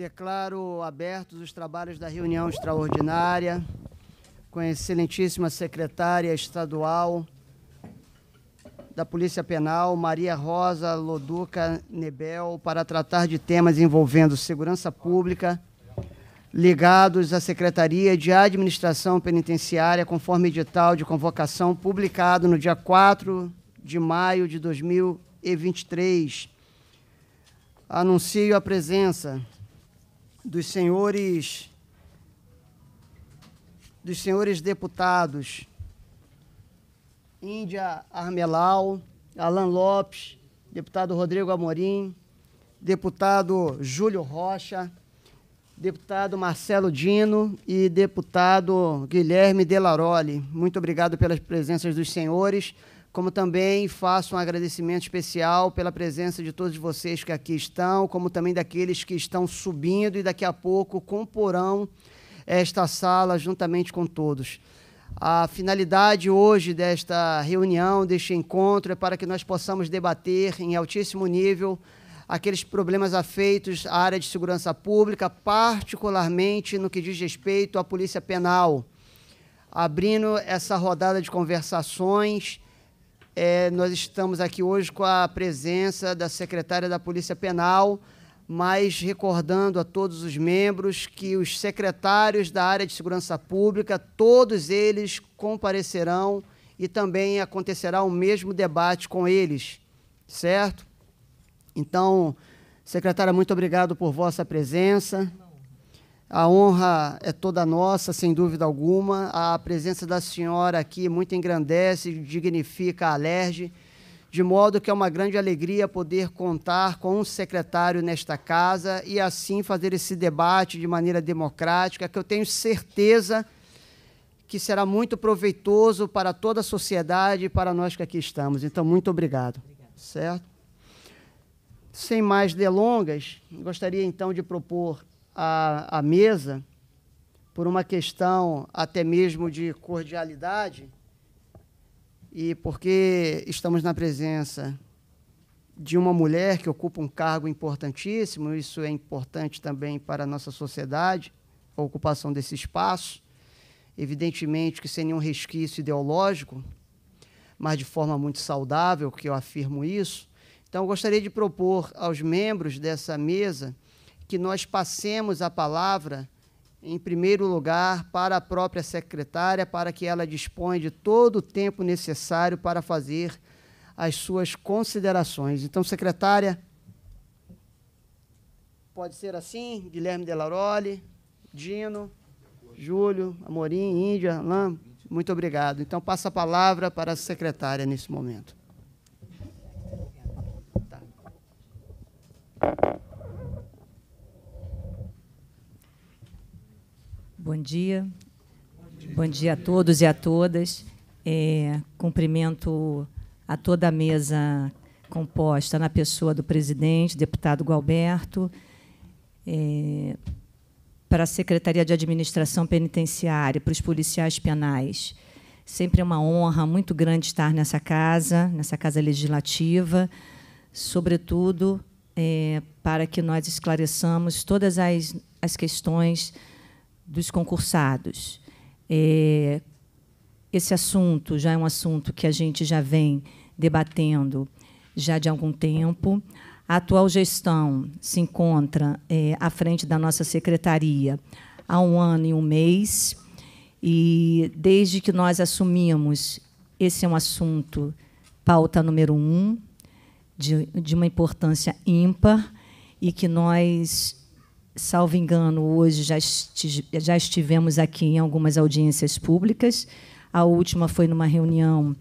Declaro abertos os trabalhos da reunião extraordinária com a excelentíssima secretária estadual da Polícia Penal, Maria Rosa Loduca Nebel, para tratar de temas envolvendo segurança pública ligados à Secretaria de Administração Penitenciária, conforme edital de convocação publicado no dia 4 de maio de 2023. Anuncio a presença dos senhores dos senhores deputados Índia Armelau, Alan Lopes, deputado Rodrigo Amorim, deputado Júlio Rocha, deputado Marcelo Dino e deputado Guilherme Delaroli. Muito obrigado pelas presenças dos senhores como também faço um agradecimento especial pela presença de todos vocês que aqui estão, como também daqueles que estão subindo e daqui a pouco comporão esta sala juntamente com todos. A finalidade hoje desta reunião, deste encontro, é para que nós possamos debater em altíssimo nível aqueles problemas afeitos à área de segurança pública, particularmente no que diz respeito à Polícia Penal. Abrindo essa rodada de conversações, é, nós estamos aqui hoje com a presença da secretária da Polícia Penal, mas recordando a todos os membros que os secretários da área de segurança pública, todos eles comparecerão e também acontecerá o mesmo debate com eles, certo? Então, secretária, muito obrigado por vossa presença. A honra é toda nossa, sem dúvida alguma. A presença da senhora aqui muito engrandece, dignifica a Alerj, de modo que é uma grande alegria poder contar com um secretário nesta casa e assim fazer esse debate de maneira democrática, que eu tenho certeza que será muito proveitoso para toda a sociedade e para nós que aqui estamos. Então, muito obrigado. obrigado. Certo? Sem mais delongas, gostaria então de propor a mesa, por uma questão até mesmo de cordialidade, e porque estamos na presença de uma mulher que ocupa um cargo importantíssimo, isso é importante também para a nossa sociedade, a ocupação desse espaço, evidentemente que sem nenhum resquício ideológico, mas de forma muito saudável, que eu afirmo isso. Então, eu gostaria de propor aos membros dessa mesa que nós passemos a palavra, em primeiro lugar, para a própria secretária, para que ela disponha de todo o tempo necessário para fazer as suas considerações. Então, secretária, pode ser assim? Guilherme Delaroli, Dino, Júlio, Amorim, Índia, Lã, muito obrigado. Então, passa a palavra para a secretária nesse momento. Tá. Bom dia. Bom dia a todos e a todas. É, cumprimento a toda a mesa composta na pessoa do presidente, deputado Gualberto, é, para a Secretaria de Administração Penitenciária, para os policiais penais. Sempre é uma honra muito grande estar nessa casa, nessa casa legislativa, sobretudo é, para que nós esclareçamos todas as, as questões dos concursados. É, esse assunto já é um assunto que a gente já vem debatendo já de algum tempo. A atual gestão se encontra é, à frente da nossa secretaria há um ano e um mês, e desde que nós assumimos, esse é um assunto pauta número um, de, de uma importância ímpar, e que nós salvo engano, hoje já, esti já estivemos aqui em algumas audiências públicas. A última foi numa reunião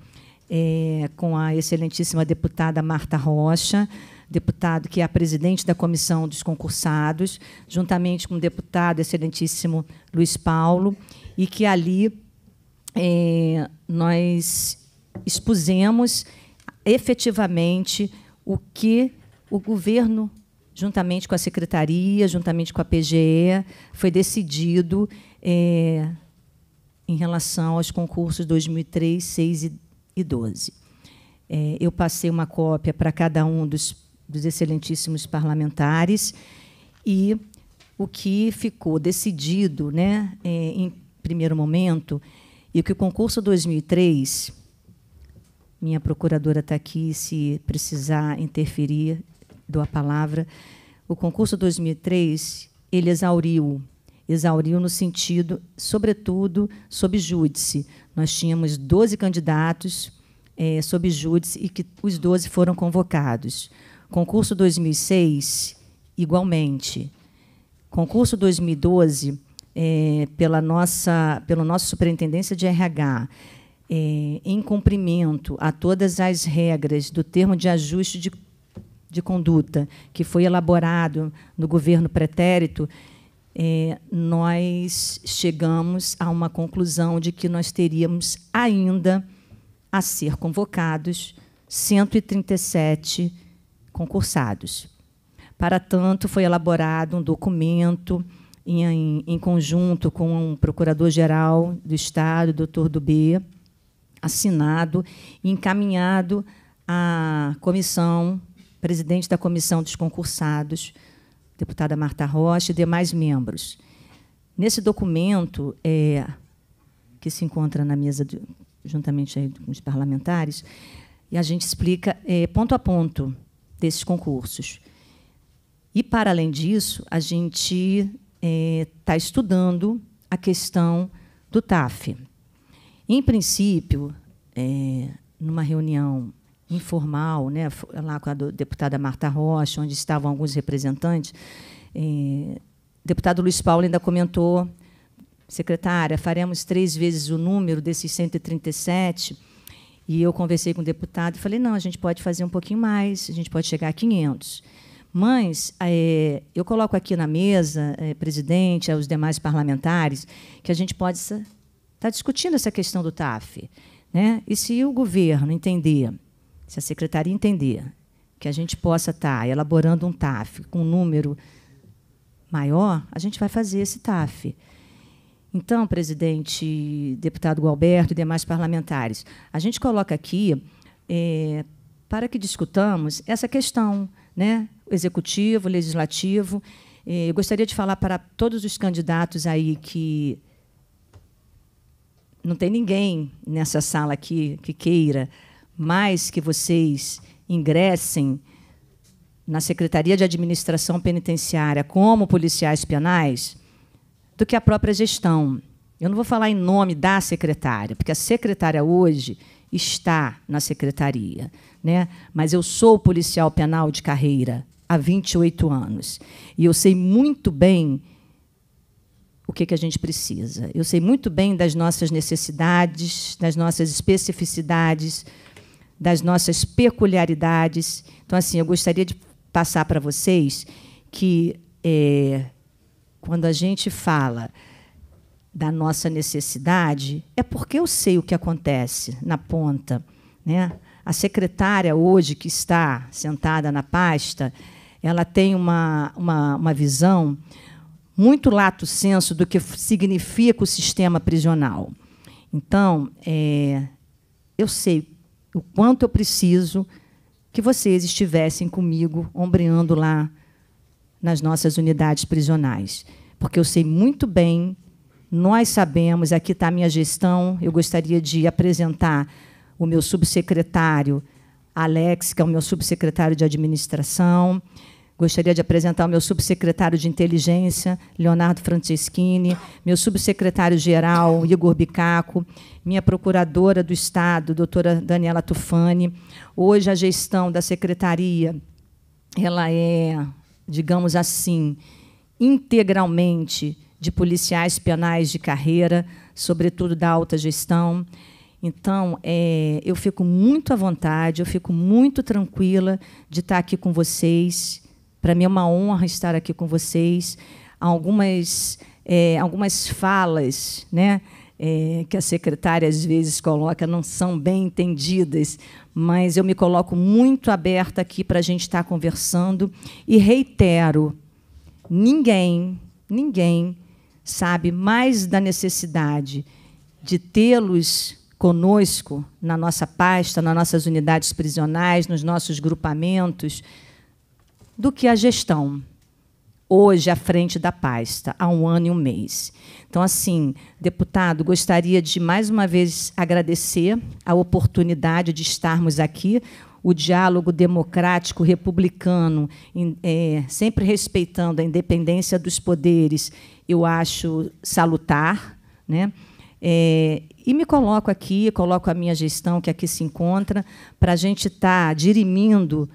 é, com a excelentíssima deputada Marta Rocha, deputado que é a presidente da Comissão dos Concursados, juntamente com o deputado excelentíssimo Luiz Paulo, e que ali é, nós expusemos efetivamente o que o governo juntamente com a secretaria, juntamente com a PGE, foi decidido é, em relação aos concursos 2003, 6 e 12. É, eu passei uma cópia para cada um dos, dos excelentíssimos parlamentares e o que ficou decidido, né, é, em primeiro momento, e é que o concurso 2003, minha procuradora está aqui, se precisar interferir, dou a palavra. O concurso 2003, ele exauriu, exauriu no sentido, sobretudo, sob júdice. Nós tínhamos 12 candidatos é, sob júdice e que os 12 foram convocados. Concurso 2006, igualmente. Concurso 2012, é, pela nossa, pela nossa superintendência de RH, é, em cumprimento a todas as regras do termo de ajuste de de conduta que foi elaborado no governo pretérito, é, nós chegamos a uma conclusão de que nós teríamos ainda a ser convocados 137 concursados. Para tanto, foi elaborado um documento em, em conjunto com o Procurador-Geral do Estado, doutor Dubê, assinado e encaminhado à Comissão presidente da Comissão dos Concursados, deputada Marta Rocha e demais membros. Nesse documento, é, que se encontra na mesa de, juntamente com os parlamentares, e a gente explica é, ponto a ponto desses concursos. E, para além disso, a gente está é, tá estudando a questão do TAF. Em princípio, é, numa reunião informal, né, lá com a deputada Marta Rocha, onde estavam alguns representantes. E, eh, o deputado Luiz Paulo ainda comentou, secretária, faremos três vezes o número desses 137. E eu conversei com o deputado e falei, não, a gente pode fazer um pouquinho mais, a gente pode chegar a 500. Mas é, eu coloco aqui na mesa, é, presidente, aos demais parlamentares, que a gente pode estar tá discutindo essa questão do TAF. Né? E se o governo entender se a secretaria entender que a gente possa estar tá elaborando um TAF com um número maior, a gente vai fazer esse TAF. Então, presidente, deputado Gualberto e demais parlamentares, a gente coloca aqui é, para que discutamos essa questão, né? executivo, legislativo. É, eu gostaria de falar para todos os candidatos aí que não tem ninguém nessa sala aqui que queira mais que vocês ingressem na Secretaria de Administração Penitenciária como policiais penais do que a própria gestão. Eu não vou falar em nome da secretária, porque a secretária hoje está na secretaria, né? Mas eu sou policial penal de carreira há 28 anos e eu sei muito bem o que, que a gente precisa. Eu sei muito bem das nossas necessidades, das nossas especificidades, das nossas peculiaridades. Então, assim, eu gostaria de passar para vocês que é, quando a gente fala da nossa necessidade, é porque eu sei o que acontece na ponta. Né? A secretária, hoje, que está sentada na pasta, ela tem uma, uma, uma visão muito lato senso do que significa o sistema prisional. Então, é, eu sei o quanto eu preciso que vocês estivessem comigo, ombreando lá nas nossas unidades prisionais. Porque eu sei muito bem, nós sabemos, aqui está a minha gestão, eu gostaria de apresentar o meu subsecretário, Alex, que é o meu subsecretário de administração, Gostaria de apresentar o meu subsecretário de Inteligência, Leonardo Franceschini, meu subsecretário-geral, Igor Bicaco, minha procuradora do Estado, doutora Daniela Tufani. Hoje, a gestão da secretaria ela é, digamos assim, integralmente de policiais penais de carreira, sobretudo da alta gestão. Então, é, eu fico muito à vontade, eu fico muito tranquila de estar aqui com vocês para mim é uma honra estar aqui com vocês. algumas, é, algumas falas né, é, que a secretária às vezes coloca não são bem entendidas, mas eu me coloco muito aberta aqui para a gente estar conversando e reitero: ninguém, ninguém sabe mais da necessidade de tê-los conosco na nossa pasta, nas nossas unidades prisionais, nos nossos grupamentos do que a gestão. Hoje, à frente da pasta, há um ano e um mês. Então, assim, deputado, gostaria de mais uma vez agradecer a oportunidade de estarmos aqui. O diálogo democrático republicano, é, sempre respeitando a independência dos poderes, eu acho salutar. Né? É, e me coloco aqui, coloco a minha gestão que aqui se encontra, para a gente estar tá dirimindo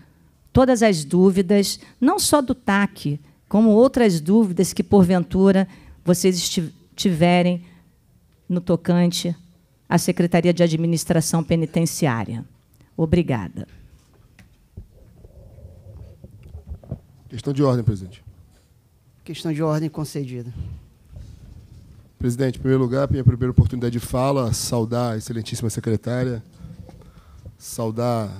todas as dúvidas, não só do TAC, como outras dúvidas que, porventura, vocês tiverem no tocante à Secretaria de Administração Penitenciária. Obrigada. Questão de ordem, presidente. Questão de ordem concedida. Presidente, em primeiro lugar, minha primeira oportunidade de fala, saudar a excelentíssima secretária, saudar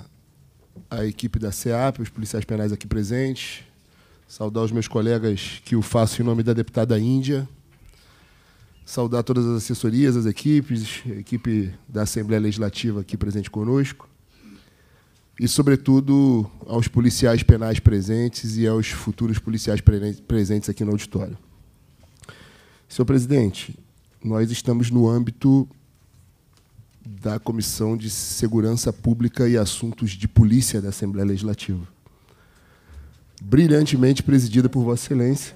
a equipe da SEAP, os policiais penais aqui presentes, saudar os meus colegas que o faço em nome da deputada Índia, saudar todas as assessorias, as equipes, a equipe da Assembleia Legislativa aqui presente conosco, e, sobretudo, aos policiais penais presentes e aos futuros policiais presentes aqui no auditório. Senhor presidente, nós estamos no âmbito da Comissão de Segurança Pública e Assuntos de Polícia da Assembleia Legislativa, brilhantemente presidida por Vossa Excelência,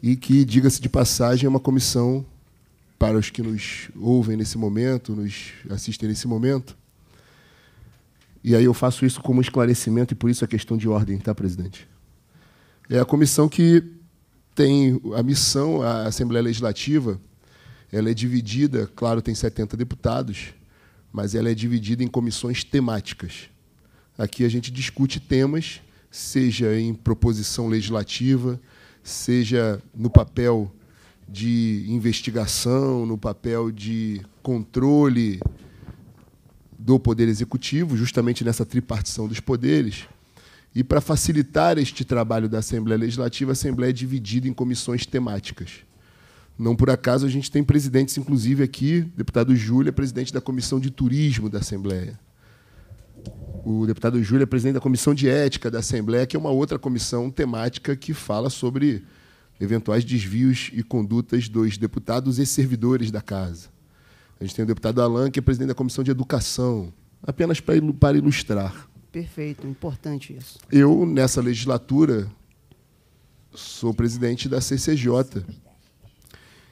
e que, diga-se de passagem, é uma comissão, para os que nos ouvem nesse momento, nos assistem nesse momento, e aí eu faço isso como esclarecimento, e por isso a é questão de ordem, tá, presidente? É a comissão que tem a missão, a Assembleia Legislativa, ela é dividida, claro, tem 70 deputados, mas ela é dividida em comissões temáticas. Aqui a gente discute temas, seja em proposição legislativa, seja no papel de investigação, no papel de controle do Poder Executivo, justamente nessa tripartição dos poderes. E para facilitar este trabalho da Assembleia Legislativa, a Assembleia é dividida em comissões temáticas. Não por acaso a gente tem presidentes, inclusive aqui, o deputado Júlio é presidente da Comissão de Turismo da Assembleia. O deputado Júlio é presidente da Comissão de Ética da Assembleia, que é uma outra comissão temática que fala sobre eventuais desvios e condutas dos deputados e servidores da casa. A gente tem o deputado Alan, que é presidente da Comissão de Educação, apenas para ilustrar. Perfeito, importante isso. Eu, nessa legislatura, sou presidente da CCJ,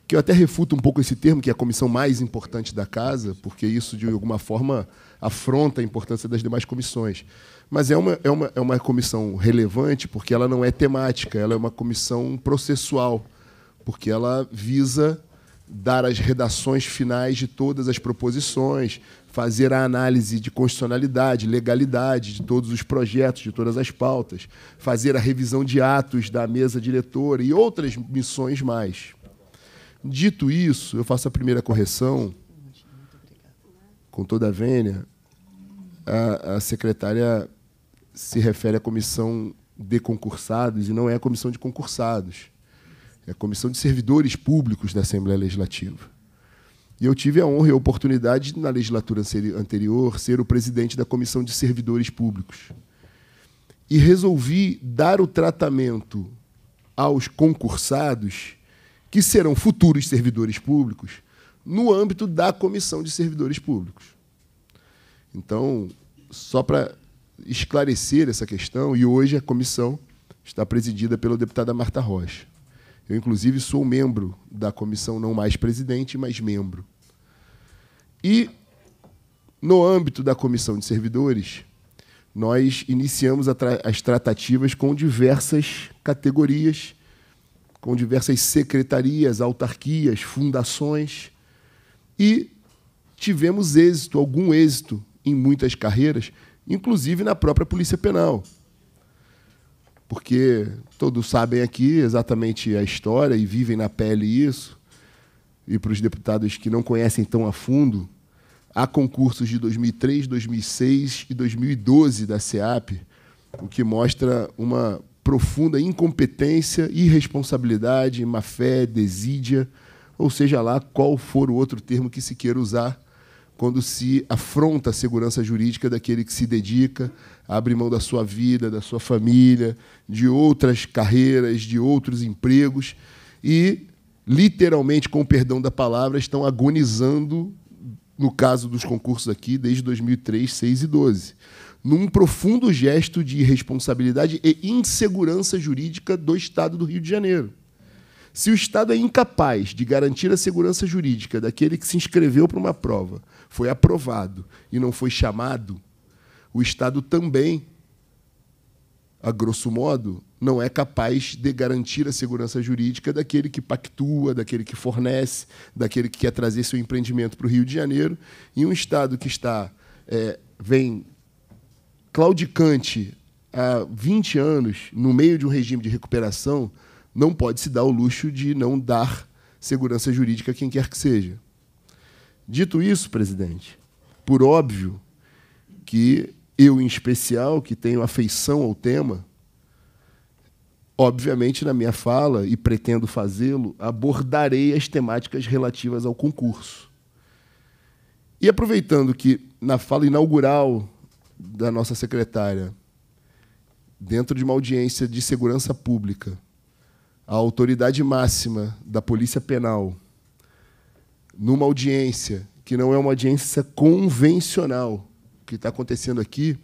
que eu até refuto um pouco esse termo, que é a comissão mais importante da casa, porque isso, de alguma forma, afronta a importância das demais comissões. Mas é uma, é uma, é uma comissão relevante, porque ela não é temática, ela é uma comissão processual, porque ela visa dar as redações finais de todas as proposições, fazer a análise de constitucionalidade, legalidade de todos os projetos, de todas as pautas, fazer a revisão de atos da mesa diretora e outras missões mais. Dito isso, eu faço a primeira correção, com toda a vênia. A, a secretária se refere à comissão de concursados e não é a comissão de concursados. É a comissão de servidores públicos da Assembleia Legislativa. E eu tive a honra e a oportunidade, na legislatura anterior, ser o presidente da Comissão de Servidores Públicos. E resolvi dar o tratamento aos concursados que serão futuros servidores públicos no âmbito da Comissão de Servidores Públicos. Então, só para esclarecer essa questão, e hoje a comissão está presidida pela deputada Marta Rocha. Eu, inclusive, sou membro da comissão, não mais presidente, mas membro. E, no âmbito da comissão de servidores, nós iniciamos as tratativas com diversas categorias com diversas secretarias, autarquias, fundações e tivemos êxito, algum êxito em muitas carreiras, inclusive na própria Polícia Penal. Porque todos sabem aqui exatamente a história e vivem na pele isso. E para os deputados que não conhecem tão a fundo, há concursos de 2003, 2006 e 2012 da SEAP, o que mostra uma profunda incompetência, irresponsabilidade, má fé, desídia, ou seja lá qual for o outro termo que se queira usar quando se afronta a segurança jurídica daquele que se dedica, abre mão da sua vida, da sua família, de outras carreiras, de outros empregos e literalmente, com o perdão da palavra, estão agonizando no caso dos concursos aqui desde 2003, 6 e 12 num profundo gesto de irresponsabilidade e insegurança jurídica do Estado do Rio de Janeiro. Se o Estado é incapaz de garantir a segurança jurídica daquele que se inscreveu para uma prova, foi aprovado e não foi chamado, o Estado também, a grosso modo, não é capaz de garantir a segurança jurídica daquele que pactua, daquele que fornece, daquele que quer trazer seu empreendimento para o Rio de Janeiro. E um Estado que está é, vem claudicante há 20 anos, no meio de um regime de recuperação, não pode se dar o luxo de não dar segurança jurídica a quem quer que seja. Dito isso, presidente, por óbvio que eu, em especial, que tenho afeição ao tema, obviamente, na minha fala, e pretendo fazê-lo, abordarei as temáticas relativas ao concurso. E aproveitando que, na fala inaugural da nossa secretária, dentro de uma audiência de segurança pública, a autoridade máxima da Polícia Penal, numa audiência que não é uma audiência convencional, o que está acontecendo aqui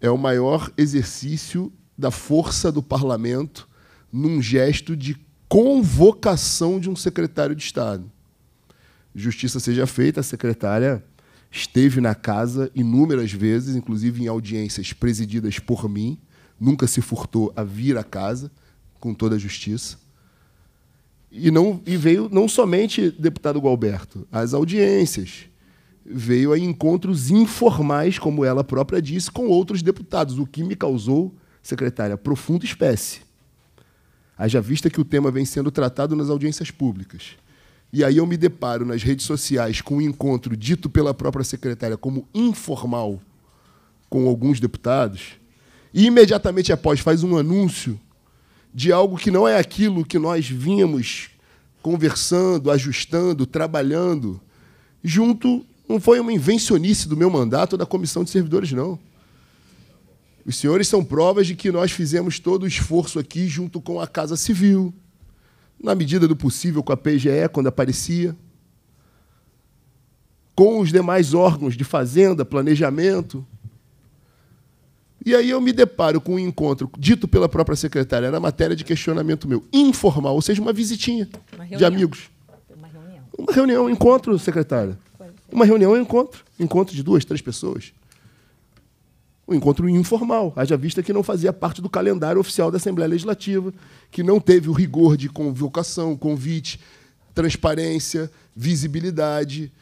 é o maior exercício da força do parlamento num gesto de convocação de um secretário de Estado. Justiça seja feita, a secretária esteve na casa inúmeras vezes, inclusive em audiências presididas por mim, nunca se furtou a vir à casa com toda a justiça. E, não, e veio não somente deputado Gualberto, As audiências. Veio a encontros informais, como ela própria disse, com outros deputados, o que me causou, secretária, profunda espécie. Haja vista que o tema vem sendo tratado nas audiências públicas. E aí eu me deparo nas redes sociais com um encontro dito pela própria secretária como informal com alguns deputados, e imediatamente após faz um anúncio de algo que não é aquilo que nós vínhamos conversando, ajustando, trabalhando, junto. Não foi uma invencionice do meu mandato ou da comissão de servidores, não. Os senhores são provas de que nós fizemos todo o esforço aqui junto com a Casa Civil, na medida do possível com a PGE, quando aparecia, com os demais órgãos de fazenda, planejamento. E aí eu me deparo com um encontro dito pela própria secretária na matéria de questionamento meu, informal, ou seja, uma visitinha uma de amigos. Uma reunião. Uma reunião, um encontro, secretária. É. Uma reunião um encontro. Encontro de duas, três pessoas um encontro informal, haja vista que não fazia parte do calendário oficial da Assembleia Legislativa, que não teve o rigor de convocação, convite, transparência, visibilidade,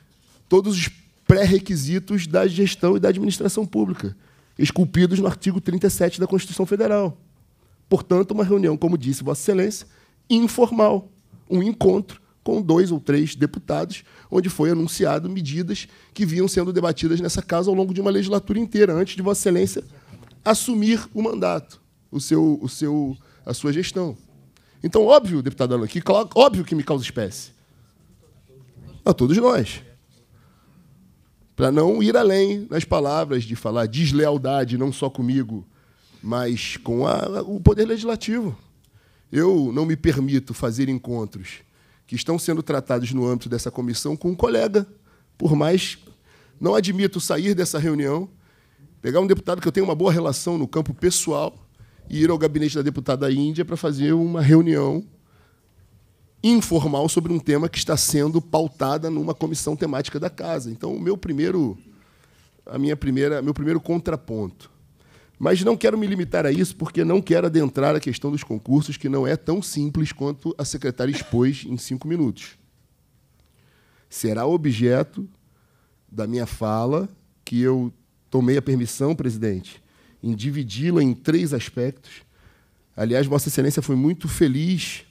todos os pré-requisitos da gestão e da administração pública, esculpidos no artigo 37 da Constituição Federal. Portanto, uma reunião, como disse Vossa Excelência, informal, um encontro com dois ou três deputados, onde foi anunciado medidas que vinham sendo debatidas nessa casa ao longo de uma legislatura inteira, antes de Vossa Excelência assumir o mandato, o seu, o seu, a sua gestão. Então, óbvio, deputado Alan, que, óbvio que me causa espécie. A todos nós. Para não ir além nas palavras de falar deslealdade, não só comigo, mas com a, o Poder Legislativo. Eu não me permito fazer encontros que estão sendo tratados no âmbito dessa comissão com um colega, por mais não admito sair dessa reunião, pegar um deputado que eu tenho uma boa relação no campo pessoal e ir ao gabinete da deputada Índia para fazer uma reunião informal sobre um tema que está sendo pautada numa comissão temática da casa. Então, o meu primeiro a minha primeira, meu primeiro contraponto mas não quero me limitar a isso porque não quero adentrar a questão dos concursos, que não é tão simples quanto a secretária expôs em cinco minutos. Será objeto da minha fala que eu tomei a permissão, presidente, em dividi-la em três aspectos. Aliás, Vossa Excelência foi muito feliz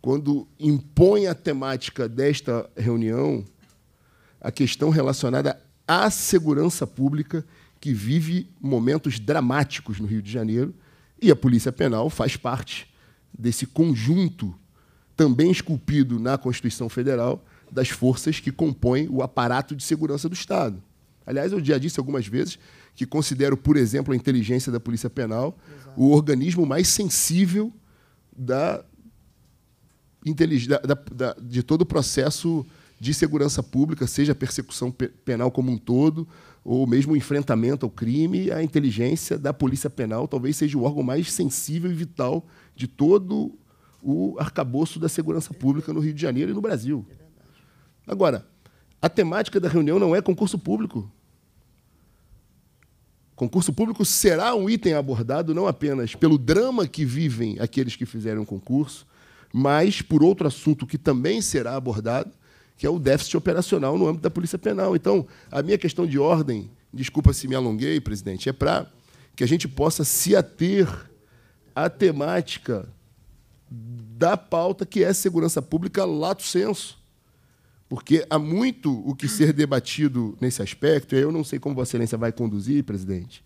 quando impõe a temática desta reunião a questão relacionada à segurança pública que vive momentos dramáticos no Rio de Janeiro, e a Polícia Penal faz parte desse conjunto, também esculpido na Constituição Federal, das forças que compõem o aparato de segurança do Estado. Aliás, eu já disse algumas vezes que considero, por exemplo, a inteligência da Polícia Penal Exato. o organismo mais sensível da, da, da, de todo o processo de segurança pública, seja a persecução penal como um todo, ou mesmo o enfrentamento ao crime, a inteligência da Polícia Penal talvez seja o órgão mais sensível e vital de todo o arcabouço da segurança pública no Rio de Janeiro e no Brasil. Agora, a temática da reunião não é concurso público. Concurso público será um item abordado não apenas pelo drama que vivem aqueles que fizeram o concurso, mas por outro assunto que também será abordado, que é o déficit operacional no âmbito da Polícia Penal. Então, a minha questão de ordem, desculpa se me alonguei, presidente, é para que a gente possa se ater à temática da pauta que é segurança pública lato senso. Porque há muito o que ser debatido nesse aspecto, e eu não sei como Vossa Excelência vai conduzir, presidente,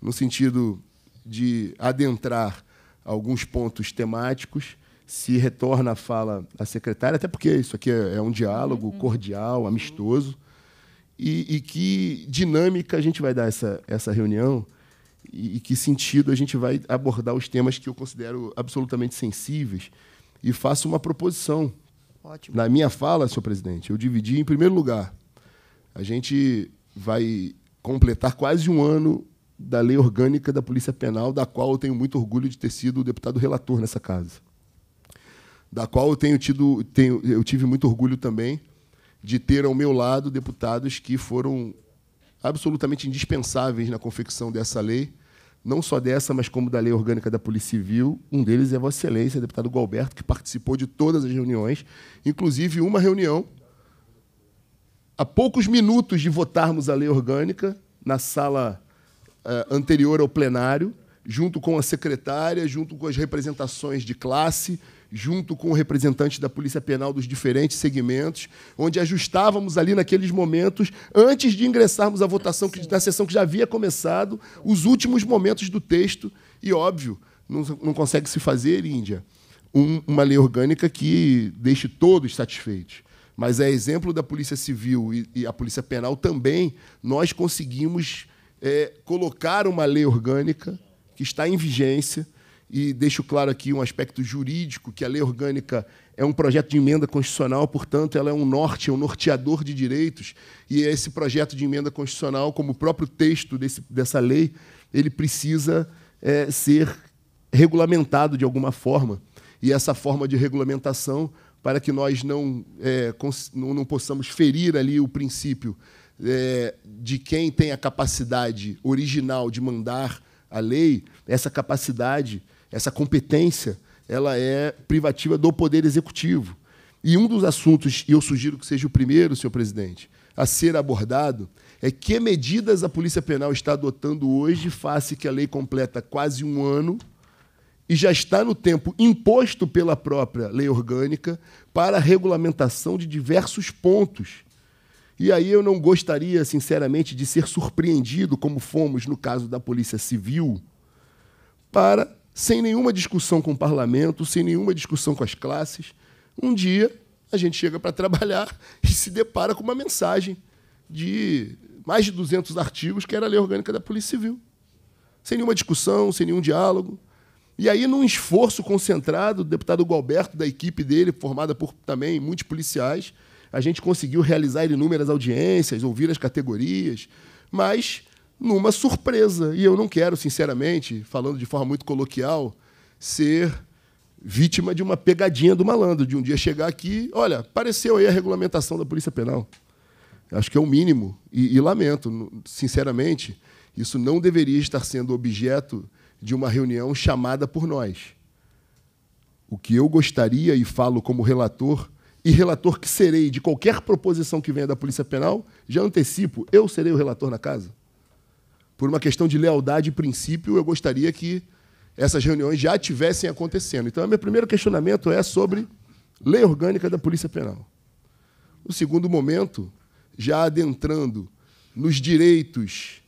no sentido de adentrar alguns pontos temáticos se retorna a fala à secretária, até porque isso aqui é, é um diálogo uhum. cordial, uhum. amistoso, e, e que dinâmica a gente vai dar essa, essa reunião e, e que sentido a gente vai abordar os temas que eu considero absolutamente sensíveis. E faço uma proposição. Ótimo. Na minha fala, senhor presidente, eu dividi em primeiro lugar. A gente vai completar quase um ano da lei orgânica da Polícia Penal, da qual eu tenho muito orgulho de ter sido o deputado relator nessa casa da qual eu tenho tido, tenho, eu tive muito orgulho também de ter ao meu lado deputados que foram absolutamente indispensáveis na confecção dessa lei, não só dessa, mas como da Lei Orgânica da Polícia Civil. Um deles é Vossa Excelência, deputado Galberto, que participou de todas as reuniões, inclusive uma reunião a poucos minutos de votarmos a lei orgânica na sala uh, anterior ao plenário, junto com a secretária, junto com as representações de classe, junto com o representante da Polícia Penal dos diferentes segmentos, onde ajustávamos ali naqueles momentos, antes de ingressarmos à votação que, na sessão que já havia começado, os últimos momentos do texto. E, óbvio, não, não consegue se fazer, Índia, um, uma lei orgânica que deixe todos satisfeitos. Mas é exemplo da Polícia Civil e, e a Polícia Penal também, nós conseguimos é, colocar uma lei orgânica que está em vigência e deixo claro aqui um aspecto jurídico, que a lei orgânica é um projeto de emenda constitucional, portanto, ela é um norte, é um norteador de direitos, e esse projeto de emenda constitucional, como o próprio texto desse, dessa lei, ele precisa é, ser regulamentado de alguma forma. E essa forma de regulamentação, para que nós não, é, não, não possamos ferir ali o princípio é, de quem tem a capacidade original de mandar a lei, essa capacidade essa competência ela é privativa do poder executivo. E um dos assuntos, e eu sugiro que seja o primeiro, senhor presidente, a ser abordado, é que medidas a Polícia Penal está adotando hoje, face que a lei completa quase um ano e já está no tempo imposto pela própria lei orgânica para a regulamentação de diversos pontos. E aí eu não gostaria, sinceramente, de ser surpreendido, como fomos no caso da Polícia Civil, para sem nenhuma discussão com o parlamento, sem nenhuma discussão com as classes. Um dia a gente chega para trabalhar e se depara com uma mensagem de mais de 200 artigos que era a lei orgânica da Polícia Civil. Sem nenhuma discussão, sem nenhum diálogo. E aí, num esforço concentrado, o deputado Galberto, da equipe dele, formada por também muitos policiais, a gente conseguiu realizar inúmeras audiências, ouvir as categorias, mas numa surpresa. E eu não quero, sinceramente, falando de forma muito coloquial, ser vítima de uma pegadinha do malandro, de um dia chegar aqui, olha, apareceu aí a regulamentação da Polícia Penal. Acho que é o mínimo. E, e lamento, sinceramente, isso não deveria estar sendo objeto de uma reunião chamada por nós. O que eu gostaria e falo como relator, e relator que serei de qualquer proposição que venha da Polícia Penal, já antecipo, eu serei o relator na casa por uma questão de lealdade e princípio, eu gostaria que essas reuniões já tivessem acontecendo. Então, meu primeiro questionamento é sobre lei orgânica da Polícia Penal. O segundo momento, já adentrando nos direitos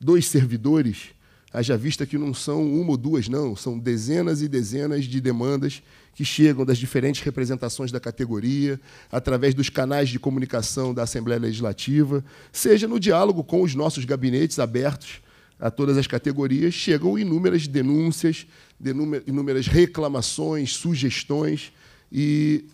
dos servidores, haja vista que não são uma ou duas, não, são dezenas e dezenas de demandas que chegam das diferentes representações da categoria, através dos canais de comunicação da Assembleia Legislativa, seja no diálogo com os nossos gabinetes abertos a todas as categorias, chegam inúmeras denúncias, inúmeras reclamações, sugestões e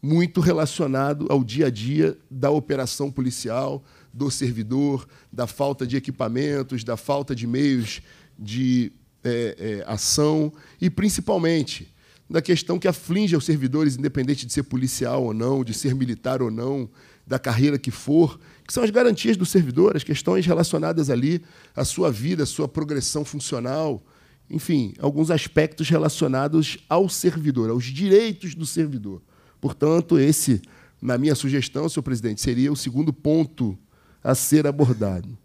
muito relacionado ao dia a dia da operação policial, do servidor, da falta de equipamentos, da falta de meios de é, é, ação e, principalmente, da questão que aflige aos servidores, independente de ser policial ou não, de ser militar ou não, da carreira que for, que são as garantias do servidor, as questões relacionadas ali à sua vida, à sua progressão funcional, enfim, alguns aspectos relacionados ao servidor, aos direitos do servidor. Portanto, esse, na minha sugestão, senhor presidente, seria o segundo ponto a ser abordado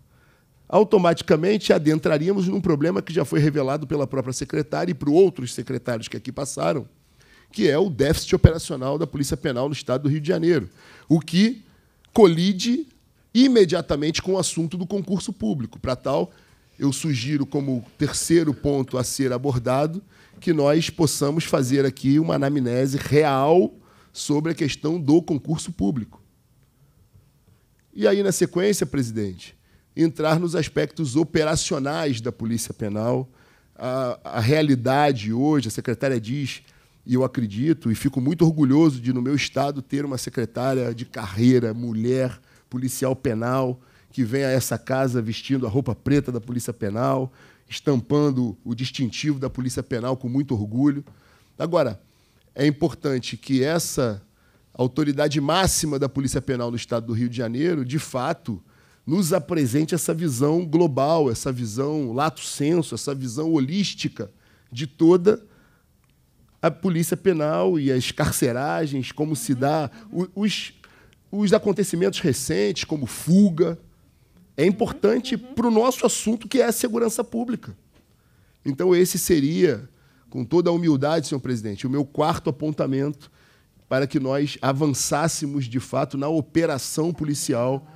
automaticamente adentraríamos num problema que já foi revelado pela própria secretária e por outros secretários que aqui passaram, que é o déficit operacional da Polícia Penal no Estado do Rio de Janeiro, o que colide imediatamente com o assunto do concurso público. Para tal, eu sugiro como terceiro ponto a ser abordado que nós possamos fazer aqui uma anamnese real sobre a questão do concurso público. E aí, na sequência, presidente, entrar nos aspectos operacionais da Polícia Penal. A, a realidade hoje, a secretária diz, e eu acredito, e fico muito orgulhoso de, no meu estado, ter uma secretária de carreira, mulher, policial penal, que vem a essa casa vestindo a roupa preta da Polícia Penal, estampando o distintivo da Polícia Penal com muito orgulho. Agora, é importante que essa autoridade máxima da Polícia Penal no Estado do Rio de Janeiro, de fato, nos apresente essa visão global, essa visão lato senso, essa visão holística de toda a polícia penal e as carceragens, como se dá, os, os acontecimentos recentes, como fuga. É importante uhum. para o nosso assunto, que é a segurança pública. Então, esse seria, com toda a humildade, senhor presidente, o meu quarto apontamento para que nós avançássemos de fato na operação policial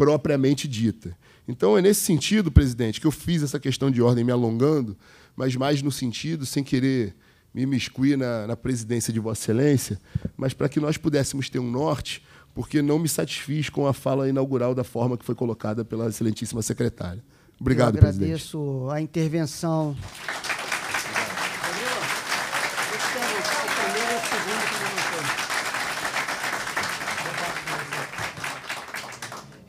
propriamente dita. Então é nesse sentido, presidente, que eu fiz essa questão de ordem me alongando, mas mais no sentido, sem querer me miscuir na, na presidência de Vossa Excelência, mas para que nós pudéssemos ter um norte, porque não me satisfiz com a fala inaugural da forma que foi colocada pela excelentíssima secretária. Obrigado, eu agradeço presidente. Agradeço a intervenção.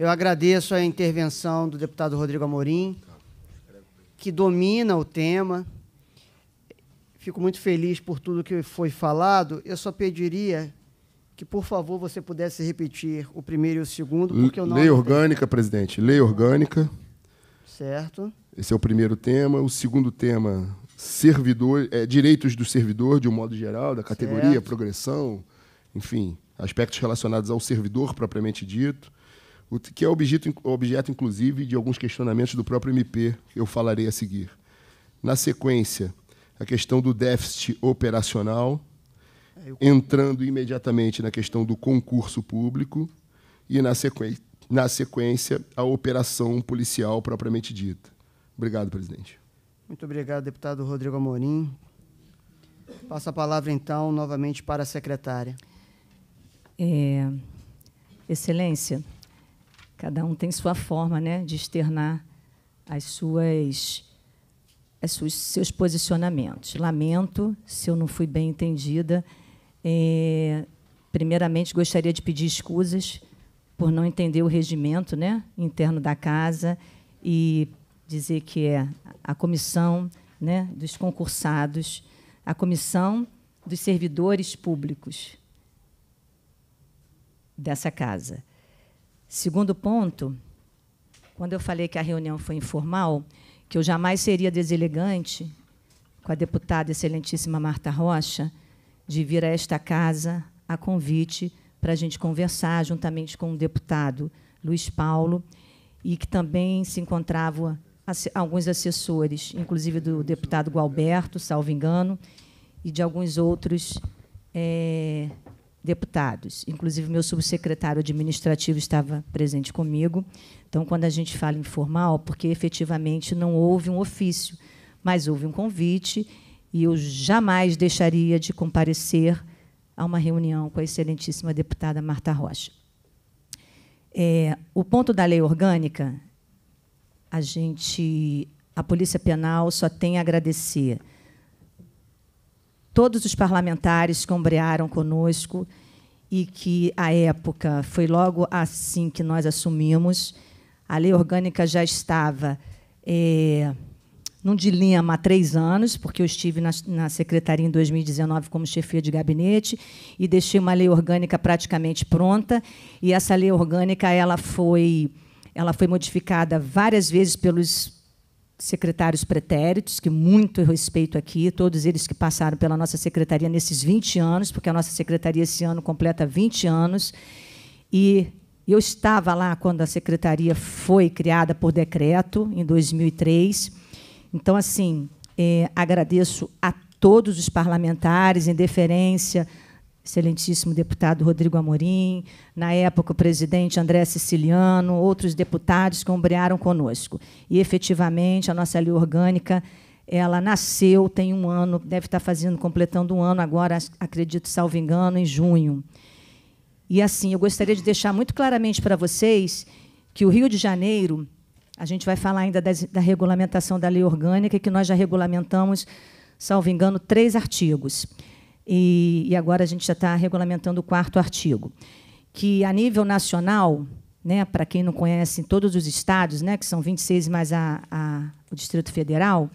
Eu agradeço a intervenção do deputado Rodrigo Amorim, que domina o tema. Fico muito feliz por tudo que foi falado. Eu só pediria que, por favor, você pudesse repetir o primeiro e o segundo, porque eu não. Lei orgânica, presidente. Lei orgânica. Certo. Esse é o primeiro tema. O segundo tema, servidor, é, direitos do servidor, de um modo geral, da categoria, certo. progressão, enfim, aspectos relacionados ao servidor propriamente dito o que é objeto, objeto, inclusive, de alguns questionamentos do próprio MP, que eu falarei a seguir. Na sequência, a questão do déficit operacional, é, entrando imediatamente na questão do concurso público e, na, sequen na sequência, a operação policial propriamente dita. Obrigado, presidente. Muito obrigado, deputado Rodrigo Amorim. Passa a palavra, então, novamente para a secretária. É, excelência, Cada um tem sua forma né, de externar as suas, as suas seus posicionamentos. Lamento se eu não fui bem entendida. É, primeiramente, gostaria de pedir escusas por não entender o regimento né, interno da casa e dizer que é a comissão né, dos concursados, a comissão dos servidores públicos dessa casa. Segundo ponto, quando eu falei que a reunião foi informal, que eu jamais seria deselegante com a deputada excelentíssima Marta Rocha de vir a esta casa a convite para a gente conversar juntamente com o deputado Luiz Paulo e que também se encontravam alguns assessores, inclusive do deputado Gualberto, salvo engano, e de alguns outros é, deputados. Inclusive, meu subsecretário administrativo estava presente comigo. Então, quando a gente fala informal, porque efetivamente não houve um ofício, mas houve um convite, e eu jamais deixaria de comparecer a uma reunião com a excelentíssima deputada Marta Rocha. É, o ponto da lei orgânica, a gente, a Polícia Penal só tem a agradecer todos os parlamentares que ombrearam conosco e que, à época, foi logo assim que nós assumimos, a lei orgânica já estava é, num dilema há três anos, porque eu estive na, na secretaria em 2019 como chefia de gabinete e deixei uma lei orgânica praticamente pronta. E essa lei orgânica ela foi, ela foi modificada várias vezes pelos secretários pretéritos, que muito respeito aqui, todos eles que passaram pela nossa secretaria nesses 20 anos, porque a nossa secretaria esse ano completa 20 anos. E eu estava lá quando a secretaria foi criada por decreto, em 2003. Então, assim, eh, agradeço a todos os parlamentares, em deferência excelentíssimo deputado Rodrigo Amorim, na época o presidente André Siciliano, outros deputados que ombrearam conosco. E, efetivamente, a nossa lei orgânica ela nasceu, tem um ano, deve estar fazendo, completando um ano agora, acredito, salvo engano, em junho. E, assim, eu gostaria de deixar muito claramente para vocês que o Rio de Janeiro, a gente vai falar ainda da regulamentação da lei orgânica, que nós já regulamentamos, salvo engano, três artigos e, e agora a gente já está regulamentando o quarto artigo, que a nível nacional, né, para quem não conhece, em todos os estados, né, que são 26 mais a, a, o Distrito Federal,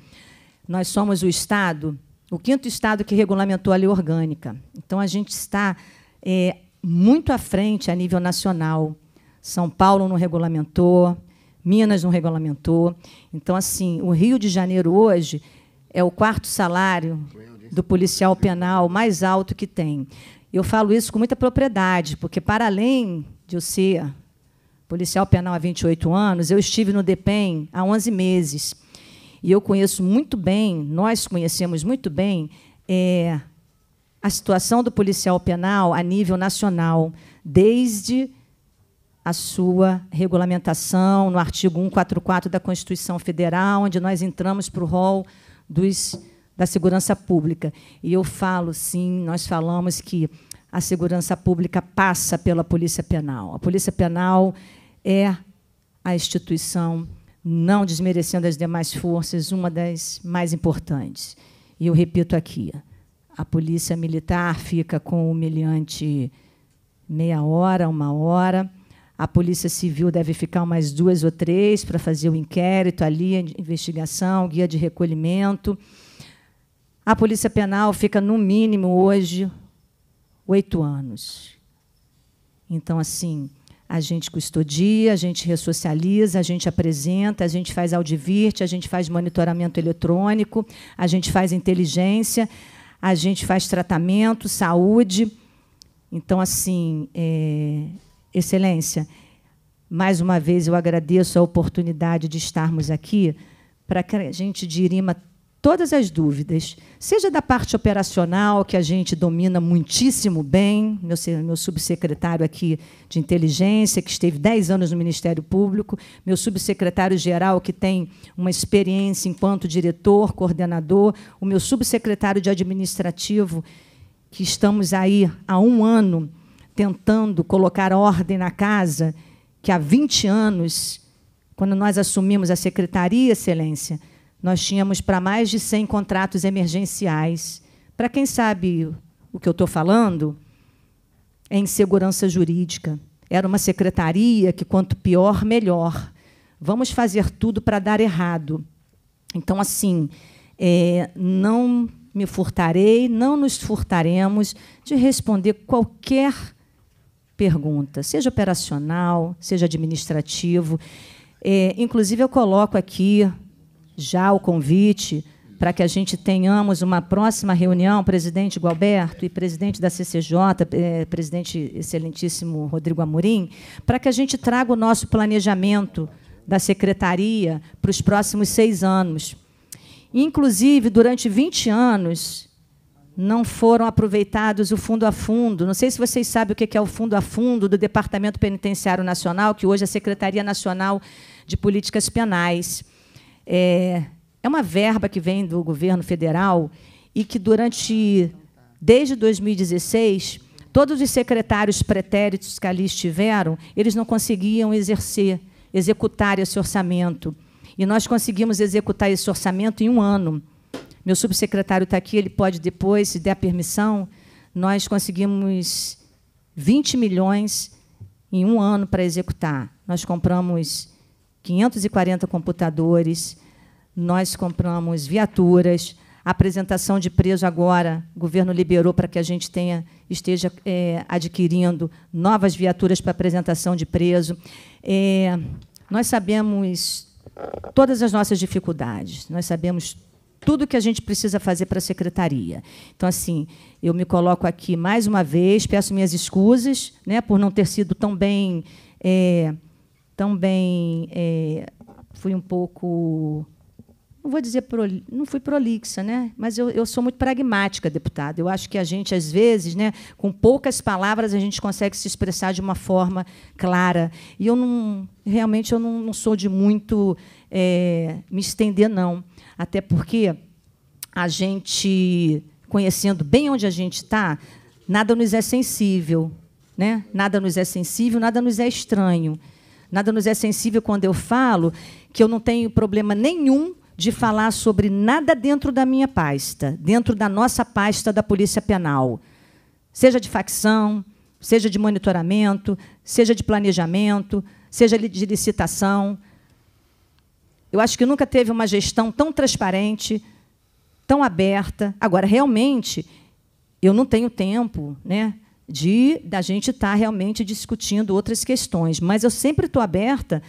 nós somos o estado, o quinto estado que regulamentou a lei orgânica. Então a gente está é, muito à frente a nível nacional. São Paulo não regulamentou, Minas não regulamentou. Então assim, o Rio de Janeiro hoje é o quarto salário do policial penal mais alto que tem. Eu falo isso com muita propriedade, porque, para além de eu ser policial penal há 28 anos, eu estive no DEPEN há 11 meses. E eu conheço muito bem, nós conhecemos muito bem, é, a situação do policial penal a nível nacional, desde a sua regulamentação no artigo 144 da Constituição Federal, onde nós entramos para o rol dos da segurança pública. E eu falo, sim, nós falamos que a segurança pública passa pela Polícia Penal. A Polícia Penal é a instituição, não desmerecendo as demais forças, uma das mais importantes. E eu repito aqui: a Polícia Militar fica com o humilhante meia hora, uma hora. A Polícia Civil deve ficar mais duas ou três para fazer o inquérito ali, a investigação, guia de recolhimento. A Polícia Penal fica, no mínimo, hoje, oito anos. Então, assim, a gente custodia, a gente ressocializa, a gente apresenta, a gente faz audivirte, a gente faz monitoramento eletrônico, a gente faz inteligência, a gente faz tratamento, saúde. Então, assim, é... Excelência, mais uma vez eu agradeço a oportunidade de estarmos aqui para que a gente dirima todas as dúvidas, seja da parte operacional, que a gente domina muitíssimo bem, meu, meu subsecretário aqui de inteligência, que esteve 10 anos no Ministério Público, meu subsecretário-geral, que tem uma experiência enquanto diretor, coordenador, o meu subsecretário de administrativo, que estamos aí há um ano tentando colocar ordem na casa, que há 20 anos, quando nós assumimos a secretaria, Excelência, nós tínhamos para mais de 100 contratos emergenciais. Para quem sabe o que eu estou falando, é insegurança jurídica. Era uma secretaria que, quanto pior, melhor. Vamos fazer tudo para dar errado. Então, assim, é, não me furtarei, não nos furtaremos de responder qualquer pergunta, seja operacional, seja administrativo. É, inclusive, eu coloco aqui já o convite para que a gente tenhamos uma próxima reunião, presidente Gualberto e presidente da CCJ, eh, presidente excelentíssimo Rodrigo Amorim, para que a gente traga o nosso planejamento da secretaria para os próximos seis anos. Inclusive, durante 20 anos, não foram aproveitados o fundo a fundo. Não sei se vocês sabem o que é o fundo a fundo do Departamento Penitenciário Nacional, que hoje é a Secretaria Nacional de Políticas Penais. É, é uma verba que vem do governo federal e que durante desde 2016 todos os secretários pretéritos que ali estiveram, eles não conseguiam exercer, executar esse orçamento. E nós conseguimos executar esse orçamento em um ano. Meu subsecretário está aqui, ele pode depois, se der permissão, nós conseguimos 20 milhões em um ano para executar. Nós compramos 540 computadores, nós compramos viaturas, apresentação de preso agora, o governo liberou para que a gente tenha esteja é, adquirindo novas viaturas para apresentação de preso. É, nós sabemos todas as nossas dificuldades, nós sabemos tudo que a gente precisa fazer para a secretaria. Então, assim, eu me coloco aqui mais uma vez, peço minhas excusas né, por não ter sido tão bem é, também é, fui um pouco não vou dizer não fui prolixa, né? Mas eu, eu sou muito pragmática, deputada. Eu acho que a gente às vezes, né, com poucas palavras a gente consegue se expressar de uma forma clara. E eu não realmente eu não, não sou de muito é, me estender não, até porque a gente conhecendo bem onde a gente está, nada nos é sensível, né? Nada nos é sensível, nada nos é estranho. Nada nos é sensível quando eu falo que eu não tenho problema nenhum de falar sobre nada dentro da minha pasta, dentro da nossa pasta da Polícia Penal. Seja de facção, seja de monitoramento, seja de planejamento, seja de licitação. Eu acho que nunca teve uma gestão tão transparente, tão aberta. Agora, realmente, eu não tenho tempo, né? de da gente estar tá realmente discutindo outras questões. Mas eu sempre estou aberta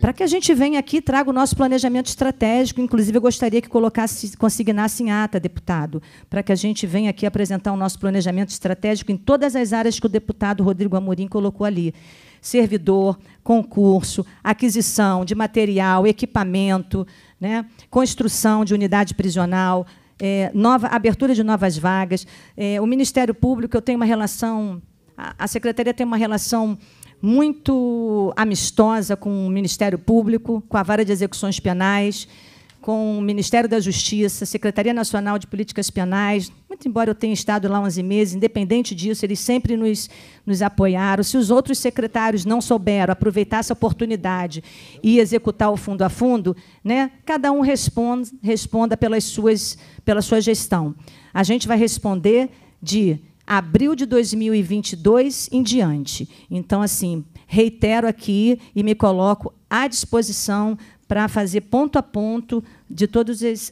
para que a gente venha aqui e traga o nosso planejamento estratégico. Inclusive, eu gostaria que colocasse, consignasse em ata, deputado, para que a gente venha aqui apresentar o nosso planejamento estratégico em todas as áreas que o deputado Rodrigo Amorim colocou ali. Servidor, concurso, aquisição de material, equipamento, né, construção de unidade prisional, é, nova, abertura de novas vagas. É, o Ministério Público, eu tenho uma relação, a, a Secretaria tem uma relação muito amistosa com o Ministério Público, com a Vara de Execuções Penais com o Ministério da Justiça, Secretaria Nacional de Políticas Penais. Muito embora eu tenha estado lá 11 meses, independente disso, eles sempre nos, nos apoiaram. Se os outros secretários não souberam aproveitar essa oportunidade e executar o fundo a fundo, né, cada um responde, responda pelas suas, pela sua gestão. A gente vai responder de abril de 2022 em diante. Então, assim, reitero aqui e me coloco à disposição para fazer ponto a ponto de todas as,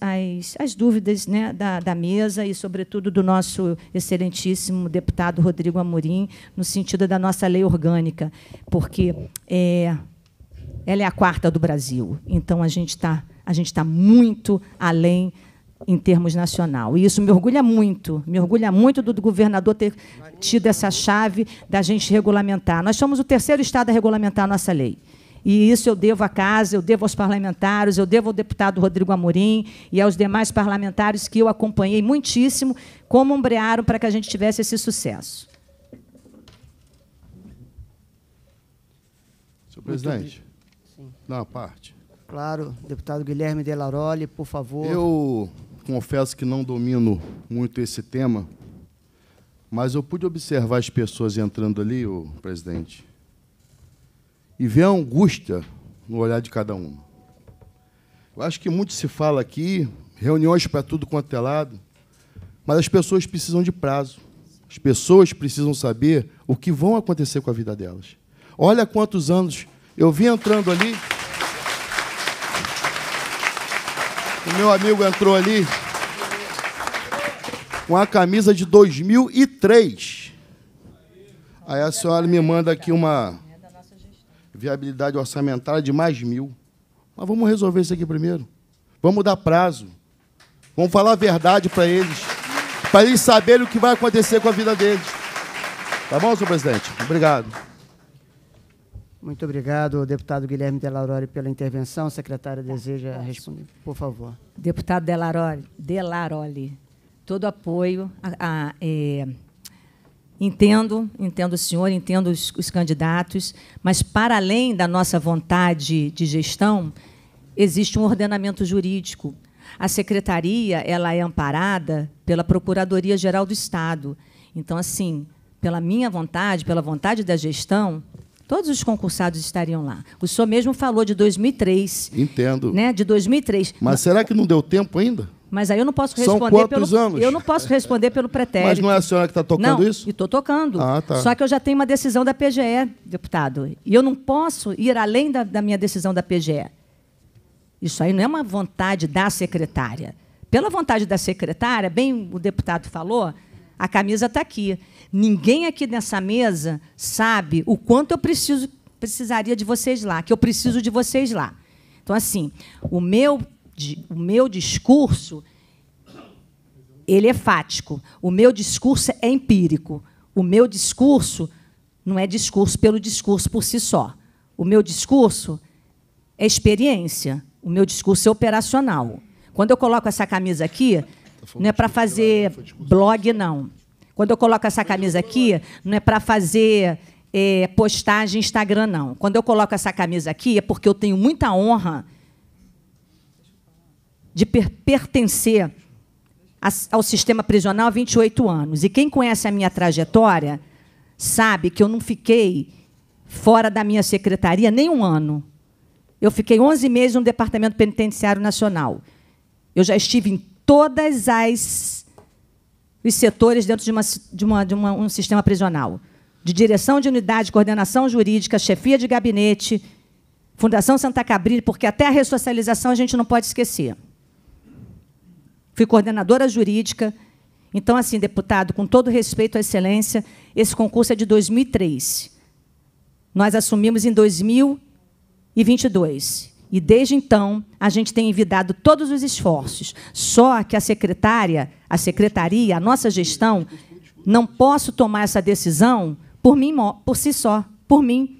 as, as, dúvidas né, da, da mesa e, sobretudo, do nosso excelentíssimo deputado Rodrigo Amorim, no sentido da nossa lei orgânica, porque é, ela é a quarta do Brasil. Então, a gente está tá muito além em termos nacional. E isso me orgulha muito, me orgulha muito do, do governador ter tido essa chave da gente regulamentar. Nós somos o terceiro estado a regulamentar a nossa lei. E isso eu devo à casa, eu devo aos parlamentares, eu devo ao deputado Rodrigo Amorim e aos demais parlamentares que eu acompanhei muitíssimo, como ombrearam para que a gente tivesse esse sucesso. Senhor presidente, na parte. Claro, deputado Guilherme Delaroli, por favor. Eu confesso que não domino muito esse tema, mas eu pude observar as pessoas entrando ali, o presidente, e ver a angústia no olhar de cada um. Eu acho que muito se fala aqui, reuniões para tudo quanto é lado, mas as pessoas precisam de prazo. As pessoas precisam saber o que vão acontecer com a vida delas. Olha quantos anos eu vim entrando ali. O meu amigo entrou ali com a camisa de 2003. Aí a senhora me manda aqui uma viabilidade orçamentária de mais mil. Mas vamos resolver isso aqui primeiro. Vamos dar prazo. Vamos falar a verdade para eles. Para eles saberem o que vai acontecer com a vida deles. Tá bom, senhor presidente? Obrigado. Muito obrigado, deputado Guilherme Delarore, pela intervenção. A secretária deseja responder, por favor. Deputado Delarore, Delarole todo apoio a, a, é, Entendo, entendo o senhor, entendo os, os, candidatos, mas para além da nossa vontade de gestão, existe um ordenamento jurídico. A secretaria ela é amparada pela Procuradoria Geral do Estado. Então, assim, pela minha vontade, pela vontade da gestão, todos os concursados estariam lá. O senhor mesmo falou de 2003. Entendo. Né, de 2003. Mas será que não deu tempo ainda? Mas aí eu não posso responder São quantos pelo. Anos? Eu não posso responder pelo pretérito. Mas não é a senhora que está tocando não, isso? Estou tocando. Ah, tá. Só que eu já tenho uma decisão da PGE, deputado. E eu não posso ir além da, da minha decisão da PGE. Isso aí não é uma vontade da secretária. Pela vontade da secretária, bem o deputado falou, a camisa está aqui. Ninguém aqui nessa mesa sabe o quanto eu preciso, precisaria de vocês lá, que eu preciso de vocês lá. Então, assim, o meu de, o meu discurso ele é fático. O meu discurso é empírico. O meu discurso não é discurso pelo discurso por si só. O meu discurso é experiência. O meu discurso é operacional. Quando eu coloco essa camisa aqui, tá não é para fazer blog, não. Quando eu coloco essa camisa aqui, não é para fazer é, eh, postagem Instagram, não. Quando eu coloco essa camisa aqui, é porque eu tenho muita honra de pertencer ao sistema prisional há 28 anos. E quem conhece a minha trajetória sabe que eu não fiquei fora da minha secretaria nem um ano. Eu fiquei 11 meses no Departamento Penitenciário Nacional. Eu já estive em todas as os setores dentro de, uma, de, uma, de uma, um sistema prisional. De direção de unidade, coordenação jurídica, chefia de gabinete, Fundação Santa Cabrina, porque até a ressocialização a gente não pode esquecer fui coordenadora jurídica. Então, assim, deputado, com todo respeito à excelência, esse concurso é de 2003. Nós assumimos em 2022. E desde então, a gente tem envidado todos os esforços. Só que a secretária, a secretaria, a nossa gestão, não posso tomar essa decisão por mim, por si só, por mim.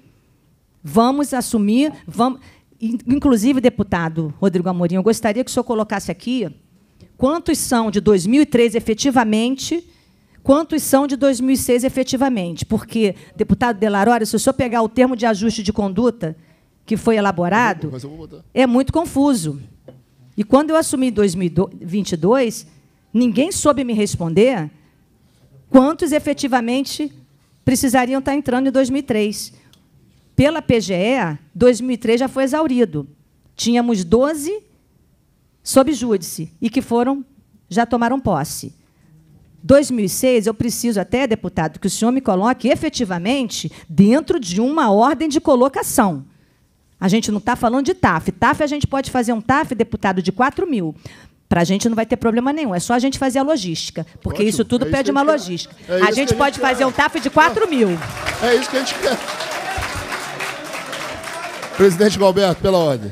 Vamos assumir, vamos. Inclusive, deputado Rodrigo Amorim, eu gostaria que o senhor colocasse aqui quantos são de 2003 efetivamente, quantos são de 2006 efetivamente. Porque, deputado Delarora, se o senhor pegar o termo de ajuste de conduta que foi elaborado, é muito confuso. E quando eu assumi em 2022, ninguém soube me responder quantos efetivamente precisariam estar entrando em 2003. Pela PGE, 2003 já foi exaurido. Tínhamos 12 sob júdice e que foram já tomaram posse. 2006, eu preciso até, deputado, que o senhor me coloque efetivamente dentro de uma ordem de colocação. A gente não está falando de TAF. TAF a gente pode fazer um TAF, deputado, de 4 mil. Para a gente não vai ter problema nenhum, é só a gente fazer a logística, porque Ótimo. isso tudo é pede isso uma logística. É a, gente a, gente pode quer. fazer um TAF de 4 mil. É isso que a gente quer. Presidente Galberto, pela ordem.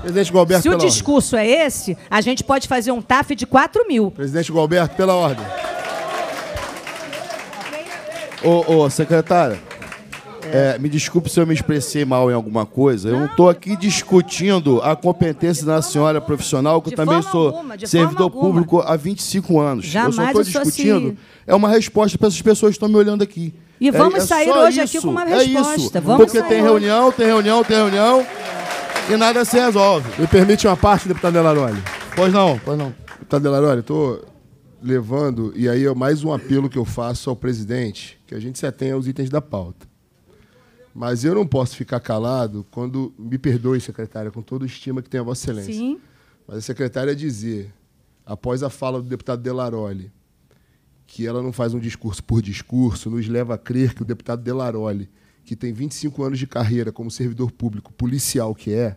Presidente Galberto, Se o discurso ordem. é esse, a gente pode fazer um TAF de 4 mil. Presidente Gualberto, pela ordem. Ô, ô secretária, é, me desculpe se eu me expressei mal em alguma coisa. eu não estou aqui discutindo a competência da senhora profissional, que eu também sou alguma, servidor público há 25 anos. Jamais eu só estou discutindo. Assim. É uma resposta para essas pessoas que estão me olhando aqui. E é, vamos é, é sair hoje isso, aqui com uma resposta. É isso, vamos porque tem reunião, tem reunião, tem reunião e nada se resolve. Me permite uma parte, deputado Delaroli? Pois não, pois não. Deputado Delaroli, estou levando, e aí é mais um apelo que eu faço ao presidente, que a gente se atenha aos itens da pauta. Mas eu não posso ficar calado quando, me perdoe, secretária, com toda a estima que tem a Vossa Excelência. Sim. Mas a secretária dizer, após a fala do deputado Delaroli, que ela não faz um discurso por discurso, nos leva a crer que o deputado Delaroli que tem 25 anos de carreira como servidor público, policial que é,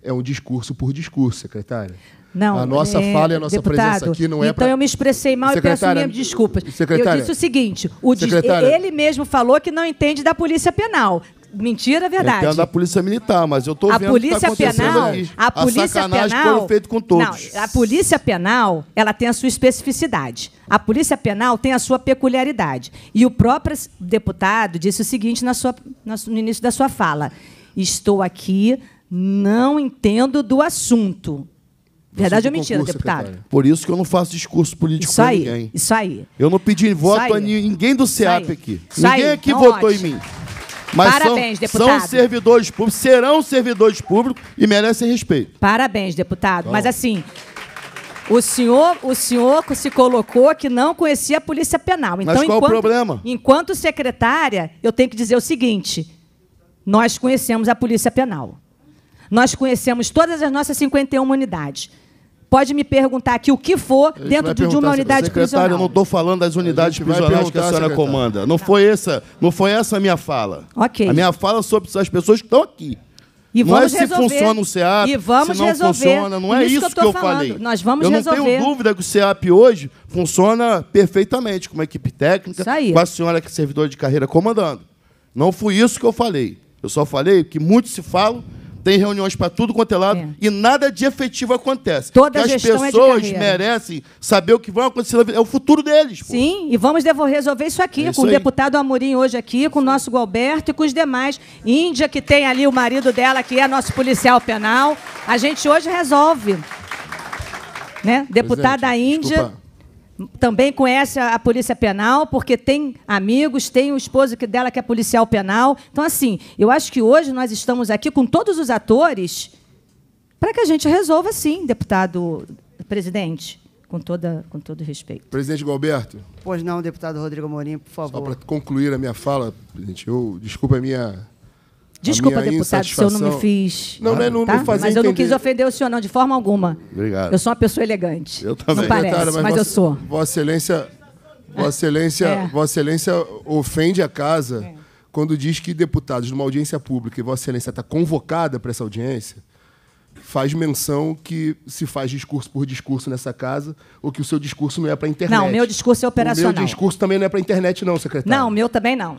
é um discurso por discurso, secretária. Não, a nossa é, fala e a nossa deputado, presença aqui não é Então pra... eu me expressei mal e peço minhas desculpas. Eu disse o seguinte: o de... ele mesmo falou que não entende da polícia penal. Mentira é verdade. Entendo a polícia militar, mas eu estou vendo tá a polícia que penal, A polícia a sacanagem penal, foi feito com todos. Não, a polícia penal, ela tem a sua especificidade. A polícia penal tem a sua peculiaridade. E o próprio deputado disse o seguinte na sua, no início da sua fala: estou aqui, não entendo do assunto. Verdade ou mentira, concurso, deputado? Por isso que eu não faço discurso político isso aí, ninguém. Isso aí. Eu não pedi voto a ninguém do SEAP aqui. Isso ninguém aí. aqui então, votou ótimo. em mim. Mas Parabéns, são, deputado. São servidores públicos, serão servidores públicos e merecem respeito. Parabéns, deputado. Então. Mas assim, o senhor, o senhor se colocou que não conhecia a Polícia Penal. Então, Mas qual enquanto, o problema? Enquanto secretária, eu tenho que dizer o seguinte: nós conhecemos a Polícia Penal. Nós conhecemos todas as nossas 51 unidades. Pode me perguntar aqui o que for dentro de uma unidade prisional. eu não estou falando das unidades prisionais que a senhora comanda. Não, não, tá. Foi essa, não foi essa a minha fala. Ok. A minha fala é sobre as pessoas que estão aqui. E não é se funciona o CEAP, e vamos se não resolver. funciona, não é isso, isso que eu, que eu falei. Nós vamos eu não resolver. tenho dúvida que o CEAP hoje funciona perfeitamente, com uma equipe técnica, com a senhora que é servidora de carreira comandando. Não foi isso que eu falei. Eu só falei que muito se fala tem reuniões para tudo quanto é lado é. e nada de efetivo acontece. Todas as é pessoas é merecem saber o que vai acontecer, é o futuro deles. Pô. Sim, e vamos resolver isso aqui, é isso com aí. o deputado Amorim hoje aqui, com o nosso Gualberto e com os demais. Índia, que tem ali o marido dela, que é nosso policial penal. A gente hoje resolve. Né? Deputada Índia também conhece a, a, polícia penal, porque tem amigos, tem o esposo dela que é policial penal. Então, assim, eu acho que hoje nós estamos aqui com todos os atores para que a gente resolva, sim, deputado presidente. Com, toda, com todo respeito. Presidente Gilberto Pois não, deputado Rodrigo Morim, por favor. Só para concluir a minha fala, presidente, eu, desculpa a minha Desculpa, deputado, se eu não me fiz. Não, né, não, não, tá? não Mas entender. eu não quis ofender o senhor, não, de forma alguma. Obrigado. Eu sou uma pessoa elegante. Eu também. Não parece, mas, mas eu sou. Vossa Excelência, é. Vossa Excelência, é. Vossa Excelência ofende a casa é. quando diz que deputados numa audiência pública e Vossa Excelência está convocada para essa audiência, faz menção que se faz discurso por discurso nessa casa ou que o seu discurso não é para a internet. Não, meu discurso é operacional. O meu discurso também não é para a internet, não, secretário. Não, o meu também não.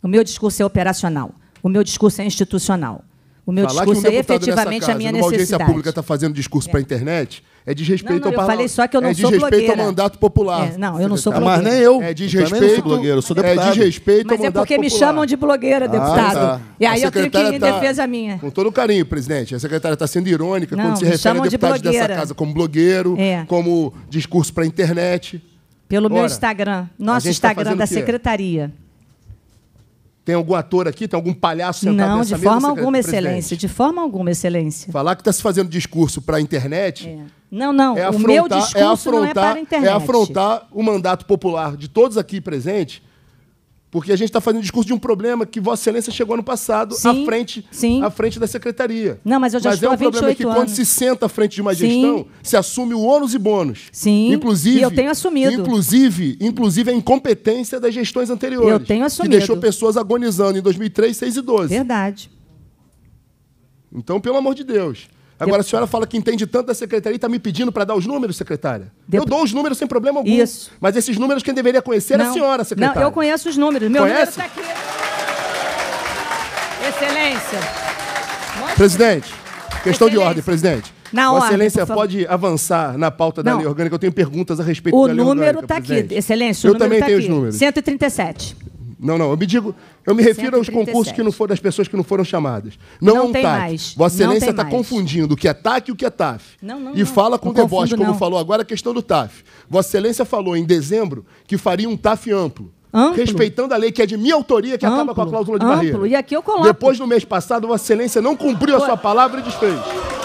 O meu discurso é operacional. O meu discurso é institucional. O meu Falar discurso um é efetivamente casa, a minha necessidade. audiência pública está fazendo discurso é. para a internet é desrespeito não, não, eu eu falei só que eu não é sou blogueira. É desrespeito ao mandato popular. É, não, eu não sou tá, blogueira. Mas nem eu. É desrespeito. Eu sou blogueira, eu sou é deputado. É desrespeito Mas é porque popular. me chamam de blogueira, ah, deputado. Ah, tá. E aí eu tenho que ir em tá, defesa minha. Com todo carinho, presidente. A secretária está sendo irônica não, quando se refere a deputados de dessa casa como blogueiro, é. como discurso para a internet. Pelo Ora, meu Instagram, nosso tá Instagram tá da secretaria. Tem algum ator aqui? Tem algum palhaço sentado Não, nessa Não, de forma é alguma, excelência. De forma alguma, excelência. Falar que está se fazendo discurso para a internet... É. Não, não, é o meu é discurso é afrontar, não é para a internet. É afrontar o mandato popular de todos aqui presentes porque a gente está fazendo discurso de um problema que Vossa Excelência chegou ano passado sim, à frente sim. à frente da secretaria. Não, mas eu já mas estou é um problema que anos. quando se senta à frente de uma gestão, se assume o ônus e bônus. Sim. Inclusive, e eu tenho assumido. Inclusive, inclusive a incompetência das gestões anteriores. Eu tenho assumido. Que deixou pessoas agonizando em 2003, 6 e 12. Verdade. Então, pelo amor de Deus. Agora, a senhora fala que entende tanto da secretaria e está me pedindo para dar os números, secretária. Dep... Eu dou os números sem problema algum. Isso. Mas esses números quem deveria conhecer não. é a senhora, secretária. Não, eu conheço os números. Meu Conhece? número está aqui. Excelência. Mostra. Presidente, questão Excelência. de ordem, presidente. Na ordem, Excelência pode avançar na pauta da não. lei orgânica. Eu tenho perguntas a respeito o da lei orgânica. Tá o número está aqui, Excelência. eu também tá tenho aqui. os números. 137. Não, não, eu me digo, eu me refiro aos concursos que não foram das pessoas que não foram chamadas. Não, não é um TAF. Mais. Vossa Excelência está confundindo o que é TAC e o que é TAF. Não, não, e não. fala com não deboche, confundo, como não. falou agora a questão do TAF. Vossa Excelência falou em dezembro que faria um TAF amplo. Amplo. Respeitando a lei que é de minha autoria, que amplo. acaba com a cláusula de amplo. barreira. E aqui eu coloco. Depois, no mês passado, Vossa Excelência não cumpriu a sua palavra e desfez.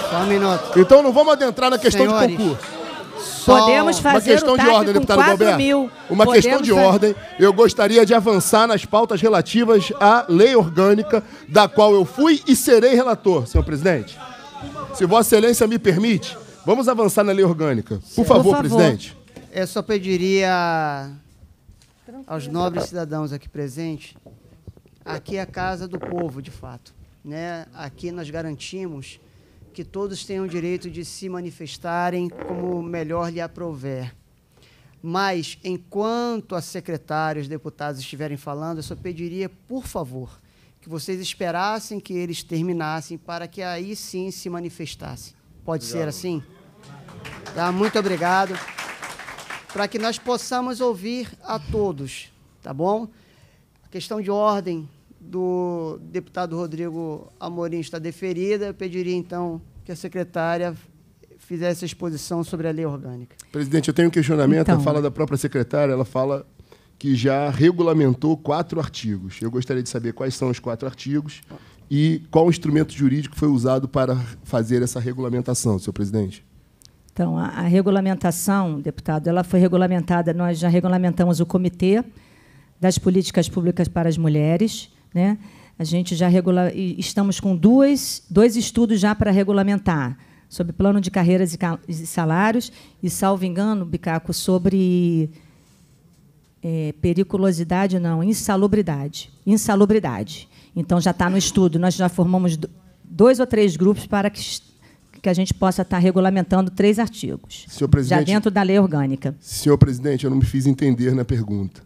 Só um minuto. Então não vamos adentrar na questão Senhores. de concurso. Só Podemos fazer uma questão de ordem, deputado Galberto. Uma Podemos questão de fazer... ordem. Eu gostaria de avançar nas pautas relativas à lei orgânica, da qual eu fui e serei relator, senhor presidente. Se Vossa Excelência me permite, vamos avançar na lei orgânica. Por favor, Por favor. presidente. Eu só pediria aos nobres cidadãos aqui presentes, aqui é a casa do povo, de fato. Né? Aqui nós garantimos que todos tenham o direito de se manifestarem como melhor lhe aprover. Mas, enquanto a secretária e os deputados estiverem falando, eu só pediria, por favor, que vocês esperassem que eles terminassem para que aí sim se manifestassem. Pode obrigado. ser assim? Tá, muito obrigado. Para que nós possamos ouvir a todos, tá bom? questão de ordem do deputado Rodrigo Amorim está deferida. Eu pediria, então, que a secretária fizesse a exposição sobre a lei orgânica. Presidente, eu tenho um questionamento. Então, a fala da própria secretária, ela fala que já regulamentou quatro artigos. Eu gostaria de saber quais são os quatro artigos e qual instrumento jurídico foi usado para fazer essa regulamentação, senhor presidente. Então, a, a regulamentação, deputado, ela foi regulamentada, nós já regulamentamos o Comitê das Políticas Públicas para as Mulheres, né? A gente já regula... estamos com duas, dois estudos já para regulamentar sobre plano de carreiras e salários e, salvo engano, Bicaco, sobre é, periculosidade, não, insalubridade. Insalubridade. Então, já está no estudo. Nós já formamos dois ou três grupos para que, que a gente possa estar tá regulamentando três artigos. já dentro da lei orgânica. Senhor presidente, eu não me fiz entender na pergunta.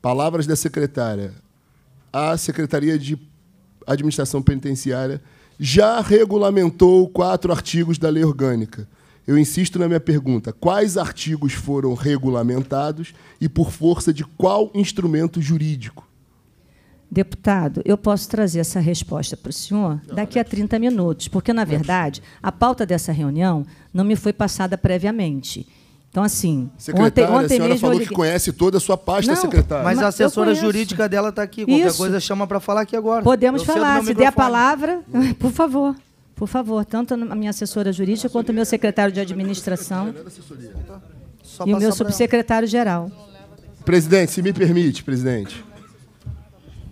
Palavras da secretária a Secretaria de Administração Penitenciária já regulamentou quatro artigos da lei orgânica. Eu insisto na minha pergunta: quais artigos foram regulamentados e por força de qual instrumento jurídico? Deputado, eu posso trazer essa resposta para o senhor daqui a 30 minutos, porque, na verdade, a pauta dessa reunião não me foi passada previamente. Então, assim. Secretária, ontem, ontem a senhora mesmo falou que conhece toda a sua pasta, Não, secretária. Mas a assessora jurídica dela está aqui. Qualquer Isso. coisa chama para falar aqui agora. Podemos eu falar. Se der a palavra, por favor. Por favor, tanto a minha assessora jurídica quanto o meu secretário de administração e o meu subsecretário-geral. Presidente, se me permite, presidente.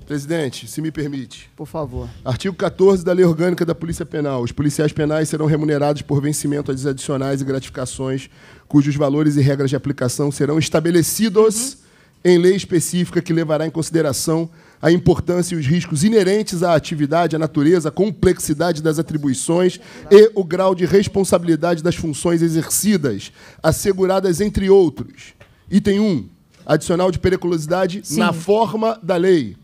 Presidente, se me permite. Por favor. Artigo 14 da Lei Orgânica da Polícia Penal. Os policiais penais serão remunerados por vencimento a adicionais e gratificações, cujos valores e regras de aplicação serão estabelecidos uhum. em lei específica que levará em consideração a importância e os riscos inerentes à atividade, à natureza, à complexidade das atribuições e o grau de responsabilidade das funções exercidas, asseguradas entre outros. Item 1. Adicional de periculosidade Sim. na forma da lei.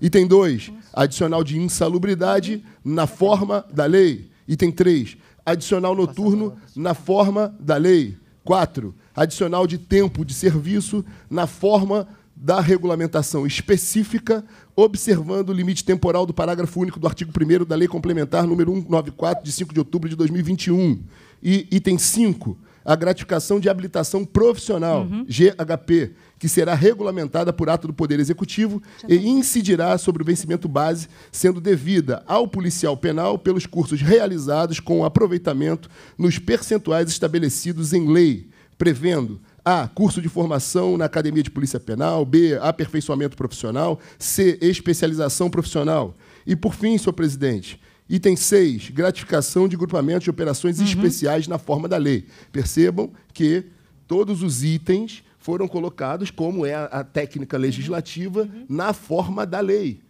Item 2, adicional de insalubridade na forma da lei. Item 3, adicional noturno na forma da lei. 4, adicional de tempo de serviço na forma da regulamentação específica, observando o limite temporal do parágrafo único do artigo 1 da Lei Complementar número 194 de 5 de outubro de 2021. E item 5, a gratificação de habilitação profissional, uhum. GHP, que será regulamentada por ato do Poder Executivo e tá. incidirá sobre o vencimento base, sendo devida ao policial penal pelos cursos realizados com aproveitamento nos percentuais estabelecidos em lei, prevendo a. Curso de formação na Academia de Polícia Penal. B. Aperfeiçoamento profissional. C. Especialização profissional. E, por fim, senhor presidente, Item 6, gratificação de grupamentos de operações uhum. especiais na forma da lei. Percebam que todos os itens foram colocados, como é a, técnica legislativa, uhum. na forma da lei.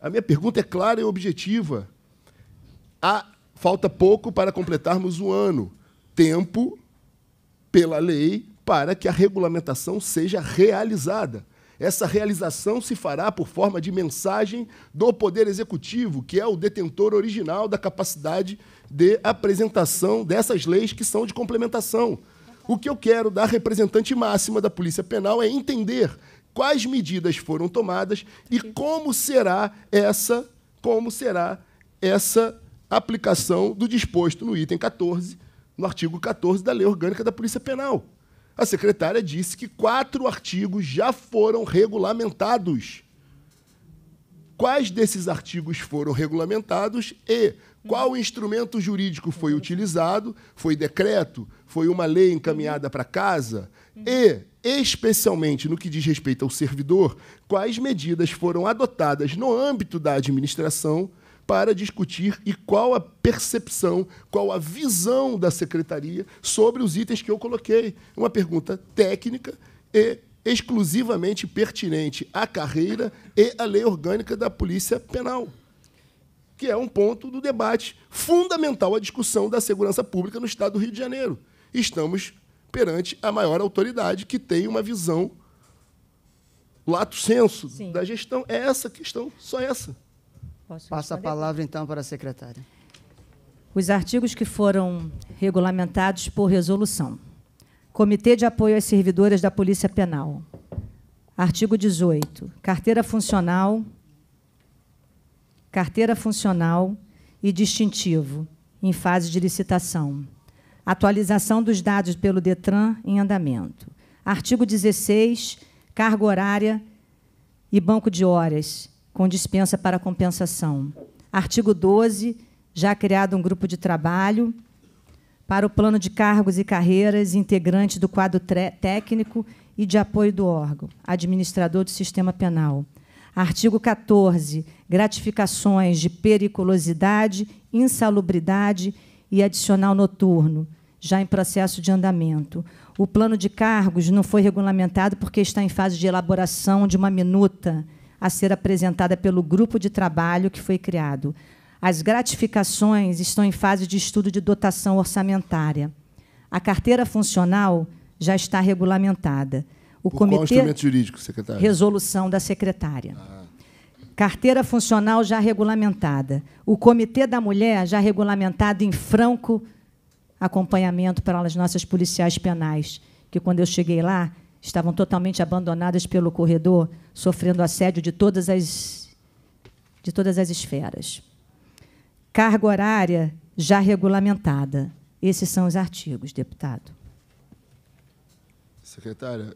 A minha pergunta é clara e objetiva. Há, falta pouco para completarmos o ano. Tempo, pela lei, para que a regulamentação seja realizada. Essa realização se fará por forma de mensagem do Poder Executivo, que é o detentor original da capacidade de apresentação dessas leis que são de complementação. O que eu quero da representante máxima da Polícia Penal é entender quais medidas foram tomadas e como será essa, como será essa aplicação do disposto no item 14, no artigo 14 da Lei Orgânica da Polícia Penal. A secretária disse que quatro artigos já foram regulamentados. Quais desses artigos foram regulamentados e qual instrumento jurídico foi utilizado? Foi decreto? Foi uma lei encaminhada para casa? E, especialmente no que diz respeito ao servidor, quais medidas foram adotadas no âmbito da administração para discutir e qual a percepção, qual a visão da secretaria sobre os itens que eu coloquei? Uma pergunta técnica e exclusivamente pertinente à carreira e à lei orgânica da Polícia Penal que é um ponto do debate fundamental à discussão da segurança pública no Estado do Rio de Janeiro. Estamos perante a maior autoridade que tem uma visão lato senso Sim. da gestão. É essa questão, só essa. Passa a palavra, então, para a secretária. Os artigos que foram regulamentados por resolução. Comitê de Apoio às Servidoras da Polícia Penal. Artigo 18. Carteira funcional carteira funcional e distintivo, em fase de licitação. Atualização dos dados pelo Detran em andamento. Artigo 16, carga horária e banco de horas, com dispensa para compensação. Artigo 12, já criado um grupo de trabalho para o plano de cargos e carreiras integrante do quadro técnico e de apoio do órgão, administrador do sistema penal. Artigo 14. Gratificações de periculosidade, insalubridade e adicional noturno, já em processo de andamento. O plano de cargos não foi regulamentado porque está em fase de elaboração de uma minuta a ser apresentada pelo grupo de trabalho que foi criado. As gratificações estão em fase de estudo de dotação orçamentária. A carteira funcional já está regulamentada o comitê. Qual instrumento jurídico, secretária? Resolução da secretária. Ah. Carteira funcional já regulamentada. O Comitê da Mulher já regulamentado em franco acompanhamento para as nossas policiais penais, que quando eu cheguei lá estavam totalmente abandonadas pelo corredor, sofrendo assédio de todas as de todas as esferas. Carga horária já regulamentada. Esses são os artigos, deputado. Secretária,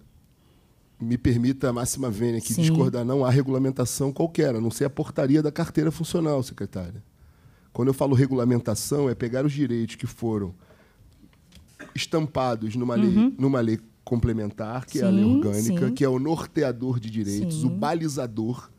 me permita a máxima vênia aqui Sim. discordar, não há regulamentação qualquer, a não ser a portaria da carteira funcional, secretária. Quando eu falo regulamentação, é pegar os direitos que foram estampados numa, uhum. lei, numa lei complementar, que sim, é a lei orgânica, sim. que é o norteador de direitos, sim. o balizador.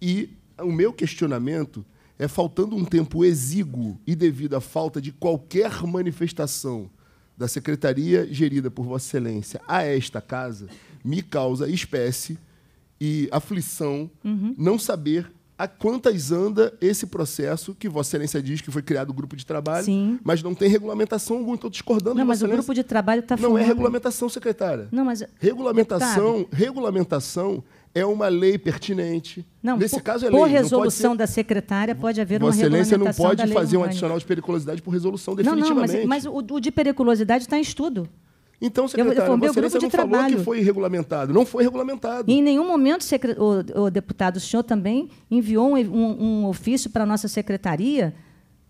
E o meu questionamento é faltando um tempo exíguo e devido à falta de qualquer manifestação da secretaria gerida por Vossa Excelência a esta casa, me causa espécie e aflição uhum. não saber a quantas anda esse processo que Vossa Excelência diz que foi criado o um grupo de trabalho, Sim. mas não tem regulamentação alguma, estou discordando. Não, mas o grupo de trabalho está Não é regulamentação, secretária. Não, mas regulamentação, regulamentação é uma lei pertinente. Não, Nesse por, caso é lei. Por resolução ser... da secretária pode haver Vossa uma Excelência não pode fazer um adicional de periculosidade por resolução definitivamente. Não, não, mas, mas o, o de periculosidade está em estudo. Então, secretário, você eu, meu de trabalho. falou que foi regulamentado. Não foi regulamentado. E em nenhum momento, secre... o, o, deputado, o senhor também enviou um, um, um ofício para a nossa secretaria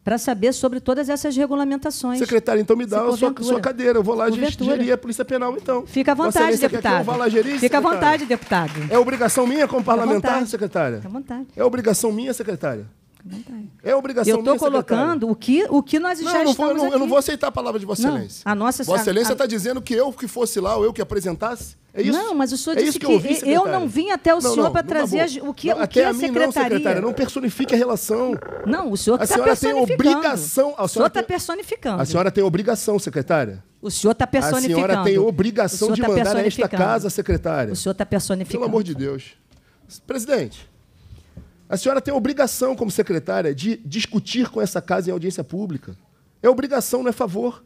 para saber sobre todas essas regulamentações. Secretário, então me dá a sua, sua, cadeira. Eu vou lá gerir a Polícia Penal, então. Fica à vontade, deputado. gerir, Fica secretário. à vontade, deputado. É obrigação minha como Fica parlamentar, secretária? Fica à vontade. É obrigação minha, secretária? É obrigação Eu estou colocando o que, o que nós não, já não vou, eu, não, eu não, vou aceitar a palavra de Vossa não, Excelência. A nossa Vossa Excelência está dizendo que eu que fosse lá, ou eu que apresentasse? É isso? Não, mas o senhor é disse que, que eu, eu, não vim até o senhor para tá trazer o que, não, o que a, a mim, secretaria... Não, secretária, não personifique a relação. Não, o senhor está personificando. Tem obrigação, a senhora tem obrigação... O senhor está personificando. A senhora tem obrigação, secretária. O senhor está personificando. A senhora tem obrigação de tá mandar a esta casa, secretária. O senhor está personificando. Pelo amor de Deus. Presidente... A senhora tem a obrigação, como secretária, de discutir com essa casa em audiência pública. É obrigação, não é favor.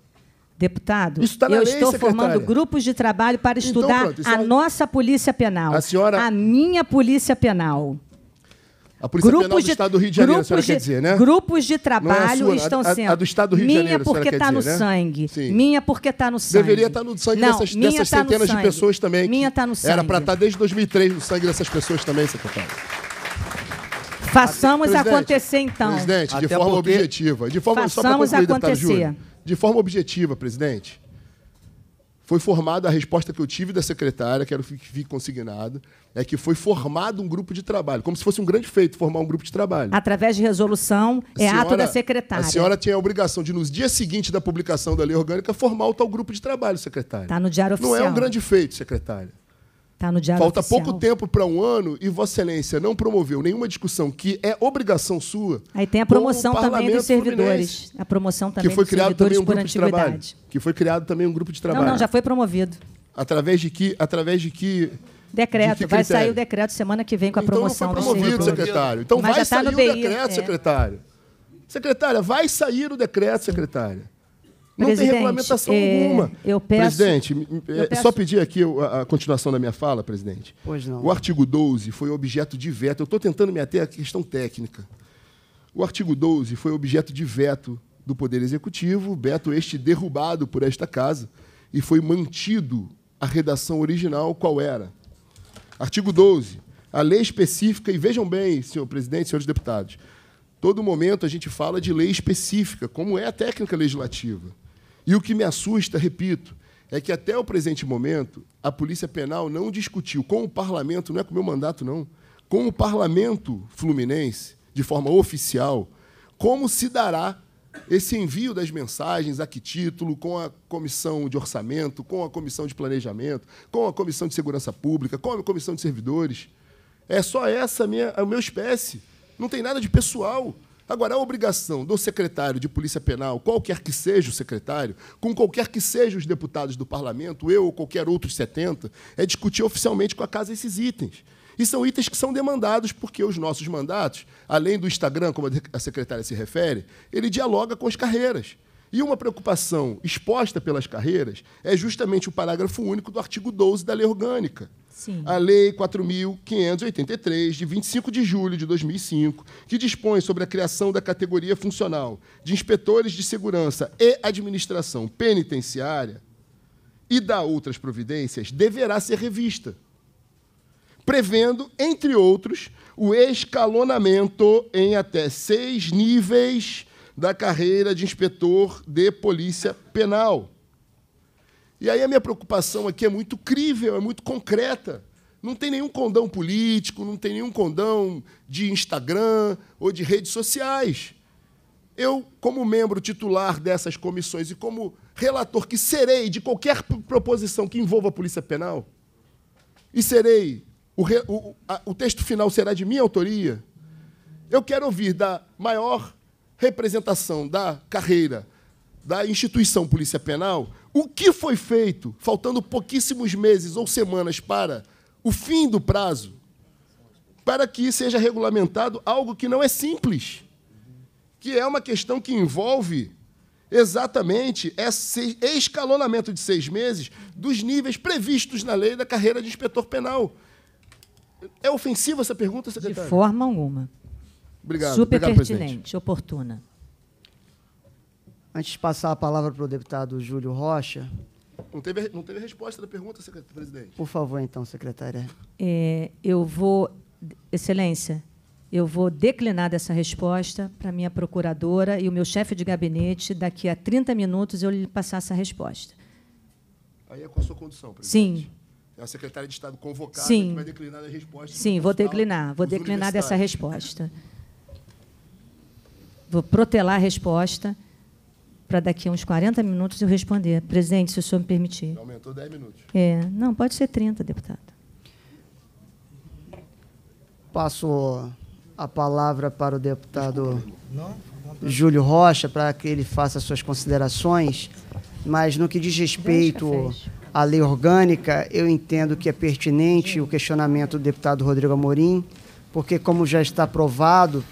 Deputado, tá eu lei, estou secretária. formando grupos de trabalho para então estudar então, pronto, a, é nossa polícia penal. A senhora... A minha polícia penal. A Polícia grupos Penal do de, Estado do Rio de Janeiro, a senhora de, quer dizer, né? Grupos de é trabalho é sua, estão a, sendo. A, a, do Estado do Rio de Janeiro, minha porque está no né? sangue. Sim. Minha porque está no sangue. Deveria tá estar no sangue Não, dessas, dessas tá centenas de pessoas também. Minha está no sangue. Era para estar desde 2003 no sangue dessas pessoas também, secretário. Façamos acontecer, então. Presidente, de forma objetiva. De forma, Façamos só concluir, acontecer. Júnior, de forma objetiva, presidente. Foi formada a resposta que eu tive da secretária, quero que fique consignado, é que foi formado um grupo de trabalho, como se fosse um grande feito formar um grupo de trabalho. Através de resolução, é senhora, ato da secretária. A senhora tinha a obrigação de, nos dias seguintes da publicação da lei orgânica, formar o tal grupo de trabalho, secretária. Está no Diário Oficial. Não é um grande feito, secretária. Tá no Falta oficial. pouco tempo para um ano e Vossa Excelência não promoveu nenhuma discussão que é obrigação sua. Aí tem a promoção também dos servidores. A promoção também que foi dos criado servidores também um grupo de trabalho. Que foi criado também um grupo de trabalho. Não, não, já foi promovido. Através de que, através de que Decreto, de vai sair o decreto semana que vem com a promoção então não foi promovido, secretário. Então Mas vai tá sair o decreto, é. secretário. Secretária, vai sair o decreto, secretária. Não Presidente, tem regulamentação é, alguma. Eu peço, presidente, eu é, peço... só pedir aqui a, a, continuação da minha fala, presidente. Pois não. O artigo 12 foi objeto de veto. Eu estou tentando me ater à questão técnica. O artigo 12 foi objeto de veto do Poder Executivo, veto este derrubado por esta casa, e foi mantido a redação original qual era. Artigo 12. A lei específica, e vejam bem, senhor presidente, senhores deputados, todo momento a gente fala de lei específica, como é a técnica legislativa. E o que me assusta, repito, é que até o presente momento a Polícia Penal não discutiu com o parlamento, não é com o meu mandato, não, com o parlamento fluminense, de forma oficial, como se dará esse envio das mensagens, a que título, com a comissão de orçamento, com a comissão de planejamento, com a comissão de segurança pública, com a comissão de servidores. É só essa minha, a minha espécie. Não tem nada de pessoal. Agora, a obrigação do secretário de Polícia Penal, qualquer que seja o secretário, com qualquer que seja os deputados do parlamento, eu ou qualquer outro 70, é discutir oficialmente com a casa esses itens. E são itens que são demandados porque os nossos mandatos, além do Instagram, como a secretária se refere, ele dialoga com as carreiras. E uma preocupação exposta pelas carreiras é justamente o parágrafo único do artigo 12 da Lei Orgânica. Sim. A Lei 4.583, de 25 de julho de 2005, que dispõe sobre a criação da categoria funcional de inspetores de segurança e administração penitenciária e dá outras providências, deverá ser revista, prevendo, entre outros, o escalonamento em até seis níveis da carreira de inspetor de polícia penal. E aí a minha preocupação aqui é muito crível, é muito concreta. Não tem nenhum condão político, não tem nenhum condão de Instagram ou de redes sociais. Eu, como membro titular dessas comissões e como relator que serei de qualquer proposição que envolva a Polícia Penal, e serei, o, re, o, a, o texto final será de minha autoria, eu quero ouvir da maior representação da carreira da instituição Polícia Penal, o que foi feito, faltando pouquíssimos meses ou semanas para o fim do prazo, para que seja regulamentado algo que não é simples, que é uma questão que envolve exatamente esse escalonamento de seis meses dos níveis previstos na lei da carreira de inspetor penal. É ofensiva essa pergunta, secretário? De forma alguma. Obrigado. Super Obrigado, pertinente, presidente. oportuna. Antes de passar a palavra para o deputado Júlio Rocha. Não teve, não teve resposta da pergunta, secretário presidente. Por favor, então, secretária. É, eu vou, Excelência, eu vou declinar dessa resposta para minha procuradora e o meu chefe de gabinete. Daqui a 30 minutos eu lhe passar essa resposta. Aí é com a sua condição, presidente. Sim. É a secretária de Estado convocada Sim. que vai declinar a resposta. Sim, vou declinar, vou declinar dessa resposta. Vou protelar a resposta para daqui a uns 40 minutos eu responder. Presidente, se o senhor me permitir. Aumentou 10 minutos. É, não, pode ser 30, deputado. Passo a palavra para o deputado Júlio Rocha para que ele faça suas considerações, mas no que diz respeito à lei orgânica, eu entendo que é pertinente o questionamento do deputado Rodrigo Amorim, porque como já está aprovado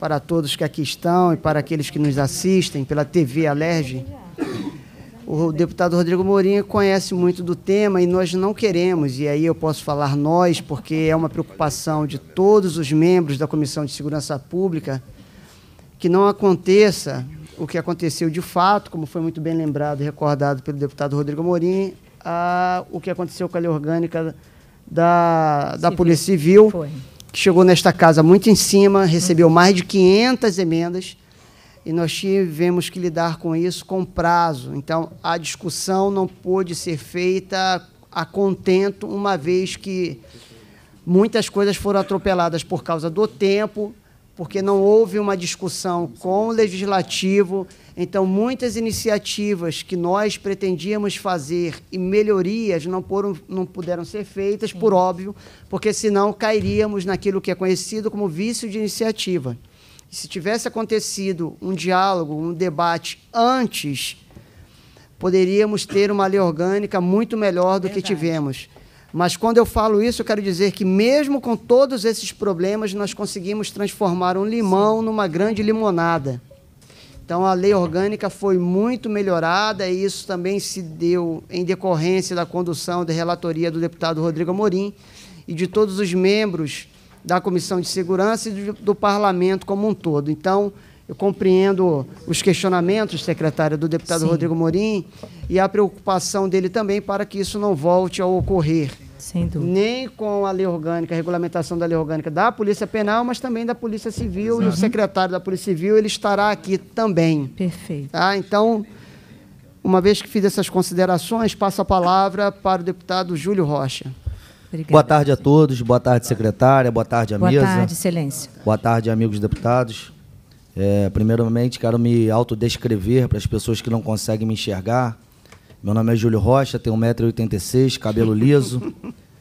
para todos que aqui estão e para aqueles que nos assistem pela TV Alerge. O deputado Rodrigo Mourinho conhece muito do tema e nós não queremos, e aí eu posso falar nós, porque é uma preocupação de todos os membros da Comissão de Segurança Pública, que não aconteça o que aconteceu de fato, como foi muito bem lembrado e recordado pelo deputado Rodrigo Mourinho, a, o que aconteceu com a lei orgânica da, da Civil. Polícia Civil, foi que chegou nesta casa muito em cima, recebeu mais de 500 emendas e nós tivemos que lidar com isso com prazo. Então, a discussão não pôde ser feita a contento, uma vez que muitas coisas foram atropeladas por causa do tempo, porque não houve uma discussão com o legislativo então, muitas iniciativas que nós pretendíamos fazer e melhorias não, foram, não puderam ser feitas, Sim. por óbvio, porque senão cairíamos naquilo que é conhecido como vício de iniciativa. E se tivesse acontecido um diálogo, um debate antes, poderíamos ter uma lei orgânica muito melhor do Verdade. que tivemos. Mas quando eu falo isso, eu quero dizer que, mesmo com todos esses problemas, nós conseguimos transformar um limão Sim. numa grande limonada. Então, a lei orgânica foi muito melhorada e isso também se deu em decorrência da condução da relatoria do deputado Rodrigo Amorim e de todos os membros da Comissão de Segurança e do, do Parlamento como um todo. Então, eu compreendo os questionamentos, secretária, do deputado Sim. Rodrigo Morim e a preocupação dele também para que isso não volte a ocorrer. Sem dúvida. Nem com a lei orgânica, a regulamentação da lei orgânica da Polícia Penal, mas também da Polícia Civil. Exato. E o secretário da Polícia Civil ele estará aqui também. Perfeito. Tá? Então, uma vez que fiz essas considerações, passo a palavra para o deputado Júlio Rocha. Obrigada. Boa tarde a todos, boa tarde, secretária, boa tarde, amigos boa mesa. tarde, excelência. Boa tarde, amigos deputados. É, primeiramente, quero me autodescrever para as pessoas que não conseguem me enxergar. Meu nome é Júlio Rocha, tenho 1,86m, cabelo liso,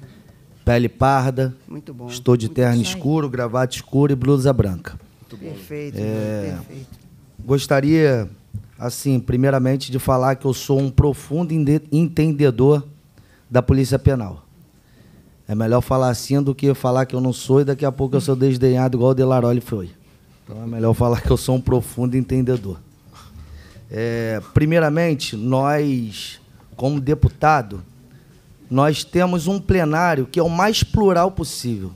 pele parda. Muito bom. Estou de terno escuro, gravata escura e blusa branca. Muito bom. Perfeito, é, perfeito. Gostaria, assim, primeiramente de falar que eu sou um profundo entendedor da Polícia Penal. É melhor falar assim do que falar que eu não sou e daqui a pouco eu sou desdenhado igual o Delaroli foi. Então é melhor falar que eu sou um profundo entendedor. É, primeiramente, nós, como deputado, nós temos um plenário que é o mais plural possível.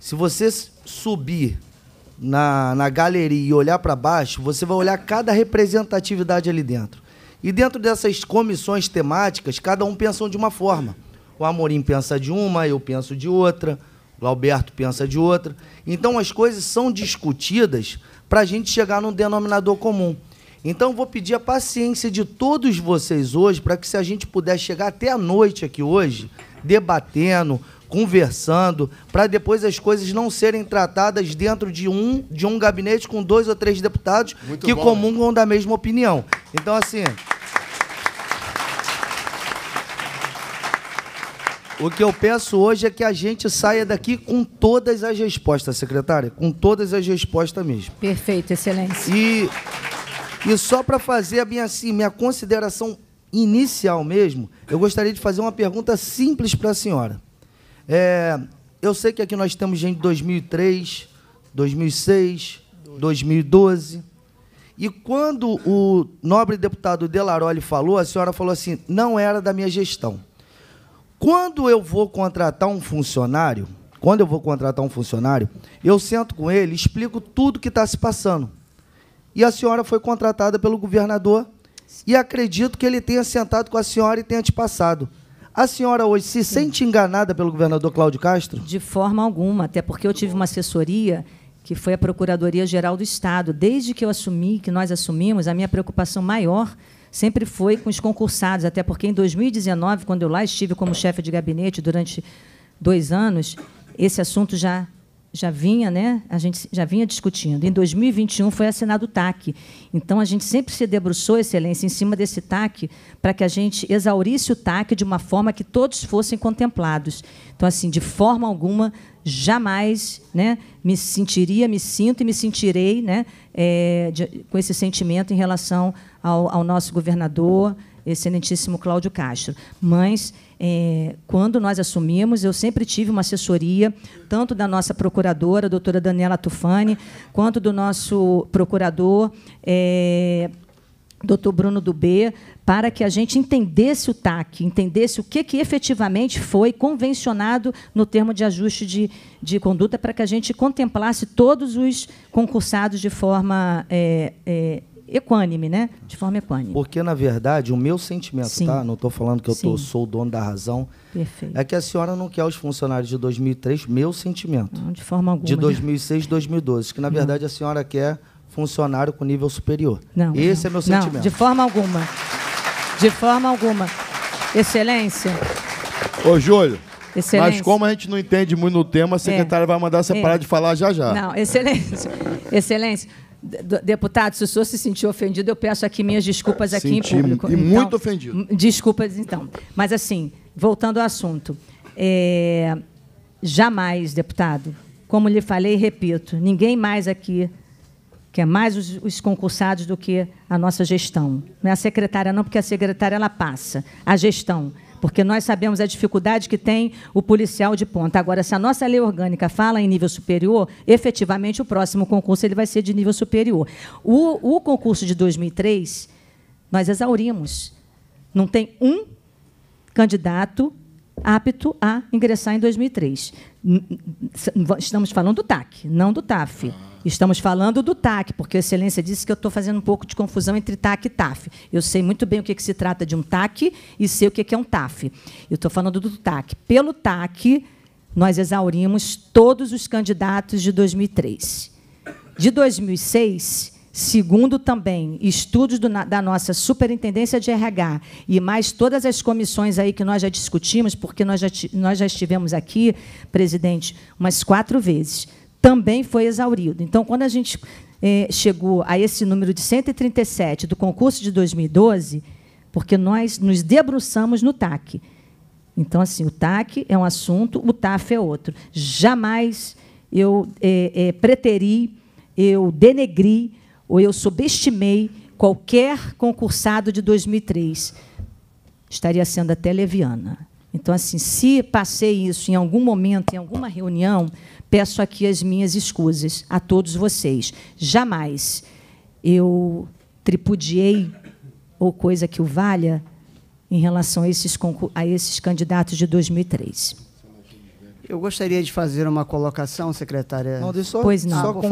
Se você subir na, na galeria e olhar para baixo, você vai olhar cada representatividade ali dentro. E dentro dessas comissões temáticas, cada um pensa de uma forma. O Amorim pensa de uma, eu penso de outra, o Alberto pensa de outra. Então as coisas são discutidas para a gente chegar num denominador comum. Então, vou pedir a paciência de todos vocês hoje para que, se a gente puder chegar até a noite aqui hoje, debatendo, conversando, para depois as coisas não serem tratadas dentro de um, de um gabinete com dois ou três deputados Muito que bom, comungam da mesma opinião. Então, assim. O que eu peço hoje é que a gente saia daqui com todas as respostas, secretária. Com todas as respostas mesmo. Perfeito, excelência. E e só para fazer a minha, assim, minha consideração inicial mesmo, eu gostaria de fazer uma pergunta simples para a senhora. É, eu sei que aqui nós temos gente de 2003, 2006, 2012. E quando o nobre deputado Delaroli falou, a senhora falou assim: não era da minha gestão. Quando eu vou contratar um funcionário, quando eu vou contratar um funcionário, eu sento com ele, explico tudo que está se passando. E a senhora foi contratada pelo governador e acredito que ele tenha sentado com a senhora e tenha te passado. A senhora hoje se Sim. sente enganada pelo governador Cláudio Castro? De forma alguma, até porque eu tive uma assessoria que foi a Procuradoria-Geral do Estado. Desde que eu assumi, que nós assumimos, a minha preocupação maior sempre foi com os concursados, até porque em 2019, quando eu lá estive como chefe de gabinete durante dois anos, esse assunto já já vinha, né? A gente já vinha discutindo. Em 2021 foi assinado o TAC. Então a gente sempre se debruçou, excelência, em cima desse TAC, para que a gente exaurisse o TAC de uma forma que todos fossem contemplados. Então assim, de forma alguma, jamais, né, me sentiria, me sinto e me sentirei, né, é, de, com esse sentimento em relação ao, ao nosso governador, excelentíssimo Cláudio Castro. Mas é, quando nós assumimos, eu sempre tive uma assessoria, tanto da nossa procuradora, doutora Daniela Tufani, quanto do nosso procurador, é, doutor Bruno Dubê, para que a gente entendesse o TAC, entendesse o que, que efetivamente foi convencionado no termo de ajuste de, de conduta, para que a gente contemplasse todos os concursados de forma é, é, equânime, né? De forma equânime. Porque, na verdade, o meu sentimento, tá? Sim. tá? Não estou falando que eu tô, sou o dono da razão. Perfeito. É que a senhora não quer os funcionários de 2003, meu sentimento. Não, de forma alguma. De 2006, né? 2012. Que, na verdade, não. a senhora quer funcionário com nível superior. Não. Esse não. é meu sentimento. Não, de forma alguma. De forma alguma. Excelência. Ô, Júlio. Excelência. Mas como a gente não entende muito no tema, a secretária é. vai mandar você é. parar de falar já já. Não, excelência. Excelência. Deputado, se o senhor se sentiu ofendido, eu peço aqui minhas desculpas aqui Senti em público. E então, muito ofendido. Desculpas, então. Mas, assim, voltando ao assunto. É... Jamais, deputado. Como lhe falei e repito, ninguém mais aqui quer mais os, os concursados do que a nossa gestão. Não é a secretária, não, porque a secretária ela passa. A gestão porque nós sabemos a dificuldade que tem o policial de ponta. Agora, se a nossa lei orgânica fala em nível superior, efetivamente o próximo concurso ele vai ser de nível superior. O, o concurso de 2003, nós exaurimos. Não tem um candidato apto a ingressar em 2003. Estamos falando do TAC, não do TAF. Estamos falando do TAC, porque a excelência disse que eu estou fazendo um pouco de confusão entre TAC e TAF. Eu sei muito bem o que, que se trata de um TAC e sei o que, que é um TAF. Eu estou falando do TAC. Pelo TAC, nós exaurimos todos os candidatos de 2003. De 2006, segundo também estudos do, da nossa superintendência de RH e mais todas as comissões aí que nós já discutimos, porque nós já, nós já estivemos aqui, presidente, umas quatro vezes também foi exaurido. Então, quando a gente eh, chegou a esse número de 137 do concurso de 2012, porque nós nos debruçamos no TAC. Então, assim, o TAC é um assunto, o TAF é outro. Jamais eu eh, eh, preteri, eu denegri ou eu subestimei qualquer concursado de 2003. Estaria sendo até leviana. Então, assim, se passei isso em algum momento, em alguma reunião, peço aqui as minhas escusas a todos vocês. Jamais eu tripudiei ou coisa que o valha em relação a esses, a esses candidatos de 2003. Eu gostaria de fazer uma colocação, secretária. Não, deixa só, pois não. só concluir,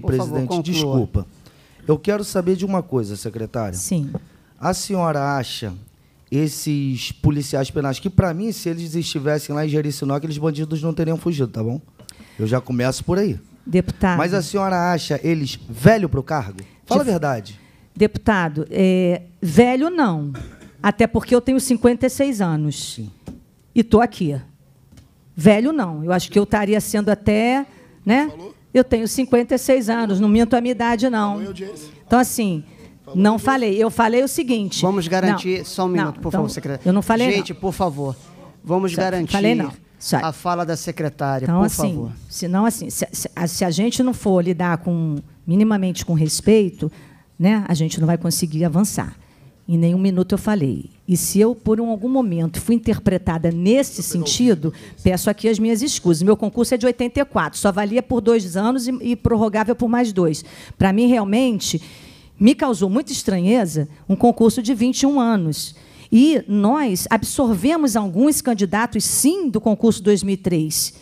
favor, presidente. Favor, desculpa. Eu quero saber de uma coisa, secretária. Sim. A senhora acha esses policiais penais, que para mim, se eles estivessem lá em Jericinó, aqueles bandidos não teriam fugido, tá bom? Eu já começo por aí. Deputado. Mas a senhora acha eles velho para o cargo? Fala de... a verdade. Deputado, é... velho não. Até porque eu tenho 56 anos. Sim. E estou aqui. Velho não. Eu acho que eu estaria sendo até. Né? Falou? Eu tenho 56 anos, não minto a minha idade, não. Então, assim, falou. Não falei. Eu falei o seguinte. Vamos garantir. Não, só um minuto, não, por então, favor, secretária. Eu não falei. Gente, não. por favor, vamos Sabe, garantir. Falei não. Sabe. A fala da secretária, então, por assim, favor. Senão, assim, se, se, se a gente não for lidar com minimamente com respeito, né, a gente não vai conseguir avançar. Em nenhum minuto eu falei. E se eu, por algum momento, fui interpretada nesse sentido, peço aqui as minhas escusas. Meu concurso é de 84, só valia por dois anos e, e prorrogável por mais dois. Para mim, realmente, me causou muita estranheza um concurso de 21 anos. E nós absorvemos alguns candidatos, sim, do concurso 2003.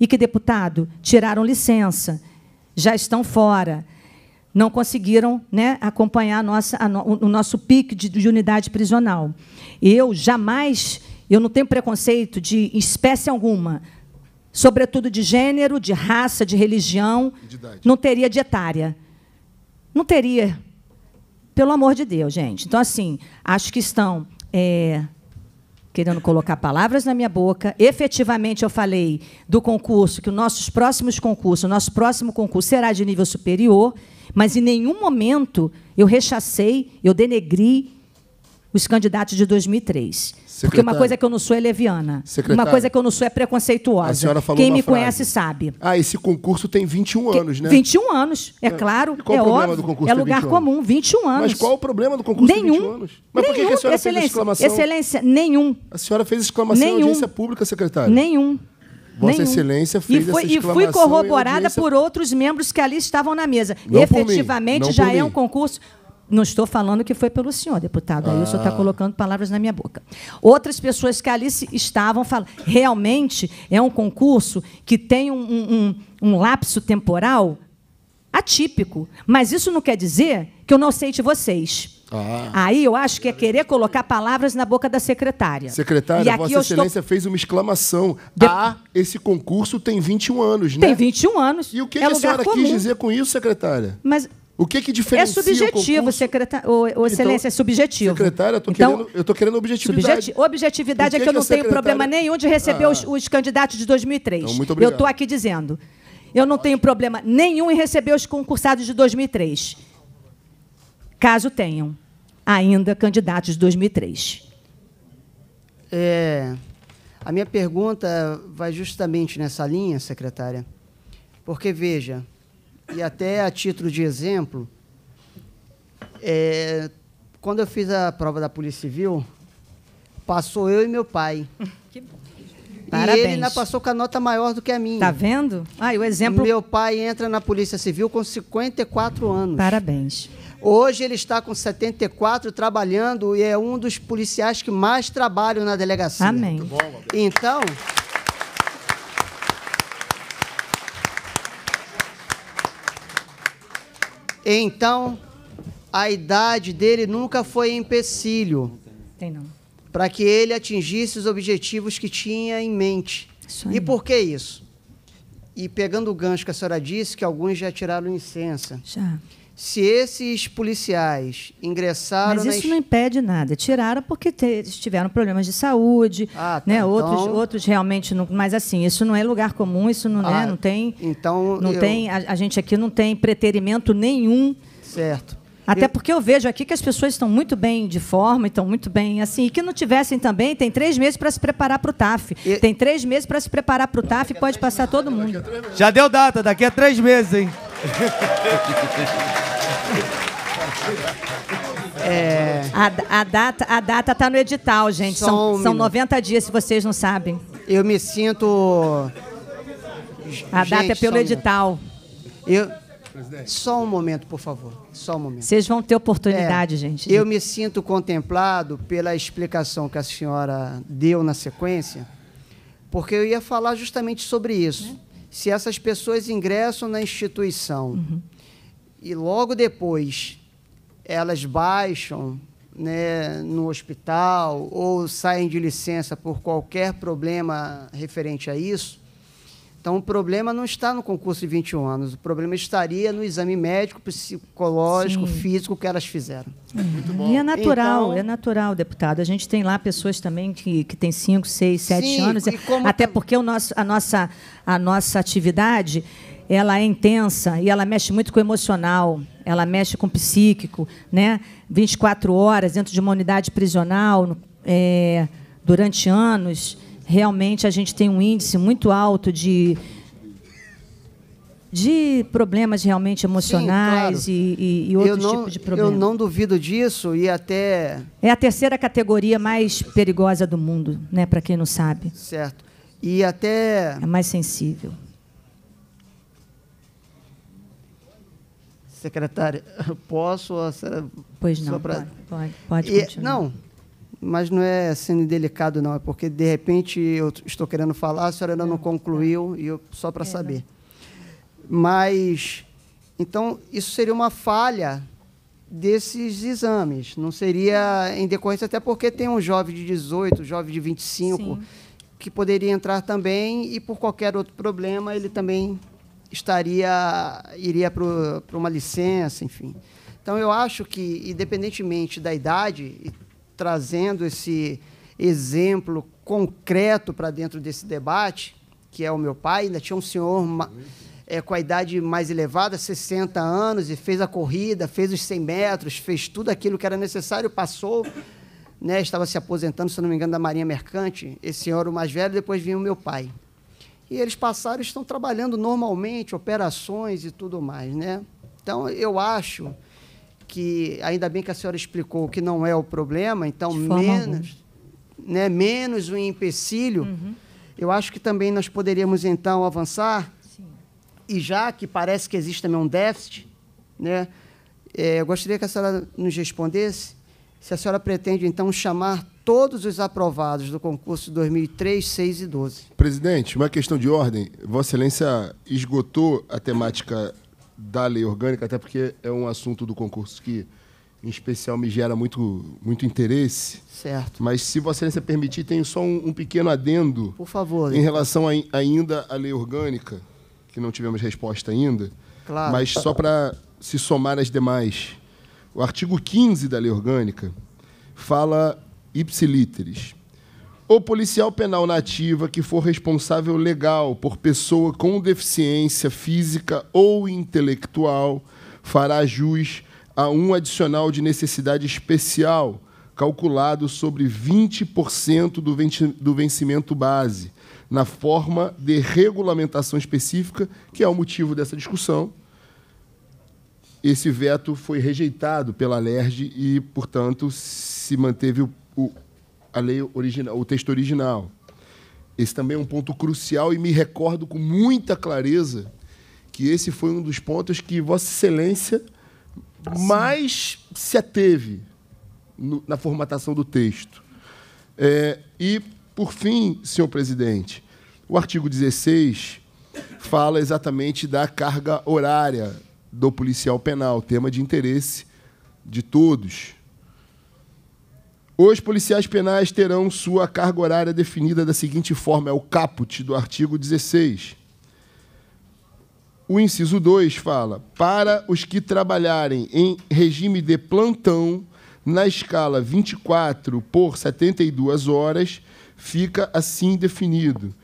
E que, deputado, tiraram licença, já estão fora, não conseguiram né, acompanhar a nossa, a no, o nosso pique de, de unidade prisional. Eu jamais, eu não tenho preconceito de espécie alguma, sobretudo de gênero, de raça, de religião, de não teria de etária. Não teria. Pelo amor de Deus, gente. Então, assim, acho que estão é, querendo colocar palavras na minha boca. Efetivamente, eu falei do concurso, que os nossos próximos concursos, o nosso próximo concurso será de nível superior, mas em nenhum momento eu rechacei, eu denegri os candidatos de 2003. Secretário, Porque uma coisa é que eu não sou é leviana. Uma coisa é que eu não sou é preconceituosa. Quem me frase. conhece sabe. Ah, esse concurso tem 21 que, anos, né? 21 anos, é, é. claro. E qual é o problema óbvio, do concurso? É lugar comum, 21 anos. Mas qual o problema do concurso nenhum, 21 anos? Mas nenhum, por que a senhora fez exclamação? Excelência, nenhum. A senhora fez exclamação nenhum. em audiência pública, secretário? Nenhum. Vossa nenhum. Excelência fez e foi, essa exclamação. E fui corroborada audiência... por outros membros que ali estavam na mesa. Não Efetivamente, já é um concurso não estou falando que foi pelo senhor, deputado. Aí tá ah. o senhor está colocando palavras na minha boca. Outras pessoas que ali estavam falando. Realmente é um concurso que tem um, um, um lapso temporal atípico. Mas isso não quer dizer que eu não aceite vocês. Ah. Aí eu acho que é querer colocar palavras na boca da secretária. Secretária, e aqui Vossa Excelência estou... fez uma exclamação. De... Ah, esse concurso tem 21 anos, né? Tem 21 anos. E o que, é que a senhora comum. quis dizer com isso, secretária? Mas o que que diferencia É subjetivo, o secretar... Então, excelência, então, é subjetivo. Secretária, eu então, querendo, eu querendo objetividade. Subjeti... Objetividade que é que, eu não secretária... tenho problema nenhum de receber ah. os, os, candidatos de 2003. Então, muito obrigado. Eu estou aqui dizendo. Eu não tenho problema nenhum em receber os concursados de 2003. Caso tenham ainda candidatos de 2003. É, a minha pergunta vai justamente nessa linha, secretária. Porque, veja, e até a título de exemplo, é, quando eu fiz a prova da Polícia Civil, passou eu e meu pai. Que bom. Parabéns. E ele ainda passou com a nota maior do que a minha. Tá vendo? Ah, o exemplo. Meu pai entra na Polícia Civil com 54 anos. Parabéns. Hoje ele está com 74 trabalhando e é um dos policiais que mais trabalham na delegacia. Amém. Bom, então. Então, a idade dele nunca foi empecilho para que ele atingisse os objetivos que tinha em mente. E por que isso? E pegando o gancho que a senhora disse, que alguns já tiraram licença. Já se esses policiais ingressaram. Mas isso não impede nada. Tiraram porque te, tiveram problemas de saúde, ah, tá, né? Então... Outros, outros realmente não. Mas assim, isso não é lugar comum, isso não, né? ah, né? não tem. Então. Não eu... tem. A, a, gente aqui não tem preterimento nenhum. Certo. Até eu... porque eu vejo aqui que as pessoas estão muito bem de forma, estão muito bem assim, e que não tivessem também, tem três meses para se preparar para o TAF. E... Tem três meses para se preparar para o TAF e pode passar todo mundo. Já deu data, daqui a três meses, hein? É, a, a, data, a data tá no edital, gente. Só são, um são 90 dias, se vocês não sabem. Eu me sinto. A gente, data é pelo edital. Eu... Só um momento, por favor. Só um momento. Vocês vão ter oportunidade, é, gente. Eu me sinto contemplado pela explicação que a senhora deu na sequência, porque eu ia falar justamente sobre isso. É se essas pessoas ingressam na instituição uhum. e logo depois elas baixam né, no hospital ou saem de licença por qualquer problema referente a isso, então, o problema não está no concurso de 21 anos, o problema estaria no exame médico, psicológico, Sim. físico que elas fizeram. Muito bom. E é natural, então, é natural, deputado. A gente tem lá pessoas também que, que têm 5, 6, 7 anos, até porque o nosso, a, nossa, a nossa atividade ela é intensa e ela mexe muito com o emocional, ela mexe com o psíquico, né? 24 horas dentro de uma unidade prisional é, durante anos realmente a gente tem um índice muito alto de de problemas realmente emocionais Sim, claro. e, e, outro não, de problemas. Eu não duvido disso e até. É a terceira categoria mais perigosa do mundo, né? Para quem não sabe. Certo. E até. É mais sensível. Secretária, posso? Pois não. Pra... Pode, pode, pode e, Não mas não é sendo assim delicado, não. É porque, de repente, eu estou querendo falar, a senhora ainda não concluiu, e eu, só para é, saber. Mas, então, isso seria uma falha desses exames. Não seria em decorrência, até porque tem um jovem de 18, um jovem de 25, Sim. que poderia entrar também, e por qualquer outro problema, ele também estaria iria para uma licença, enfim. Então, eu acho que, independentemente da idade, trazendo esse exemplo concreto para dentro desse debate, que é o meu pai, ainda tinha um senhor é, com a idade mais elevada, 60 anos, e fez a corrida, fez os 100 metros, fez tudo aquilo que era necessário, passou, né, estava se aposentando, se não me engano, da Marinha Mercante. Esse senhor, o mais velho, depois vinha o meu pai. E eles passaram, estão trabalhando normalmente, operações e tudo mais. Né? Então, eu acho que ainda bem que a senhora explicou que não é o problema, então menos, né, menos um empecilho, uhum. eu acho que também nós poderíamos então avançar. Sim. E já que parece que existe também um déficit, né, é, eu gostaria que a senhora nos respondesse se a senhora pretende então chamar todos os aprovados do concurso 2003, 6 e 12. Presidente, uma questão de ordem. Vossa Excelência esgotou a temática da lei orgânica, até porque é um assunto do concurso que, em especial, me gera muito, muito interesse. Certo. Mas, se Vossa Excelência permitir, tenho só um, um pequeno adendo. Por favor. Em relação a, ainda à lei orgânica, que não tivemos resposta ainda. Claro. Mas só para se somar às demais. O artigo 15 da lei orgânica fala ipsilíteres o policial penal nativa que for responsável legal por pessoa com deficiência física ou intelectual fará jus a um adicional de necessidade especial, calculado sobre 20% do vencimento base, na forma de regulamentação específica, que é o motivo dessa discussão. Esse veto foi rejeitado pela LERJ e, portanto, se manteve o, o, a lei original, o texto original. Esse também é um ponto crucial e me recordo com muita clareza que esse foi um dos pontos que Vossa Excelência Sim. mais se ateve no, na formatação do texto. É, e, por fim, senhor presidente, o artigo 16 fala exatamente da carga horária do policial penal, tema de interesse de todos. Os policiais penais terão sua carga horária definida da seguinte forma: é o caput do artigo 16. O inciso 2 fala: para os que trabalharem em regime de plantão na escala 24 por 72 horas, fica assim definido.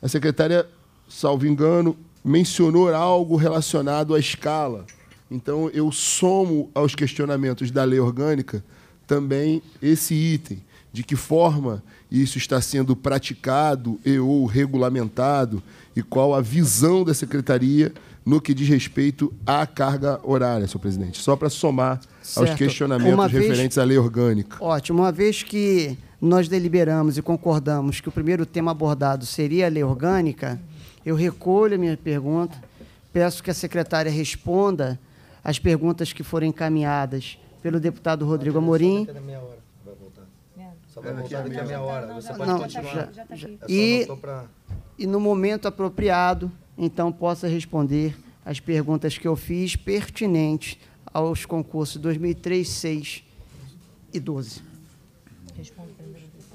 A secretária, salvo engano, mencionou algo relacionado à escala. Então, eu somo aos questionamentos da lei orgânica também esse item. De que forma isso está sendo praticado e ou regulamentado e qual a visão da secretaria no que diz respeito à carga horária, senhor presidente? Só para somar certo. aos questionamentos referentes à lei orgânica. Ótimo, uma vez que nós deliberamos e concordamos que o primeiro tema abordado seria a lei orgânica, eu recolho a minha pergunta, peço que a secretária responda às perguntas que forem encaminhadas pelo deputado Rodrigo Amorim. Só Daqui a meia hora vai voltar. Só vai voltar daqui a meia hora. Você pode não, continuar. Já, tá já tá é e, e no momento apropriado, então, possa responder as perguntas que eu fiz pertinentes aos concursos 2003, 6 e 12.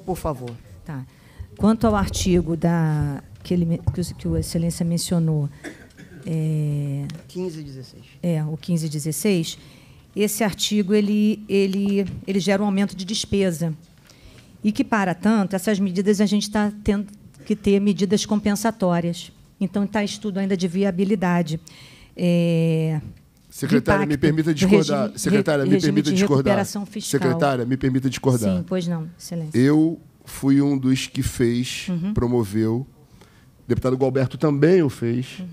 Por favor. Tá. Quanto ao artigo da, que, ele, que o Excelência mencionou. É, 15 e 16. É, o 15 e 16 esse artigo ele, ele, ele gera um aumento de despesa. E que, para tanto, essas medidas a gente está tendo que ter medidas compensatórias. Então, está estudo ainda de viabilidade. É, Secretária, me permita discordar. Regime, Secretária, me permita discordar. Secretária, me permita discordar. Sim, pois não, excelência. Eu fui um dos que fez, uhum. promoveu. deputado Galberto também o fez, uhum.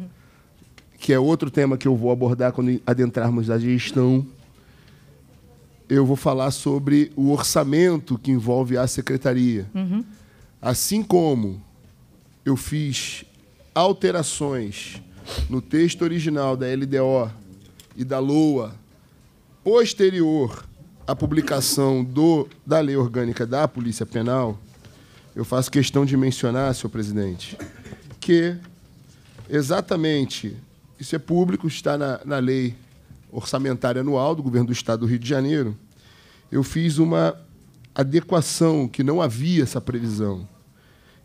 que é outro tema que eu vou abordar quando adentrarmos a gestão eu vou falar sobre o orçamento que envolve a secretaria. Uhum. Assim como eu fiz alterações no texto original da LDO e da LOA posterior à publicação do, da Lei Orgânica da Polícia Penal, eu faço questão de mencionar, senhor presidente, que exatamente isso é público, está na, na lei orçamentária anual do governo do Estado do Rio de Janeiro, eu fiz uma adequação, que não havia essa previsão.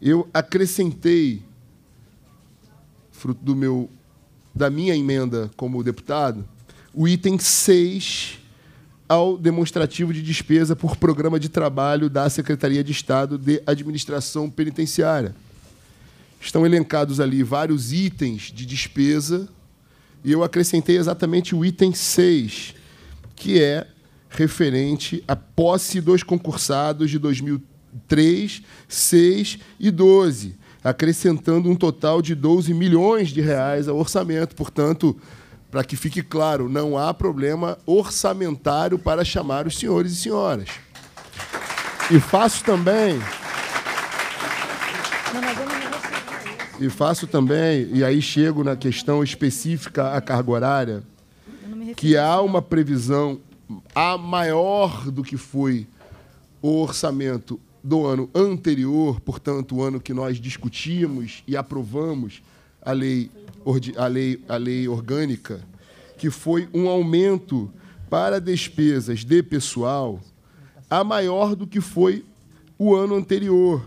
Eu acrescentei, fruto do meu, da minha emenda como deputado, o item 6 ao demonstrativo de despesa por programa de trabalho da Secretaria de Estado de Administração Penitenciária. Estão elencados ali vários itens de despesa e eu acrescentei exatamente o item 6, que é referente à posse dos concursados de 2003, 6 e 12, acrescentando um total de 12 milhões de reais ao orçamento. Portanto, para que fique claro, não há problema orçamentário para chamar os senhores e senhoras. E faço também E faço também, e aí chego na questão específica à carga horária, que há uma previsão a maior do que foi o orçamento do ano anterior, portanto, o ano que nós discutimos e aprovamos a lei, a lei, a lei orgânica, que foi um aumento para despesas de pessoal a maior do que foi o ano anterior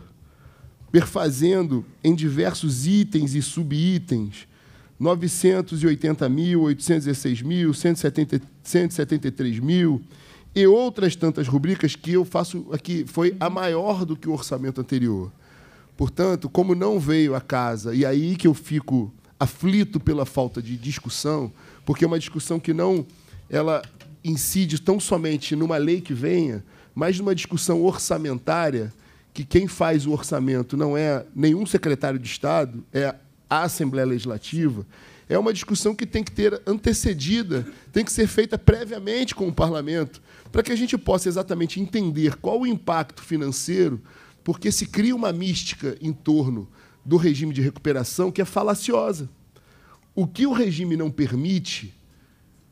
perfazendo em diversos itens e subitens 980 mil, 816 mil, 170, 173 mil e outras tantas rubricas que eu faço aqui foi a maior do que o orçamento anterior. Portanto, como não veio a casa, e aí que eu fico aflito pela falta de discussão, porque é uma discussão que não ela incide tão somente numa lei que venha, mas numa discussão orçamentária que quem faz o orçamento não é nenhum secretário de Estado, é a Assembleia Legislativa, é uma discussão que tem que ter antecedida, tem que ser feita previamente com o parlamento, para que a gente possa exatamente entender qual o impacto financeiro, porque se cria uma mística em torno do regime de recuperação que é falaciosa. O que o regime não permite,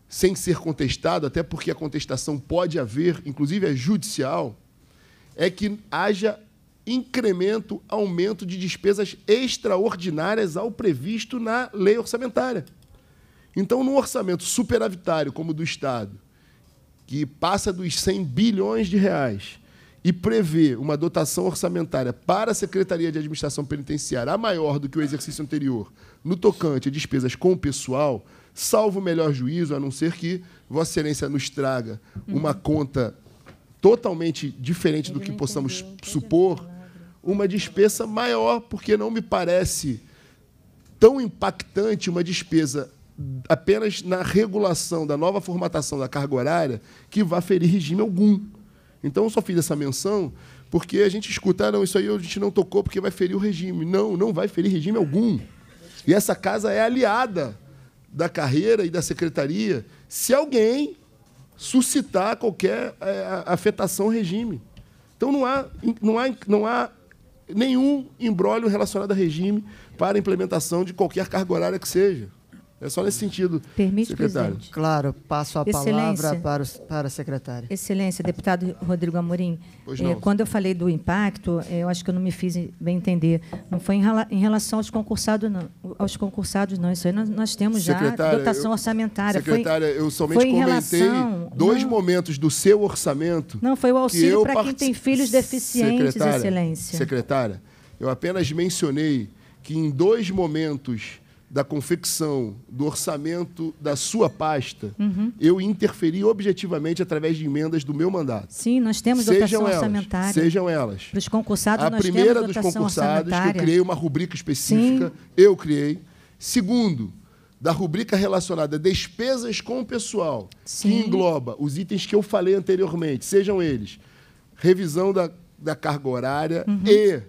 sem ser contestado, até porque a contestação pode haver, inclusive é judicial, é que haja incremento, aumento de despesas extraordinárias ao previsto na lei orçamentária. Então, num orçamento superavitário como o do Estado, que passa dos 100 bilhões de reais e prevê uma dotação orçamentária para a Secretaria de Administração Penitenciária a maior do que o exercício anterior, no tocante a despesas com o pessoal, salvo o melhor juízo, a não ser que Vossa Excelência nos traga uma uhum. conta totalmente diferente do que possamos supor uma despesa maior, porque não me parece tão impactante uma despesa apenas na regulação da nova formatação da carga horária que vá ferir regime algum. Então, eu só fiz essa menção porque a gente escuta, ah, não, isso aí a gente não tocou porque vai ferir o regime. Não, não vai ferir regime algum. E essa casa é aliada da carreira e da secretaria se alguém suscitar qualquer é, afetação ao regime. Então, não há, não há, não há nenhum embrólio relacionado a regime para implementação de qualquer carga horária que seja. É só nesse sentido. Permite, secretário. Presidente. Claro, passo a Excelência, palavra para, o, para a secretária. Excelência, deputado Rodrigo Amorim. Eh, quando eu falei do impacto, é, eu acho que eu não me fiz bem entender. Não foi em, em relação aos concursados, não. Aos concursados, não. Isso aí nós, nós temos secretária, já dotação eu, orçamentária. Secretária, foi, eu somente foi em comentei relação, dois não, momentos do seu orçamento. Não, foi o auxílio que para quem tem filhos deficientes, secretária, Excelência. Secretária, eu apenas mencionei que em dois momentos da confecção do orçamento da sua pasta, uhum. eu interferi objetivamente através de emendas do meu mandato. Sim, nós temos sejam dotação elas, orçamentária. Sejam elas. Dos concursados, a nós primeira temos dos concursados, que eu criei uma rubrica específica, Sim. eu criei. Segundo, da rubrica relacionada a despesas com o pessoal, Sim. que engloba os itens que eu falei anteriormente, sejam eles revisão da, da carga horária uhum. e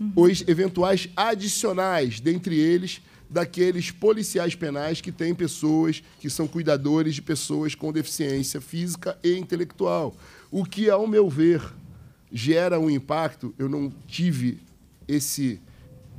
uhum. os eventuais adicionais, dentre eles daqueles policiais penais que têm pessoas que são cuidadores de pessoas com deficiência física e intelectual. O que, ao meu ver, gera um impacto. Eu não tive esse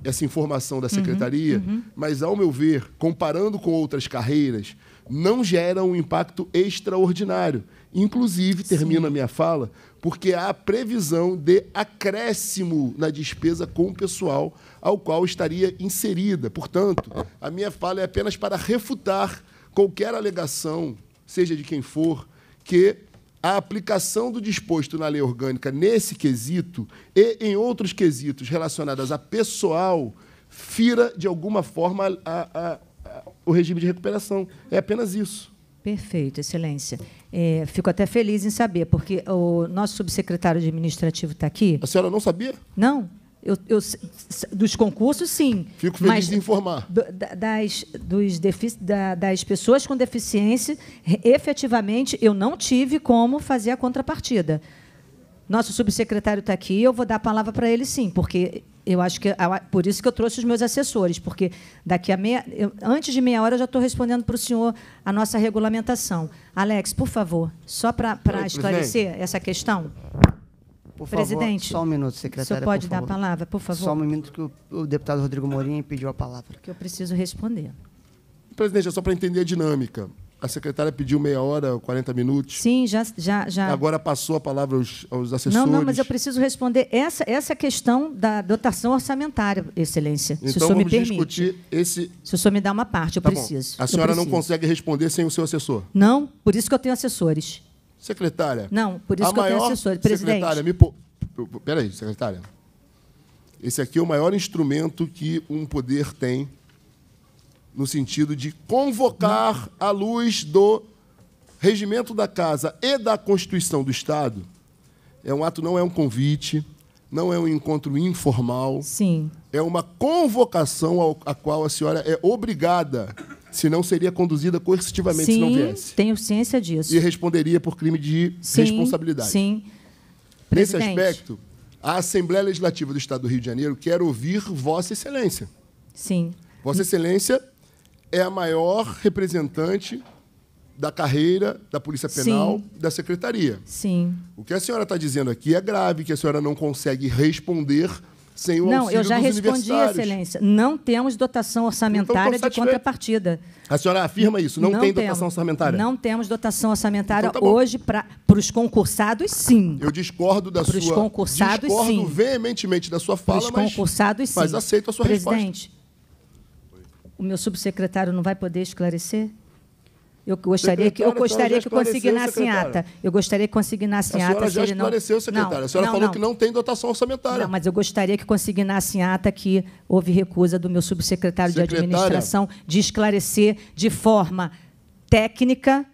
essa informação da uhum, secretaria, uhum, uhum. mas, ao meu ver, comparando com outras carreiras, não gera um impacto extraordinário. Inclusive, termino Sim. a minha fala porque há previsão de acréscimo na despesa com o pessoal ao qual estaria inserida. Portanto, a minha fala é apenas para refutar qualquer alegação, seja de quem for, que a aplicação do disposto na lei orgânica nesse quesito e em outros quesitos relacionados a pessoal fira de alguma forma a, a, a, o regime de recuperação. É apenas isso. Perfeito, Excelência. É, fico até feliz em saber, porque o nosso subsecretário administrativo está aqui. A senhora não sabia? Não. Eu, eu, dos concursos, sim. Fico feliz de informar. Das, dos da, das pessoas com deficiência, efetivamente, eu não tive como fazer a contrapartida. Nosso subsecretário está aqui, eu vou dar a palavra para ele sim, porque eu acho que por isso que eu trouxe os meus assessores, porque daqui a meia, eu, antes de meia hora eu já estou respondendo para o senhor a nossa regulamentação. Alex, por favor, só para esclarecer essa questão. Por Presidente, favor, só um minuto, secretário. O senhor pode dar favor. a palavra, por favor? Só um minuto que o, o deputado Rodrigo Morim pediu a palavra. Que eu preciso responder. Presidente, é só para entender a dinâmica a secretária pediu meia hora, 40 minutos. Sim, já. já, já. Agora passou a palavra aos, aos assessores. Não, não, mas eu preciso responder essa, essa questão da dotação orçamentária, Excelência. Então, se o então senhor vamos me permite. discutir esse. Se o senhor me dá uma parte, eu tá preciso. Bom. A senhora preciso. não consegue responder sem o seu assessor? Não, por isso que eu tenho assessores. Secretária. Não, por isso que eu tenho assessores. Presidente. Secretária, me. Po... Peraí, secretária. Esse aqui é o maior instrumento que um poder tem no sentido de convocar à luz do regimento da casa e da Constituição do Estado. É um ato, não é um convite, não é um encontro informal. Sim. É uma convocação ao, a qual a senhora é obrigada, senão seria conduzida coercitivamente sim, se não viesse. Tenho ciência disso. E responderia por crime de sim, responsabilidade. Sim. Presidente. Nesse aspecto, a Assembleia Legislativa do Estado do Rio de Janeiro quer ouvir Vossa Excelência. Sim. Vossa Excelência é a maior representante da carreira da Polícia Penal, Sim. da Secretaria. Sim. O que a senhora está dizendo aqui é grave, que a senhora não consegue responder sem o não, auxílio Não, eu já respondi, Excelência. Não temos dotação então, então, orçamentária então, de contrapartida. A senhora afirma isso? Não, não tem dotação temos. orçamentária? Não temos dotação orçamentária então, tá hoje para os concursados, sim. Eu discordo da pros sua... Para os concursados, discordo sim. Discordo veementemente da sua fala, pros mas, concursados, sim. mas aceito a sua Presidente, resposta o meu subsecretário não vai poder esclarecer? Eu gostaria que eu gostaria que consignasse em ata. Eu gostaria que consignasse em ata. A senhora já esclareceu, não... secretária. A senhora não, falou não. que não tem dotação orçamentária. Não, mas eu gostaria que consignasse em ata que houve recusa do meu subsecretário secretária. de administração de esclarecer de forma técnica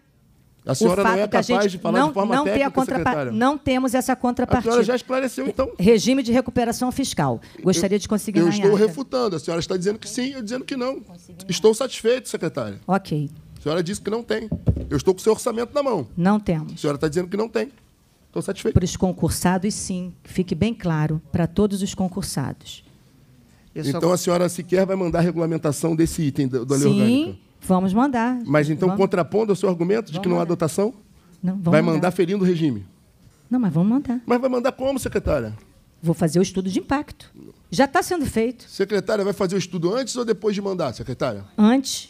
a senhora não é capaz de falar não, de forma não técnica, contrapa- Não temos essa contrapartida. A senhora já esclareceu, então. Regime de recuperação fiscal. Gostaria eu, de conseguir Eu estou ata. refutando. A senhora está dizendo que sim, eu dizendo que não. Estou satisfeito, secretária. Ok. A senhora disse que não tem. Eu estou com o seu orçamento na mão. Não temos. A senhora está dizendo que não tem. Estou satisfeito. Para os concursados, sim. Fique bem claro, para todos os concursados. então a senhora sequer vai mandar a regulamentação desse item da, da lei Sim, orgânica? Vamos mandar. Mas então, vamos. contrapondo ao seu argumento de vamos que não há mandar. dotação, não, vai mandar. ferindo o regime. Não, mas vamos mandar. Mas vai mandar como, secretária? Vou fazer o estudo de impacto. Já está sendo feito. Secretária, vai fazer o estudo antes ou depois de mandar, secretária? Antes.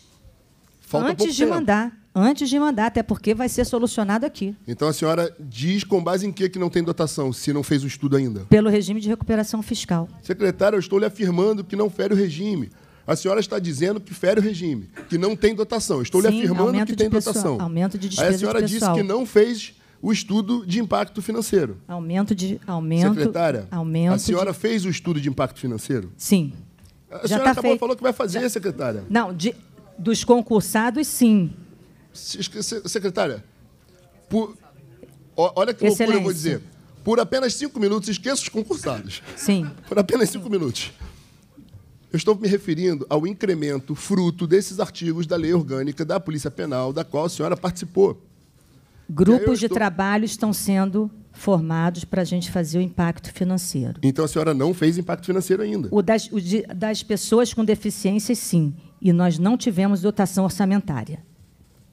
Falta antes de tempo. mandar. Antes de mandar, até porque vai ser solucionado aqui. Então a senhora diz com base em que que não tem dotação, se não fez o estudo ainda? Pelo regime de recuperação fiscal. Secretária, eu estou lhe afirmando que não fere o regime. A senhora está dizendo que fere o regime, que não tem dotação. Estou Sim, lhe afirmando que tem pessoa, dotação. Aumento de despesa a senhora de disse que não fez o estudo de impacto financeiro. Aumento de aumento. Secretária, aumento a senhora de... fez o estudo de impacto financeiro? Sim. A Já senhora tá acabou, feito. falou que vai fazer, Já... secretária. Não, de, dos concursados, sim. Secretária, por... olha que loucura eu vou dizer. Por apenas cinco minutos, esqueça os concursados. Sim. Por apenas cinco minutos. Eu estou me referindo ao incremento fruto desses artigos da lei orgânica da Polícia Penal, da qual a senhora participou. Grupos de trabalho estão sendo formados para a gente fazer o impacto financeiro. Então a senhora não fez impacto financeiro ainda? O das, o de, das pessoas com deficiências, sim. E nós não tivemos dotação orçamentária.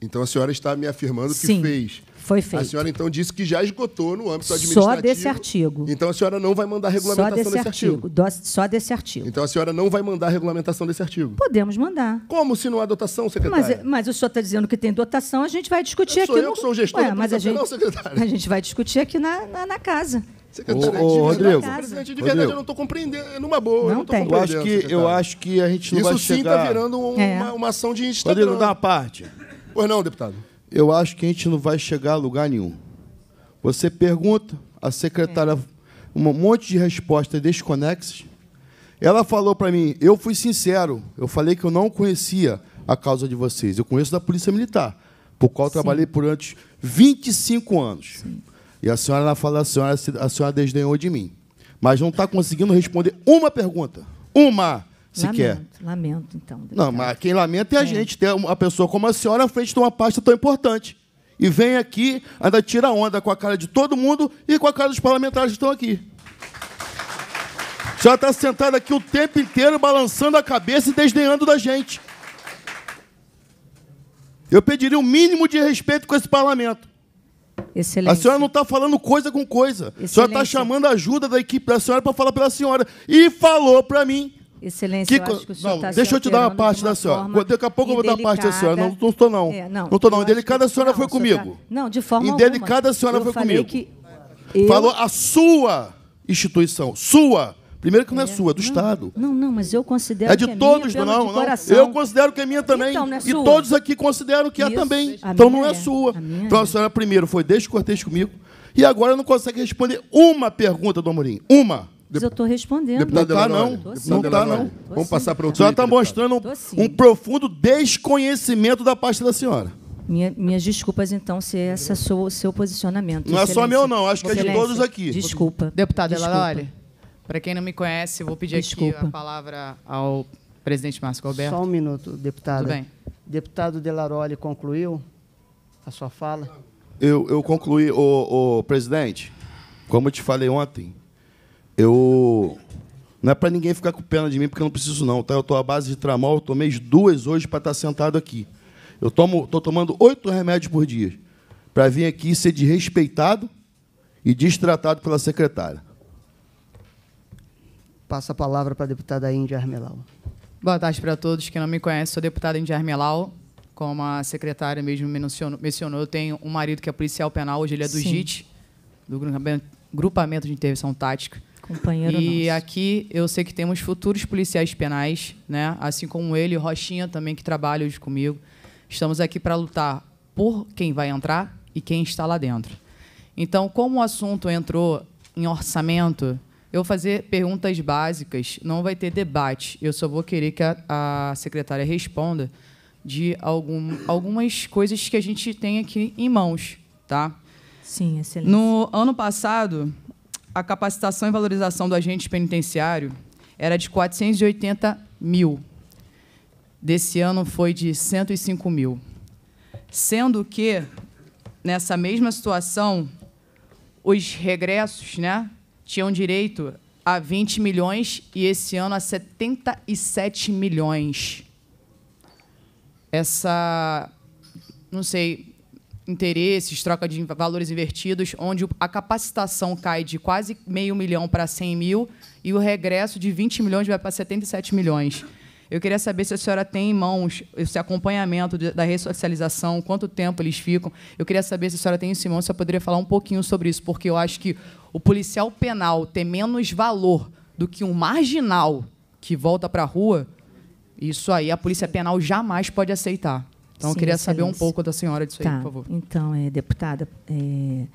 Então a senhora está me afirmando que sim. fez foi feito. A senhora então disse que já esgotou no âmbito administrativo. Só desse artigo. Então a senhora não vai mandar regulamentação desse, desse, artigo. artigo. Só desse artigo. Então a senhora não vai mandar regulamentação desse artigo. Podemos mandar. Como se não há dotação, secretária? Mas, mas o senhor está dizendo que tem dotação, a gente vai discutir eu aqui. Sou eu no... que sou gestor. Ué, mas a gente, não, secretária. a gente vai discutir aqui na, na, na casa. Secretário, ô, ô, é Rodrigo. Né? presidente, de verdade, eu não estou compreendendo. É numa boa, não eu não estou compreendendo. Eu acho, que, eu acho que a gente não Isso vai tá chegar... Isso sim está virando é. uma, uma ação de Instagram. Rodrigo, dá uma parte. Pois não, deputado eu acho que a gente não vai chegar a lugar nenhum. Você pergunta, a secretária, é. um monte de respostas desconexas. Ela falou para mim, eu fui sincero, eu falei que eu não conhecia a causa de vocês. Eu conheço da Polícia Militar, por qual Sim. trabalhei por antes 25 anos. Sim. E a senhora ela fala, a senhora, a senhora desdenhou de mim. Mas não está conseguindo responder uma pergunta. Uma! sequer. Lamento, lamento então. Não, mas quem lamenta é a é. gente, ter uma pessoa como a senhora à frente de uma pasta tão importante. E vem aqui, ainda tira onda com a cara de todo mundo e com a cara dos parlamentares que estão aqui. A senhora está sentada aqui o tempo inteiro, balançando a cabeça e desdenhando da gente. Eu pediria o um mínimo de respeito com esse parlamento. Excelência. A senhora não está falando coisa com coisa. Excelência. A senhora está chamando a ajuda da equipe da senhora para falar pela senhora. E falou para mim Excelência, que, eu acho que o senhor não, tá Deixa eu te dar uma parte da senhora. Daqui a pouco eu vou dar uma parte da senhora. Não estou, não. Tô, não. É, não, não estou, não. Indelicada a senhora não, foi comigo. Tá... Não, de forma Indelicada alguma. a senhora eu foi comigo. Que eu... Falou a sua instituição. Sua. Primeiro que não é, é sua, é do não, Estado. Não, não, mas eu considero é de que todos, é minha, não, não. Eu considero que é minha então, também. Então, é e todos aqui consideram que é Isso. Então, é também. então não é, sua. A então a é. senhora primeiro foi descortês comigo e agora não consegue responder uma pergunta do Amorim. Uma. Mas eu estou respondendo. Deputado não está, não. não está, não. Vamos passar para outro. A senhora está mostrando um profundo desconhecimento da parte da senhora. Minha, minhas desculpas, então, se esse é o seu posicionamento. Não é só meu, não. Acho que é de todos aqui. Desculpa. Deputada Elaore, para quem não me conhece, vou pedir desculpa. aqui a palavra ao presidente Márcio Roberto. Só um minuto, deputada. Tudo bem. Deputado Delaroli concluiu a sua fala? Eu, eu concluí, o, o presidente, como eu te falei ontem, eu. Não é para ninguém ficar com pena de mim, porque eu não preciso, não. Tá? Eu estou à base de tramol, eu tomei duas hoje para estar tá sentado aqui. Eu tomo, estou tomando oito remédios por dia para vir aqui ser desrespeitado e destratado pela secretária. Passa a palavra para a deputada Índia Armelau. Boa tarde para todos. que não me conhecem, sou deputada Índia Armelau. Como a secretária mesmo mencionou, mencionou, eu tenho um marido que é policial penal, hoje ele é do Sim. JIT, do Grupamento de Intervenção Tática. Companheiro e nosso. aqui eu sei que temos futuros policiais penais, né? assim como ele, Rochinha também, que trabalha hoje comigo. Estamos aqui para lutar por quem vai entrar e quem está lá dentro. Então, como o assunto entrou em orçamento, eu vou fazer perguntas básicas, não vai ter debate. Eu só vou querer que a, a secretária responda de algum, algumas coisas que a gente tem aqui em mãos. Tá? Sim, excelente. No ano passado, a capacitação e valorização do agente penitenciário era de 480 mil. Desse ano foi de 105 mil. Sendo que, nessa mesma situação, os regressos né, tinham direito a 20 milhões e esse ano a 77 milhões. Essa. Não sei, interesses, troca de valores invertidos, onde a capacitação cai de quase meio milhão para 100 mil e o regresso de 20 milhões vai para 77 milhões. Eu queria saber se a senhora tem em mãos esse acompanhamento da ressocialização, quanto tempo eles ficam. Eu queria saber se a senhora tem isso em mãos, se eu poderia falar um pouquinho sobre isso, porque eu acho que o policial penal ter menos valor do que um marginal que volta para a rua, isso aí a polícia penal jamais pode aceitar. Então, Sim, eu queria excelência. saber um pouco da senhora disso tá. aí, por favor. Então, é, deputada, é,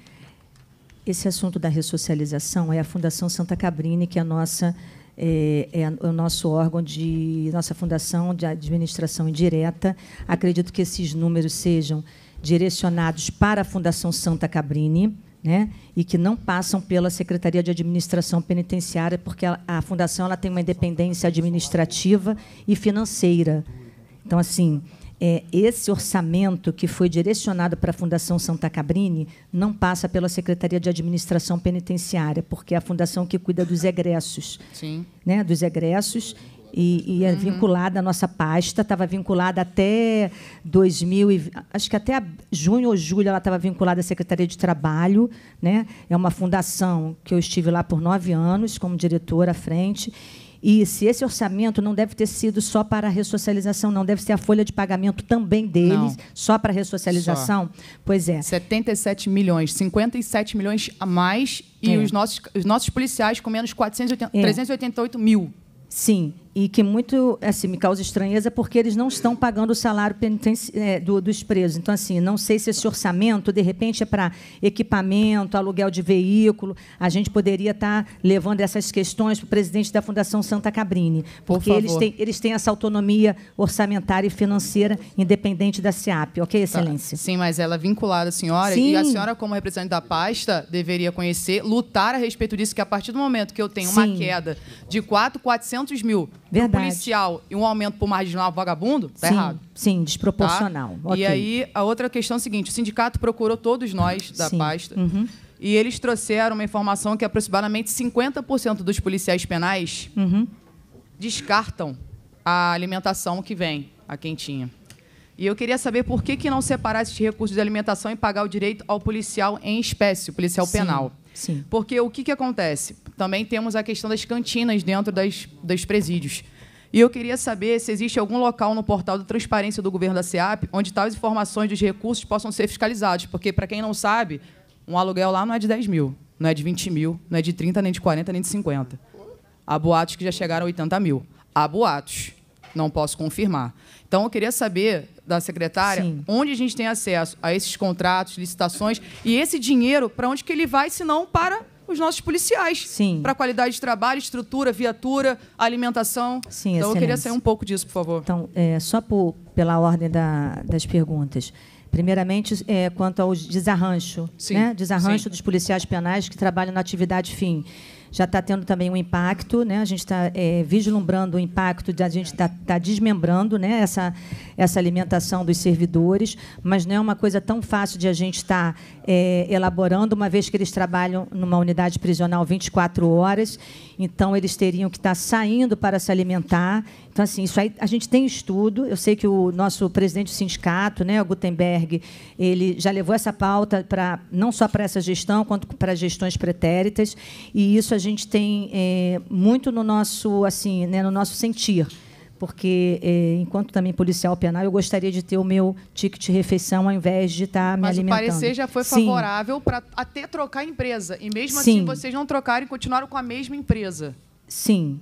esse assunto da ressocialização é a Fundação Santa Cabrini, que é a nossa é, é, o nosso órgão de nossa fundação de administração indireta. Acredito que esses números sejam direcionados para a Fundação Santa Cabrini. Né, e que não passam pela Secretaria de Administração Penitenciária, porque a, a fundação ela tem uma independência administrativa e financeira. Então, assim, é, esse orçamento que foi direcionado para a Fundação Santa Cabrini não passa pela Secretaria de Administração Penitenciária, porque é a fundação que cuida dos egressos. Sim. Né, dos egressos. E, e é uhum. vinculada à nossa pasta, estava vinculada até 2000, acho que até junho ou julho ela estava vinculada à Secretaria de Trabalho. Né? É uma fundação que eu estive lá por nove anos como diretora à frente e se esse orçamento não deve ter sido só para a ressocialização, não, deve ser a folha de pagamento também deles, não. só para a ressocialização? Só. Pois é. 77 milhões, 57 milhões a mais e é. os, nossos, os nossos policiais com menos 480, é. 388 mil. Sim, e que muito assim me causa estranheza porque eles não estão pagando o salário é, do, dos presos. Então assim, não sei se esse orçamento de repente é para equipamento, aluguel de veículo. A gente poderia estar tá levando essas questões para o presidente da Fundação Santa Cabrini, porque Por eles têm eles têm essa autonomia orçamentária e financeira independente da siap OK, tá. excelência? Tá. Sim, mas ela é vinculada à senhora Sim. e a senhora como representante da pasta deveria conhecer, lutar a respeito disso que a partir do momento que eu tenho Sim. uma queda de 4 400 mil Verdade. policial e um aumento por marginal vagabundo, está errado. Sim, desproporcional. Tá? Okay. E aí, a outra questão é a seguinte: o sindicato procurou todos nós da sim. pasta. Uhum. E eles trouxeram uma informação que aproximadamente 50% dos policiais penais uhum. descartam a alimentação que vem, a quentinha. E eu queria saber por que, que não separar esses recursos de alimentação e pagar o direito ao policial em espécie, o policial Sim. penal. Sim. Porque o que, que acontece? Também temos a questão das cantinas dentro das, dos presídios. E eu queria saber se existe algum local no portal de transparência do governo da SEAP onde tais informações dos recursos possam ser fiscalizados. Porque, para quem não sabe, um aluguel lá não é de 10 mil, não é de 20 mil, não é de 30, nem de 40, nem de 50. Há boatos que já chegaram a 80 mil. Há boatos. Não posso confirmar. Então, eu queria saber da secretária Sim. onde a gente tem acesso a esses contratos, licitações e esse dinheiro, para onde que ele vai, se não para os nossos policiais. Sim. Para qualidade de trabalho, estrutura, viatura, alimentação. Sim, então, excelência. eu queria sair um pouco disso, por favor. Então, é, só por, pela ordem da, das perguntas. Primeiramente, é, quanto ao desarranjo, sim, né? desarranjo sim. dos policiais penais que trabalham na atividade fim já está tendo também um impacto, né? a gente está é, vislumbrando o impacto, de, a gente está tá desmembrando né? essa, essa alimentação dos servidores, mas não é uma coisa tão fácil de a gente estar tá, é, elaborando, uma vez que eles trabalham numa unidade prisional 24 horas, então eles teriam que estar tá saindo para se alimentar. Então, assim, isso aí a gente tem estudo, eu sei que o nosso presidente do sindicato, né, o Gutenberg, ele já levou essa pauta para não só para essa gestão, quanto para gestões pretéritas, e isso a a gente tem é, muito no nosso, assim, né, no nosso sentir porque é, enquanto também policial penal eu gostaria de ter o meu ticket de refeição ao invés de estar tá me Mas alimentando. Mas o parecer já foi favorável para até trocar empresa e mesmo assim, Sim. assim vocês não trocaram e continuaram com a mesma empresa. Sim.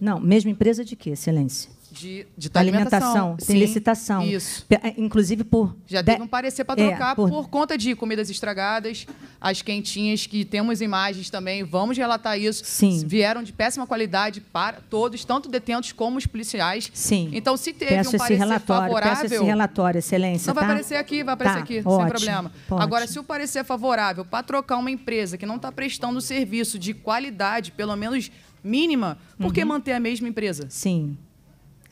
Não, mesma empresa de quê, excelência? de, de alimentação. alimentação. Tem licitação. Isso. Eh, inclusive por. Já teve um parecer para é, trocar é, por... por... conta de comidas estragadas, as quentinhas, que temos imagens também, vamos relatar isso. Sim. Vieram de péssima qualidade para todos, tanto detentos como os policiais. Sim. Então, se teve peço um parecer relatório, favorável. Peço esse relatório, excelência. Não tá? vai aparecer aqui, vai aparecer tá, aqui, ótimo, sem problema. Pode. Agora, se o parecer favorável para trocar uma empresa que não está prestando serviço de qualidade, pelo menos mínima, por que uhum. manter a mesma empresa? Sim.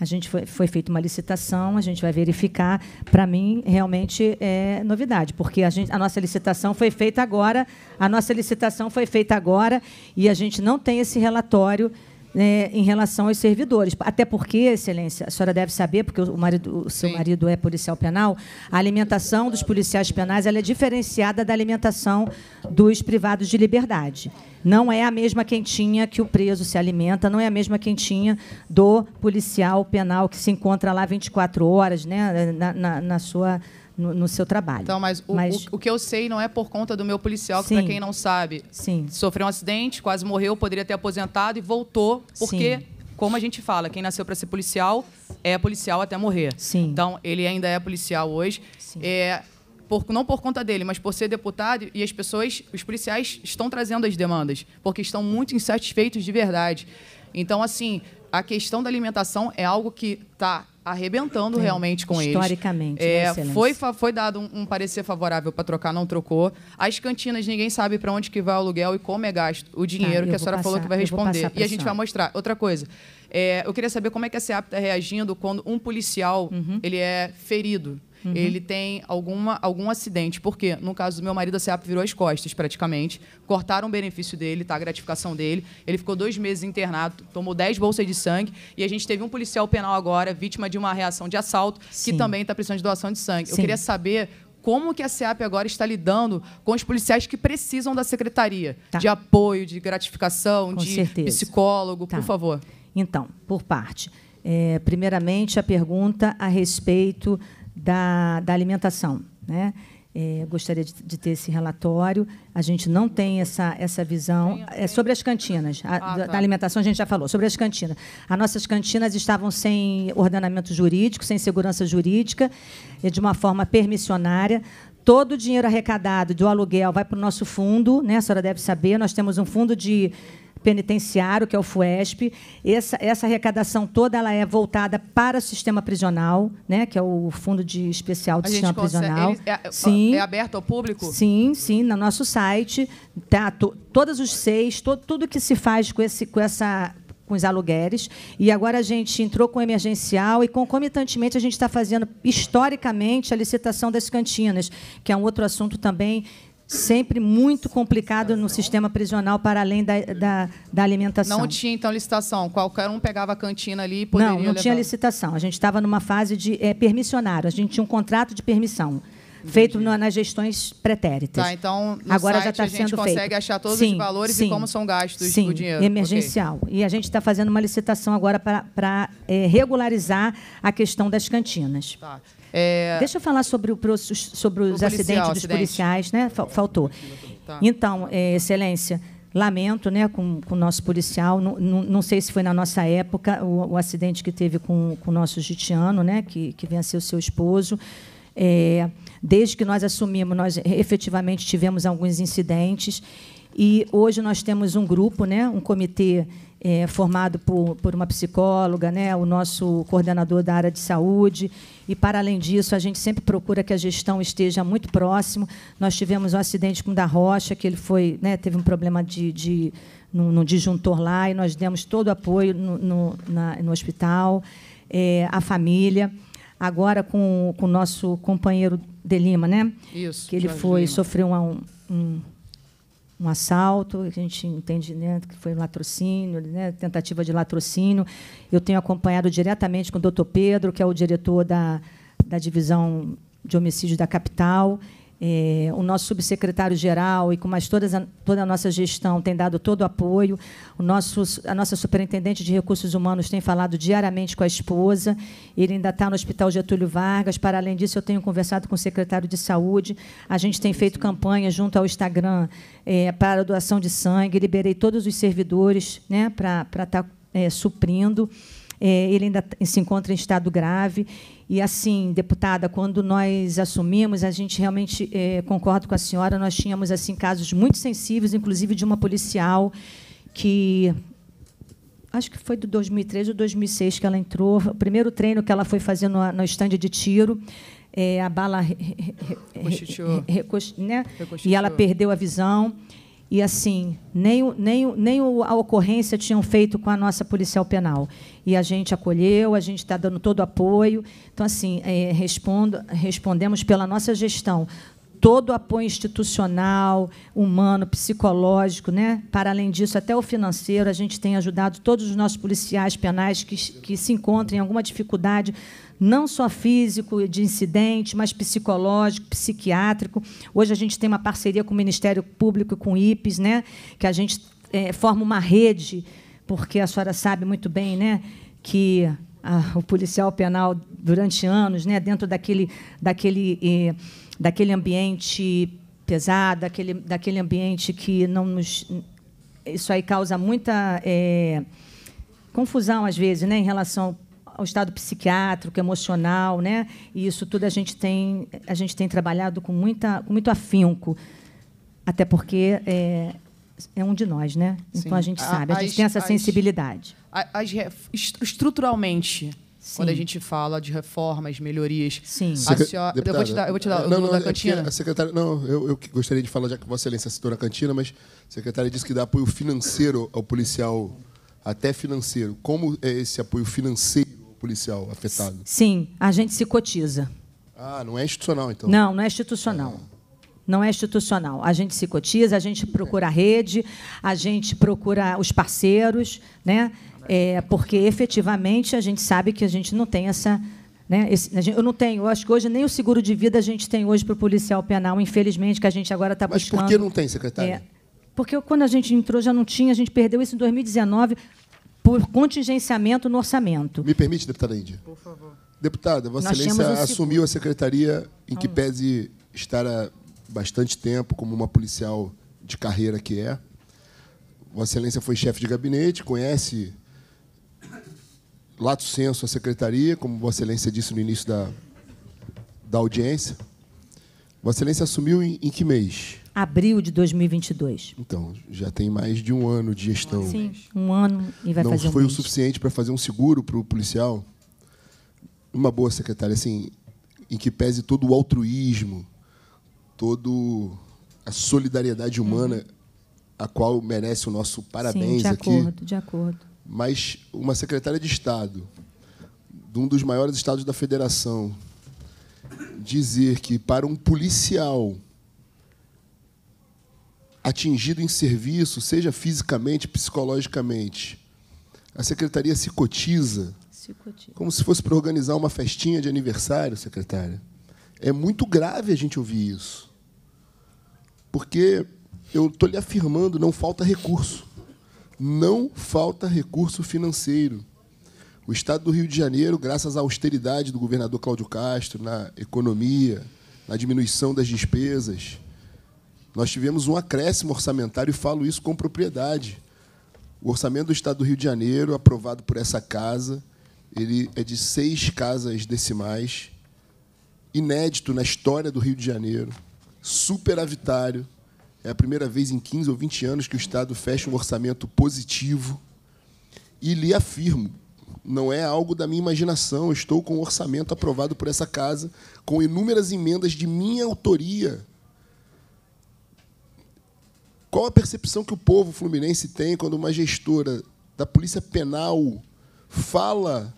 A gente foi, foi feita uma licitação, a gente vai verificar. Para mim, realmente é novidade, porque a, gente, a nossa licitação foi feita agora, a nossa licitação foi feita agora e a gente não tem esse relatório né, em relação aos servidores. Até porque, Excelência, a senhora deve saber, porque o, marido, o seu Sim. marido é policial penal, a alimentação dos policiais penais é diferenciada da alimentação dos privados de liberdade. Não é a mesma quentinha que o preso se alimenta, não é a mesma quentinha do policial penal que se encontra lá 24 horas né, na, na, na sua no, no, seu trabalho. Então, mas, o, mas... O, o, que eu sei não é por conta do meu policial, que para quem não sabe, Sim. sofreu um acidente, quase morreu, poderia ter aposentado e voltou, porque, Sim. como a gente fala, quem nasceu para ser policial é policial até morrer. Sim. Então, ele ainda é policial hoje. É, por, não por conta dele, mas por ser deputado, e as pessoas, os policiais estão trazendo as demandas, porque estão muito insatisfeitos de verdade. Então, assim, a questão da alimentação é algo que está arrebentando é, realmente com historicamente, eles. Historicamente. É, né, foi, foi dado um, um parecer favorável para trocar, não trocou. As cantinas, ninguém sabe para onde que vai o aluguel e como é gasto o dinheiro tá, que a senhora passar, falou que vai responder. E a gente vai mostrar. Outra coisa, é, eu queria saber como é que a SEAP está reagindo quando um policial uhum. ele é ferido uhum. ele tem alguma, algum acidente. Porque, no caso do meu marido, a SEAP virou as costas, praticamente. Cortaram o benefício dele, tá? a gratificação dele. Ele ficou dois meses internado, tomou dez bolsas de sangue. E a gente teve um policial penal agora, vítima de uma reação de assalto, Sim. que também está precisando de doação de sangue. Sim. Eu queria saber como que a SEAP agora está lidando com os policiais que precisam da secretaria, tá. de apoio, de gratificação, com de certeza. psicólogo, tá. por favor. Então, por parte. É, primeiramente, a pergunta a respeito da, da alimentação. Né? É, gostaria de, de, ter esse relatório. A gente não tem essa, essa visão. É sobre as cantinas. A, ah, tá. Da alimentação a gente já falou. Sobre as cantinas. As nossas cantinas estavam sem ordenamento jurídico, sem segurança jurídica, de uma forma permissionária. Todo o dinheiro arrecadado do aluguel vai para o nosso fundo. Né? A senhora deve saber, nós temos um fundo de penitenciário, que é o FUESP. Essa, essa arrecadação toda ela é voltada para o sistema prisional, né, que é o Fundo de Especial do a Sistema Prisional. Ele, é, é, é, sim, é aberto ao público? Sim, sim, no nosso site. Tá, to, todos os seis, to, tudo que se faz com, esse, com essa com os aluguéis. E agora a gente entrou com o emergencial e, concomitantemente, a gente está fazendo, historicamente, a licitação das cantinas, que é um outro assunto também sempre muito complicado no sistema prisional para além da, da, da, alimentação. Não tinha, então, licitação? Qualquer um pegava a cantina ali e poderia Não, não levar... tinha licitação. A gente estava numa fase de é, permissionário. A gente tinha um contrato de permissão. Entendi. Feito nas gestões pretéritas. Tá, então, agora já está sendo feito. a gente consegue feito. achar todos sim, os valores sim, e como são gastos sim, o dinheiro. emergencial. Okay. E a gente está fazendo uma licitação agora para é, regularizar a questão das cantinas. Tá. É... Deixa eu falar sobre, o, sobre os policial, acidentes dos acidente. policiais, né? Faltou. Tá. Então, é, Excelência, lamento né, com, com o nosso policial. Não, não, não, sei se foi na nossa época o, o acidente que teve com, com o nosso gitiano, né, que, que venceu seu esposo. É, desde que nós assumimos, nós efetivamente tivemos alguns incidentes. E hoje nós temos um grupo, né, um comitê é, formado por, por uma psicóloga, né, o nosso coordenador da área de saúde. E, para além disso, a gente sempre procura que a gestão esteja muito próximo. Nós tivemos um acidente com o da Rocha, que ele foi, né, teve um problema de, de no disjuntor lá, e nós demos todo o apoio no, no, na, no hospital, é, a família. Agora, com o nosso companheiro de Lima, né? Isso. Que ele foi, Lima. sofreu um, um um assalto, a gente entende né, que foi um latrocínio, né, tentativa de latrocínio. Eu tenho acompanhado diretamente com o doutor Pedro, que é o diretor da, da divisão de homicídios da capital, é, o nosso subsecretário-geral e com mais todas a, toda a nossa gestão tem dado todo o apoio. O nosso, a nossa superintendente de recursos humanos tem falado diariamente com a esposa. Ele ainda está no Hospital Getúlio Vargas. Para além disso, eu tenho conversado com o secretário de saúde. A gente tem feito campanha junto ao Instagram é, para doação de sangue. Liberei todos os servidores né, para estar tá, é, suprindo. É, ele ainda se encontra em estado grave e assim, deputada, quando nós assumimos, a gente realmente é, concordo com a senhora, nós tínhamos assim casos muito sensíveis, inclusive de uma policial que acho que foi do 2003 ou 2006 que ela entrou, o primeiro treino que ela foi fazer no, no estande de tiro, é, a bala re, re, re, né? e ela perdeu a visão. E assim, nem, nem, nem a ocorrência tinham feito com a nossa policial penal. E a gente acolheu, a gente está dando todo o apoio. Então, assim, é, respondo, respondemos pela nossa gestão, todo o apoio institucional, humano, psicológico, né? para além disso, até o financeiro. A gente tem ajudado todos os nossos policiais penais que, que se encontram em alguma dificuldade, não só físico, de incidente, mas psicológico, psiquiátrico. Hoje a gente tem uma parceria com o Ministério Público e com o IPES, né? que a gente é, forma uma rede, porque a senhora sabe muito bem né? que a, o policial penal, durante anos, né? dentro daquele. daquele eh, daquele ambiente pesado, daquele, daquele ambiente que não nos. Isso aí causa muita é, confusão, às vezes, né, em relação ao estado psiquiátrico, emocional, né? E isso tudo a gente tem, a gente tem trabalhado com, muita, com muito afinco, até porque é, é um de nós, né? Então Sim. a gente sabe, a gente as, tem essa sensibilidade. As, as, estruturalmente, Sim. Quando a gente fala de reformas, melhorias. Sim. Secre... Senhora... eu vou te dar, eu vou te dar é, não, não, da é cantina. É a secretária, não, eu, eu, gostaria de falar, já que Vossa Excelência citou na cantina, mas a secretária disse que dá apoio financeiro ao policial, até financeiro. Como é esse apoio financeiro ao policial afetado? Sim, a gente se cotiza. Ah, não é institucional, então? Não, não é institucional. Ah não é institucional. A gente se cotiza, a gente procura a rede, a gente procura os parceiros, né? é, porque efetivamente a gente sabe que a gente não tem essa. Né, esse, eu não tenho, eu acho que hoje nem o seguro de vida a gente tem hoje para o policial penal, infelizmente, que a gente agora está buscando. Mas por que não tem, secretário? É, porque quando a gente entrou já não tinha, a gente perdeu isso em 2019 por contingenciamento no orçamento. Me permite, deputada Índia? Por favor. Deputada, Vossa Nós Excelência assumiu a secretaria em que pese estar há bastante tempo como uma policial de carreira que é. Vossa Excelência foi chefe de gabinete, conhece lato senso a secretaria, como Vossa Excelência disse no início da, da audiência. Vossa Excelência assumiu em, em que mês? Abril de 2022. Então, já tem mais de um ano de gestão. Sim, um ano e vai Não fazer um Não foi o suficiente para fazer um seguro para o policial? Uma boa secretária, assim, em que pese todo o altruísmo, todo a solidariedade uhum. humana, uhum. a qual merece o nosso parabéns Sim, de acordo, aqui. de acordo mas uma secretária de Estado de um dos maiores estados da federação dizer que para um policial atingido em serviço, seja fisicamente, psicologicamente, a secretaria se cotiza, se cotiza. como se fosse para organizar uma festinha de aniversário, secretária. É muito grave a gente ouvir isso. Porque eu estou lhe afirmando, não falta recurso não falta recurso financeiro. O Estado do Rio de Janeiro, graças à austeridade do governador Cláudio Castro na economia, na diminuição das despesas, nós tivemos um acréscimo orçamentário e falo isso com propriedade. O orçamento do Estado do Rio de Janeiro, aprovado por essa casa, ele é de seis casas decimais, inédito na história do Rio de Janeiro, superavitário, é a primeira vez em 15 ou 20 anos que o Estado fecha um orçamento positivo. E lhe afirmo, não é algo da minha imaginação. Eu estou com um orçamento aprovado por essa casa, com inúmeras emendas de minha autoria. Qual a percepção que o povo fluminense tem quando uma gestora da Polícia Penal fala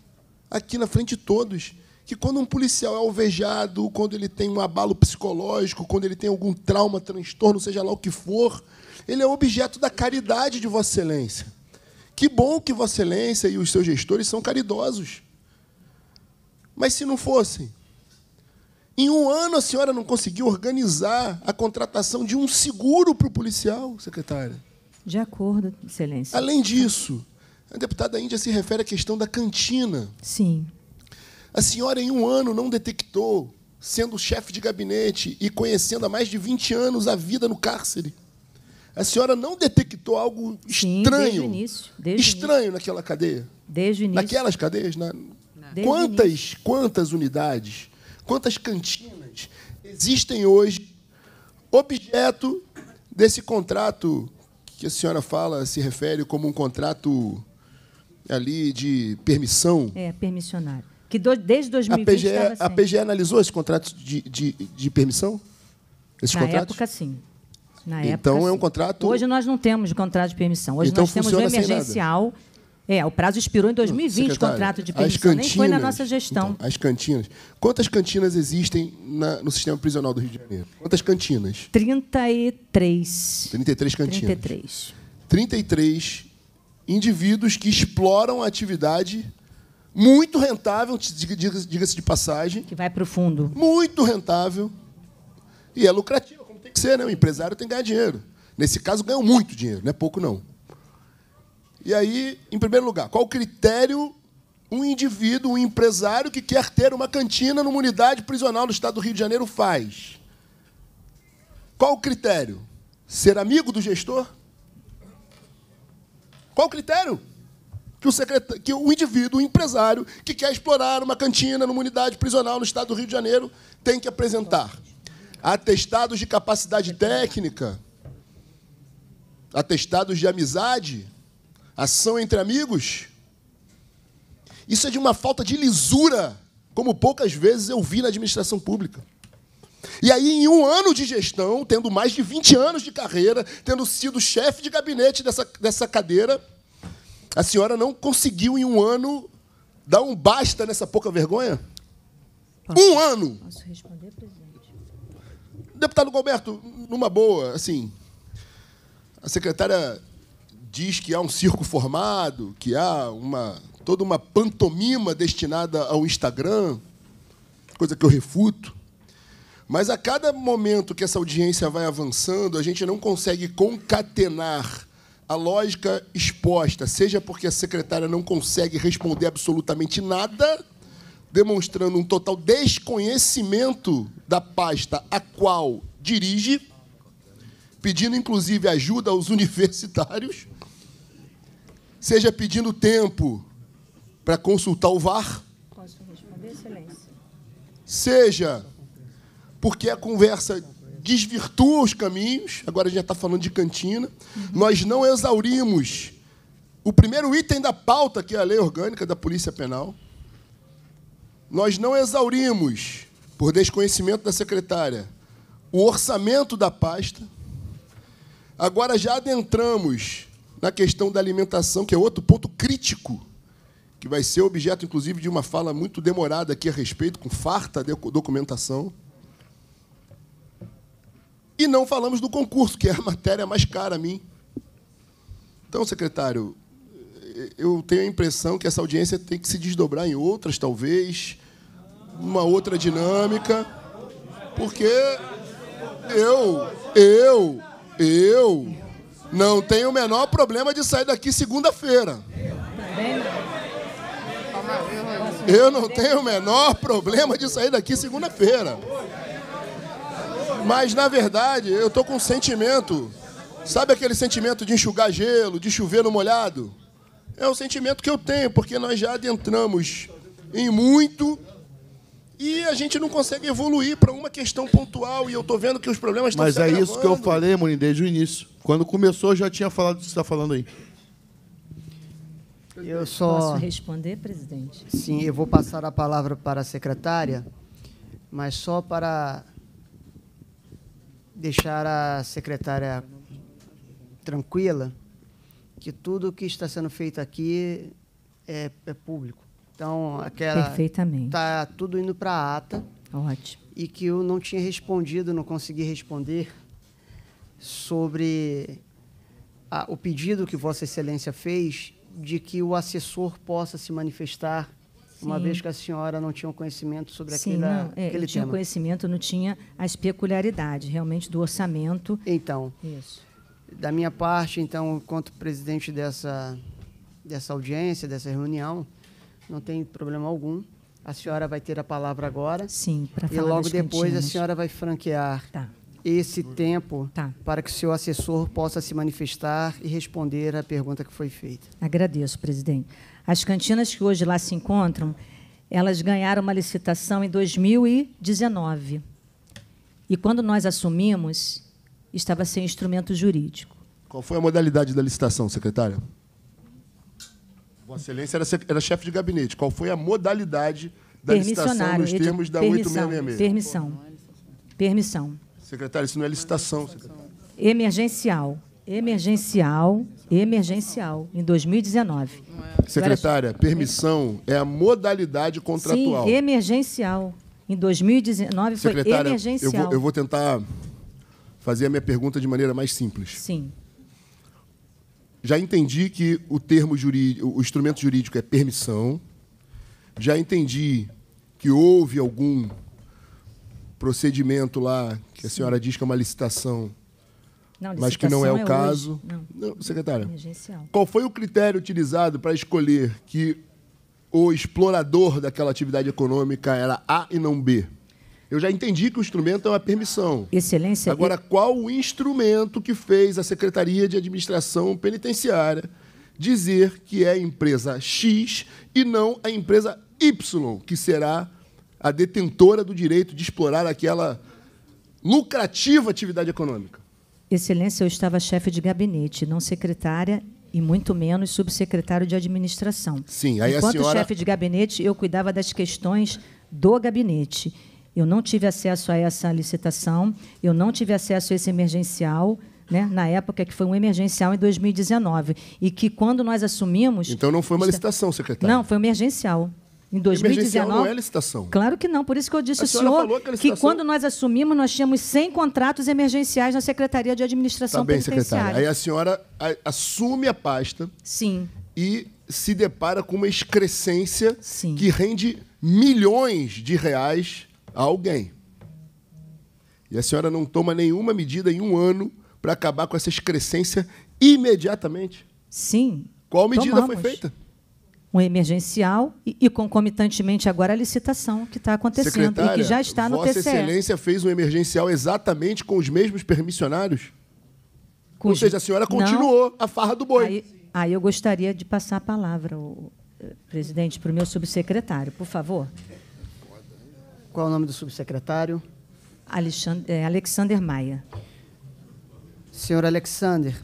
aqui na frente de todos que quando um policial é alvejado, quando ele tem um abalo psicológico, quando ele tem algum trauma, transtorno, seja lá o que for, ele é objeto da caridade de Vossa Excelência. Que bom que Vossa Excelência e os seus gestores são caridosos. Mas se não fossem, em um ano a senhora não conseguiu organizar a contratação de um seguro para o policial, secretária. De acordo, Excelência. Além disso, a deputada Índia se refere à questão da cantina. Sim. A senhora, em um ano, não detectou, sendo chefe de gabinete e conhecendo há mais de 20 anos a vida no cárcere. A senhora não detectou algo Sim, estranho. desde o início. Desde estranho início. naquela cadeia. Desde o início. Naquelas cadeias, na... quantas, quantas unidades, quantas cantinas existem hoje objeto desse contrato que a senhora fala, se refere como um contrato ali de permissão? É, permissionário. Que do, desde 2020 a PGE, A PGE assim. analisou esses contratos de, de, de permissão? Esses Na contratos? época, sim. Na então época, é um contrato. Hoje nós não temos contrato de permissão. Hoje então, nós temos o emergencial. É, o prazo expirou em 2020 hum, o contrato de permissão. Cantinas, Nem foi na nossa gestão. Então, as cantinas. Quantas cantinas existem na, no sistema prisional do Rio de Janeiro? Quantas cantinas? 33. 33 cantinas. 33. 33 indivíduos que exploram a atividade muito rentável, diga-se de passagem. Que vai para o fundo. Muito rentável. E é lucrativa, como tem que ser, né? O empresário tem que ganhar dinheiro. Nesse caso, ganhou muito dinheiro, não é pouco, não. E aí, em primeiro lugar, qual o critério um indivíduo, um empresário que quer ter uma cantina numa unidade prisional no estado do Rio de Janeiro faz? Qual o critério? Ser amigo do gestor? Qual o critério? que o, que o indivíduo, o empresário, que quer explorar uma cantina numa unidade prisional no estado do Rio de Janeiro, tem que apresentar. Atestados de capacidade técnica, atestados de amizade, ação entre amigos. Isso é de uma falta de lisura, como poucas vezes eu vi na administração pública. E aí, em um ano de gestão, tendo mais de 20 anos de carreira, tendo sido chefe de gabinete dessa, dessa cadeira, a senhora não conseguiu em um ano dar um basta nessa pouca vergonha? Posso, um ano! Posso responder, presidente? Deputado Gilberto, numa boa, assim, a secretária diz que há um circo formado, que há uma toda uma pantomima destinada ao Instagram, coisa que eu refuto. Mas a cada momento que essa audiência vai avançando, a gente não consegue concatenar a lógica exposta, seja porque a secretária não consegue responder absolutamente nada, demonstrando um total desconhecimento da pasta a qual dirige, pedindo inclusive ajuda aos universitários, seja pedindo tempo para consultar o VAR, seja porque a conversa desvirtua os caminhos. Agora a gente está falando de cantina. Uhum. Nós não exaurimos o primeiro item da pauta, que é a lei orgânica da Polícia Penal. Nós não exaurimos, por desconhecimento da secretária, o orçamento da pasta. Agora já adentramos na questão da alimentação, que é outro ponto crítico, que vai ser objeto, inclusive, de uma fala muito demorada aqui a respeito, com farta documentação. E não falamos do concurso, que é a matéria mais cara a mim. Então, secretário, eu tenho a impressão que essa audiência tem que se desdobrar em outras, talvez, uma outra dinâmica, porque eu, eu, eu não tenho o menor problema de sair daqui segunda-feira. Eu não tenho o menor problema de sair daqui segunda-feira. Mas na verdade, eu tô com um sentimento. Sabe aquele sentimento de enxugar gelo, de chover no molhado? É um sentimento que eu tenho, porque nós já adentramos em muito e a gente não consegue evoluir para uma questão pontual e eu estou vendo que os problemas estão Mas se é agravando. isso que eu falei, Moni, desde o início. Quando começou, eu já tinha falado do que você está falando aí. Eu só... Posso responder, presidente? Sim, eu vou passar a palavra para a secretária, mas só para deixar a secretária tranquila que tudo o que está sendo feito aqui é, é público. Então, aquela. Perfeitamente. Está tudo indo para a ata. Ótimo. E que eu não tinha respondido, não consegui responder sobre a, o pedido que Vossa Excelência fez de que o assessor possa se manifestar Sim. uma vez que a senhora não tinha conhecimento sobre Sim, tema, não, é, aquele tinha conhecimento, não tinha as peculiaridades realmente do orçamento. Então, Isso. da minha parte, então, enquanto presidente dessa, dessa audiência, dessa reunião, não tem problema algum. A senhora vai ter a palavra agora. Sim, para falar E logo depois cantinas. a senhora vai franquear tá esse tempo tá. para que o seu assessor possa se manifestar e responder à pergunta que foi feita. Agradeço, presidente. As cantinas que hoje lá se encontram, elas ganharam uma licitação em 2019. E quando nós assumimos, estava sem instrumento jurídico. Qual foi a modalidade da licitação, secretária? Vossa Excelência era, era chefe de gabinete. Qual foi a modalidade da licitação nos termos da permissão, 8666? Permissão. Permissão. Secretário, isso não é licitação, secretário. Emergencial. Emergencial, emergencial, em 2019. Secretária, permissão é a modalidade contratual. Sim, emergencial. Em 2019 foi Secretária, emergencial. Eu vou, eu vou tentar fazer a minha pergunta de maneira mais simples. Sim. Já entendi que o termo jurídico, o instrumento jurídico é permissão. Já entendi que houve algum procedimento lá que a Sim. senhora diz que é uma licitação, não, licitação mas que não é o é caso. Não. não. secretária. Emergencial. Qual foi o critério utilizado para escolher que o explorador daquela atividade econômica era A e não B? Eu já entendi que o instrumento é uma permissão. Excelência. Agora, qual o instrumento que fez a Secretaria de Administração Penitenciária dizer que é a empresa X e não a empresa Y, que será a detentora do direito de explorar aquela lucrativa atividade econômica. Excelência, eu estava chefe de gabinete, não secretária e muito menos subsecretário de administração. Sim, aí Enquanto a senhora... chefe de gabinete, eu cuidava das questões do gabinete. Eu não tive acesso a essa licitação, eu não tive acesso a esse emergencial, né, na época que foi um emergencial em 2019 e que quando nós assumimos Então não foi uma licitação, secretário. Não, foi um emergencial. Em 2019. não é licitação. Claro que não. Por isso que eu disse ao senhor que, que, quando nós assumimos, nós tínhamos 100 contratos emergenciais na Secretaria de Administração tá bem, Secretária. Aí a senhora assume a pasta. Sim. E se depara com uma excrescência Sim. que rende milhões de reais a alguém. E a senhora não toma nenhuma medida em um ano para acabar com essa excrescência imediatamente. Sim. Qual medida Tomamos. foi feita? um emergencial e, e, concomitantemente agora a licitação que está acontecendo e que já está no Vossa Excelência fez um emergencial exatamente com os mesmos permissionários? Cujo... Ou seja, a senhora continuou Não. a farra do boi. Aí, aí, eu gostaria de passar a palavra, o, eh, presidente, para o meu subsecretário, por favor. Qual é o nome do subsecretário? é, Alexander Maia. Senhor Alexander,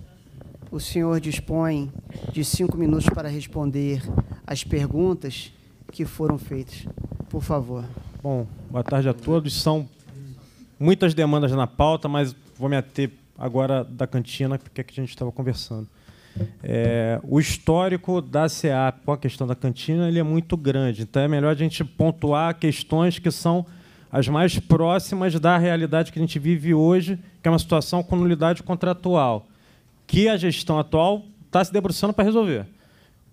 o senhor dispõe de cinco minutos para responder às perguntas que foram feitas. Por favor. Bom, boa tarde a todos. São muitas demandas na pauta, mas vou me ater agora da cantina, porque é que a gente estava conversando. É, o histórico da CEAP com a questão da cantina ele é muito grande, então é melhor a gente pontuar questões que são as mais próximas da realidade que a gente vive hoje, que é uma situação com nulidade contratual que a gestão atual está se debruçando para resolver,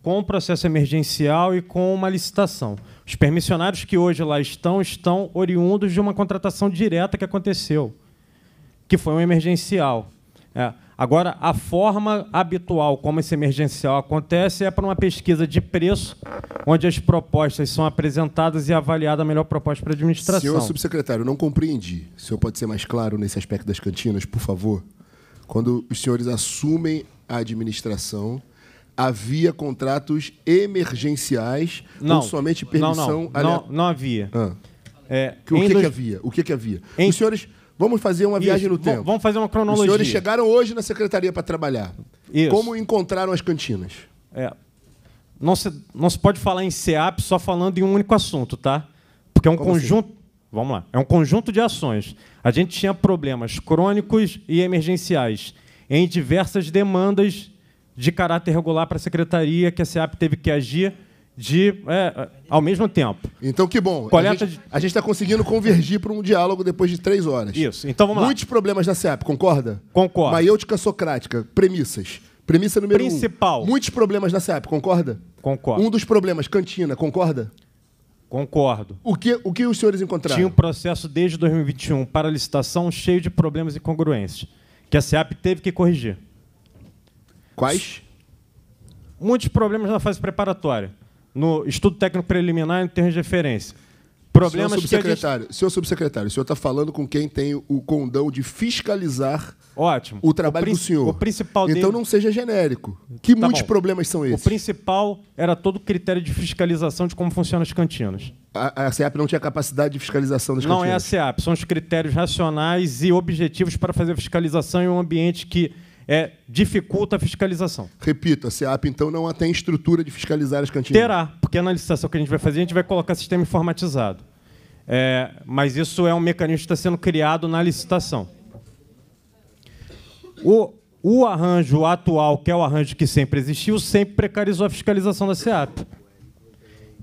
com o processo emergencial e com uma licitação. Os permissionários que hoje lá estão estão oriundos de uma contratação direta que aconteceu, que foi um emergencial. É. Agora, a forma habitual como esse emergencial acontece é para uma pesquisa de preço, onde as propostas são apresentadas e avaliada a melhor proposta para a administração. Senhor subsecretário, não compreendi. O senhor pode ser mais claro nesse aspecto das cantinas, por favor? quando os senhores assumem a administração, havia contratos emergenciais não, ou somente permissão Não, não, não, não havia. Ah. É, o que, que, havia? O que, que havia? Em... Os senhores. Vamos fazer uma viagem no tempo. Vamos fazer uma cronologia. Os senhores chegaram hoje na secretaria para trabalhar. Isso. Como encontraram as cantinas? É. Não se, não se pode falar em SEAP só falando em um único assunto, tá? Porque é um Como assim? conjunto. Assim? Vamos lá. É um conjunto de ações. A gente tinha problemas crônicos e emergenciais em diversas demandas de caráter regular para a secretaria que a SEAP teve que agir de é, ao mesmo tempo. Então que bom. Coleta a gente está conseguindo convergir para um diálogo depois de três horas. Isso. Então vamos Muitos lá. Muitos problemas da SEAP, concorda? Concordo. Maiêutica socrática, premissas. Premissa número Principal. Um. Muitos problemas da SEAP, concorda? Concordo. Um dos problemas, cantina, concorda? Concordo. O que, o que os senhores encontraram? Tinha um processo desde 2021 para licitação cheio de problemas e incongruências, que a SEAP teve que corrigir. Quais? Muitos problemas na fase preparatória. No estudo técnico preliminar, termos de referência. Problemas senhor é subsecretário, gente... senhor subsecretário, o senhor está falando com quem tem o condão de fiscalizar Ótimo. o trabalho o do senhor. O principal então não seja genérico. Que tá muitos bom. problemas são esses? O principal era todo o critério de fiscalização de como funcionam as cantinas. A, a CEAP não tinha capacidade de fiscalização das não cantinas? Não é a CEAP, são os critérios racionais e objetivos para fazer fiscalização em um ambiente que é, dificulta a fiscalização. Repito, a SEAP, então, não tem estrutura de fiscalizar as cantinas? Terá, porque na licitação que a gente vai fazer, a gente vai colocar sistema informatizado. É, mas isso é um mecanismo que está sendo criado na licitação. O, o arranjo atual, que é o arranjo que sempre existiu, sempre precarizou a fiscalização da SEAP.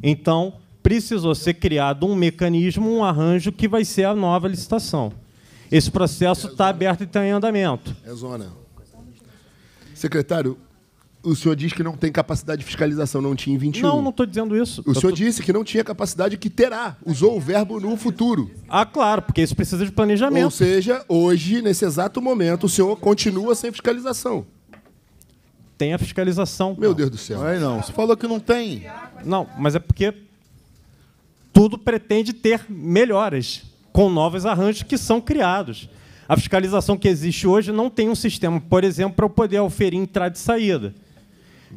Então, precisou ser criado um mecanismo, um arranjo que vai ser a nova licitação. Esse processo está é aberto e está em andamento. É zona. Secretário, o senhor diz que não tem capacidade de fiscalização, não tinha em 21. Não, não estou dizendo isso. O eu senhor tô... disse que não tinha capacidade que terá. Usou o verbo no futuro. Ah, claro, porque isso precisa de planejamento. Ou seja, hoje, nesse exato momento, o senhor continua sem fiscalização. Tem a fiscalização. Meu não. Deus do céu. Aí não, você falou que não tem. Não, mas é porque tudo pretende ter melhoras com novos arranjos que são criados. A fiscalização que existe hoje não tem um sistema, por exemplo, para eu poder oferir entrada e saída.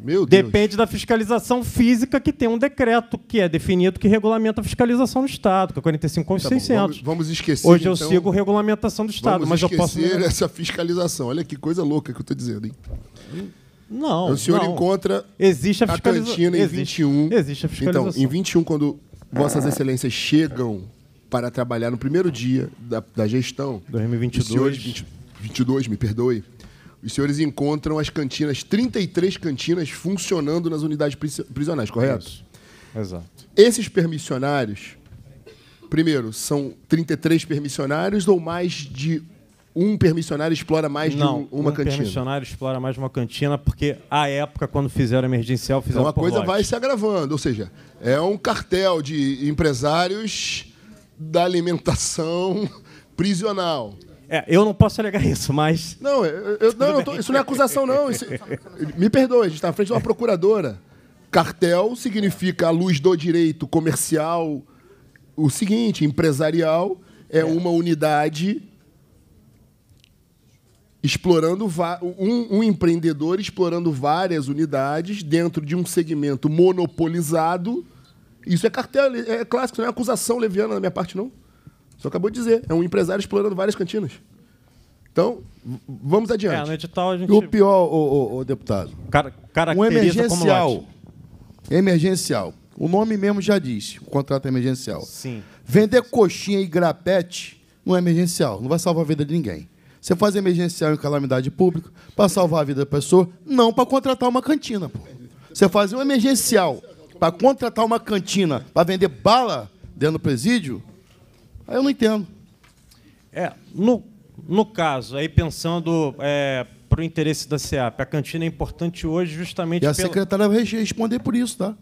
Meu Deus. Depende da fiscalização física que tem um decreto que é definido que regulamenta a fiscalização do Estado, que é 45.600. tá vamos, vamos, esquecer. Hoje então, eu sigo regulamentação do Estado, mas eu posso esquecer essa fiscalização. Olha que coisa louca que eu estou dizendo, hein? Não. O senhor não. encontra existe a, fiscaliza... a cantina em existe, 21. Existe a fiscalização. Então, em 21 quando vossas excelências chegam para trabalhar no primeiro dia da, da gestão. 2022. Os senhores, 20, 22, me perdoe. Os senhores encontram as cantinas, 33 cantinas funcionando nas unidades prisionais, correto? Isso. Exato. Esses permissionários, primeiro, são 33 permissionários ou mais de um permissionário explora mais Não, de um, uma um cantina? Um permissionário explora mais de uma cantina, porque à época, quando fizeram emergencial, fizeram. Então é a coisa lote. vai se agravando, ou seja, é um cartel de empresários da alimentação prisional. É, eu não posso alegar isso, mas. Não, eu, eu, não, eu tô, isso não é acusação, não. Isso, me perdoe, a gente está na frente de uma procuradora. Cartel significa, à luz do direito comercial, o seguinte: empresarial é, é. uma unidade explorando um, um empreendedor explorando várias unidades dentro de um segmento monopolizado isso é cartel, é clássico, não é acusação leviana da minha parte, não. Você acabou de dizer. É um empresário explorando várias cantinas. Então, vamos é, adiante. É, no edital a gente... O pior, o, o, o deputado. Car um emergencial. emergencial. O nome mesmo já diz, o contrato é emergencial. Sim. Vender coxinha e grapete não é emergencial, não vai salvar a vida de ninguém. Você faz emergencial em calamidade pública para salvar a vida da pessoa, não para contratar uma cantina, pô. Você faz um emergencial para contratar uma cantina para vender bala dentro do presídio, aí eu não entendo. É, no, no caso, aí pensando é, para o interesse da CEAP, a cantina é importante hoje justamente. E a pela... secretária vai responder por isso, tá?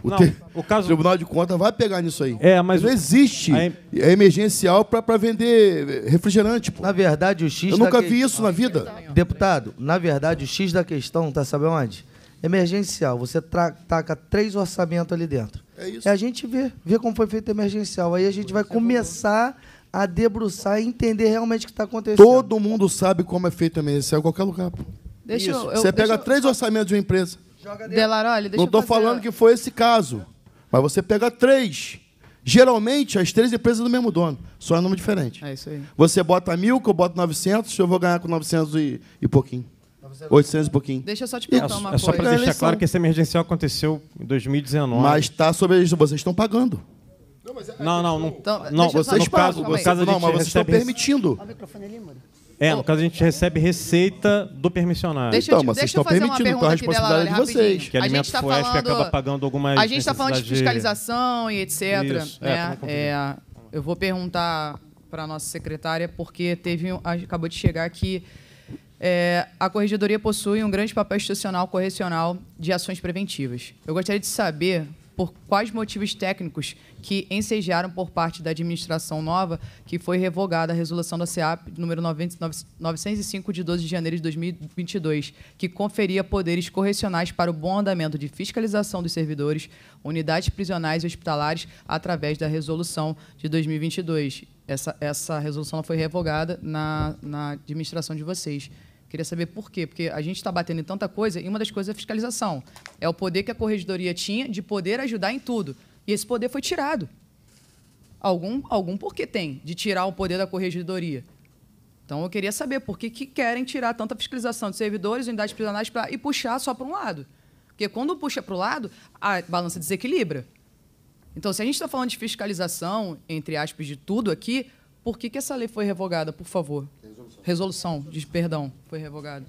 O, não, te... o caso... Tribunal de Contas vai pegar nisso aí. É, mas não existe é emergencial para vender refrigerante. Pô. Na verdade, o X. Eu nunca que... vi isso na vida. Deputado, na verdade, o X da questão, tá sabendo onde? emergencial. Você taca três orçamentos ali dentro. É isso. E é a gente vê, vê como foi feito emergencial. Aí a gente vai começar a debruçar e entender realmente o que está acontecendo. Todo mundo sabe como é feito emergencial em qualquer lugar. Pô. Deixa eu, eu, você pega três orçamentos de uma empresa. Joga Delaroli, deixa Não estou falando que foi esse caso, mas você pega três. Geralmente, as três empresas do mesmo dono, só é nome diferente. É isso aí. Você bota mil, que eu boto 900, eu vou ganhar com 900 e, e pouquinho. 800 e pouquinho. Deixa eu só te perguntar uma coisa. É só para deixar claro que esse emergencial aconteceu em 2019. Mas está sobre vocês estão pagando. Não, é, não, é não. Então, não vocês pagam, caso, no caso a gente não, mas vocês estão permitindo. Olha o microfone ali, mano. É, no caso a gente recebe receita do permissionário. Deixa eu, então, mas vocês estão permitindo, então a responsabilidade dela, é de vocês. Que a alimento está falando, acaba pagando algumas A gente está falando de fiscalização e etc. Isso, né? é, é, eu vou perguntar para a nossa secretária, porque teve, acabou de chegar aqui é, a Corregedoria possui um grande papel institucional correcional de ações preventivas. Eu gostaria de saber por quais motivos técnicos que ensejaram por parte da administração nova que foi revogada a resolução da CEAP número 905 de 12 de janeiro de 2022, que conferia poderes correcionais para o bom andamento de fiscalização dos servidores, unidades prisionais e hospitalares através da resolução de 2022. Essa, essa resolução foi revogada na, na administração de vocês. Queria saber por quê, porque a gente está batendo em tanta coisa e uma das coisas é a fiscalização. É o poder que a corregedoria tinha de poder ajudar em tudo. E esse poder foi tirado. Algum, algum porquê tem de tirar o poder da corregedoria. Então eu queria saber por que, que querem tirar tanta fiscalização de servidores, unidades prisionais pra, e puxar só para um lado. Porque quando puxa para o lado, a balança desequilibra. Então, se a gente está falando de fiscalização, entre aspas, de tudo aqui, por que, que essa lei foi revogada, por favor? Resolução. Resolução, de perdão, foi revogada.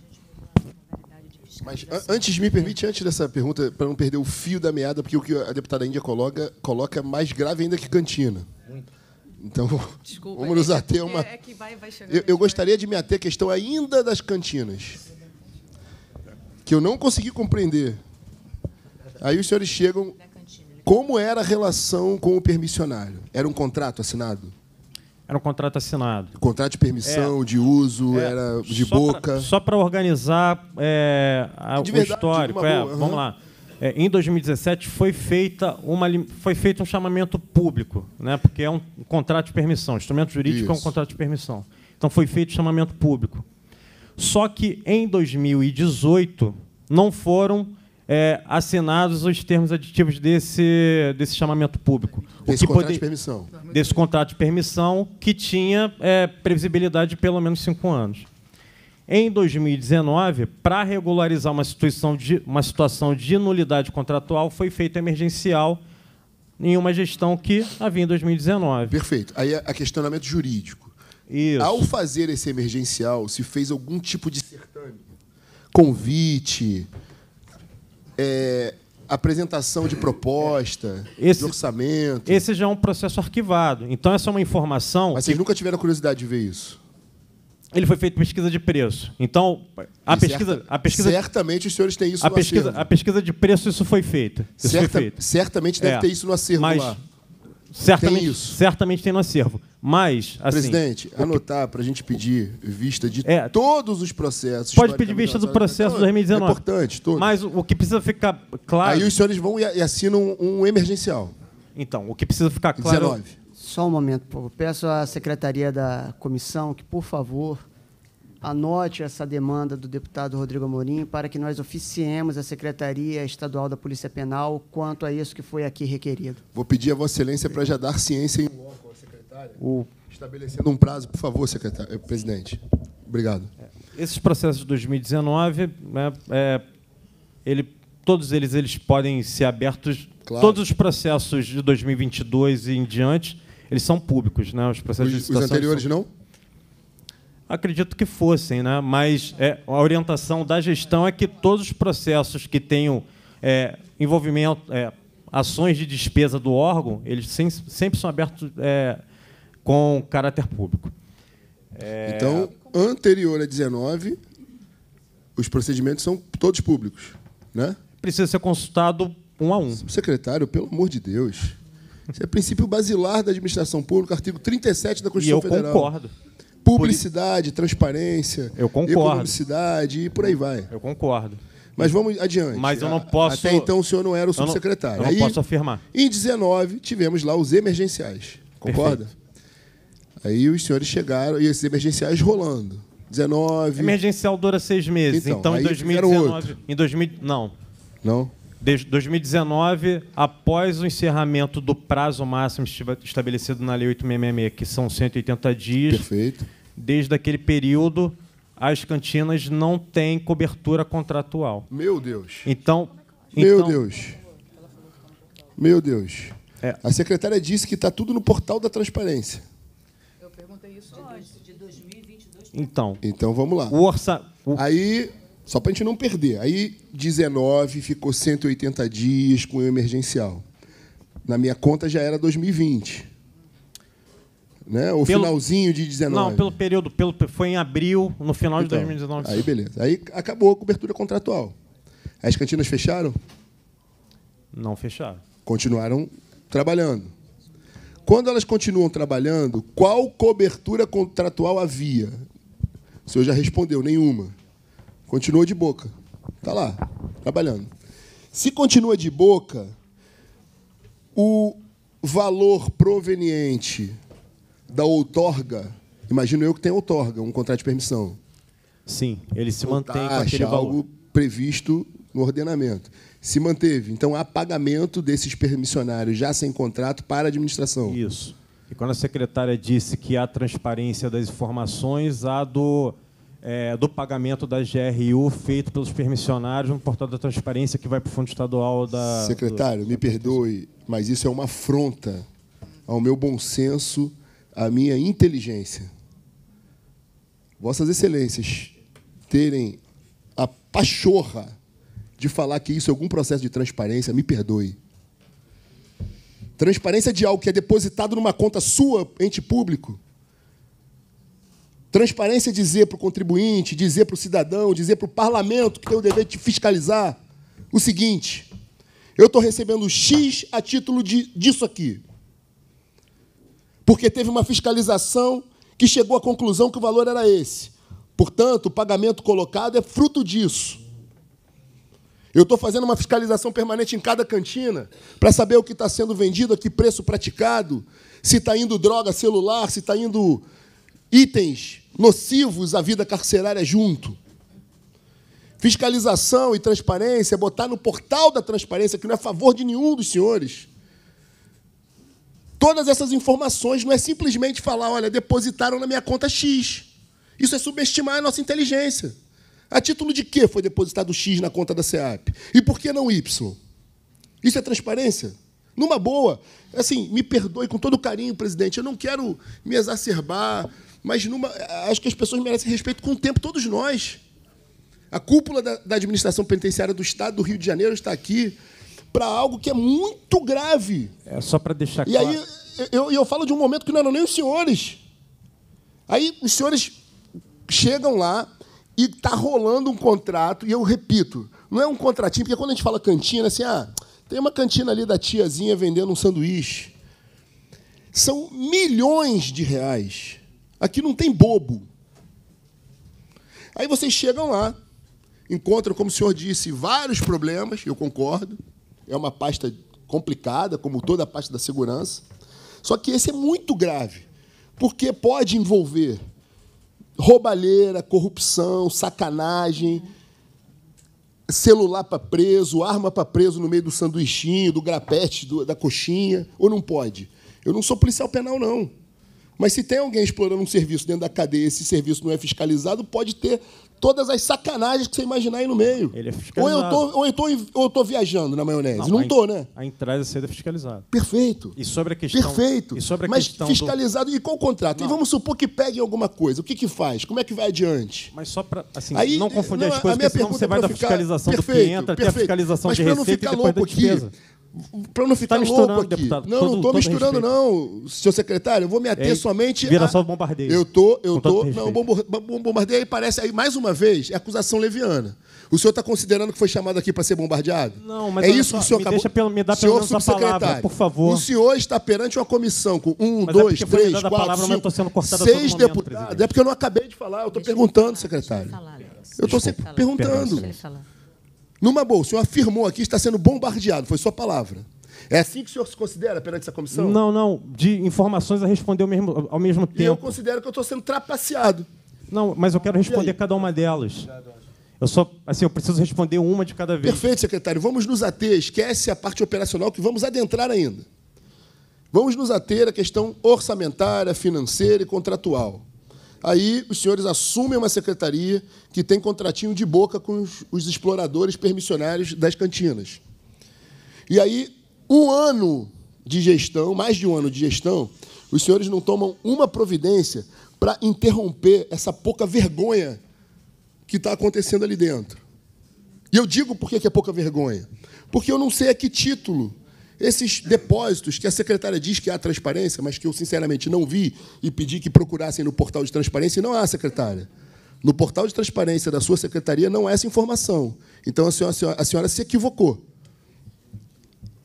Mas antes, me permite, antes dessa pergunta, para não perder o fio da meada, porque o que a deputada Índia coloca, coloca é mais grave ainda que cantina. Então, Desculpa, vamos nos é ater a uma. É que vai, vai Eu, eu gostaria de me ater à questão ainda das cantinas, que eu não consegui compreender. Aí os senhores chegam. Como era a relação com o permissionário? Era um contrato assinado? Era um contrato assinado. Contrato de permissão, é, de uso, é, era de só boca. Pra, só para organizar é, a, de o histórico. É, boa, uhum. Vamos lá. É, em 2017 foi, feita uma, foi feito um chamamento público, né, porque é um contrato de permissão. Instrumento jurídico Isso. é um contrato de permissão. Então foi feito chamamento público. Só que em 2018 não foram é, assinados os termos aditivos desse, desse chamamento público. Desse contrato pode... de permissão. Desse contrato de permissão, que tinha é, previsibilidade de pelo menos cinco anos. Em 2019, para regularizar uma, situação de, uma situação de nulidade contratual, foi feito emergencial em uma gestão que havia em 2019. Perfeito. Aí é a questionamento jurídico. Isso. Ao fazer esse emergencial, se fez algum tipo de certame? Convite, é, apresentação de proposta, esse, de orçamento. Esse já é um processo arquivado. Então, essa é uma informação. Mas vocês que... nunca tiveram curiosidade de ver isso? Ele foi feito pesquisa de preço. Então, a pesquisa, certa, a pesquisa. Certamente os senhores têm isso a no pesquisa, acervo. A pesquisa de preço, isso foi feito. Isso Certa, foi feito. Certamente deve é, ter isso no acervo mas, lá certamente, tem isso. Certamente tem no acervo. Mas, assim, Presidente, anotar para a gente pedir vista de é, todos os processos. Pode pedir vista do processo de 2019. É importante, todos. Mas o que precisa ficar claro. Aí os senhores vão e assinam um emergencial. Então, o que precisa ficar claro. 19. Só um momento, povo Peço à secretaria da comissão que, por favor, anote essa demanda do deputado Rodrigo Amorim para que nós oficiemos à Secretaria Estadual da Polícia Penal quanto a isso que foi aqui requerido. Vou pedir a Vossa Excelência para já dar ciência em loco ao secretário, o... estabelecendo um prazo, por favor, secretário, eh, presidente. Obrigado. Esses processos de 2019, né, é, ele, todos eles, eles podem ser abertos. Claro. Todos os processos de 2022 e em diante, eles são públicos, né? Os processos os, de Os anteriores são... não? Acredito que fossem, né? mas é, a orientação da gestão é que todos os processos que tenham é, envolvimento, é, ações de despesa do órgão, eles sempre são abertos é, com caráter público. É, então, anterior a 19, os procedimentos são todos públicos, né? Precisa ser consultado um a um. Secretário, pelo amor de Deus. Isso é princípio basilar da administração pública, artigo 37 da Constituição Federal. E eu Federal. concordo. Publicidade, transparência. Eu concordo. Economicidade e por aí vai. Eu concordo. Mas vamos adiante. Mas eu não posso. Até então o senhor não era o subsecretário. Eu não, eu não aí, posso afirmar. Em 19 tivemos lá os emergenciais. Concorda? Perfeito. Aí os senhores chegaram e esses emergenciais rolando. 19. Emergencial dura seis meses. Então, então em 2019. Em 2000, não. Não? Desde 2019, após o encerramento do prazo máximo estabelecido na Lei 8666, que são 180 dias, Perfeito. desde aquele período, as cantinas não têm cobertura contratual. Meu Deus. Então. Meu então... Deus. Meu Deus. É. A secretária disse que está tudo no portal da transparência. Eu perguntei isso de, de 2022. Então. Então vamos lá. O orça... O... Aí só para a gente não perder. Aí, 19, ficou 180 dias com o emergencial. Na minha conta já era 2020. Né? O pelo, finalzinho de 19. Não, pelo período, pelo, foi em abril, no final então, de 2019. Aí, beleza. Aí acabou a cobertura contratual. As cantinas fecharam? Não fecharam. Continuaram trabalhando. Quando elas continuam trabalhando, qual cobertura contratual havia? O senhor já respondeu, nenhuma. Continua de boca. Está lá, trabalhando. Se continua de boca, o valor proveniente da outorga, imagino eu que tem outorga, um contrato de permissão. Sim, ele se então mantém taxa, com tá, aquele valor. algo previsto no ordenamento. Se manteve. Então, há pagamento desses permissionários já sem contrato para a administração. Isso. E quando a secretária disse que há transparência das informações, há do é, do pagamento da GRU feito pelos permissionários no portal da transparência que vai para o Fundo Estadual da. Secretário, do... me perdoe, mas isso é uma afronta ao meu bom senso, à minha inteligência. Vossas Excelências terem a pachorra de falar que isso é algum processo de transparência, me perdoe. Transparência de algo que é depositado numa conta sua, ente público, Transparência é dizer para o contribuinte, dizer para o cidadão, dizer para o parlamento que tem o dever de fiscalizar o seguinte: eu estou recebendo X a título de, disso aqui. Porque teve uma fiscalização que chegou à conclusão que o valor era esse. Portanto, o pagamento colocado é fruto disso. Eu estou fazendo uma fiscalização permanente em cada cantina para saber o que está sendo vendido, a que preço praticado, se está indo droga celular, se está indo itens nocivos à vida carcerária junto. Fiscalização e transparência, botar no portal da transparência, que não é a favor de nenhum dos senhores. Todas essas informações não é simplesmente falar, olha, depositaram na minha conta X. Isso é subestimar a nossa inteligência. A título de que foi depositado X na conta da SEAP? E por que não Y? Isso é transparência? Numa boa, assim, me perdoe com todo carinho, presidente, eu não quero me exacerbar, mas numa, acho que as pessoas merecem respeito com o tempo, todos nós. A cúpula da, da administração penitenciária do Estado do Rio de Janeiro está aqui para algo que é muito grave. É só para deixar claro. E aí eu, eu, eu falo de um momento que não eram nem os senhores. Aí os senhores chegam lá e está rolando um contrato, e eu repito, não é um contratinho, porque quando a gente fala cantina, é assim, ah, tem uma cantina ali da tiazinha vendendo um sanduíche. São milhões de reais. Aqui não tem bobo. Aí vocês chegam lá, encontram, como o senhor disse, vários problemas, eu concordo. É uma pasta complicada, como toda a pasta da segurança. Só que esse é muito grave, porque pode envolver roubalheira, corrupção, sacanagem, celular para preso, arma para preso no meio do sanduichinho, do grapete, do, da coxinha, ou não pode? Eu não sou policial penal, não. Mas se tem alguém explorando um serviço dentro da cadeia e esse serviço não é fiscalizado, pode ter todas as sacanagens que você imaginar aí no meio. Ele é fiscalizado. Ou eu estou ou eu tô viajando na maionese. Não, não estou, né? A entrada e saída é fiscalizada. Perfeito. E sobre a questão. Perfeito. E sobre a Mas questão fiscalizado do... e com o contrato. Não. E vamos supor que peguem alguma coisa. O que, que faz? Como é que vai adiante? Mas só para assim, aí, não confundir não, as coisas, a minha porque senão você é vai da fiscalização do que entra perfeito. até a fiscalização Mas de receita não ficar e depois louco da despesa. Aqui, para não ficar tá louco aqui. Deputado, não, todo, não estou misturando, respeito. não, seu secretário. Eu vou me ater é, somente. Vira a... só bombardeio. Eu tô, eu tô. Não, bombardeio aí parece. Aí, mais uma vez, é acusação leviana. O senhor está considerando que foi chamado aqui para ser bombardeado? Não, mas é isso só, que o senhor me acabou. Deixa pelo, me dá senhor pelo menos a palavra, por favor. O senhor está perante uma comissão com um, mas é dois, é três, quatro, palavra, cinco, sendo seis deputados. É porque eu não acabei de falar. Eu estou perguntando, secretário. Eu estou perguntando. Deixa eu falar. Numa boa, o senhor afirmou aqui está sendo bombardeado, foi sua palavra. É assim que o senhor se considera perante essa comissão? Não, não, de informações a responder ao mesmo, ao mesmo tempo. E eu considero que eu estou sendo trapaceado. Não, mas eu quero responder cada uma delas. Eu só, assim, eu preciso responder uma de cada vez. Perfeito, secretário. Vamos nos ater, esquece a parte operacional que vamos adentrar ainda. Vamos nos ater à questão orçamentária, financeira e contratual. Aí os senhores assumem uma secretaria que tem contratinho de boca com os, os exploradores permissionários das cantinas. E aí, um ano de gestão, mais de um ano de gestão, os senhores não tomam uma providência para interromper essa pouca vergonha que está acontecendo ali dentro. E eu digo por que é pouca vergonha. Porque eu não sei a que título esses depósitos que a secretária diz que há transparência, mas que eu sinceramente não vi e pedi que procurassem no portal de transparência, e não há, secretária. No portal de transparência da sua secretaria não há essa informação. Então a senhora, a senhora se equivocou.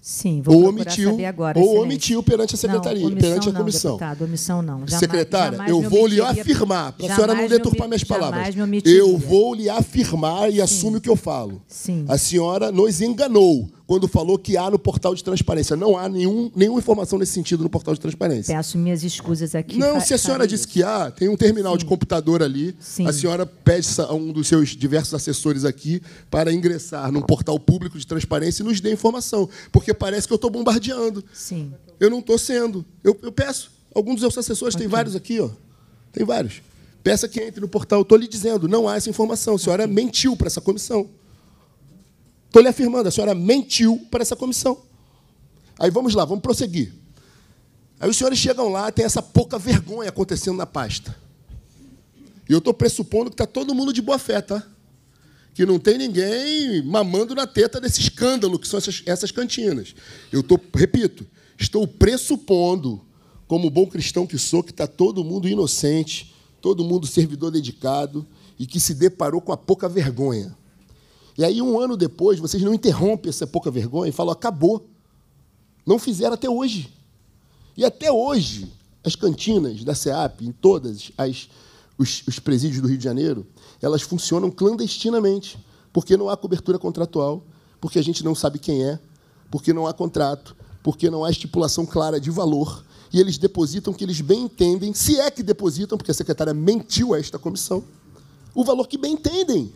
Sim, vou ou omitiu, saber agora. Ou excelente. omitiu perante a secretaria, não, omissão, perante a não, comissão. Deputado, omissão não. Jamais, secretária, jamais eu vou lhe afirmar, para a senhora não deturpar minhas palavras. eu vou lhe afirmar e Sim. assume o que eu falo. Sim. A senhora nos enganou quando falou que há no portal de transparência. Não há nenhum, nenhuma informação nesse sentido no portal de transparência. Peço minhas escusas aqui. Não, se a senhora disse isso. que há, tem um terminal Sim. de computador ali. Sim. A senhora pede a um dos seus diversos assessores aqui para ingressar num portal público de transparência e nos dê informação. Porque parece que eu estou bombardeando. Sim. Eu não estou sendo. Eu, eu, peço. Alguns dos seus assessores, okay. tem vários aqui, ó. Tem vários. Peça que entre no portal. Estou lhe dizendo, não há essa informação. A senhora okay. mentiu para essa comissão. Estou lhe afirmando, a senhora mentiu para essa comissão. Aí vamos lá, vamos prosseguir. Aí os senhores chegam lá, tem essa pouca vergonha acontecendo na pasta. E eu estou pressupondo que está todo mundo de boa fé, tá? Que não tem ninguém mamando na teta desse escândalo que são essas, essas cantinas. Eu estou, repito, estou pressupondo, como bom cristão que sou, que está todo mundo inocente, todo mundo servidor dedicado e que se deparou com a pouca vergonha. E aí, um ano depois, vocês não interrompem essa pouca vergonha e falam: acabou. Não fizeram até hoje. E até hoje, as cantinas da SEAP, em todas as, os, os presídios do Rio de Janeiro, elas funcionam clandestinamente, porque não há cobertura contratual, porque a gente não sabe quem é, porque não há contrato, porque não há estipulação clara de valor, e eles depositam que eles bem entendem, se é que depositam, porque a secretária mentiu a esta comissão, o valor que bem entendem.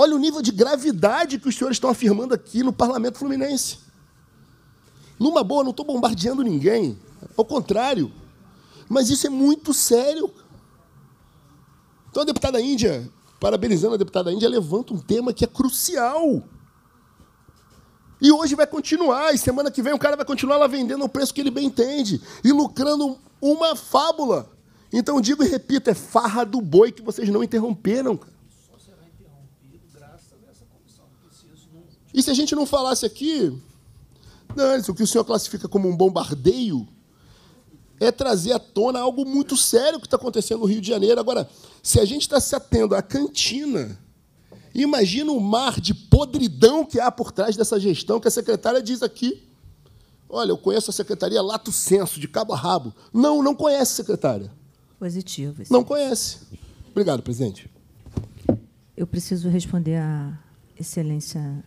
Olha o nível de gravidade que os senhores estão afirmando aqui no parlamento fluminense. Numa boa, não estou bombardeando ninguém. Ao contrário. Mas isso é muito sério. Então, a deputada Índia, parabenizando a deputada Índia, levanta um tema que é crucial. E hoje vai continuar, e semana que vem o cara vai continuar lá vendendo o preço que ele bem entende e lucrando uma fábula. Então, digo e repito, é farra do boi que vocês não interromperam, cara. E se a gente não falasse aqui, Dantes, o que o senhor classifica como um bombardeio é trazer à tona algo muito sério que está acontecendo no Rio de Janeiro. Agora, se a gente está se atendo à cantina, imagina o mar de podridão que há por trás dessa gestão que a secretária diz aqui. Olha, eu conheço a secretaria lato senso, de cabo a rabo. Não, não conhece, secretária. Positivo. Não conhece. Obrigado, presidente. Eu preciso responder à excelência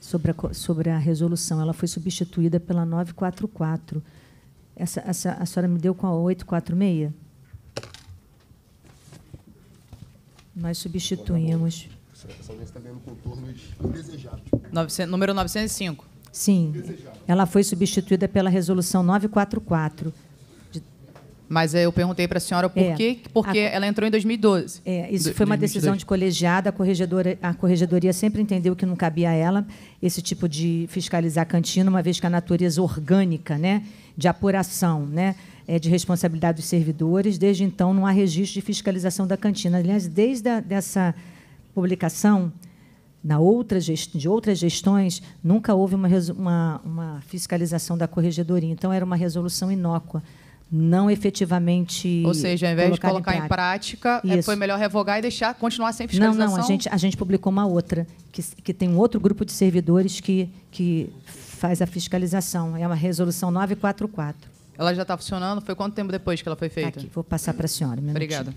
sobre a, sobre a resolução. Ela foi substituída pela 944. Essa, essa, a senhora me deu com a 846? Nós substituímos. Essa linha está ganhando contornos indesejáveis. número 905. Sim. Ela foi substituída pela resolução 944. Mas eu perguntei para a senhora por é. quê, porque a... ela entrou em 2012. É, isso foi uma 2022. decisão de colegiado, a a corregedoria sempre entendeu que não cabia a ela esse tipo de fiscalizar cantina, uma vez que a natureza orgânica, né, de apuração, né, é de responsabilidade dos servidores, desde então não há registro de fiscalização da cantina. Aliás, desde a, dessa publicação na outra de outras gestões, nunca houve uma, uma, uma fiscalização da corregedoria. Então, era uma resolução inócua não efetivamente. Ou seja, ao invés de colocar em prática, em prática é, foi melhor revogar e deixar continuar sem fiscalização? Não, não. A gente, a gente publicou uma outra, que, que tem um outro grupo de servidores que, que faz a fiscalização. É uma resolução 944. Ela já está funcionando? Foi quanto tempo depois que ela foi tá feita? Aqui, vou passar para a senhora. Um Obrigada.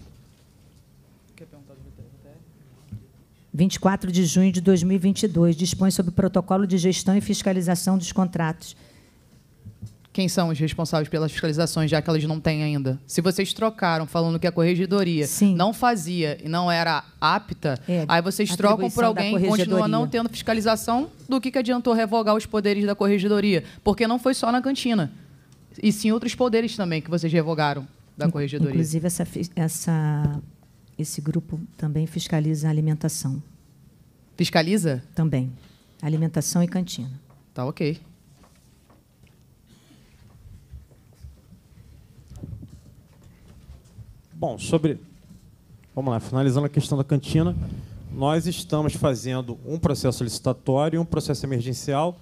24 de junho de 2022, dispõe sobre o protocolo de gestão e fiscalização dos contratos quem são os responsáveis pelas fiscalizações, já que elas não têm ainda? Se vocês trocaram falando que a corregedoria Sim. não fazia e não era apta, é, aí vocês trocam por alguém que continua não tendo fiscalização, do que, que adiantou revogar os poderes da corregedoria? Porque não foi só na cantina, e sim outros poderes também que vocês revogaram da corregedoria. Inclusive, essa, essa, esse grupo também fiscaliza a alimentação. Fiscaliza? Também. Alimentação e cantina. Tá ok. Bom, sobre. Vamos lá, finalizando a questão da cantina, nós estamos fazendo um processo licitatório e um processo emergencial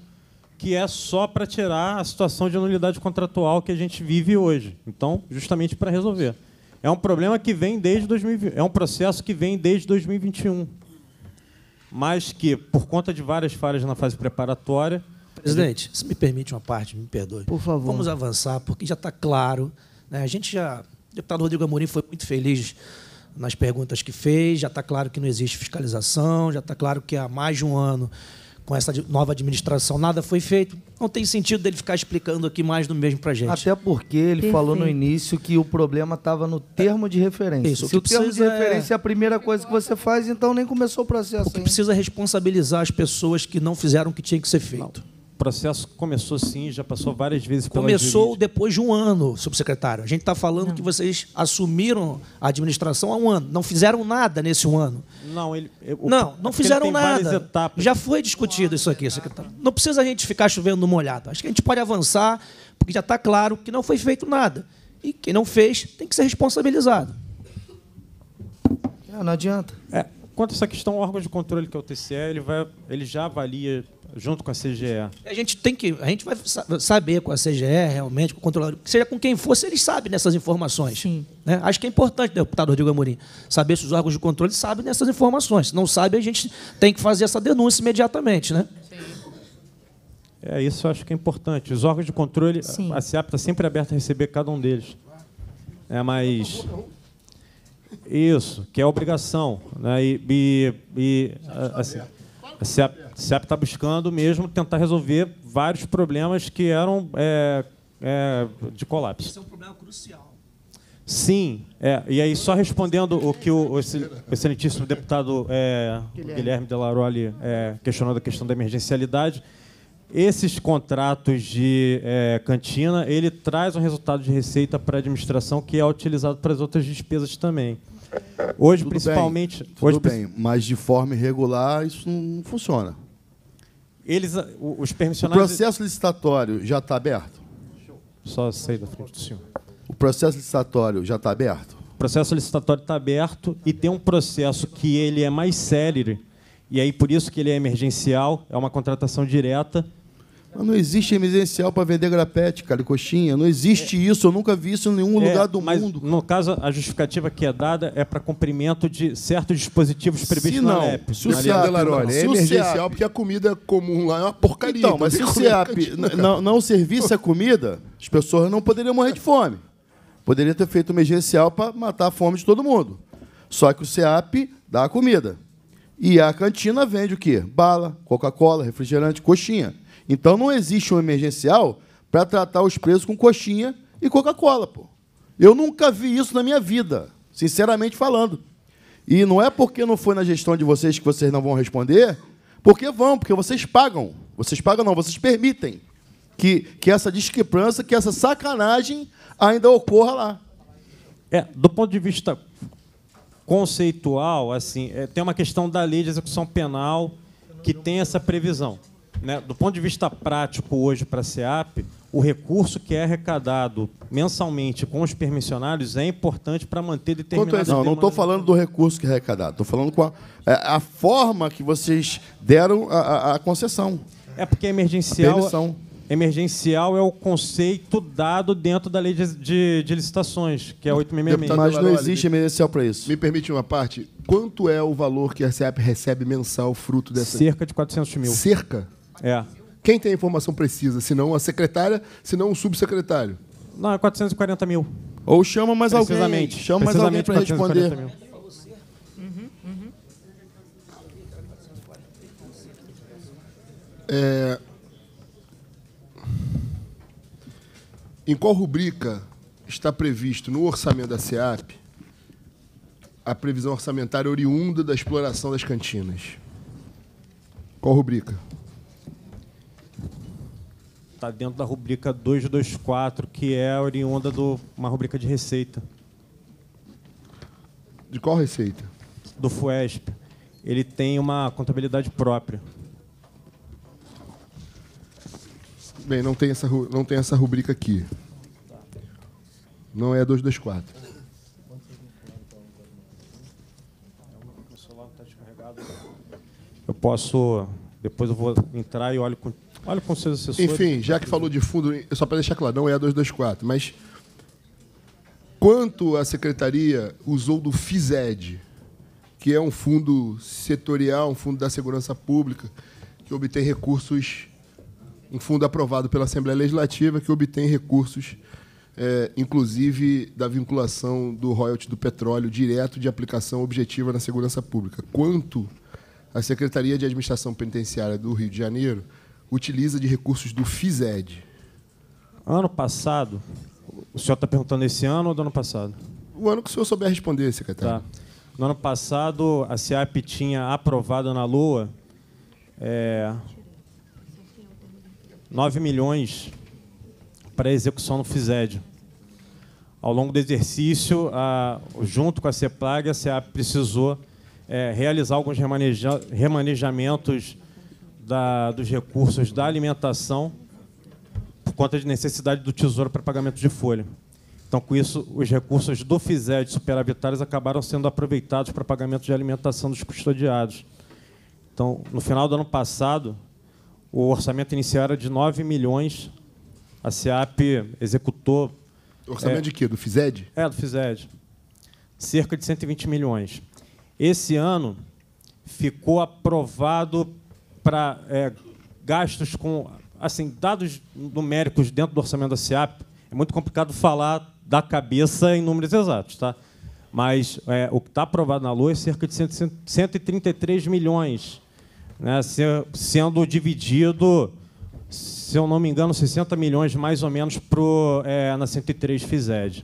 que é só para tirar a situação de anulidade contratual que a gente vive hoje. Então, justamente para resolver. É um problema que vem desde 2020, é um processo que vem desde 2021. Mas que, por conta de várias falhas na fase preparatória. Presidente, se me permite uma parte, me perdoe. Por favor. Vamos avançar, porque já está claro. Né? A gente já o deputado Rodrigo Amorim foi muito feliz nas perguntas que fez. Já está claro que não existe fiscalização, já está claro que há mais de um ano, com essa nova administração, nada foi feito. Não tem sentido dele ficar explicando aqui mais do mesmo para gente. Até porque ele Perfeito. falou no início que o problema estava no termo de referência. Isso, Se o, o termo de é referência é... é a primeira coisa que você faz, então nem começou o processo. O que hein? precisa é responsabilizar as pessoas que não fizeram o que tinha que ser feito. Não processo começou sim, já passou várias vezes pela Começou depois de um ano, subsecretário. A gente está falando não. que vocês assumiram a administração há um ano. Não fizeram nada nesse um ano. Não, ele, não, não é fizeram nada. Já foi discutido isso aqui, secretário. Não precisa a gente ficar chovendo no molhado. Acho que a gente pode avançar, porque já está claro que não foi feito nada. E quem não fez tem que ser responsabilizado. Não, é, não adianta. É, quanto a essa questão, o órgão de controle que é o TCE, ele, vai, ele já avalia junto com a CGE. A gente tem que, a gente vai saber com a CGE realmente, com o controlador, seja com quem for, se eles sabem dessas informações. Sim. Né? Acho que é importante, deputado Rodrigo Amorim, saber se os órgãos de controle sabem dessas informações. Se não sabe, a gente tem que fazer essa denúncia imediatamente, né? Sim. É, isso acho que é importante. Os órgãos de controle, Sim. a CEAP está sempre aberta a receber cada um deles. É, mas isso, que é obrigação, né? E, e, e assim, a CEP está buscando mesmo tentar resolver vários problemas que eram é, é, de colapso. Isso é um problema crucial. Sim, é. e aí só respondendo o que o, excelentíssimo deputado é, Guilherme, de Delaroli é, questionou da questão da emergencialidade, esses contratos de é, cantina, ele traz um resultado de receita para a administração que é utilizado para as outras despesas também. Hoje, Tudo principalmente. Bem. Hoje, Tudo bem, mas de forma irregular isso não funciona. Eles, ah, os permissionários. O processo licitatório já está aberto? Só sair da frente do senhor. O processo licitatório já está aberto? O processo licitatório está aberto e tem um processo que ele é mais célere, e aí por isso que ele é emergencial, é uma contratação direta mas não existe emergencial para vender grapete, cara, coxinha. Não existe é, isso. Eu nunca vi isso em nenhum é, lugar do mas mundo. No caso, a justificativa que é dada é para cumprimento de certos dispositivos previstos se não, na LEP. Se o é SEAP, não, é emergencial porque a comida comum lá é uma porcaria. Então, então mas se o CEAP não, não servisse a comida, as pessoas não poderiam morrer de fome. Poderia ter feito emergencial para matar a fome de todo mundo. Só que o SEAP dá a comida. E a cantina vende o quê? Bala, Coca-Cola, refrigerante, coxinha. Então não existe um emergencial para tratar os presos com coxinha e Coca-Cola, pô. Eu nunca vi isso na minha vida, sinceramente falando. E não é porque não foi na gestão de vocês que vocês não vão responder, porque vão, porque vocês pagam. Vocês pagam não, vocês permitem que, que essa discrepância, que essa sacanagem ainda ocorra lá. É, do ponto de vista conceitual, assim, é, tem uma questão da lei de execução penal que tem essa previsão né, do ponto de vista prático hoje para a SEAP, o recurso que é arrecadado mensalmente com os permissionários é importante para manter determinado. Quanto é, Não, não estou falando do recurso que é arrecadado, estou falando com a, é, a, forma que vocês deram a, a concessão. É porque é emergencial. Emergencial é o conceito dado dentro da lei de, de, de licitações, que é 866. Mas não existe emergencial para isso. Me permite uma parte? Quanto é o valor que a SEAP recebe mensal fruto dessa? Cerca de 400 mil. Cerca? É. Quem tem a informação precisa, se não a secretária, se não o subsecretário? Não, é 440 mil. Ou chama mais alguém. Chama mais alguém para responder. Mil. Uhum, uhum. É... Em qual rubrica está previsto no orçamento da SEAP a previsão orçamentária oriunda da exploração das cantinas? Qual rubrica? está dentro da rubrica 224, que é oriunda de uma rubrica de receita. De qual receita? Do FUESP. Ele tem uma contabilidade própria. Bem, não tem essa, não tem essa rubrica aqui. Não é a 224. Eu posso. Depois eu vou entrar e olho com Olha com seus assessores. Enfim, já que falou de fundo, só para deixar claro, não é a 224, mas quanto a secretaria usou do FISED, que é um fundo setorial, um fundo da segurança pública, que obtém recursos, um fundo aprovado pela Assembleia Legislativa, que obtém recursos, é, inclusive da vinculação do royalty do petróleo direto de aplicação objetiva na segurança pública. Quanto a Secretaria de Administração Penitenciária do Rio de Janeiro utiliza de recursos do FISED? Ano passado, o senhor está perguntando esse ano ou do ano passado? O ano que o senhor souber responder, secretário. Tá. No ano passado, a CIAP tinha aprovado na Lua é, 9 milhões para execução no FISED. Ao longo do exercício, a, junto com a CEPLAG, a CEAP precisou é, realizar alguns remanejamentos da, dos recursos da alimentação por conta de necessidade do Tesouro para pagamento de folha. Então, com isso, os recursos do FISED superavitários acabaram sendo aproveitados para pagamento de alimentação dos custodiados. Então, no final do ano passado, o orçamento inicial era de 9 milhões. A SEAP executou. Orçamento é, de quê? Do FISED? É, do FISED. Cerca de 120 milhões. Esse ano ficou aprovado para é, gastos com assim dados numéricos dentro do orçamento da CIAP, É muito complicado falar da cabeça em números exatos, tá? Mas é, o que está aprovado na lua é cerca de 133 milhões, né, sendo dividido, se eu não me engano, 60 milhões mais ou menos pro, é, na 103 FISED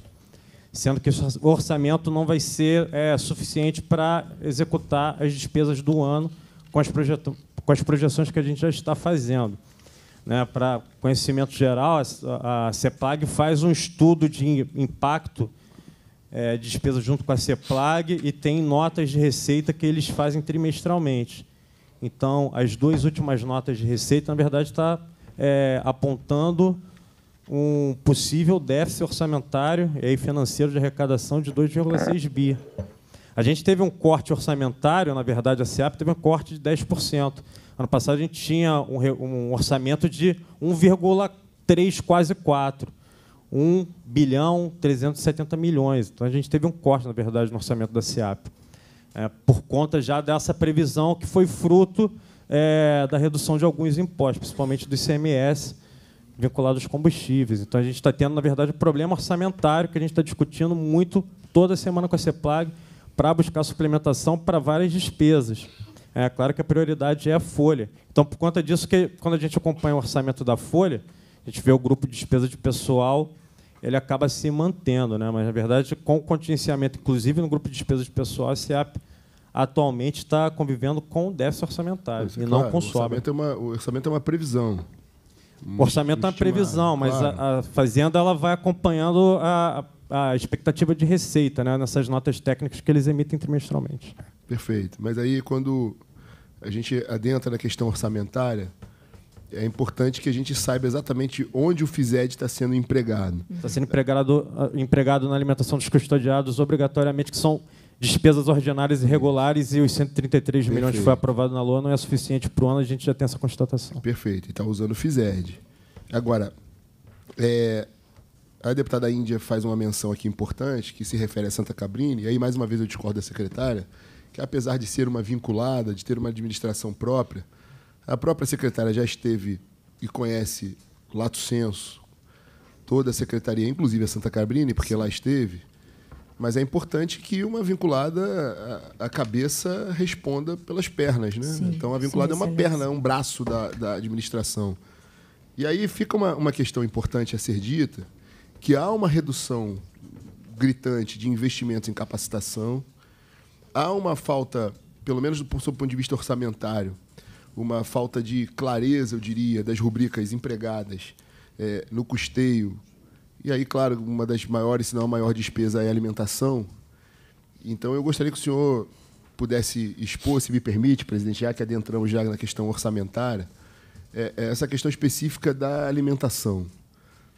sendo que o orçamento não vai ser é, suficiente para executar as despesas do ano com as, com as projeções que a gente já está fazendo. Né, para conhecimento geral, a, CEPLAG faz um estudo de impacto é, de despesa junto com a CEPLAG e tem notas de receita que eles fazem trimestralmente. Então, as duas últimas notas de receita, na verdade, está é, apontando um possível déficit orçamentário e financeiro de arrecadação de 2,6 bi. A gente teve um corte orçamentário, na verdade, a SEAP teve um corte de 10%. Ano passado, a gente tinha um, um orçamento de 1,3, quase 4. 1 bilhão 370 milhões. Então, a gente teve um corte, na verdade, no orçamento da SEAP, é, por conta já dessa previsão que foi fruto é, da redução de alguns impostos, principalmente do ICMS, vinculado aos combustíveis. Então, a gente está tendo, na verdade, um problema orçamentário que a gente está discutindo muito toda semana com a CEPLAG, para buscar suplementação para várias despesas. É claro que a prioridade é a folha. Então, por conta disso, que quando a gente acompanha o orçamento da folha, a gente vê o grupo de despesa de pessoal, ele acaba se mantendo, né? Mas na verdade, com o contingenciamento, inclusive no grupo de despesa de pessoal, a SEAP atualmente está convivendo com o déficit orçamentário Isso, e claro, não com o sobra. Orçamento é uma, o orçamento é uma previsão. O orçamento é uma previsão, mas claro. a, a, fazenda ela vai acompanhando a, a a expectativa de receita né, nessas notas técnicas que eles emitem trimestralmente. Perfeito. Mas aí, quando a gente adentra na questão orçamentária, é importante que a gente saiba exatamente onde o FISED está sendo empregado. Está sendo empregado, ah, empregado na alimentação dos custodiados obrigatoriamente, que são despesas ordinárias irregulares e os 133 Perfeito. milhões que foi aprovado na LOA não é suficiente para o ano, a gente já tem essa constatação. Perfeito, e está usando o FISED. Agora, é, a deputada Índia faz uma menção aqui importante, que se refere a Santa Cabrini, e aí mais uma vez eu discordo da secretária, que apesar de ser uma vinculada, de ter uma administração própria, a própria secretária já esteve e conhece lato senso toda a secretaria, inclusive a Santa Cabrini, porque lá esteve. Mas é importante que uma vinculada, a, cabeça responda pelas pernas, né? Sim, então a vinculada sim, é uma perna, é um braço da, da administração. E aí fica uma, uma questão importante a ser dita, que há uma redução gritante de investimentos em capacitação, há uma falta, pelo menos do ponto de vista orçamentário, uma falta de clareza, eu diria, das rubricas empregadas é, no custeio. E aí, claro, uma das maiores, se não a maior despesa é a alimentação. Então, eu gostaria que o senhor pudesse expor, se me permite, presidente, já que adentramos já na questão orçamentária, é, é essa questão específica da alimentação.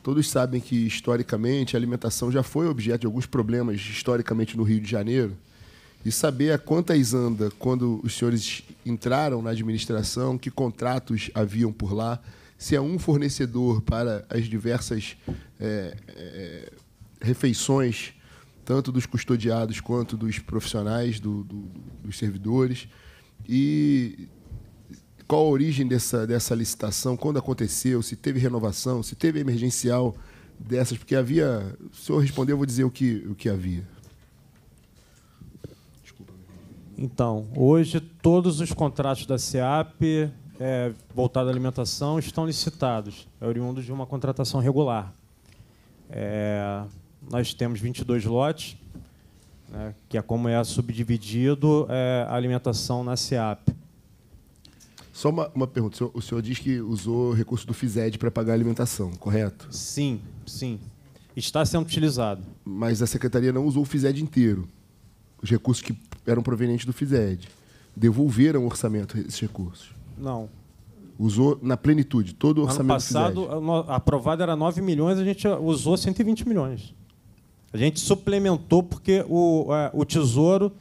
Todos sabem que, historicamente, a alimentação já foi objeto de alguns problemas, historicamente, no Rio de Janeiro. E saber a quantas anda quando os senhores entraram na administração, que contratos haviam por lá, se é um fornecedor para as diversas é, é, refeições, tanto dos custodiados quanto dos profissionais, do, do, dos servidores. E qual a origem dessa, dessa licitação, quando aconteceu, se teve renovação, se teve emergencial dessas, porque havia. Se o senhor responder, eu vou dizer o que, o que havia. Desculpa. Então, hoje todos os contratos da SEAP é, voltados à alimentação estão licitados, é oriundo de uma contratação regular. É, nós temos 22 lotes, né, que é como é subdividido é, a alimentação na SEAP. Só uma, uma pergunta. O senhor, o senhor, diz que usou recurso do FISED para pagar a alimentação, correto? Sim, sim. Está sendo utilizado. Mas a secretaria não usou o FISED inteiro. Os recursos que eram provenientes do FISED. Devolveram o orçamento esses recursos? Não. Usou na plenitude, todo o orçamento ano passado, aprovado era 9 milhões, a gente usou 120 milhões. A gente suplementou porque o, é, o Tesouro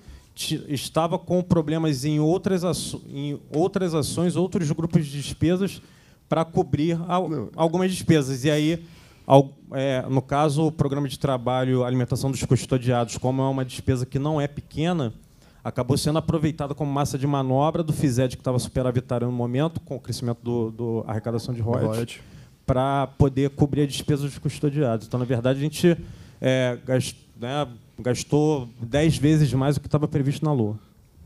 estava com problemas em outras, em outras ações, outros grupos de despesas, para cobrir al Não. algumas despesas. E aí, é, no caso, o programa de trabalho alimentação dos custodiados, como é uma despesa que não é pequena, acabou sendo aproveitada como massa de manobra do FISED, que estava superavitário no momento, com o crescimento do, do arrecadação de royalties, para poder cobrir as despesas dos custodiados. Então, na verdade, a gente é, né, gastou dez vezes mais do que estava previsto na Lua.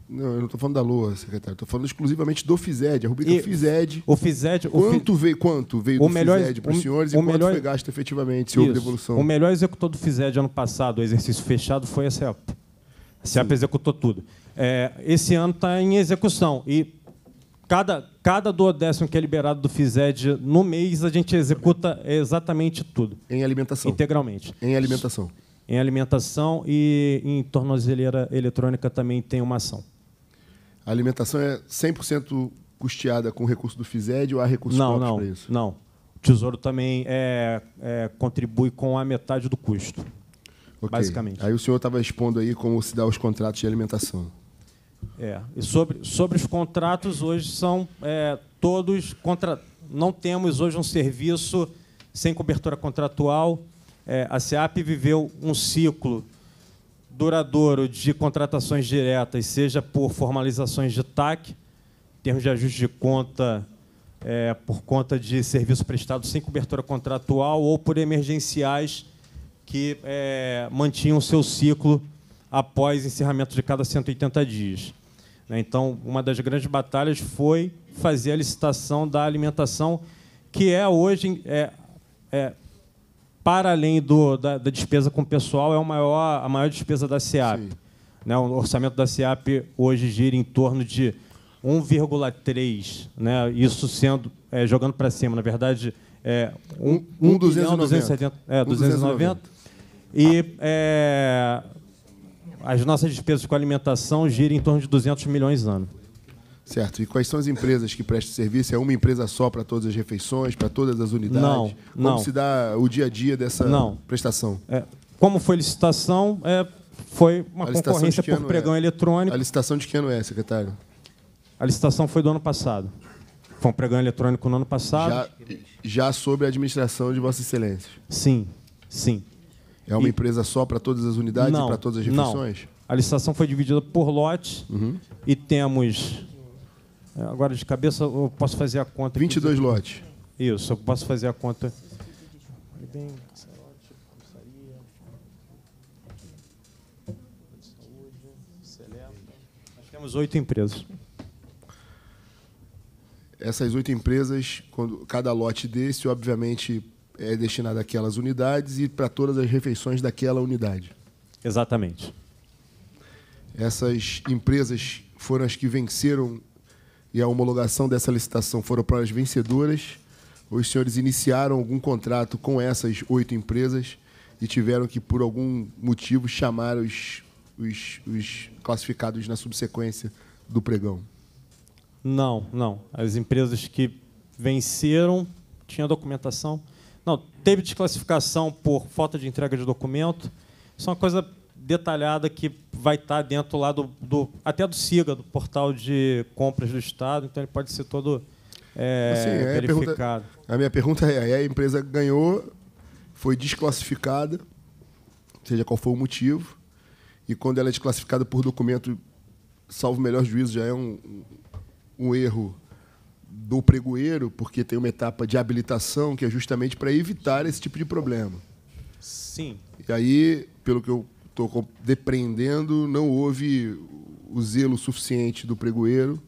Não, eu não estou falando da Lua, secretário. Estou falando exclusivamente do FISED, a rubrica e FISED. O FISED... Quanto, o fi... veio, quanto veio o do melhor, FISED para os senhores o e quanto melhor... foi gasto efetivamente, se houve devolução? O melhor executor do FISED ano passado, o exercício fechado, foi a CEP. A CEP executou tudo. É, esse ano está em execução e cada, cada duodécimo que é liberado do FISED no mês, a gente executa exatamente tudo. Em alimentação. Integralmente. Em alimentação em alimentação e em tornozeleira eletrônica também tem uma ação. A alimentação é 100% custeada com recurso do FISED ou há recursos não, próprios para isso? Não, O Tesouro também é, é, contribui com a metade do custo, okay. basicamente. Aí o senhor estava expondo aí como se dá os contratos de alimentação. É, e sobre, sobre os contratos, hoje são é, todos... Contra... Não temos hoje um serviço sem cobertura contratual, é, a SEAP viveu um ciclo duradouro de contratações diretas, seja por formalizações de TAC, em termos de ajuste de conta é, por conta de serviço prestado sem cobertura contratual ou por emergenciais que é, mantinham seu ciclo após encerramento de cada 180 dias. Né? Então, uma das grandes batalhas foi fazer a licitação da alimentação, que é hoje é, é, para além do, da, da, despesa com pessoal, é o maior, a maior despesa da SEAP. Né? O orçamento da SEAP hoje gira em torno de 1,3, né? isso sendo é, jogando para cima, na verdade, é, 1, 290. é, E é, as nossas despesas com alimentação giram em torno de 200 milhões ano. Certo. E quais são as empresas que prestam serviço? É uma empresa só para todas as refeições, para todas as unidades? Não. Como não. se dá o dia a dia dessa não. prestação? É, como foi licitação, é, foi uma concorrência por é? pregão é? eletrônico. A licitação de que ano é, secretário? A licitação foi do ano passado. Foi um pregão eletrônico no ano passado. Já, já sobre a administração de Vossa Excelência? Sim, sim. É uma e... empresa só para todas as unidades não, e para todas as refeições? Não. A licitação foi dividida por lote uhum. e temos é, agora, de cabeça, eu posso fazer a conta. 22 aqui. lotes. Isso, eu posso fazer a conta. Nós temos oito empresas. Essas oito empresas, quando, cada lote desse, obviamente, é destinado àquelas unidades e para todas as refeições daquela unidade. Exatamente. Essas empresas foram as que venceram e a homologação dessa licitação foram para as vencedoras, os senhores iniciaram algum contrato com essas oito empresas e tiveram que, por algum motivo, chamar os, os, os classificados na subsequência do pregão? Não, não. As empresas que venceram tinha documentação. Não, teve desclassificação por falta de entrega de documento. Isso é uma coisa detalhada que vai estar tá dentro lá do, do até do SIGA, do portal de compras do Estado, então ele pode ser todo é, assim, é, verificado. A, pergunta, a, minha pergunta é, a empresa ganhou, foi desclassificada, seja qual for o motivo, e quando ela é desclassificada por documento, salvo melhor juízo, já é um, um erro do pregoeiro, porque tem uma etapa de habilitação que é justamente para evitar esse tipo de problema. Sim. E aí, pelo que eu estou depreendendo, não houve o zelo suficiente do pregoeiro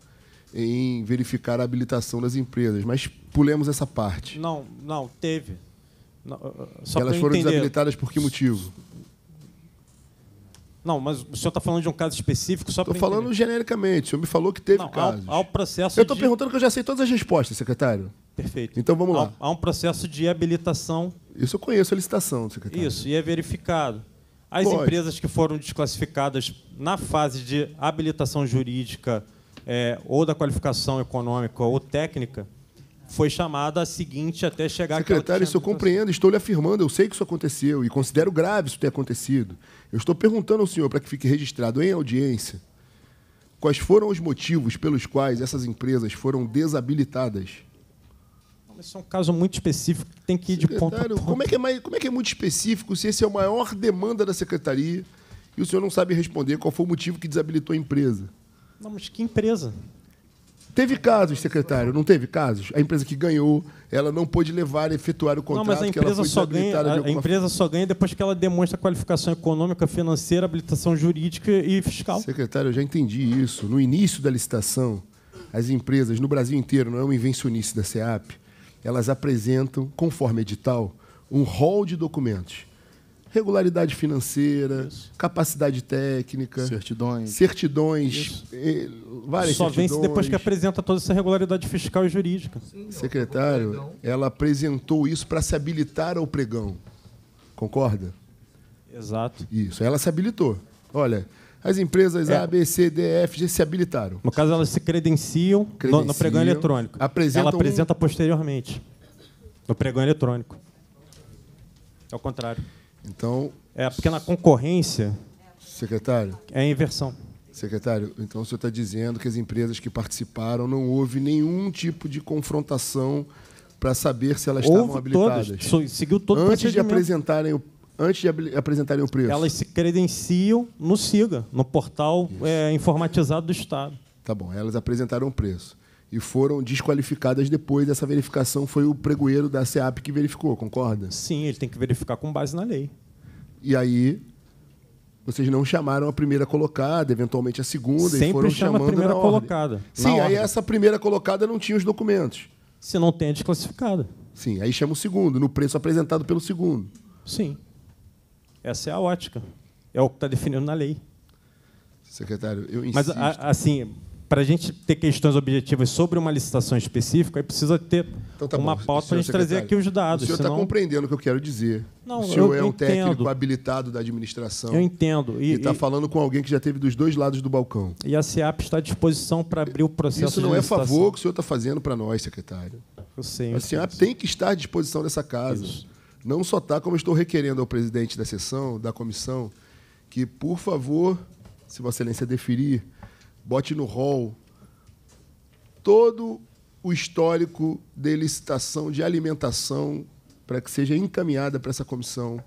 em verificar a habilitação das empresas. Mas pulemos essa parte. Não, não, teve. Não, uh, uh, elas foram entender. desabilitadas por que motivo? Não, mas o senhor está falando de um caso específico só para. Estou falando genericamente. O senhor me falou que teve não, casos. Há, há um processo. Eu estou de... perguntando que eu já sei todas as respostas, secretário. Perfeito. Então vamos lá. há um processo de habilitação. Isso eu conheço a licitação, secretário. Isso, e é verificado. As Pode. empresas que foram desclassificadas na fase de habilitação jurídica é, ou da qualificação econômica ou técnica foi chamada a seguinte até chegar... Secretário, isso eu compreendo, estou lhe afirmando, eu sei que isso aconteceu e considero grave isso ter acontecido. Eu estou perguntando ao senhor, para que fique registrado em audiência, quais foram os motivos pelos quais essas empresas foram desabilitadas? Isso é um caso muito específico que tem que ir de ponto a ponto. Como é, que é mais, como é que é muito específico se esse é a maior demanda da secretaria e o senhor não sabe responder qual foi o motivo que desabilitou a empresa? Não, mas que empresa? Teve casos, secretário, não teve casos? A empresa que ganhou, ela não pôde levar e efetuar o contrato. Não, mas a empresa, só ganha, a, empresa só ganha depois que ela demonstra qualificação econômica, financeira, habilitação jurídica e fiscal. Secretário, eu já entendi isso. No início da licitação, as empresas no Brasil inteiro, não é um invencionista da SEAP, elas apresentam, conforme edital, um rol de documentos. Regularidade financeira, Isso. capacidade técnica, certidões, certidões eh, várias Só certidões. vence depois que apresenta toda essa regularidade fiscal e jurídica. Sim, Secretário, ela apresentou isso para se habilitar ao pregão. Concorda? Exato. Isso, ela se habilitou. Olha, as empresas é. A, B, C, D, F, G se habilitaram. No caso, elas se credenciam, credenciam no, no, pregão eletrônico. Ela apresenta um... posteriormente. No pregão eletrônico. É o contrário. Então. É, porque na concorrência. Secretário? É a inversão. Secretário, então o senhor está dizendo que as empresas que participaram não houve nenhum tipo de confrontação para saber se elas Houve estavam habilitadas. Todas, seguiu todo Antes de apresentarem o antes de apresentarem o preço? Elas se credenciam no SIGA, no portal é, informatizado do Estado. Tá bom, elas apresentaram o preço e foram desqualificadas depois dessa verificação. Foi o pregoeiro da SEAP que verificou, concorda? Sim, ele tem que verificar com base na lei. E aí, vocês não chamaram a primeira colocada, eventualmente a segunda, Sempre e foram chama chamando a primeira colocada. Ordem. Sim, aí ordem. essa primeira colocada não tinha os documentos. Se não tem, é desclassificada. Sim, aí chama o segundo, no preço apresentado pelo segundo. Sim. Essa é a ótica. É o que está definido na lei. Secretário, eu insisto. Mas, assim, para a gente ter questões objetivas sobre uma licitação específica, aí precisa ter então, tá uma pauta para a gente trazer aqui os dados. O senhor está senão... compreendendo o que eu quero dizer. Não, o senhor eu, é um entendo. técnico habilitado da administração. Eu entendo. E está falando com alguém que já teve dos dois lados do balcão. E a CEAP está à disposição para abrir o processo Isso não é favor que o senhor está fazendo para nós, secretário. Eu sei. Eu a CEAP tem que estar à disposição dessa casa. Isso não só está, como estou requerendo ao presidente da sessão, da comissão, que, por favor, se Vossa Excelência deferir, bote no rol todo o histórico de licitação de alimentação para que seja encaminhada para essa comissão.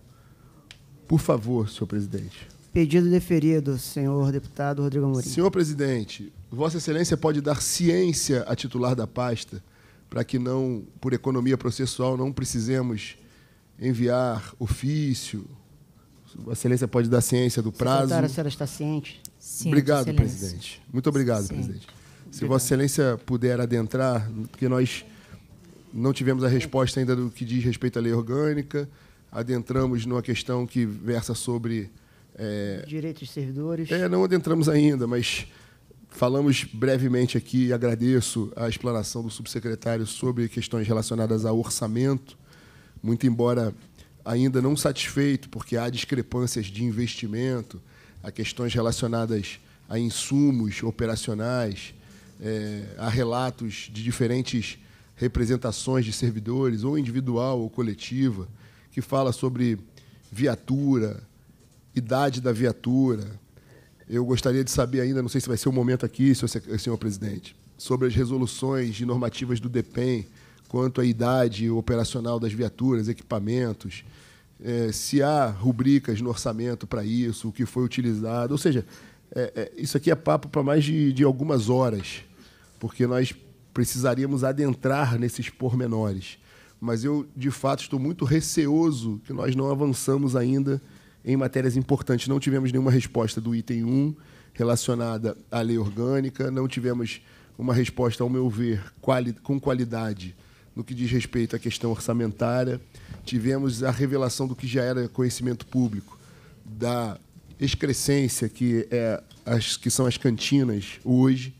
Por favor, senhor presidente. Pedido deferido, senhor deputado Rodrigo Amorim. Senhor presidente, Vossa Excelência pode dar ciência a titular da pasta para que não, por economia processual, não precisemos enviar ofício. Vossa excelência pode dar ciência do prazo. Senhora a senhora está ciente? Sim, obrigado, presidente. Muito obrigado, Sim. presidente. Se Vossa Excelência puder adentrar, porque nós não tivemos a resposta ainda do que diz respeito à lei orgânica, adentramos numa questão que versa sobre. É... Direitos dos servidores. É, não adentramos ainda, mas Falamos brevemente aqui e agradeço a explanação do subsecretário sobre questões relacionadas ao orçamento, muito embora ainda não satisfeito, porque há discrepâncias de investimento, há questões relacionadas a insumos operacionais, é, há relatos de diferentes representações de servidores, ou individual ou coletiva, que fala sobre viatura, idade da viatura. Eu gostaria de saber ainda, não sei se vai ser o momento aqui, senhor, senhor presidente, sobre as resoluções de normativas do DEPEN, quanto à idade operacional das viaturas, equipamentos, é, se há rubricas no orçamento para isso, o que foi utilizado. Ou seja, é, é, isso aqui é papo para mais de, de, algumas horas, porque nós precisaríamos adentrar nesses pormenores. Mas eu, de fato, estou muito receoso que nós não avançamos ainda em matérias importantes. Não tivemos nenhuma resposta do item 1 relacionada à lei orgânica, não tivemos uma resposta, ao meu ver, quali com qualidade no que diz respeito à questão orçamentária. Tivemos a revelação do que já era conhecimento público, da excrescência que, é as, que são as cantinas hoje.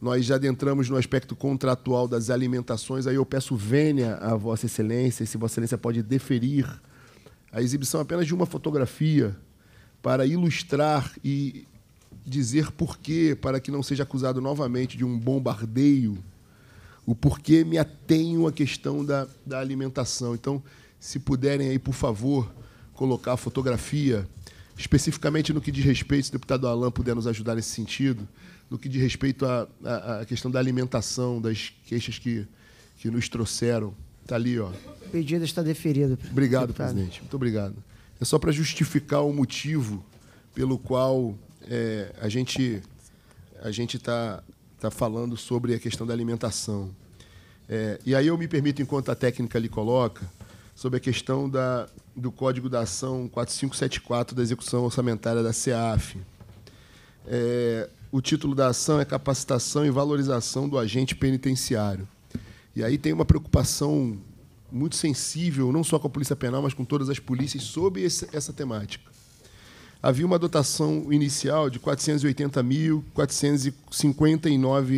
Nós já adentramos no aspecto contratual das alimentações. Aí eu peço vênia a Vossa Excelência, se Vossa Excelência pode deferir a exibição apenas de uma fotografia para ilustrar e dizer porquê, para que não seja acusado novamente de um bombardeio o porquê me atenho à questão da, da alimentação. Então, se puderem aí, por favor, colocar a fotografia, especificamente no que diz respeito, se o deputado Alain puder nos ajudar nesse sentido, no que diz respeito à, à, à questão da alimentação, das queixas que, que nos trouxeram. Está ali, ó. O pedido está deferido. Obrigado, deputado. presidente. Muito obrigado. É só para justificar o motivo pelo qual é, a gente a gente está está falando sobre a questão da alimentação. É, e aí eu me permito, enquanto a técnica ali coloca, sobre a questão da, do Código da Ação 4574 da Execução Orçamentária da CEAF. É, o título da ação é Capacitação e Valorização do Agente Penitenciário. E aí tem uma preocupação muito sensível, não só com a Polícia Penal, mas com todas as polícias, sobre essa temática havia uma dotação inicial de R$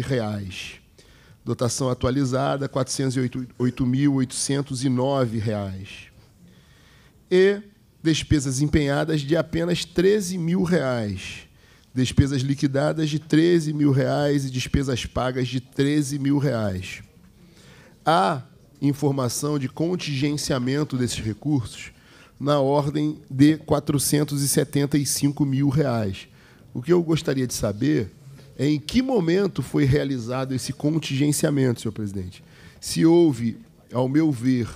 reais, Dotação atualizada, R$ 408.809. E despesas empenhadas de apenas R$ 13 mil. Reais despesas liquidadas de 13 mil reais e despesas pagas de 13 mil reais. Há informação de contingenciamento desses recursos na ordem de 475 mil reais. O que eu gostaria de saber é em que momento foi realizado esse contingenciamento, senhor presidente. Se houve, ao meu ver,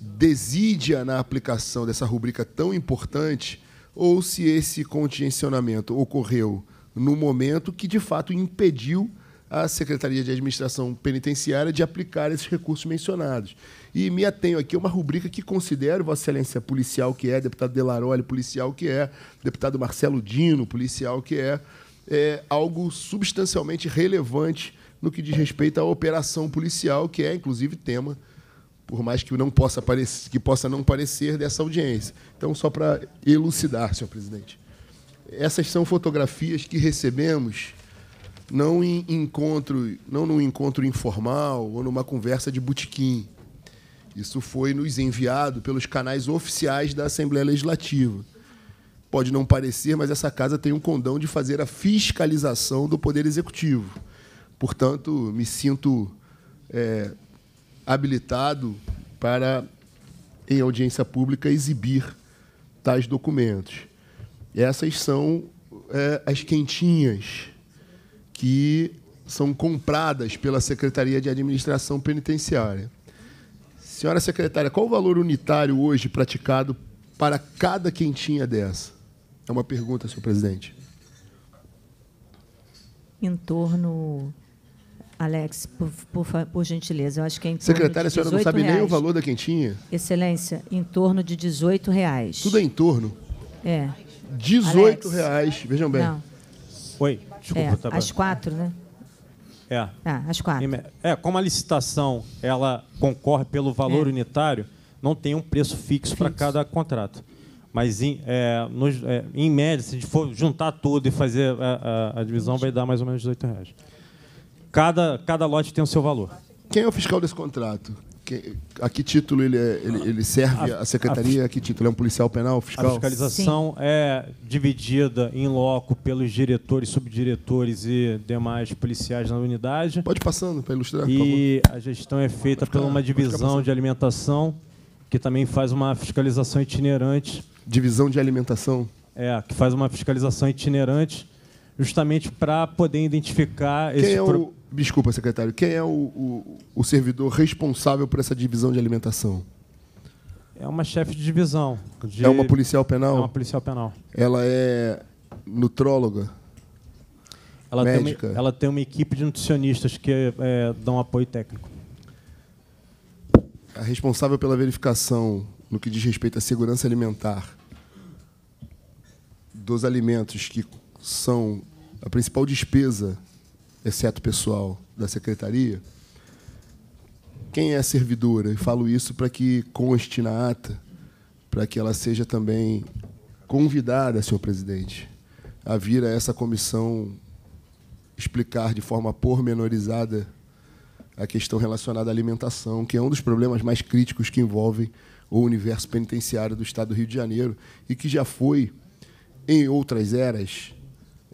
desídia na aplicação dessa rubrica tão importante, ou se esse contingenciamento ocorreu no momento que, de fato, impediu a Secretaria de Administração Penitenciária de aplicar esses recursos mencionados. E me atenho aqui a uma rubrica que considero, Vossa Excelência, policial que é, deputado Delaroli, policial que é, deputado Marcelo Dino, policial que é, é algo substancialmente relevante no que diz respeito à operação policial, que é, inclusive, tema, por mais que não possa, parecer, que possa não parecer, dessa audiência. Então, só para elucidar, senhor presidente. Essas são fotografias que recebemos não em encontro, não num encontro informal ou numa conversa de butiquim. Isso foi nos enviado pelos canais oficiais da Assembleia Legislativa. Pode não parecer, mas essa casa tem um condão de fazer a fiscalização do Poder Executivo. Portanto, me sinto é, habilitado para, em audiência pública, exibir tais documentos. Essas são é, as quentinhas que são compradas pela Secretaria de Administração Penitenciária. Senhora secretária, qual o valor unitário hoje praticado para cada quentinha dessa? É uma pergunta, senhor presidente. Em torno. Alex, por, por, por gentileza, eu acho que é em torno Secretária, a senhora não sabe reais. nem o valor da quentinha? Excelência, em torno de 18 reais. Tudo é em torno? É. 18 Alex. reais, vejam bem. Não. Oi, desculpa. É, tá às quatro, né? É. Ah, as quatro. É, como a licitação ela concorre pelo valor é. unitário, não tem um preço fixo, fixo. para cada contrato. Mas, em, é, nos, é, em média, se for juntar tudo e fazer a, a, a divisão, vai dar mais ou menos R$ reais. Cada, cada lote tem o seu valor. Quem é o fiscal desse contrato? Que, a que título ele, é, ele, ele, serve a, a secretaria? A, a, que título? É um policial penal, fiscal? A fiscalização Sim. é dividida em loco pelos diretores, subdiretores e demais policiais na unidade. Pode passando para ilustrar. E a gestão é feita pela por uma divisão de alimentação que também faz uma fiscalização itinerante. Divisão de alimentação? É, que faz uma fiscalização itinerante justamente para poder identificar Quem esse é o... pro Desculpa, secretário. Quem é o, o, o servidor responsável por essa divisão de alimentação? É uma chefe de divisão. É de... É uma policial penal? É uma policial penal. Ela é nutróloga? Ela, médica. Tem, uma, ela tem uma equipe de nutricionistas que é, dão apoio técnico. A responsável pela verificação no que diz respeito à segurança alimentar dos alimentos que são a principal despesa exceto o pessoal da secretaria, quem é servidora, e falo isso para que conste na ata, para que ela seja também convidada, senhor presidente, a vir a essa comissão explicar de forma pormenorizada a questão relacionada à alimentação, que é um dos problemas mais críticos que envolvem o universo penitenciário do Estado do Rio de Janeiro e que já foi, em outras eras,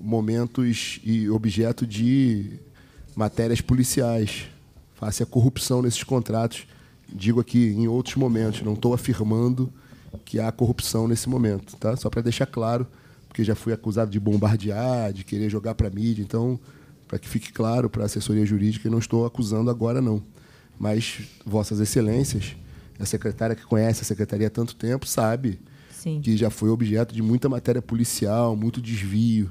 momentos e objeto de matérias policiais, face à corrupção nesses contratos. Digo aqui em outros momentos, não estou afirmando que há corrupção nesse momento, tá? Só para deixar claro, porque já fui acusado de bombardear, de querer jogar para a mídia, então para que fique claro para a assessoria jurídica, não estou acusando agora não. Mas vossas excelências, a secretária que conhece a secretaria há tanto tempo sabe Sim. que já foi objeto de muita matéria policial, muito desvio.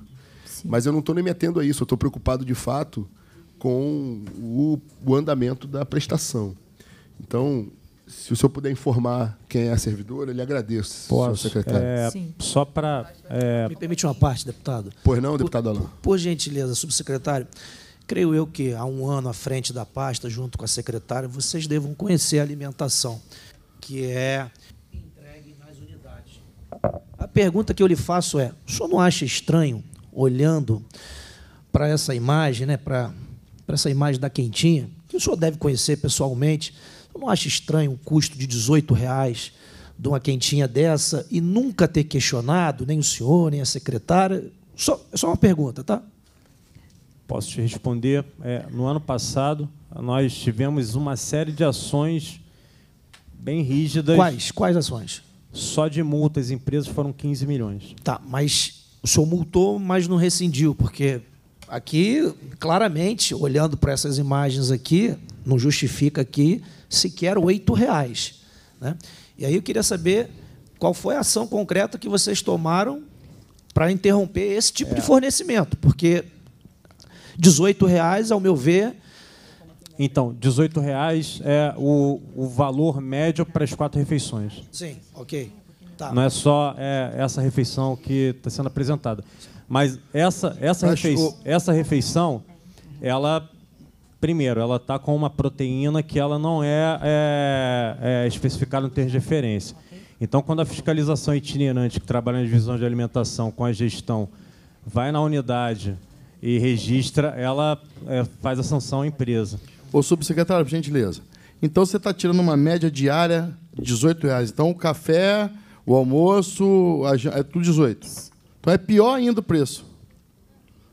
Mas eu não estou nem me atendo a isso, eu estou preocupado de fato com o, o, andamento da prestação. Então, se o senhor puder informar quem é a servidora, lhe agradeço, Posso, senhor secretário. É, Sim. Só para. É... Me permite uma parte, deputado? Pois não, deputado Alain. Por, por gentileza, subsecretário. Creio eu que há um ano à frente da pasta, junto com a secretária, vocês devam conhecer a alimentação, que é entregue nas unidades. A pergunta que eu lhe faço é: o senhor não acha estranho olhando para essa imagem, né, para, para essa imagem da quentinha, que o senhor deve conhecer pessoalmente, eu não acho estranho o custo de 18 reais de uma quentinha dessa e nunca ter questionado, nem o senhor, nem a secretária? Só, é só uma pergunta, tá? Posso te responder. É, no ano passado, nós tivemos uma série de ações bem rígidas. Quais? Quais ações? Só de multas empresas foram 15 milhões. Tá, mas o senhor multou, mas não rescindiu, porque aqui, claramente, olhando para essas imagens aqui, não justifica aqui sequer R$ reais. Né? E aí eu queria saber qual foi a ação concreta que vocês tomaram para interromper esse tipo é. de fornecimento, porque R$ reais, ao meu ver, então, R$ reais é o, o valor médio para as quatro refeições. Sim, ok. Tá. Não é só é, essa refeição que está sendo apresentada. Mas essa, essa, Mas refei o... essa refeição, ela primeiro, ela está com uma proteína que ela não é, é, é especificada em termos de referência. Então, quando a fiscalização itinerante que trabalha na divisão de alimentação com a gestão vai na unidade e registra, ela é, faz a sanção à empresa. Ô, subsecretário, por gentileza. Então, você está tirando uma média diária de R$ 18 reais. Então, o café o almoço é tudo 18. Então é pior ainda o preço.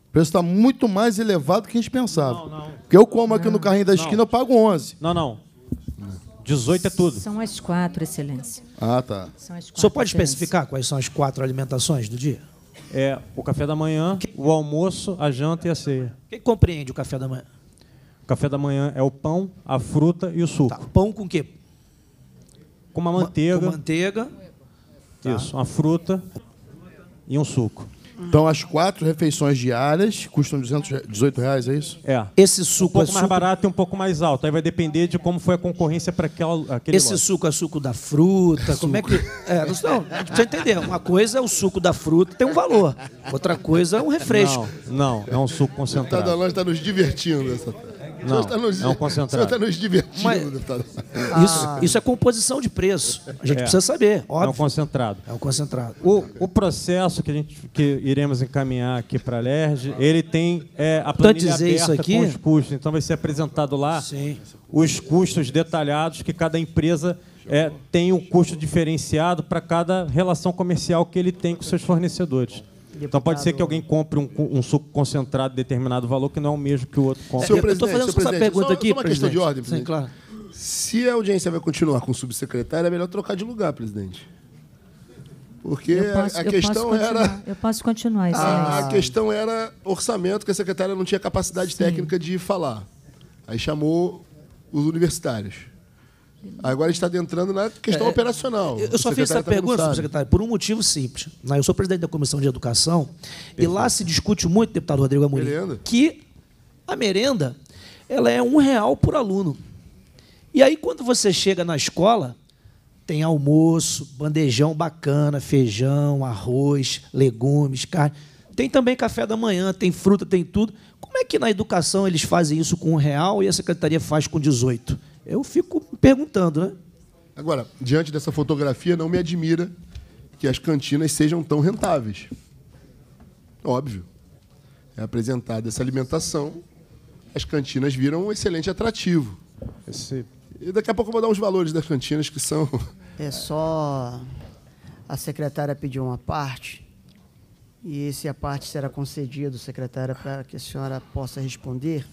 O preço está muito mais elevado do que a gente pensava. Não, não. Porque eu como aqui no carrinho da esquina, não. eu pago 11. Não, não. 18 é tudo. São as quatro, excelência. Ah, tá. São as quatro, o senhor pode especificar quais são as quatro alimentações do dia? É o café da manhã, o almoço, a janta e a ceia. Quem compreende o café da manhã? O café da manhã é o pão, a fruta e o suco. Tá. Pão com o quê? Com uma manteiga. Com manteiga. Tá? Isso, uma fruta e um suco. Então, as quatro refeições diárias custam 218 reais, é isso? É. Esse suco um pouco é mais suco... barato e um pouco mais alto. Aí vai depender de como foi a concorrência para aquele Esse lote. suco é suco da fruta. É como suco. é que. É, não, não precisa entender. Uma coisa é o suco da fruta, tem um valor. Outra coisa é um refresco. Não, não, é um suco concentrado. Cada loja está nos divertindo não, está nos, é um concentrado. está nos divertindo, Mas, deputado. Né, ah. Isso, ah. isso é composição de preço. A gente é, precisa saber, óbvio. É um concentrado. É um concentrado. O, o processo que, a gente, que iremos encaminhar aqui para a LERJ, ele tem é, a planilha dizer aberta isso aqui? com os custos. Então vai ser apresentado lá Sim. os custos detalhados que cada empresa... É, tem um custo diferenciado para cada relação comercial que ele tem com seus fornecedores. Deputado... Então pode ser que alguém compre um, um, suco concentrado de determinado valor que não é o mesmo que o outro compra. Senhor eu estou fazendo essa pergunta só, aqui, só uma presidente. questão de ordem, presidente. Sim, claro. Se a audiência vai continuar com o subsecretário, é melhor trocar de lugar, presidente. Porque posso, a questão era. Eu posso continuar, a, a, é questão era orçamento, que a secretária não tinha capacidade Sim. técnica de falar. Aí chamou os universitários. Agora está adentrando na questão é, operacional. Eu só fiz essa pergunta, senhor secretário, por um motivo simples. Né? Eu sou presidente da Comissão de Educação Perfeito. e lá se discute muito, deputado Rodrigo Amorim, merenda. que a merenda ela é um real por aluno. E aí, quando você chega na escola, tem almoço, bandejão bacana, feijão, arroz, legumes, carne. Tem também café da manhã, tem fruta, tem tudo. Como é que na educação eles fazem isso com um real e a secretaria faz com 18? Eu fico perguntando, né? Agora, diante dessa fotografia, não me admira que as cantinas sejam tão rentáveis. Óbvio. É apresentada essa alimentação, as cantinas viram um excelente atrativo. Esse... E daqui a pouco eu vou dar uns valores das cantinas que são. É só. A secretária pediu uma parte, e se a parte será concedida, secretária, para que a senhora possa responder.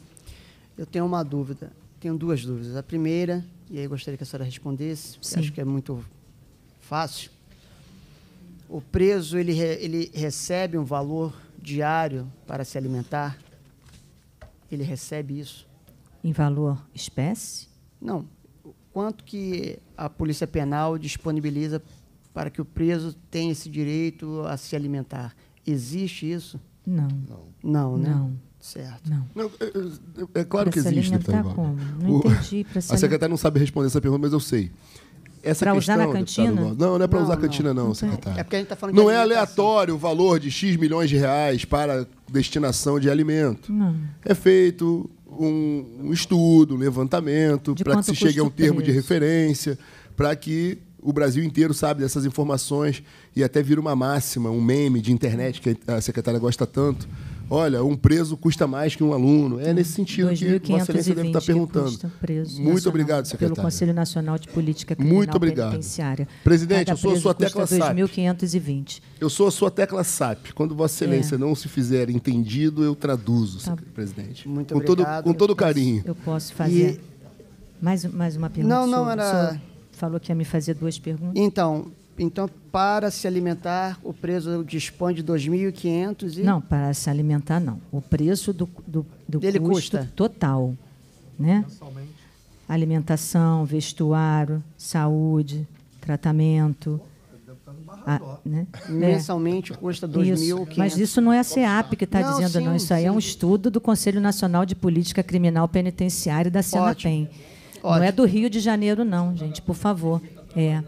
Eu tenho uma dúvida tenho duas dúvidas. A primeira, e aí gostaria que a senhora respondesse, acho que é muito fácil. O preso ele, ele recebe um valor diário para se alimentar? Ele recebe isso? Em valor espécie? Não. Quanto que a Polícia Penal disponibiliza para que o preso tenha esse direito a se alimentar? Existe isso? Não. Não, não né? Não. Certo. Não. não é, é, é claro pra que existe, tá como? Não o, entendi. Pra a secretária não sabe responder essa pergunta, mas eu sei. Essa questão, usar na cantina? Não, não é para usar não, cantina, não, secretária. É porque a gente está falando Não é aleatório o valor de X milhões de reais para destinação de alimento. Não. É feito um, um estudo, um levantamento, para que se chegue a um termo de referência, para que o Brasil inteiro sabe dessas informações e até vira uma máxima, um meme de internet que a secretária gosta tanto olha, um preso custa mais que um aluno. É nesse sentido que Vossa Excelência deve estar tá perguntando. Muito obrigado, secretário. Pelo Conselho Nacional de Política Criminal Muito obrigado. Penitenciária. Presidente, Cada eu sou a sua tecla SAP. 2.520. Eu sou a sua tecla SAP. Quando Vossa Excelência é. não se fizer entendido, eu traduzo, tá. presidente. Muito com obrigado. Todo, com todo eu carinho. Posso, eu posso fazer e... mais, mais uma pergunta? Não, não, era... Senhor falou que ia me fazer duas perguntas. Então, então, para se alimentar, o preso dispõe de 2.500 e... Não, para se alimentar, não. O preço do, do, do custo custa. total. Né? Alimentação, vestuário, saúde, tratamento... A, ah, né? É. Mensalmente custa 2.500. Mas isso não é a CEAP que está dizendo, sim, não. Isso aí é um estudo do Conselho Nacional de Política Criminal Penitenciária da Senapem. Não é do Rio de Janeiro, não, gente, por favor. É.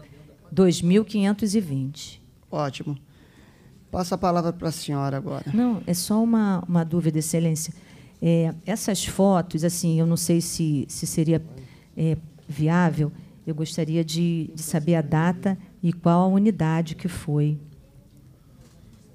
2520. Ótimo. Passa a palavra para a senhora agora. Não, é só uma, uma dúvida, Excelência. É, essas fotos, assim, eu não sei se, se seria é, viável, eu gostaria de, de saber a data e qual a unidade que foi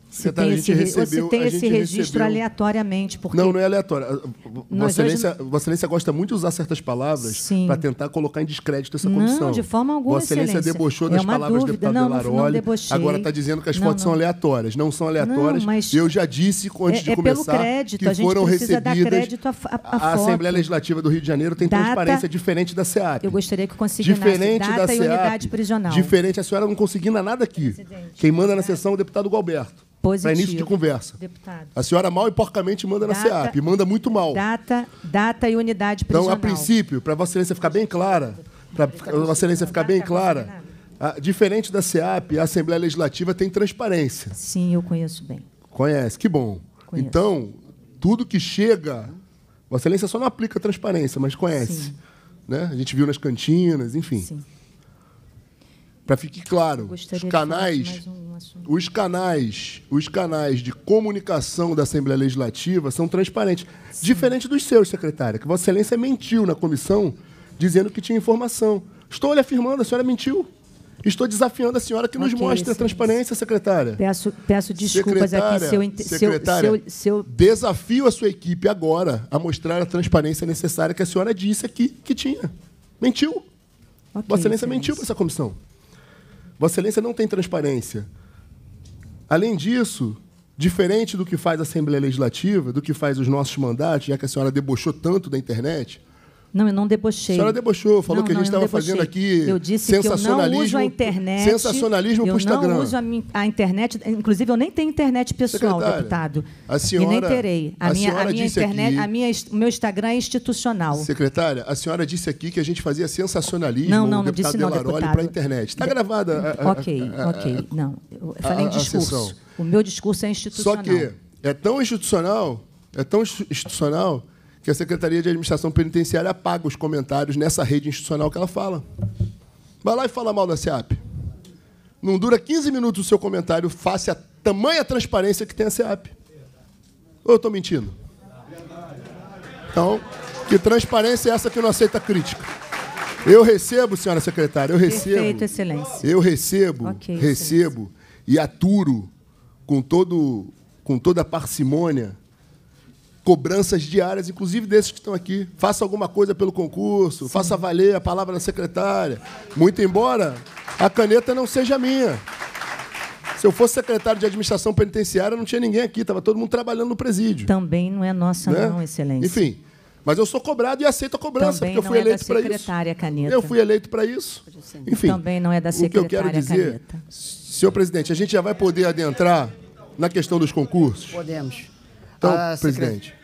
se tá, tem esse, recebeu, você tem esse registro recebeu... aleatoriamente. Porque... Não, não é aleatório. Vossa Excelência, hoje... Vossa Excelência gosta muito de usar certas palavras para tentar colocar em descrédito essa condição. Não, de forma alguma. Vossa Excelência, Excelência debochou é das palavras do deputado não, Delaroli. Não agora está dizendo que as não, fotos não. são aleatórias. Não são aleatórias. mas Eu já disse antes é, de é começar é crédito, que foram recebidas. A, a, a, a Assembleia Legislativa do Rio de Janeiro tem data... transparência diferente da SEAP. Eu gostaria que conseguisse data da e unidade prisional. Diferente, a senhora não conseguindo nada aqui. Quem manda na sessão é o deputado Galberto. Para início de conversa. Deputado. A senhora mal e porcamente manda data, na SEAP, manda muito mal. Data, data e unidade prisional. Então, a princípio, para Vossa Excelência ficar bem clara, para Vossa Excelência ficar bem clara, a, diferente da SEAP, a Assembleia Legislativa tem transparência. Sim, eu conheço bem. Conhece, que bom. Conheço. Então, tudo que chega, Vossa Excelência só não aplica transparência, mas conhece. Né? A gente viu nas cantinas, enfim. Sim para fique claro, os canais, um os canais, os canais de comunicação da Assembleia Legislativa são transparentes, Sim. diferente dos seus, secretária, que Vossa Excelência mentiu na comissão dizendo que tinha informação. Estou lhe afirmando, a senhora mentiu. Estou desafiando a senhora que okay, nos mostre a transparência, secretária. Peço, peço desculpas secretária, aqui secretária, Desafio a sua equipe agora a mostrar a transparência necessária que a senhora disse aqui que tinha. Mentiu. Okay, Vossa Excelência mentiu para essa comissão. Vossa Excelência não tem transparência. Além disso, diferente do que faz a Assembleia Legislativa, do que faz os nossos mandatos, já que a senhora debochou tanto da internet, não, eu não debochei. A senhora debochou, falou não, que a gente estava fazendo aqui eu disse sensacionalismo. Que eu não uso a internet. Sensacionalismo para o Instagram. Eu não uso a, minha, a, internet. Inclusive, eu nem tenho internet pessoal, Secretária, deputado. A senhora, e nem terei. A, a minha, a minha internet, aqui, a minha, o meu Instagram é institucional. Secretária, a senhora disse aqui que a gente fazia sensacionalismo não, não, não disse, não, Delaroli para a internet. Está gravada. A, ok, ok. Não, eu falei em discurso. O meu discurso é institucional. Só que é tão institucional, é tão institucional que a Secretaria de Administração Penitenciária apaga os comentários nessa rede institucional que ela fala. Vai lá e fala mal da SEAP. Não dura 15 minutos o seu comentário face a tamanha transparência que tem a SEAP. Ou eu estou mentindo? Então, que transparência é essa que não aceita crítica? Eu recebo, senhora secretária, eu recebo. Perfeito, excelência. Eu recebo, okay, recebo excelência. e aturo com, todo, com toda a parcimônia cobranças diárias, inclusive desses que estão aqui. Faça alguma coisa pelo concurso, Sim. faça valer a palavra da secretária. Muito embora a caneta não seja minha. Se eu fosse secretário de administração penitenciária, não tinha ninguém aqui, estava todo mundo trabalhando no presídio. Também não é nossa, né? não, excelência. Enfim, mas eu sou cobrado e aceito a cobrança, Também porque eu fui é eleito para isso. Caneta. Eu fui eleito para isso. Enfim. Também não é da secretária o que eu quero dizer, caneta. Senhor presidente, a gente já vai poder adentrar na questão dos concursos? Podemos. Então, ah, presidente,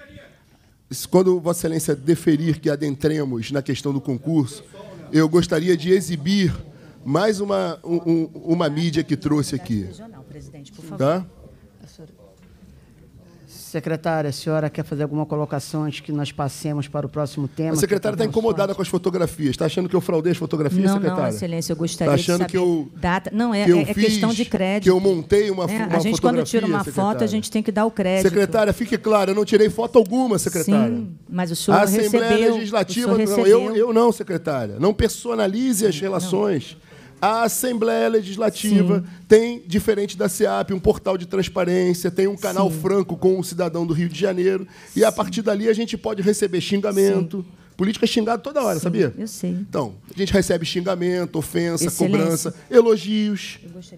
quando Vossa Excelência deferir que adentremos na questão do concurso, eu gostaria de exibir mais uma, um, uma mídia que trouxe aqui. Tá? Secretária, a senhora quer fazer alguma colocação antes que nós passemos para o próximo tema? A secretária está incomodada com as fotografias. Está achando que eu fraudei as fotografias, não, secretária? Não, excelência, eu gostaria tá achando de saber. Que eu, data. Não, é, que é fiz, questão de crédito. Que eu montei uma, é, uma A gente, quando tira uma secretária. foto, a gente tem que dar o crédito. Secretária, fique claro, eu não tirei foto alguma, secretária. Sim, mas o senhor A Assembleia recebeu, Legislativa... O senhor Não, eu, eu não, secretária. Não personalize as relações. Não. A Assembleia Legislativa Sim. tem, diferente da SEAP, um portal de transparência, tem um canal Sim. franco com o cidadão do Rio de Janeiro. Sim. E a partir dali a gente pode receber xingamento. Política é xingada toda hora, Sim, sabia? Eu sei. Então, a gente recebe xingamento, ofensa, Excelência. cobrança, elogios.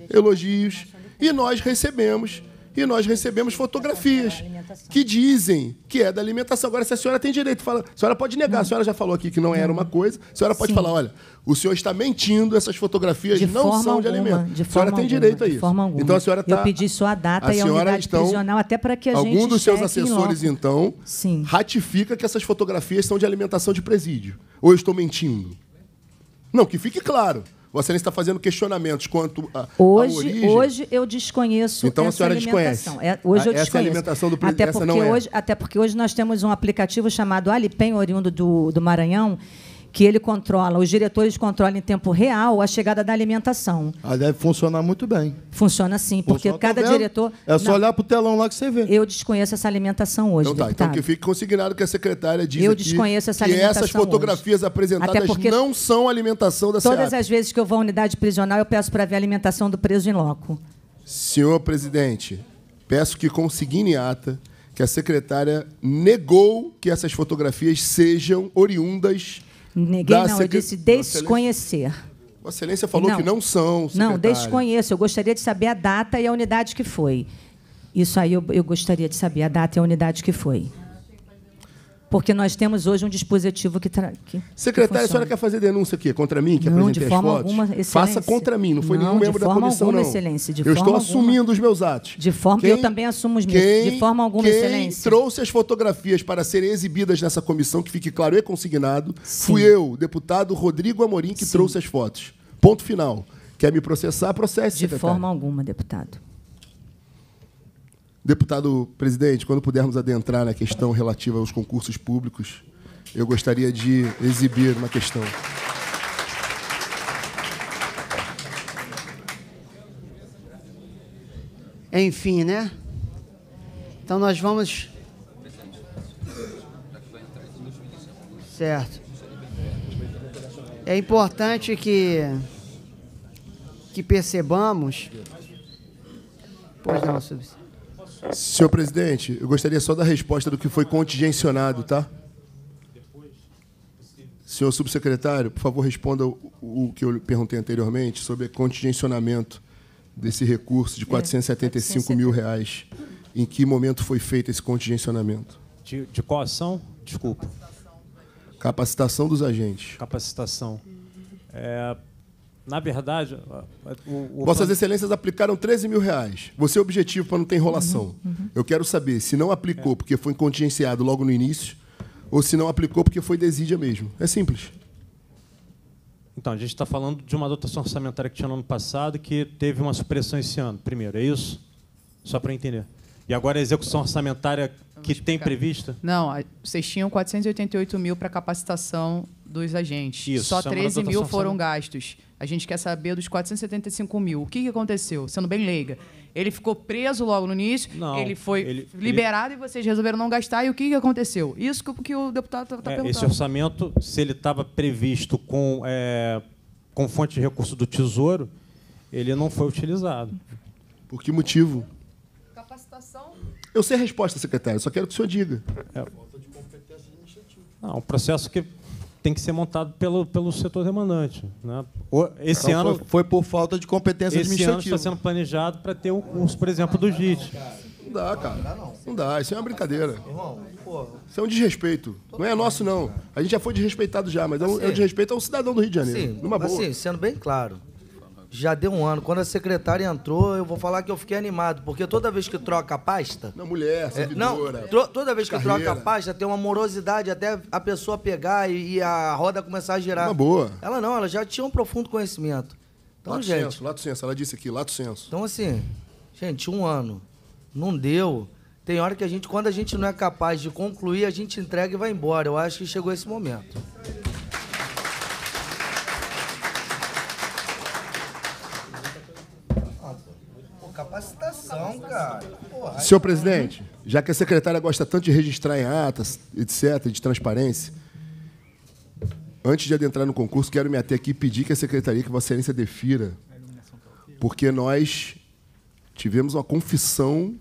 De... Elogios. E nós recebemos e nós recebemos fotografias que dizem que é da alimentação. Agora, se a senhora tem direito, fala, a senhora pode negar, a senhora já falou aqui que não era uma coisa, a senhora pode Sim. falar, olha, o senhor está mentindo, essas fotografias de não são alguma, de alimento. De a senhora tem direito a isso. Então a senhora está. Eu tá- pedi só a data a e a unidade então, prisional até para que a algum gente. Algum dos seus assessores, então, Sim. ratifica que essas fotografias são de alimentação de presídio. Ou eu estou mentindo? Não, que fique claro. Você Excelência está fazendo questionamentos quanto a, hoje, Hoje eu desconheço então, essa a senhora alimentação. Desconhece. É, hoje eu essa é alimentação do presidente até porque é. hoje é. Até porque hoje nós temos um aplicativo chamado Alipem, oriundo do, do Maranhão, que ele controla, os diretores controlam em tempo real a chegada da alimentação. Aí ah, deve funcionar muito bem. Funciona sim, porque cada diretor. É não, só olhar para o telão lá que você vê. Eu desconheço essa alimentação hoje. Então, tá, então que fique consignado que a secretária diz eu desconheço essa que alimentação essas fotografias hoje. apresentadas não são alimentação da Todas as vezes que eu vou à unidade prisional, eu peço para ver a alimentação do preso em loco. Senhor presidente, peço que consigne ata que a secretária negou que essas fotografias sejam oriundas Neguei, não, eu disse desconhecer. Vossa Excelência falou não. que não são. Secretário. Não, desconheço. Eu gostaria de saber a data e a unidade que foi. Isso aí eu, eu gostaria de saber a data e a unidade que foi. Porque nós temos hoje um dispositivo que. Tra... que Secretária, que a senhora quer fazer denúncia aqui contra mim, que não, de forma alguma, excelência. Faça contra mim, não foi não, nenhum membro da comissão, alguma, não. Excelência, de eu forma estou alguma, assumindo os meus atos. De forma quem, eu também assumo os meus. Quem, de forma alguma, quem excelência. trouxe as fotografias para serem exibidas nessa comissão, que fique claro e consignado, Sim. fui eu, deputado Rodrigo Amorim, que Sim. trouxe as fotos. Ponto final. Quer me processar, processe. De forma alguma, deputado. Deputado presidente, quando pudermos adentrar na questão relativa aos concursos públicos, eu gostaria de exibir uma questão. Enfim, né? Então nós vamos. Certo. É importante que, que percebamos. Pois não, subsídio. Senhor presidente, eu gostaria só da resposta do que foi contingencionado, tá? Senhor subsecretário, por favor, responda o que eu perguntei anteriormente sobre contingencionamento desse recurso de 475 é, mil reais. Em que momento foi feito esse contingencionamento? De, de qual ação? Desculpa. Capacitação dos agentes. Capacitação. É, na verdade. O, o Vossas Excelências aplicaram 13 mil reais. Você é objetivo para não ter enrolação. Uhum, uhum, uhum. Eu quero saber se não aplicou é. porque foi contingenciado logo no início ou se não aplicou porque foi desídia mesmo. É simples. Então, a gente está falando de uma dotação orçamentária que tinha no ano passado que teve uma supressão esse ano, primeiro, é isso? Só para entender. E agora a execução orçamentária que tem prevista? Não, vocês tinham 488 mil para capacitação dos agentes. Isso, Só 13 é mil foram gastos. A gente quer saber dos 475 mil. O que, que aconteceu? Sendo bem leiga. Ele ficou preso logo no início, não, ele foi ele, liberado ele... e vocês resolveram não gastar. E o que, que aconteceu? Isso que, que o deputado está tá é, perguntando. Esse orçamento, se ele estava previsto com, é, com fonte de recurso do Tesouro, ele não foi utilizado. Por que motivo? Capacitação? Eu sei a resposta, secretário, só quero que o senhor diga. É. Falta de competência administrativa. Não, o processo que tem que ser montado pelo, pelo setor demandante. Né? Esse então, ano foi, foi, por falta de competência esse administrativa. Esse ano está sendo planejado para ter o curso, por exemplo, do JIT. Não dá, cara. Não dá, não. não dá, isso é uma brincadeira. Irmão, Isso é um desrespeito. Não é nosso, não. A gente já foi desrespeitado já, mas é um, é um desrespeito ao cidadão do Rio de Janeiro. Sim, numa boa. Assim, sendo bem claro, já deu um ano. Quando a secretária entrou, eu vou falar que eu fiquei animado, porque toda vez que troca a pasta. Não, mulher, servidora. É, não, tro, toda vez que carreira. troca a pasta, tem uma morosidade até a pessoa pegar e, e, a roda começar a girar. Uma boa. Ela não, ela já tinha um profundo conhecimento. Então, lato gente. Senso, lato senso, ela disse aqui, lato senso. Então, assim, gente, um ano. Não deu. Tem hora que a gente, quando a gente não é capaz de concluir, a gente entrega e vai embora. Eu acho que chegou esse momento. capacitação, cara. Senhor tá presidente, já que a secretária gosta tanto de registrar em atas, etc., de transparência, antes de adentrar no concurso, quero me até aqui pedir que a secretaria, que Vossa Excelência defira, porque nós tivemos uma confissão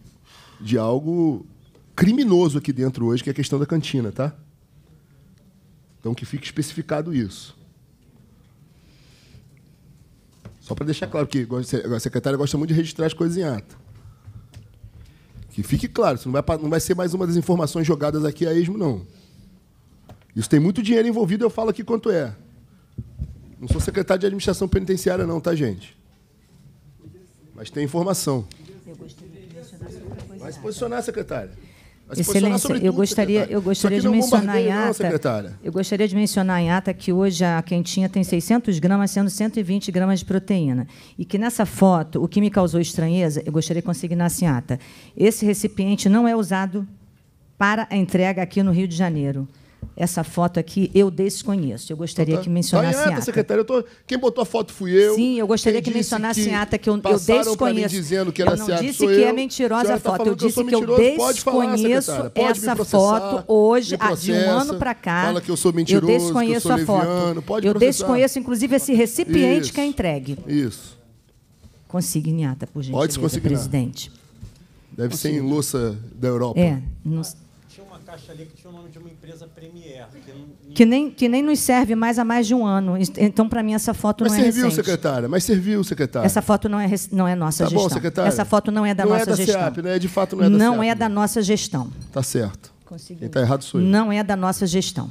de algo criminoso aqui dentro hoje, que é a questão da cantina, tá? Então que fique especificado isso. Só para deixar claro que a secretária gosta muito de registrar as coisas em ata. Que fique claro, isso não vai, não vai ser mais uma das informações jogadas aqui a esmo, não. Isso tem muito dinheiro envolvido, eu falo aqui quanto é. Não sou secretário de administração penitenciária, não, tá, gente? Mas tem informação. Eu gostaria de posicionar Vai se posicionar, secretária. Excelência, eu, gostaria, eu gostaria, de mencionar em ata, eu gostaria de mencionar em ata que hoje a quentinha tem 600 gramas, sendo 120 gramas de proteína, e que nessa foto o que me causou estranheza, eu gostaria que consignasse em ata, esse recipiente não é usado para a entrega aqui no Rio de Janeiro. Essa foto aqui eu desconheço. Eu gostaria tá. tá. que mencionasse Daiana, a tô... quem botou a foto fui eu. Sim, eu gostaria que mencionasse que ata que eu, eu desconheço. dizendo que era eu não seata, disse que é eu. é mentirosa a tá foto. Tá eu disse que eu, que eu desconheço falar, essa foto hoje, há de um ano para cá. Fala que eu sou mentiroso, eu desconheço a foto. Pode eu processar. desconheço, inclusive, esse recipiente Isso. que é entregue. Isso. Consignata, por gentileza, Pode presidente. Deve ser em louça da Europa. É, não caixa ali que tinha o nome de uma empresa Premier. Que, não... que nem, que nem nos serve mais há mais de um ano. Então, para mim, essa foto mas não é recente. Mas serviu, secretária. Mas serviu, secretária. Essa foto não é, não é nossa tá gestão. Bom, secretária? Essa foto não é da não é nossa é da gestão. CEAP, né? De fato, não é da Não CEAP, é da nossa gestão. Tá certo. Conseguiu. Quem está errado sou eu. Não é da nossa gestão.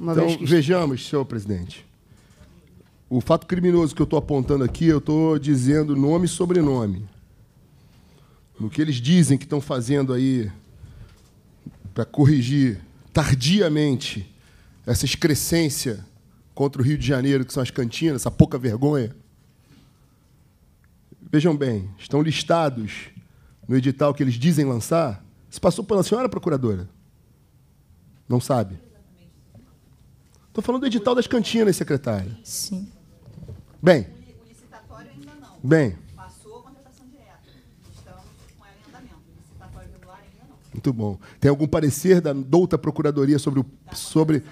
Uma então, que... vejamos, senhor presidente. O fato criminoso que eu estou apontando aqui, eu estou dizendo nome e sobrenome no que eles dizem que estão fazendo aí para corrigir tardiamente essa excrescência contra o Rio de Janeiro, que são as cantinas, essa pouca vergonha. Vejam bem, estão listados no edital que eles dizem lançar. Se passou pela senhora procuradora? Não sabe? Estou falando do edital das cantinas, secretária. Sim. Bem. Bem. Muito bom. Tem algum parecer da douta procuradoria sobre, o, sobre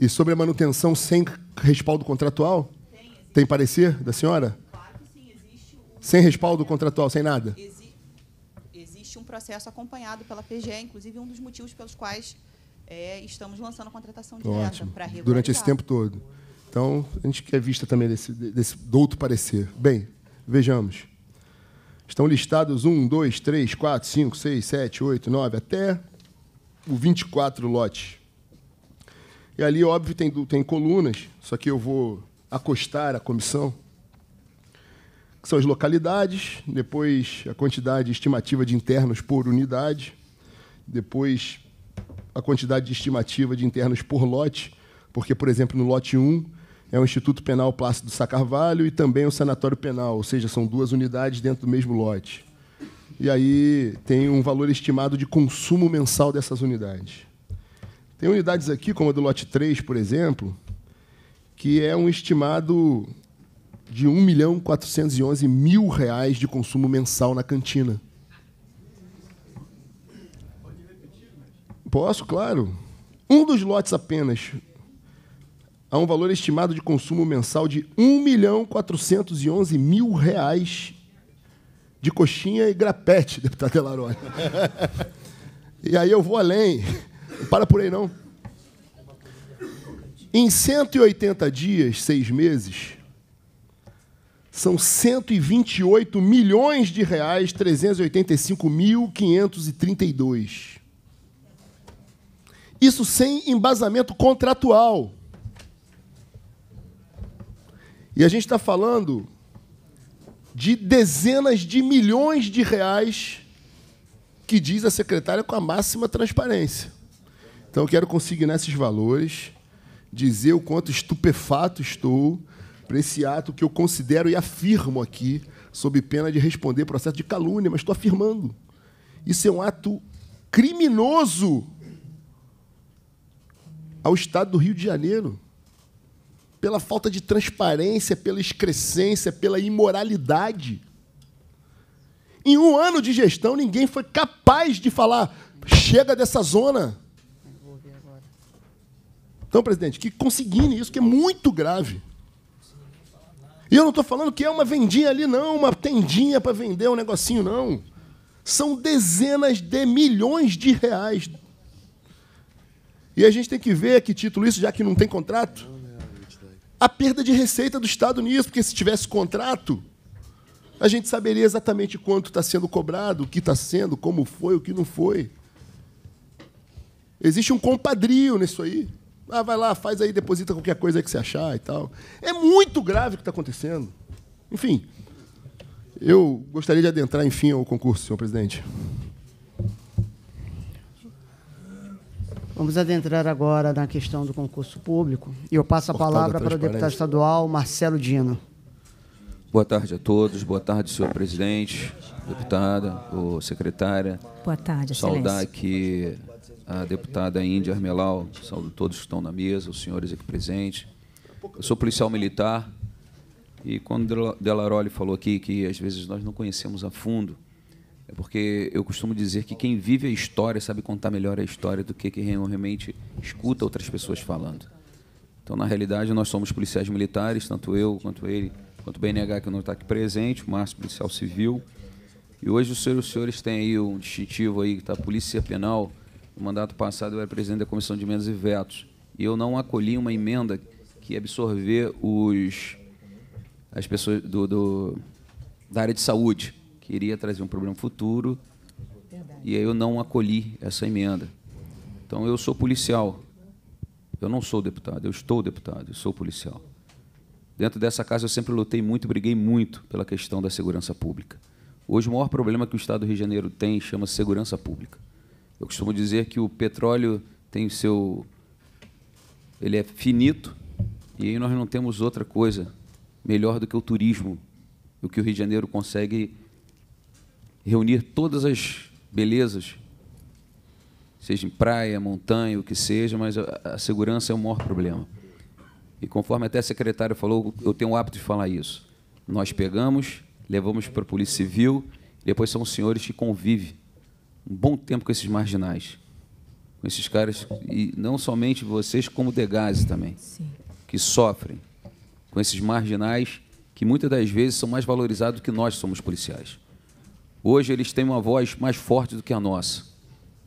e sobre a manutenção sem respaldo contratual? Tem, Tem parecer da senhora? Claro que sim, existe um... Sem respaldo contratual, sem nada? Existe um processo acompanhado pela PGE, inclusive um dos motivos pelos quais é, estamos lançando a contratação direta Ótimo. para regularizar. Durante esse tempo todo. Então, a gente quer vista também desse, desse douto parecer. Bem, vejamos. Estão listados 1, 2, 3, 4, 5, 6, 7, 8, 9, até o 24 lote. E ali, óbvio, tem, tem colunas, só que eu vou acostar a comissão, que são as localidades, depois a quantidade estimativa de internos por unidade, depois a quantidade estimativa de internos por lote, porque, por exemplo, no lote 1 é o Instituto Penal Plácido Sacarvalho e também o Sanatório Penal, ou seja, são duas unidades dentro do mesmo lote. E aí tem um valor estimado de consumo mensal dessas unidades. Tem unidades aqui, como a do lote 3, por exemplo, que é um estimado de R$ 1.411.000 de consumo mensal na cantina. Posso, claro. Um dos lotes apenas a um valor estimado de consumo mensal de R$ 1.411.000 de coxinha e grapete, deputado Delarone. e aí eu vou além. para por aí, não. Em 180 dias, seis meses, são 128 milhões de reais, 385.532. Isso sem embasamento contratual. E a gente está falando de dezenas de milhões de reais que diz a secretária com a máxima transparência. Então, eu quero conseguir nesses valores, dizer o quanto estupefato estou para esse ato que eu considero e afirmo aqui, sob pena de responder processo de calúnia, mas estou afirmando. Isso é um ato criminoso ao Estado do Rio de Janeiro pela falta de transparência, pela excrescência, pela imoralidade. Em um ano de gestão, ninguém foi capaz de falar: chega dessa zona. Então, presidente, que conseguindo isso, que é muito grave. E eu não estou falando que é uma vendinha ali, não, uma tendinha para vender um negocinho, não. São dezenas de milhões de reais. E a gente tem que ver que título isso, já que não tem contrato a perda de receita do Estado nisso, porque se tivesse contrato, a gente saberia exatamente quanto está sendo cobrado, o que está sendo, como foi, o que não foi. Existe um compadrio nisso aí. Ah, vai lá, faz aí, deposita qualquer coisa que você achar e tal. É muito grave o que está acontecendo. Enfim, eu gostaria de adentrar, enfim, ao concurso, senhor presidente. Vamos adentrar agora na questão do concurso público e eu passo a palavra para o deputado estadual Marcelo Dino. Boa tarde a todos, boa tarde, senhor presidente, deputada, o secretária. Boa tarde, Saudar aqui a deputada Índia Armelau, saúdo todos que estão na mesa, os senhores aqui presentes. Eu sou policial militar e quando Delaroli falou aqui que às vezes nós não conhecemos a fundo é porque eu costumo dizer que quem vive a história sabe contar melhor a história do que quem realmente escuta outras pessoas falando. Então, na realidade, nós somos policiais militares, tanto eu quanto ele, quanto o BNH, que não está aqui presente, o Márcio, policial civil. E hoje os senhores, os senhores têm aí um distintivo aí, que está Polícia Penal. No mandato passado eu era presidente da Comissão de Emendas e Vetos. E eu não acolhi uma emenda que absorver os, as pessoas do, do da área de saúde que iria trazer um problema futuro. Verdade. E aí eu não acolhi essa emenda. Então eu sou policial. Eu não sou deputado, eu estou deputado, eu sou policial. Dentro dessa casa eu sempre lutei muito, briguei muito pela questão da segurança pública. Hoje o maior problema que o Estado do Rio de Janeiro tem chama segurança pública. Eu costumo dizer que o petróleo tem o seu ele é finito e aí nós não temos outra coisa melhor do que o turismo, o que o Rio de Janeiro consegue reunir todas as belezas, seja em praia, montanha, o que seja, mas a, segurança é o maior problema. E conforme até a secretária falou, eu tenho o hábito de falar isso. Nós pegamos, levamos para a Polícia Civil, depois são os senhores que convivem um bom tempo com esses marginais, com esses caras, e não somente vocês, como o Degazi também, Sim. que sofrem com esses marginais que muitas das vezes são mais valorizados do que nós somos policiais. Hoje eles têm uma voz mais forte do que a nossa,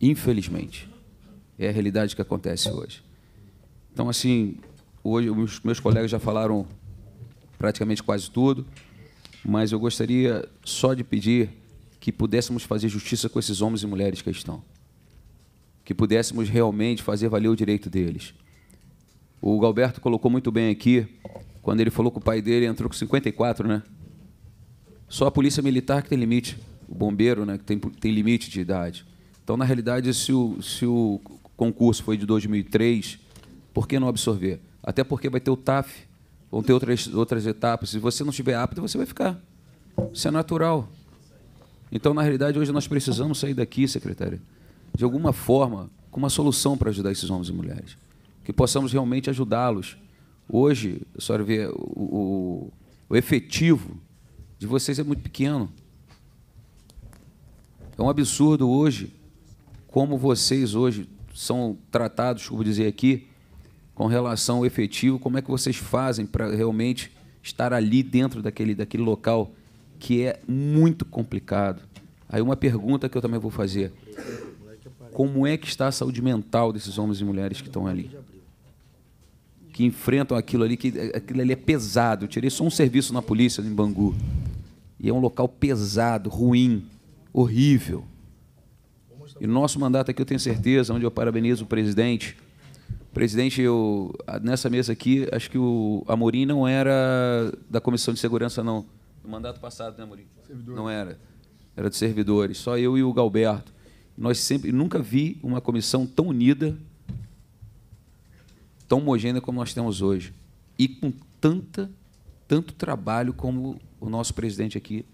infelizmente. É a realidade que acontece hoje. Então, assim, hoje os meus colegas já falaram praticamente quase tudo, mas eu gostaria só de pedir que pudéssemos fazer justiça com esses homens e mulheres que estão. Que pudéssemos realmente fazer valer o direito deles. O Galberto colocou muito bem aqui, quando ele falou que o pai dele entrou com 54, né? Só a polícia militar que tem limite o bombeiro, né, que tem, tem limite de idade. Então, na realidade, se o, se o concurso foi de 2003, por que não absorver? Até porque vai ter o TAF, vão ter outras, outras etapas. Se você não estiver apto, você vai ficar. Isso é natural. Então, na realidade, hoje nós precisamos sair daqui, secretária, de alguma forma, com uma solução para ajudar esses homens e mulheres. Que possamos realmente ajudá-los. Hoje, a senhora vê, o, o, o efetivo de vocês é muito pequeno. É um absurdo hoje como vocês hoje são tratados, como dizer aqui, com relação ao efetivo, como é que vocês fazem para realmente estar ali dentro daquele, daquele local que é muito complicado. Aí uma pergunta que eu também vou fazer. Como é que está a saúde mental desses homens e mulheres que estão ali? Que enfrentam aquilo ali, que aquilo ali é pesado. Eu tirei só um serviço na polícia em Bangu. E é um local pesado, ruim horrível. E nosso mandato aqui, eu tenho certeza, onde eu parabenizo o presidente. Presidente, eu, nessa mesa aqui, acho que o Amorim não era da Comissão de Segurança, não. No mandato passado, né, Amorim? Servidor. Não era. Era de servidores. Só eu e o Galberto. Nós sempre, nunca vi uma comissão tão unida, tão homogênea como nós temos hoje. E com tanta, tanto trabalho como o nosso presidente aqui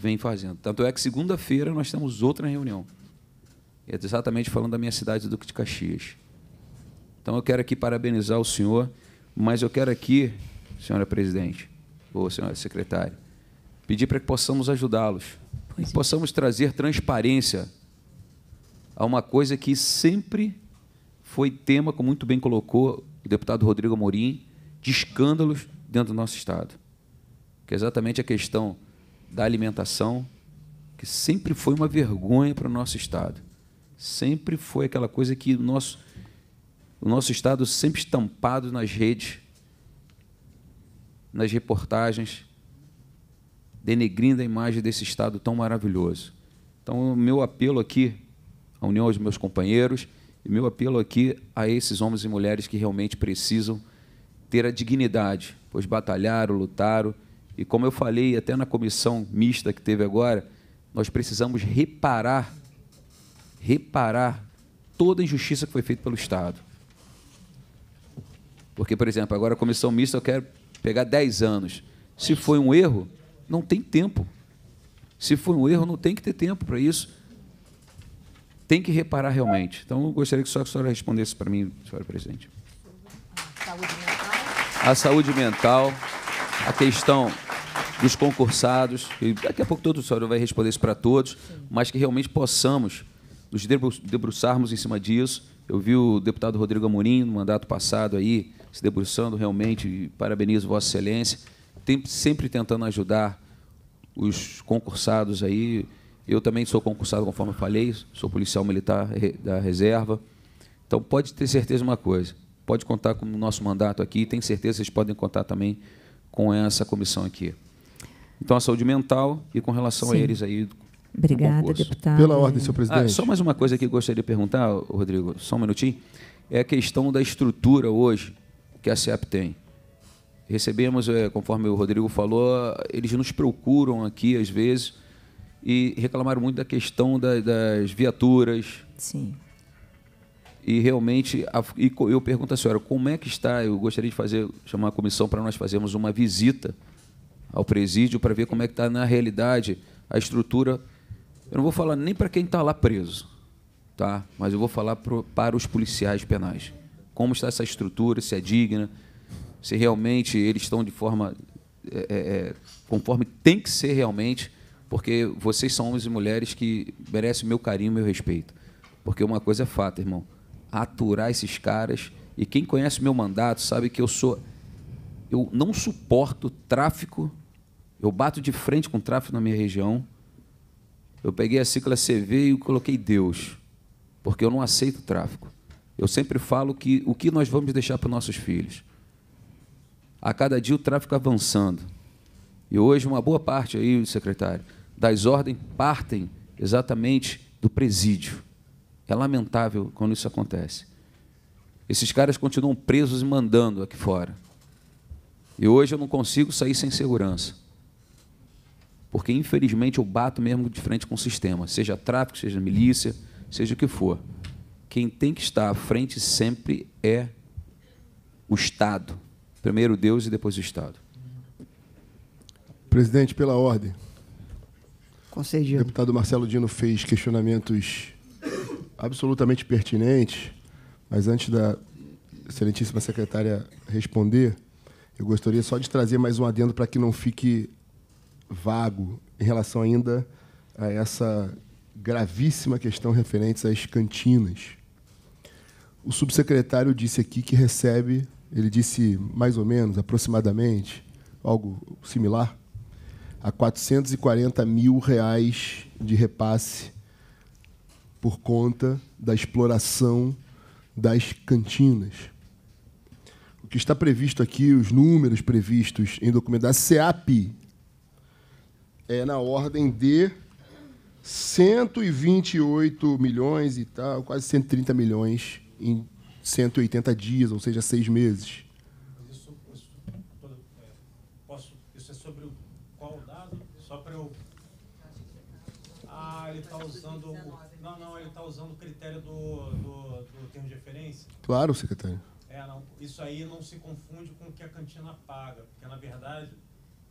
vem fazendo. Tanto é que segunda-feira nós temos outra reunião, é exatamente falando da minha cidade, Duque de Caxias. Então eu quero aqui parabenizar o senhor, mas eu quero aqui, senhora presidente, ou senhora secretária, pedir para que possamos ajudá-los, que é. possamos trazer transparência a uma coisa que sempre foi tema, como muito bem colocou o deputado Rodrigo Amorim, de escândalos dentro do nosso Estado. Que é exatamente a questão da alimentação, que sempre foi uma vergonha para o nosso Estado. Sempre foi aquela coisa que o nosso, o nosso Estado sempre estampado nas redes, nas reportagens, denegrindo a imagem desse Estado tão maravilhoso. Então, o meu apelo aqui à união aos meus companheiros e meu apelo aqui a esses homens e mulheres que realmente precisam ter a dignidade, pois batalharam, lutaram e como eu falei até na comissão mista que teve agora, nós precisamos reparar, reparar toda a injustiça que foi feita pelo Estado. Porque, por exemplo, agora a comissão mista eu quero pegar 10 anos. Se foi um erro, não tem tempo. Se foi um erro, não tem que ter tempo para isso. Tem que reparar realmente. Então, eu gostaria que só a senhora respondesse para mim, senhora presidente. A saúde mental, a questão dos concursados, e daqui a pouco todo o senhor vai responder isso para todos, mas que realmente possamos nos debruçarmos em cima disso. Eu vi o deputado Rodrigo Amorim, no mandato passado, aí, se debruçando realmente, e parabenizo Vossa Excelência, sempre tentando ajudar os concursados aí. Eu também sou concursado, conforme eu falei, sou policial militar da reserva. Então, pode ter certeza de uma coisa, pode contar com o nosso mandato aqui, tenho certeza que vocês podem contar também com essa comissão aqui. Então, a saúde mental e com relação Sim. a eles aí. Obrigada, deputado. Pela ordem, senhor presidente. Ah, só mais uma coisa que eu gostaria de perguntar, Rodrigo, só um minutinho. É a questão da estrutura hoje que a CEP tem. Recebemos, é, conforme o Rodrigo falou, eles nos procuram aqui às vezes e reclamaram muito da questão da, das viaturas. Sim. E realmente, a, e eu pergunto à senhora, como é que está? Eu gostaria de fazer, chamar a comissão para nós fazermos uma visita ao presídio para ver como é que está na realidade a estrutura. Eu não vou falar nem para quem está lá preso, tá? Mas eu vou falar pro, para os policiais penais. Como está essa estrutura? Se é digna? Se realmente eles estão de forma é, é, é, conforme tem que ser realmente? Porque vocês são homens e mulheres que merecem meu carinho, meu respeito. Porque uma coisa é fato, irmão. Aturar esses caras. E quem conhece meu mandato sabe que eu sou eu não suporto tráfico, eu bato de frente com tráfico na minha região. Eu peguei a cicla CV e coloquei Deus, porque eu não aceito tráfico. Eu sempre falo que o que nós vamos deixar para nossos filhos. A cada dia o tráfico avançando. E hoje uma boa parte aí, secretário, das ordens partem exatamente do presídio. É lamentável quando isso acontece. Esses caras continuam presos e mandando aqui fora. E hoje eu não consigo sair sem segurança. Porque, infelizmente, eu bato mesmo de frente com o sistema, seja tráfico, seja milícia, seja o que for. Quem tem que estar à frente sempre é o Estado. Primeiro Deus e depois o Estado. Presidente, pela ordem. Concedido. O deputado Marcelo Dino fez questionamentos absolutamente pertinentes, mas antes da excelentíssima secretária responder, eu gostaria só de trazer mais um adendo para que não fique vago em relação ainda a essa gravíssima questão referente às cantinas. O subsecretário disse aqui que recebe, ele disse mais ou menos, aproximadamente, algo similar, a 440 mil reais de repasse por conta da exploração das cantinas o que está previsto aqui, os números previstos em documento da CEAP, é na ordem de 128 milhões e tal, quase 130 milhões em 180 dias, ou seja, seis meses. isso, é, posso, isso é sobre o, qual dado? Só para eu. Ah, ele está usando. Não, não, ele está usando o critério do, do, do termo de referência. Claro, secretário isso aí não se confunde com o que a cantina paga, porque na verdade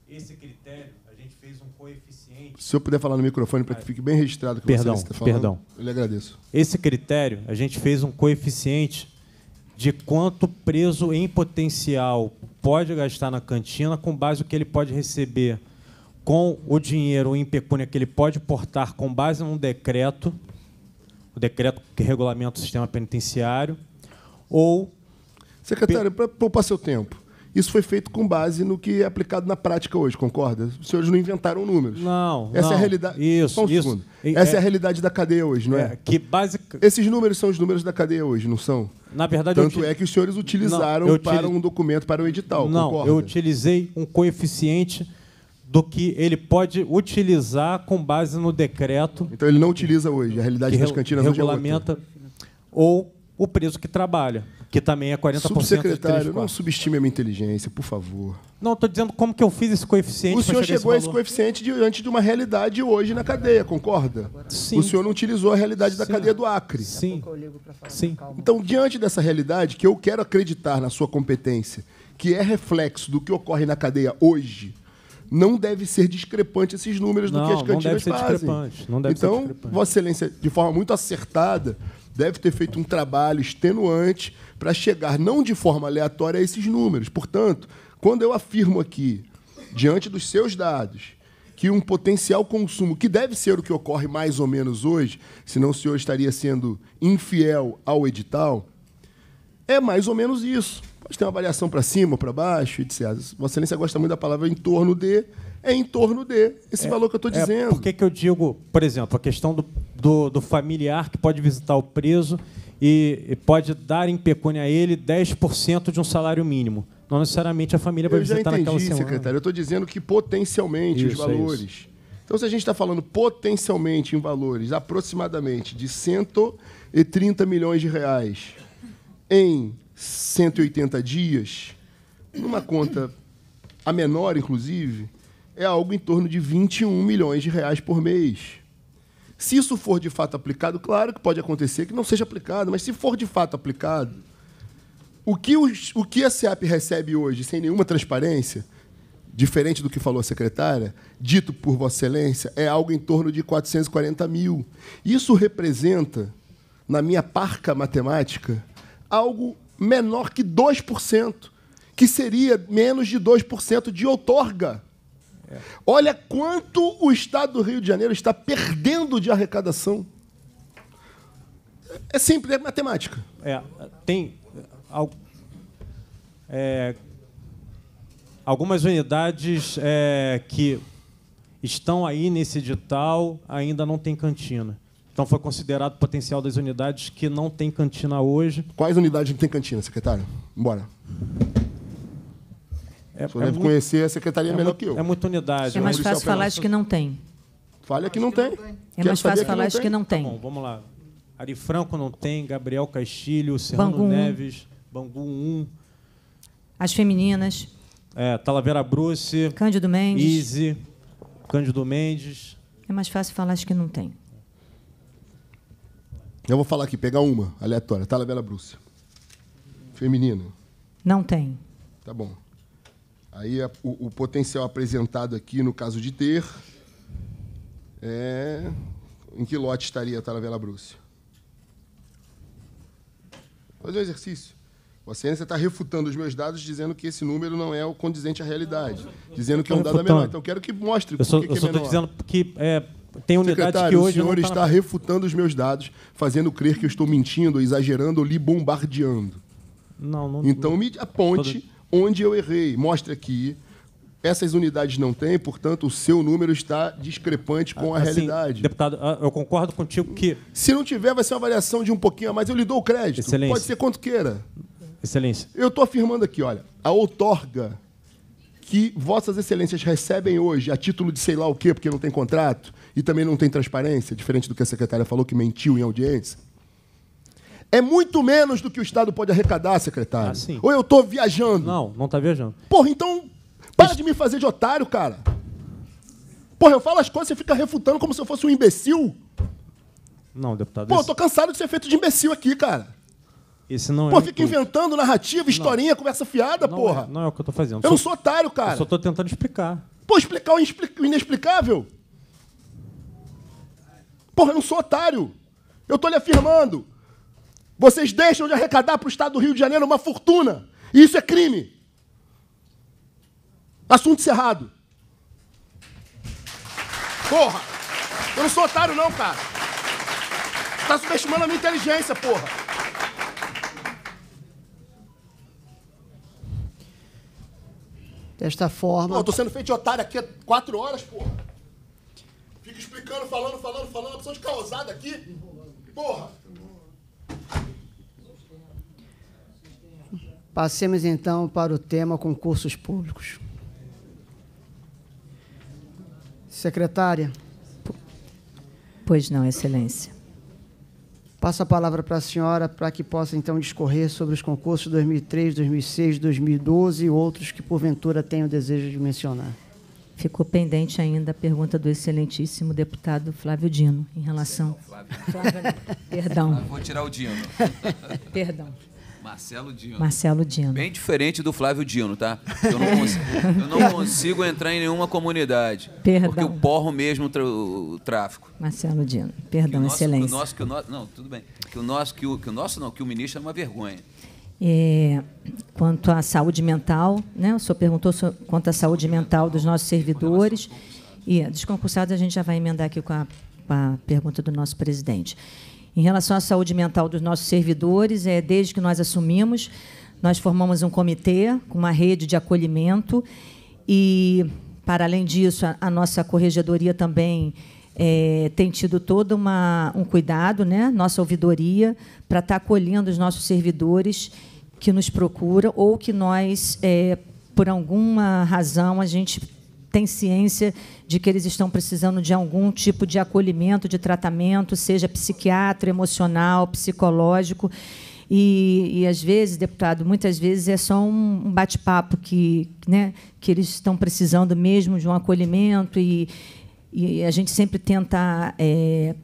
esse critério a gente fez um coeficiente. Se eu puder falar no microfone para que fique bem registrado que perdão, você está falando, perdão. eu lhe agradeço. Esse critério a gente fez um coeficiente de quanto preso em potencial pode gastar na cantina com base no que ele pode receber com o dinheiro em pecúnia que ele pode portar com base num decreto, o decreto que regulamenta o sistema penitenciário, ou Secretário, para poupar seu tempo, isso foi feito com base no que é aplicado na prática hoje, concorda? Os senhores não inventaram números. Não. Essa não. é a realidade. Isso, um isso. Essa é... é, a realidade da cadeia hoje, não é? é que basic... Esses números são os números da cadeia hoje, não são? Na verdade, Tanto eu... é que os senhores utilizaram não, utiliz... para um documento, para um edital. Não, concorda? eu utilizei um coeficiente do que ele pode utilizar com base no decreto. Então ele não utiliza hoje, a realidade das cantinas regulamenta hoje é ou o preço que trabalha que também é 40% Subsecretário, não subestime a minha inteligência, por favor. Não, estou dizendo como que eu fiz esse coeficiente. O senhor chegou a esse, esse coeficiente diante de uma realidade hoje na cadeia, concorda? Sim. O senhor não utilizou a realidade Sim. da cadeia do Acre. Sim. Sim. Então, diante dessa realidade, que eu quero acreditar na sua competência, que é reflexo do que ocorre na cadeia hoje, não deve ser discrepante esses números não, do que as cantinas não deve ser fazem. Discrepante. Não deve então, ser discrepante. Vossa Excelência, de forma muito acertada, deve ter feito um trabalho extenuante para chegar, não de forma aleatória, a esses números. Portanto, quando eu afirmo aqui, diante dos seus dados, que um potencial consumo, que deve ser o que ocorre mais ou menos hoje, senão o senhor estaria sendo infiel ao edital, é mais ou menos isso. Pode ter uma variação para cima, para baixo, etc. Vossa Excelência gosta muito da palavra em torno de, é em torno de esse é, valor que eu estou é, dizendo. Por que, que eu digo, por exemplo, a questão do do, do familiar que pode visitar o preso e, e pode dar em pecúnia a ele 10% de um salário mínimo. Não necessariamente a família vai visitar entendi, naquela semana. secretário. Eu estou dizendo que potencialmente isso, os é valores. É então, se a gente está falando potencialmente em valores aproximadamente de 130 milhões de reais em 180 dias, numa conta a menor, inclusive, é algo em torno de 21 milhões de reais por mês. Se isso for de fato aplicado, claro que pode acontecer que não seja aplicado, mas se for de fato aplicado, o que, os, o que a SEAP recebe hoje sem nenhuma transparência, diferente do que falou a secretária, dito por Vossa Excelência, é algo em torno de 440 mil. Isso representa, na minha parca matemática, algo menor que 2%, que seria menos de 2% de outorga é. Olha quanto o estado do Rio de Janeiro está perdendo de arrecadação. É simples, é matemática. É, tem é, é algumas unidades é, que estão aí nesse edital ainda não tem cantina. Então foi considerado o potencial das unidades que não tem cantina hoje. Quais unidades não tem cantina, secretário? Bora. É, Só é deve muito, conhecer a secretaria é melhor muito, que eu. É muita unidade. É né? mais fácil falar de que não tem. Fale que não tem. É mais fácil falar de que não tem. Tá bom, vamos lá. Ari Franco não tem, Gabriel Castilho, Serrano Bangu Neves, Bangu 1. As femininas. É, Talavera Bruce. Cândido Mendes. Easy. Cândido Mendes. É mais fácil falar acho que não tem. Eu vou falar aqui, pegar uma aleatória. Talavera Bruce. Feminina. Não tem. Tá bom. Aí a, o, o, potencial apresentado aqui, no caso de ter, é... em que lote estaria a Taravela Brúcio? fazer um exercício. Você ciência está refutando os meus dados, dizendo que esse número não é o condizente à realidade, dizendo que é um dado menor. Então, quero que mostre eu só, que, eu que é menor. dizendo que é, tem unidade Secretário, que hoje. O senhor tá está, está na... refutando os meus dados, fazendo crer que eu estou mentindo, exagerando ou lhe bombardeando. Não, não. Então, me aponte onde eu errei. Mostra que essas unidades não têm, portanto, o seu número está discrepante com a assim, realidade. Deputado, ah, eu concordo contigo que. Se não tiver, vai ser uma variação de um pouquinho a mais. Eu lhe dou o crédito. Excelência. Pode ser quanto queira. Excelência. Eu estou afirmando aqui, olha, a outorga que Vossas Excelências recebem hoje a título de sei lá o quê, porque não tem contrato e também não tem transparência, diferente do que a secretária falou que mentiu em audiência é muito menos do que o Estado pode arrecadar, secretário. Ah, Ou eu estou viajando? Não, não está viajando. Porra, então para de me fazer de otário, cara. Porra, eu falo as coisas e você fica refutando como se eu fosse um imbecil. Não, deputado. Pô, esse... eu tô cansado de ser feito de imbecil aqui, cara. Esse não é Pô, é fica inventando narrativa, historinha, não. conversa fiada, não é- porra. É, não é o que eu tô fazendo. Eu não sou otário, cara. Eu só tô tentando explicar. Pô, explicar o, o inexplicável? Porra, eu não sou otário. Eu tô lhe afirmando. Vocês deixam de arrecadar para o Estado do Rio de Janeiro uma fortuna. E isso é crime. Assunto encerrado. Porra! Eu não sou otário, não, cara. Tá subestimando a minha inteligência, porra. Desta forma. Estou eu tô sendo feito de otário aqui há quatro horas, porra. Fica explicando, falando, falando, falando, a opção de causada aqui. Porra! Passemos então para o tema concursos públicos. Secretária. Pois não, Excelência. Passo a palavra para a senhora para que possa então discorrer sobre os concursos de 2003, 2006, 2012 e outros que porventura tenha o desejo de mencionar. Ficou pendente ainda a pergunta do excelentíssimo deputado Flávio Dino em relação. Não, Flávio. Flávio... Perdão. vou tirar o Dino. Perdão. Marcelo Dino. Marcelo Dino. Bem diferente do Flávio Dino, tá? Eu não consigo, eu não consigo entrar em nenhuma comunidade. Perdão. Porque eu porro mesmo o tráfico. Marcelo Dino. Perdão, que nosso, excelência. Que o nosso, que o nosso, não, tudo bem. Que o nosso, que o, que o nosso não, que o ministro é uma vergonha. É, quanto à saúde mental, né? o senhor perguntou sobre, quanto à saúde mental dos nossos servidores. E desconcursados. a gente já vai emendar aqui com a, com a pergunta do nosso presidente. Em relação à saúde mental dos nossos servidores, é, desde que nós assumimos, nós formamos um comitê com uma rede de acolhimento e, para além disso, a, a nossa corregedoria também é, tem tido todo uma, um cuidado, né? nossa ouvidoria, para estar tá acolhendo os nossos servidores que nos procuram ou que nós, é, por alguma razão, a gente tem ciência de que eles estão precisando de algum tipo de acolhimento, de tratamento, seja psiquiátrico, emocional, psicológico. E, e às vezes, deputado, muitas vezes é só um bate-papo que, né, que eles estão precisando mesmo de um acolhimento e, e a gente sempre tenta é,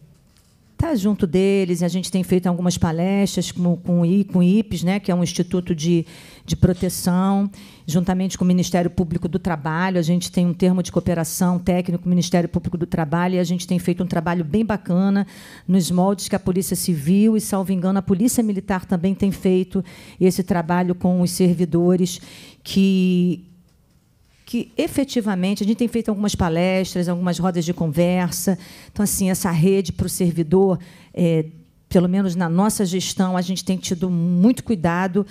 está junto deles, a gente tem feito algumas palestras com, com, com IPES, né, que é um instituto de, de proteção, juntamente com o Ministério Público do Trabalho. A gente tem um termo de cooperação técnico com o Ministério Público do Trabalho e a gente tem feito um trabalho bem bacana nos moldes que a Polícia Civil e, salvo engano, a Polícia Militar também tem feito esse trabalho com os servidores que que efetivamente a gente tem feito algumas palestras, algumas rodas de conversa. Então, assim, essa rede para o servidor, é, pelo menos na nossa gestão, a gente tem tido muito cuidado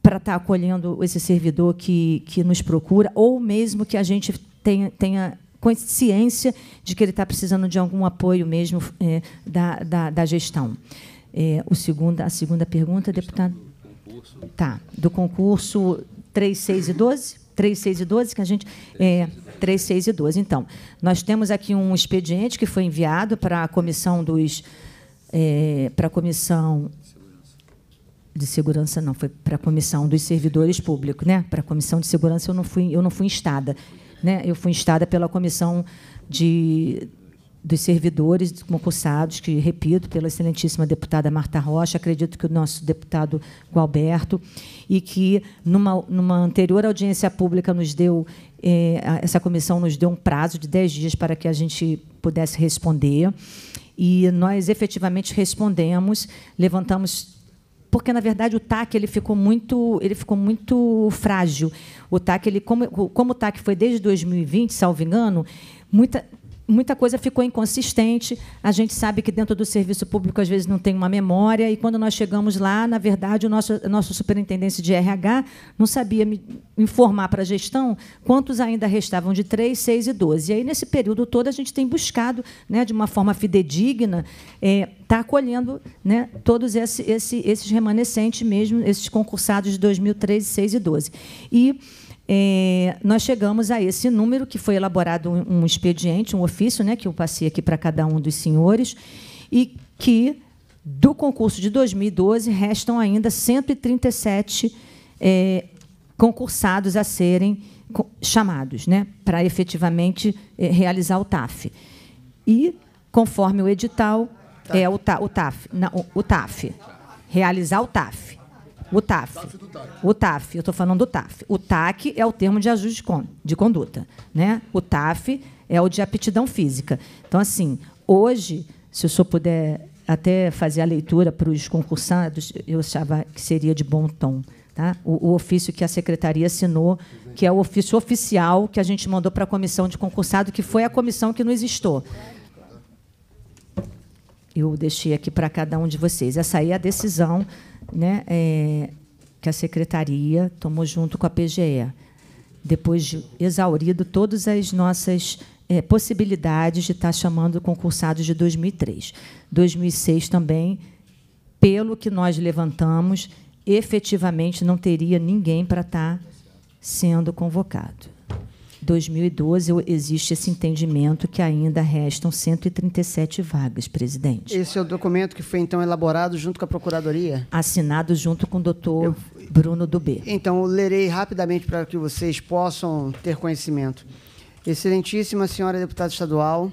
para estar acolhendo esse servidor que, que nos procura, ou mesmo que a gente tenha, tenha consciência de que ele está precisando de algum apoio mesmo é, da, da, da, gestão. É, o segundo a segunda pergunta, deputado. Tá, do concurso 3, 6 e 12? 3, 6 e 12, que a gente. É, 3, 6 e 12. Então, nós temos aqui um expediente que foi enviado para a comissão dos. É, para a comissão de segurança não foi para a comissão dos servidores públicos né para a comissão de segurança eu não fui eu não fui instada né eu fui instada pela comissão de dos servidores concursados, que, repito, pela excelentíssima deputada Marta Rocha, acredito que o nosso deputado Gualberto, e que, numa, numa anterior audiência pública, nos deu eh, essa comissão nos deu um prazo de 10 dias para que a gente pudesse responder. E nós efetivamente respondemos, levantamos porque na verdade o TAC ele ficou muito ele ficou muito frágil. O TAC ele como, como o TAC foi desde 2020, salvo engano, muita muita coisa ficou inconsistente. A gente sabe que dentro do serviço público às vezes não tem uma memória e quando nós chegamos lá, na verdade, o nosso nosso superintendente de RH não sabia me informar para a gestão quantos ainda restavam de 3, 6 e 12. E aí nesse período todo a gente tem buscado, né, de uma forma fidedigna, é, tá acolhendo, né, todos esse, esse, esses remanescentes mesmo, esses concursados de 2013, 6 e 12. E é, nós chegamos a esse número que foi elaborado um, expediente, um ofício, né, que eu passei aqui para cada um dos senhores, e que do concurso de 2012 restam ainda 137 é, concursados a serem chamados, né, para efetivamente é, realizar o TAF. E conforme o edital, é o, ta, o TAF, não, o TAF, realizar o TAF. O TAF. O TAF, eu estou falando do TAF. O TAC é o termo de ajuste de conduta. Né? O TAF é o de aptidão física. Então, assim, hoje, se o senhor puder até fazer a leitura para os concursados, eu achava que seria de bom tom. Tá? O, o, ofício que a secretaria assinou, que é o ofício oficial que a gente mandou para a comissão de concursado, que foi a comissão que nos estou eu deixei aqui para cada um de vocês. Essa aí é a decisão né, é, que a secretaria tomou junto com a PGE, depois de exaurido todas as nossas é, possibilidades de estar tá chamando concursados de 2003. 2006 também, pelo que nós levantamos, efetivamente não teria ninguém para estar tá sendo convocado. 2012 existe esse entendimento que ainda restam 137 vagas, presidente. Esse é o documento que foi então elaborado junto com a Procuradoria? Assinado junto com o doutor Eu... Bruno Dubê. Então, lerei rapidamente para que vocês possam ter conhecimento. Excelentíssima senhora deputada estadual,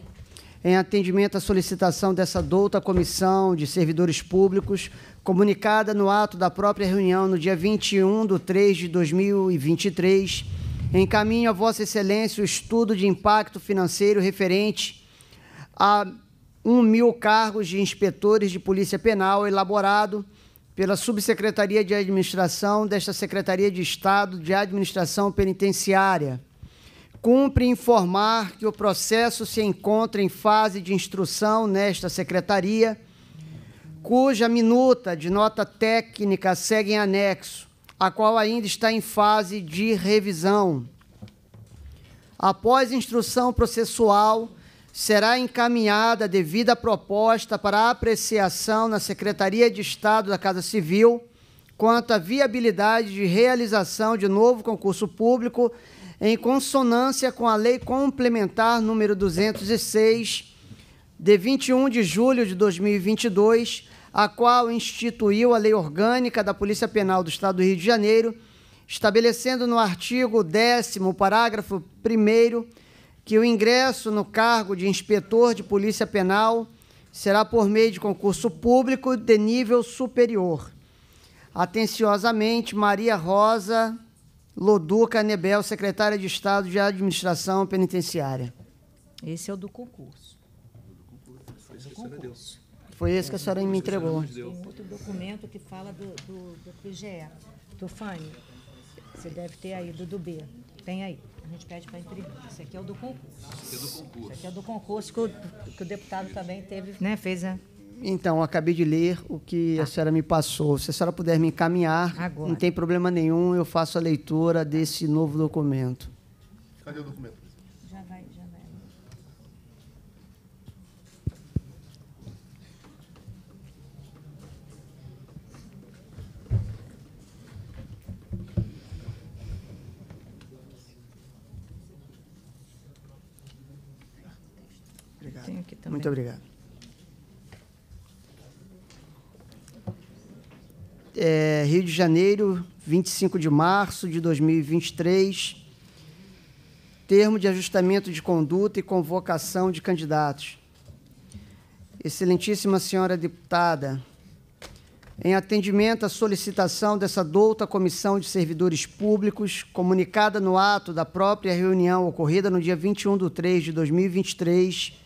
em atendimento à solicitação dessa douta comissão de servidores públicos, comunicada no ato da própria reunião no dia 21 de 3 de 2023 Encaminho a Vossa Excelência o estudo de impacto financeiro referente a 1 mil cargos de inspetores de Polícia Penal elaborado pela Subsecretaria de Administração desta Secretaria de Estado de Administração Penitenciária. Cumpre informar que o processo se encontra em fase de instrução nesta Secretaria, cuja minuta de nota técnica segue em anexo, a qual ainda está em fase de revisão. Após instrução processual, será encaminhada a devida proposta para apreciação na Secretaria de Estado da Casa Civil quanto à viabilidade de realização de novo concurso público em consonância com a Lei Complementar número 206 de 21 de julho de 2022, a qual instituiu a Lei Orgânica da Polícia Penal do Estado do Rio de Janeiro, estabelecendo no artigo 10, parágrafo 1, que o ingresso no cargo de inspetor de Polícia Penal será por meio de concurso público de nível superior. Atenciosamente, Maria Rosa Loduca Nebel, secretária de Estado de Administração Penitenciária. Esse é o do concurso. O é do concurso. Foi esse que a senhora me entregou. Tem outro documento que fala do, do, do PGE, do FANI. Você deve ter aí, do, do B. Tem aí. A gente pede para entregar. Esse aqui é o do concurso. Esse aqui é do concurso. Esse aqui é do concurso que o, que o deputado também teve, né? Fez a. Né? Então, acabei de ler o que a tá. senhora me passou. Se a senhora puder me encaminhar, Agora. não tem problema nenhum, eu faço a leitura desse novo documento. Cadê o documento? obrigado. Tenho aqui também. Muito obrigado. É, Rio de Janeiro, 25 de março de 2023. Termo de ajustamento de conduta e convocação de candidatos. Excelentíssima senhora deputada, em atendimento à solicitação dessa douta Comissão de Servidores Públicos, comunicada no ato da própria reunião ocorrida no dia 21 de 3 de 2023,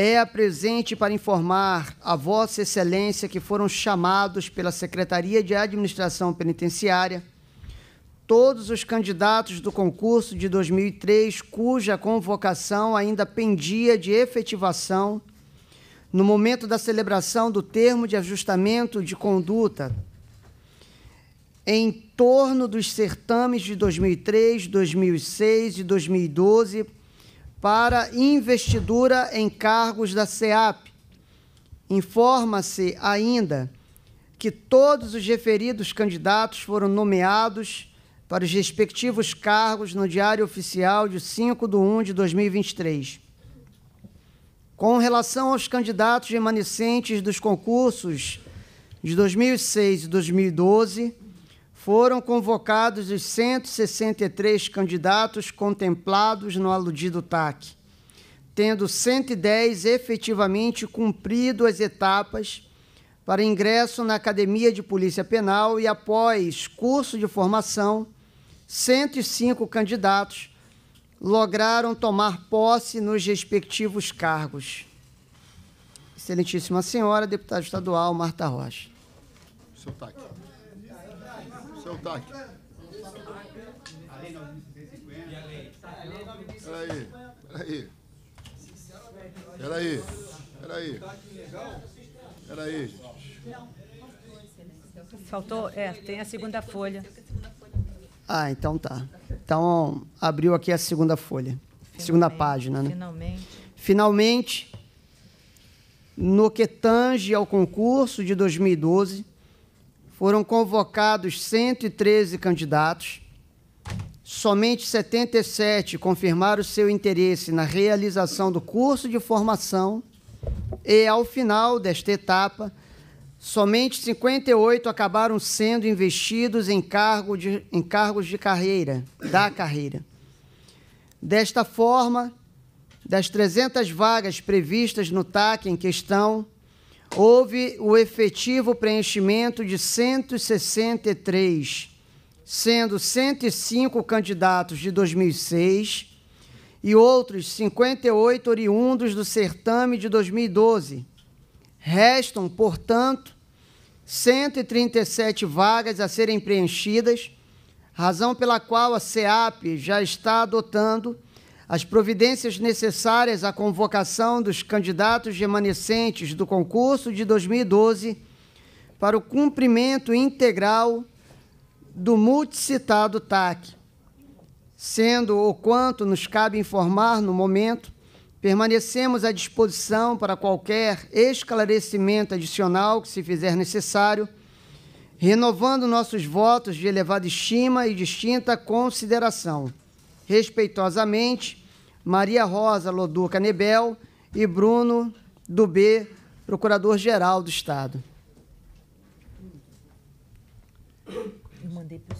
é a presente para informar a Vossa Excelência que foram chamados pela Secretaria de Administração Penitenciária todos os candidatos do concurso de 2003 cuja convocação ainda pendia de efetivação no momento da celebração do termo de ajustamento de conduta em torno dos certames de 2003, 2006 e 2012 para investidura em cargos da SEAP. Informa-se ainda que todos os referidos candidatos foram nomeados para os respectivos cargos no Diário Oficial de 5 de 1 de 2023. Com relação aos candidatos remanescentes dos concursos de 2006 e 2012, foram convocados os 163 candidatos contemplados no aludido TAC, tendo 110 efetivamente cumprido as etapas para ingresso na Academia de Polícia Penal e, após curso de formação, 105 candidatos lograram tomar posse nos respectivos cargos. Excelentíssima senhora, deputada estadual Marta Rocha. O senhor está aqui o TAC. A lei 9.150. Peraí, peraí. Peraí, peraí. Peraí, Faltou, é, tem a segunda folha. Ah, então tá. Então, abriu aqui a segunda folha. Finalmente, segunda página, né? Finalmente. Finalmente, no que tange ao concurso de 2012, foram convocados 113 candidatos, somente 77 confirmaram seu interesse na realização do curso de formação e, ao final desta etapa, somente 58 acabaram sendo investidos em, cargo de, em cargos de carreira, da carreira. Desta forma, das 300 vagas previstas no TAC em questão, houve o efetivo preenchimento de 163, sendo 105 candidatos de 2006 e outros 58 oriundos do certame de 2012. Restam, portanto, 137 vagas a serem preenchidas, razão pela qual a CEAP já está adotando as providências necessárias à convocação dos candidatos remanescentes do concurso de 2012 para o cumprimento integral do multicitado TAC, sendo o quanto nos cabe informar no momento, permanecemos à disposição para qualquer esclarecimento adicional que se fizer necessário, renovando nossos votos de elevada estima e distinta consideração. Respeitosamente, Maria Rosa Loduca Nebel e Bruno Dubê, Procurador-Geral do Estado. Eu mandei para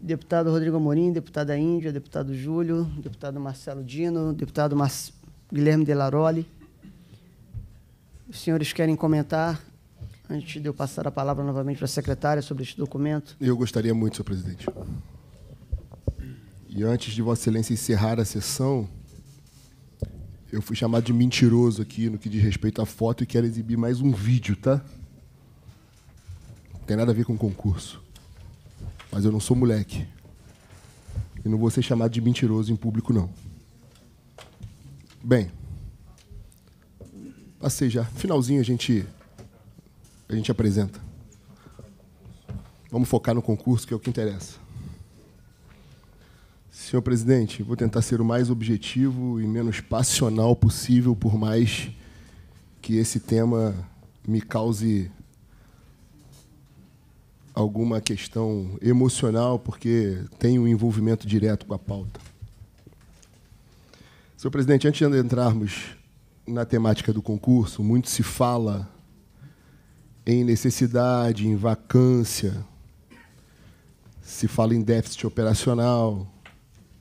deputado Rodrigo Amorim, deputada Índia, deputado Júlio, deputado Marcelo Dino, deputado Mar... Guilherme Delaroli. Os senhores querem comentar, antes de eu passar a palavra novamente para a secretária, sobre este documento? Eu gostaria muito, senhor presidente. E antes de Vossa Excelência encerrar a sessão, eu fui chamado de mentiroso aqui no que diz respeito à foto e quero exibir mais um vídeo, tá? Não tem nada a ver com o concurso. Mas eu não sou moleque. E não vou ser chamado de mentiroso em público, não. Bem, passei já. Finalzinho a gente, a gente apresenta. Vamos focar no concurso, que é o que interessa. Senhor presidente, vou tentar ser o mais objetivo e menos passional possível, por mais que esse tema me cause alguma questão emocional, porque tem um envolvimento direto com a pauta. Senhor presidente, antes de entrarmos na temática do concurso, muito se fala em necessidade, em vacância, se fala em déficit operacional.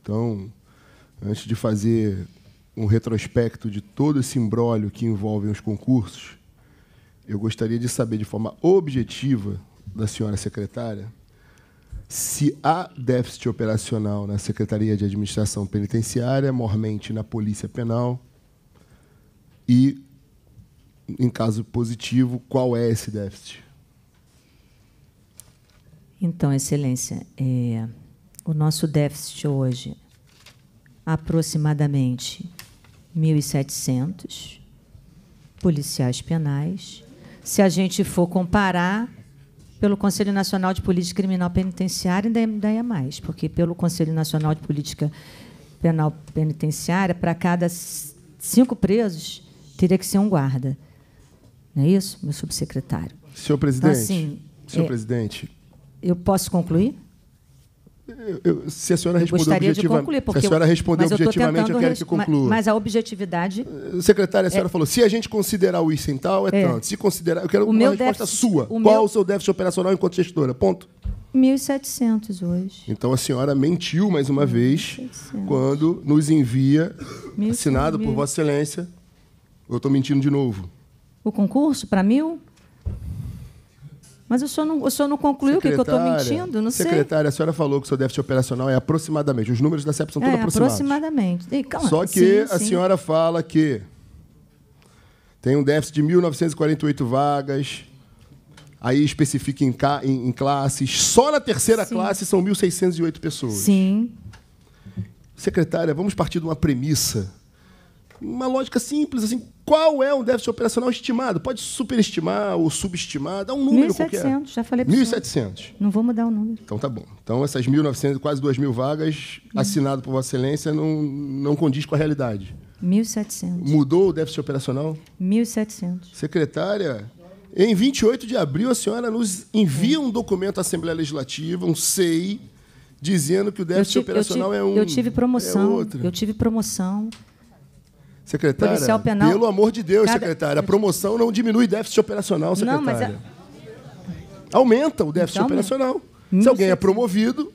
Então, antes de fazer um retrospecto de todo esse imbróglio que envolve os concursos, eu gostaria de saber de forma objetiva da senhora secretária, se há déficit operacional na Secretaria de Administração Penitenciária, mormente na Polícia Penal, e, em caso positivo, qual é esse déficit? Então, Excelência, é, o nosso déficit hoje, aproximadamente 1.700 policiais penais. Se a gente for comparar pelo Conselho Nacional de Política Criminal Penitenciária, ainda, é mais, porque pelo Conselho Nacional de Política Penal Penitenciária, para cada cinco presos, teria que ser um guarda. Não é isso, meu subsecretário? Senhor presidente, então, assim, senhor é, presidente. Eu posso concluir? Eu, eu, se a senhora responder objetivamente, concluir, se a senhora responder eu, objetivamente, eu, quero que conclua. Mas, a objetividade. Eh, secretária, a senhora é... falou: se a gente considerar o incidental, é, é tanto. Se considerar, eu quero o uma resposta déficit, sua. O Qual meu... o seu déficit operacional enquanto gestora? Ponto. 1.700 hoje. Então a senhora mentiu mais uma 1. vez quando nos envia, 1. assinado 1. por Vossa Excelência. Eu estou mentindo de novo. O concurso para mil? Mas o senhor não, o senhor não concluiu que, que eu estou mentindo? Não secretária, sei. Secretária, a senhora falou que o seu déficit operacional é aproximadamente. Os números da CEP são é, todos aproximados. aproximadamente. E, calma, Só que sim, a sim. senhora fala que tem um déficit de 1.948 vagas, aí especifica em, em, em, classes. Só na terceira Sim. classe são 1.608 pessoas. Sim. Secretária, vamos partir de uma premissa, uma lógica simples, assim, qual é um déficit operacional estimado? Pode superestimar ou subestimar, dá um número 1.700, qualquer. 1.700, já falei para 1.700. Não vou mudar o número. Então tá bom. Então essas 1.900, quase 2.000 vagas hum. assinado por Vossa Excelência não, não condiz com a realidade. 1.700. Mudou o déficit operacional? 1.700. Secretária, em 28 de abril a senhora nos envia hum. um documento à Assembleia Legislativa, um SEI, dizendo que o déficit tive, operacional tive, é um. Eu tive promoção. É eu tive promoção. Secretária, policial penal. Pelo amor de Deus, cada... secretária, a promoção não diminui déficit operacional, secretária. Não, mas a... É- aumenta o déficit então, operacional. Se alguém é, é promovido,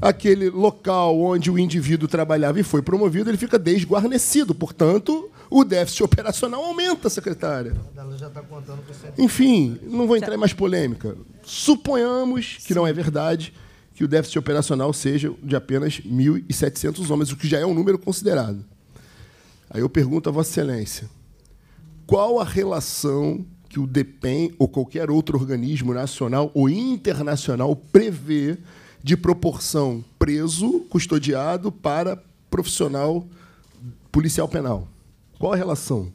aquele local onde o indivíduo trabalhava e foi promovido, ele fica desguarnecido. Portanto, o déficit operacional aumenta, secretária. Ela já está contando com Enfim, não vou entrar em mais polêmica. Suponhamos que não é verdade que o déficit operacional seja de apenas 1.700 homens, o que já é um número considerado. Aí eu pergunto a Vossa Excelência: qual a relação que o DEPEN ou qualquer outro organismo nacional ou internacional prevê de proporção preso, custodiado para profissional policial penal? Qual a relação?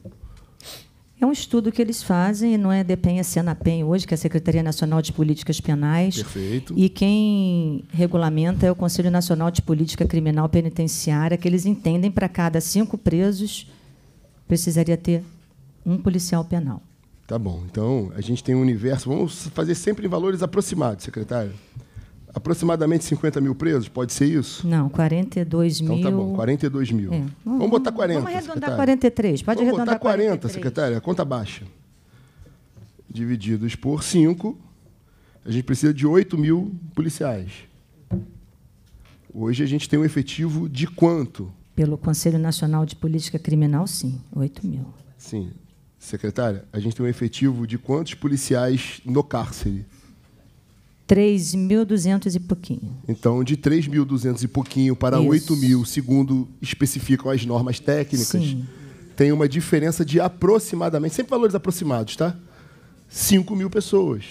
É um estudo que eles fazem, não é DEPEN, é SENAPEN hoje, que é a Secretaria Nacional de Políticas Penais. Perfeito. E quem regulamenta é o Conselho Nacional de Política Criminal Penitenciária, que eles entendem para cada cinco presos precisaria ter um policial penal. Tá bom. Então, a gente tem um universo. Vamos fazer sempre em valores aproximados, secretário. Aproximadamente 50 mil presos, pode ser isso? Não, 42 mil. Então tá bom, 42 mil. É. Vamos, vamos botar 40. Vamos arredondar secretária. 43, pode vamos arredondar botar 40, 43. secretária, conta baixa. Divididos por 5, a gente precisa de 8 mil policiais. Hoje a gente tem um efetivo de quanto? Pelo Conselho Nacional de Política Criminal, sim, 8 mil. Sim. Secretária, a gente tem um efetivo de quantos policiais no cárcere? 3.200 e pouquinho. Então, de 3.200 e pouquinho para 8.000, segundo especificam as normas técnicas, Sim. tem uma diferença de aproximadamente, sempre valores aproximados, tá? 5 mil pessoas.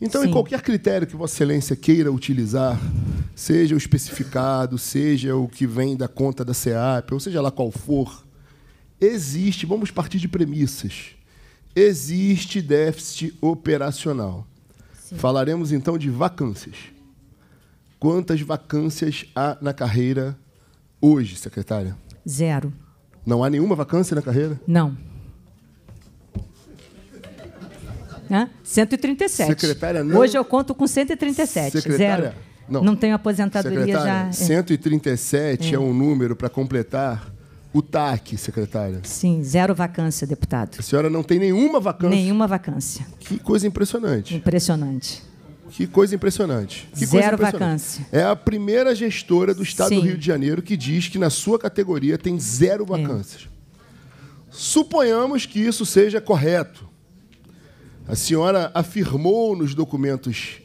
Então, Sim. em qualquer critério que Vossa Excelência queira utilizar, seja o especificado, seja o que vem da conta da SEAP, ou seja lá qual for, existe, vamos partir de premissas, existe déficit operacional. Falaremos então de vacâncias. Quantas vacâncias há na carreira hoje, secretária? Zero. Não há nenhuma vacância na carreira? Não. Hã? 137. Secretária, não... Hoje eu conto com 137. Secretária, Zero. Não, não tenho aposentadoria já. 137 é. é, é um número para completar o TAC, secretária? Sim, zero vacância, deputado. A senhora não tem nenhuma vacância? Nenhuma vacância. Que coisa impressionante. Impressionante. Que coisa impressionante. Que Zero coisa impressionante. vacância. É a primeira gestora do Estado Sim. do Rio de Janeiro que diz que na sua categoria tem zero é. vacâncias. É. Suponhamos que isso seja correto. A senhora afirmou nos documentos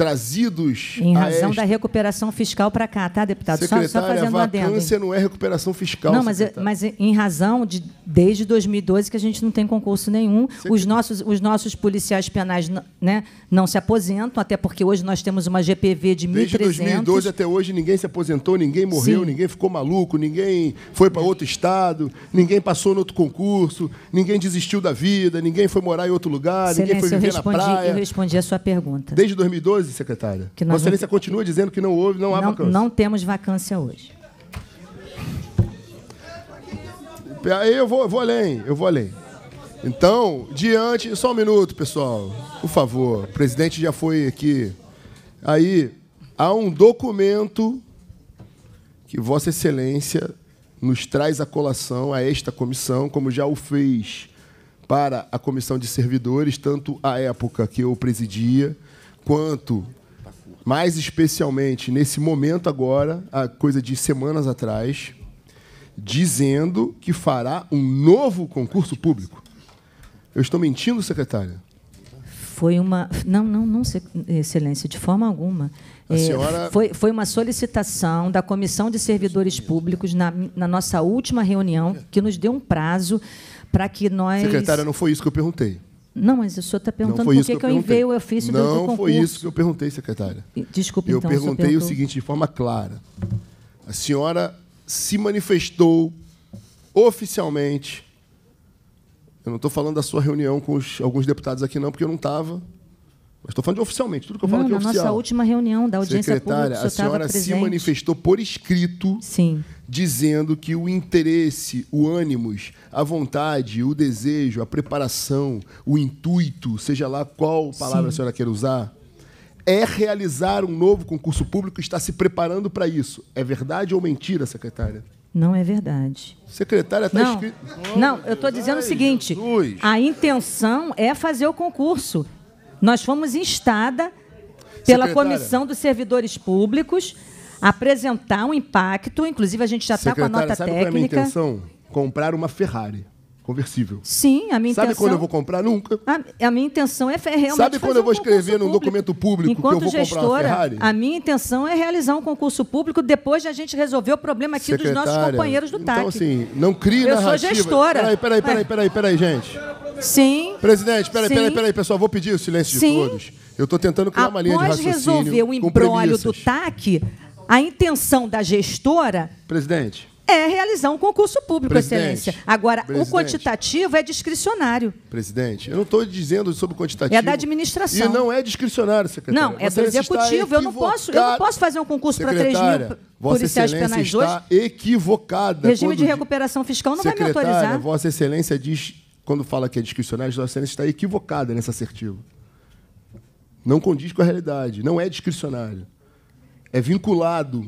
trazidos. Em razão da recuperação fiscal para cá, tá, deputado? só, só fazendo a vacância não é recuperação fiscal. Não, mas, mas em razão de desde 2012 que a gente não tem concurso nenhum. Os nossos, os nossos policiais penais né, não se aposentam, até porque hoje nós temos uma GPV de 1.300. Desde 2012 até hoje ninguém se aposentou, ninguém morreu, Sim. ninguém ficou maluco, ninguém foi para outro estado, ninguém passou no outro concurso, ninguém desistiu da vida, ninguém foi morar em outro lugar, Excelência, ninguém foi viver respondi, na praia. Eu respondi a sua pergunta. Desde 2012 coisa, secretária. Que Vossa Excelência continua dizendo que não houve, não há não, vacância. Não temos vacância hoje. Eu vou, eu vou além, eu vou além. Então, diante. Só um minuto, pessoal. Por favor. O presidente já foi aqui. Aí, há um documento que Vossa Excelência nos traz a colação a esta comissão, como já o fez para a comissão de servidores, tanto a época que eu presidia, quanto, mais especialmente nesse momento agora, a coisa de semanas atrás, dizendo que fará um novo concurso público. Eu estou mentindo, secretária? Foi uma. Não, não, não, Excelência, de forma alguma. A é, senhora... foi, foi uma solicitação da Comissão de Servidores Públicos na, na nossa última reunião, que nos deu um prazo para que nós. Secretária, não foi isso que eu perguntei. Não, mas o senhor está perguntando por que, que eu, eu enviei o ofício não do, concurso. Não foi isso que eu perguntei, secretária. Desculpe, eu então, perguntei o, o seguinte, de forma clara. A senhora se manifestou oficialmente. Eu não estou falando da sua reunião com os, alguns deputados aqui, não, porque eu não estava. Mas estou falando de oficialmente, tudo que eu falo não, aqui é oficial. Na nossa última reunião da audiência Secretária, pública, a senhora se manifestou por escrito Sim dizendo que o interesse, o ânimos, a vontade, o desejo, a preparação, o intuito, seja lá qual palavra Sim. a senhora quer usar, é realizar um novo concurso público e está se preparando para isso. É verdade ou mentira, secretária? Não é verdade. Secretária, está não, escrito. não, eu estou dizendo Ai, o seguinte: Jesus. a intenção é fazer o concurso. Nós fomos instada pela Secretária. Comissão dos Servidores Públicos apresentar um impacto. Inclusive, a gente já está com a nota sabe técnica. Qual é a minha intenção? Comprar uma Ferrari conversível. Sim, a minha Sabe intenção. Sabe quando eu vou comprar? Nunca. A, a minha intenção é realmente. Sabe quando eu vou um escrever num documento público Enquanto que eu vou gestora, comprar uma Ferrari? A minha intenção é realizar um concurso público depois de a gente resolver o problema aqui Secretária, dos nossos companheiros do então, TAC. Então, assim, não crie eu narrativa. Eu sou gestora. Peraí, peraí, peraí, é. peraí, peraí, gente. Sim. Presidente, peraí, Sim. peraí, peraí, pessoal. Vou pedir o silêncio Sim. de todos. Eu estou tentando criar Após uma linha de raciocínio. resolver o embrólio do TAC, a intenção da gestora. Presidente. É realizar um concurso público, Presidente. Excelência. Agora, Presidente. o quantitativo é discricionário. Presidente, eu não estou dizendo sobre o quantitativo. É da administração. E não é discricionário, secretário. Não, é do executivo. Eu não, posso, eu não posso fazer um concurso para 3 mil Vossa policiais Excelência penais está hoje. equivocada. Regime de recuperação fiscal não vai me autorizar. Vossa Excelência diz, quando fala que é discricionário, Vossa Excelência está equivocada nesse assertivo. Não condiz com a realidade. Não é discricionário é vinculado.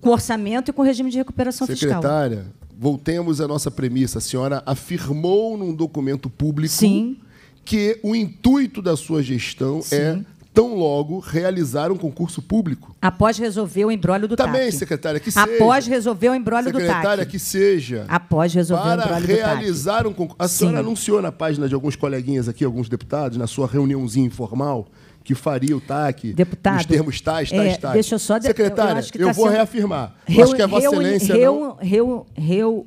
Com orçamento e com regime de recuperação Secretária, fiscal. Secretária, voltemos à nossa premissa. A senhora afirmou num documento público Sim. que o intuito da sua gestão é Sim. é tão logo realizar um concurso público. Após resolver o embrólio do Também, tá TAC. secretária, que seja. Após resolver o embrólio do TAC. Secretária, que seja. Após resolver o embrólio do TAC. Para realizar um concurso. A senhora Sim. anunciou na página de alguns coleguinhas aqui, alguns deputados, na sua reuniãozinha informal, que faria o TAC, Deputado, os termos tais, tais, é, tais. Deixa eu só... Secretária, eu, eu, tá vou sendo... reafirmar. Reu, acho que a é Vossa Excelência reu, reu, reu,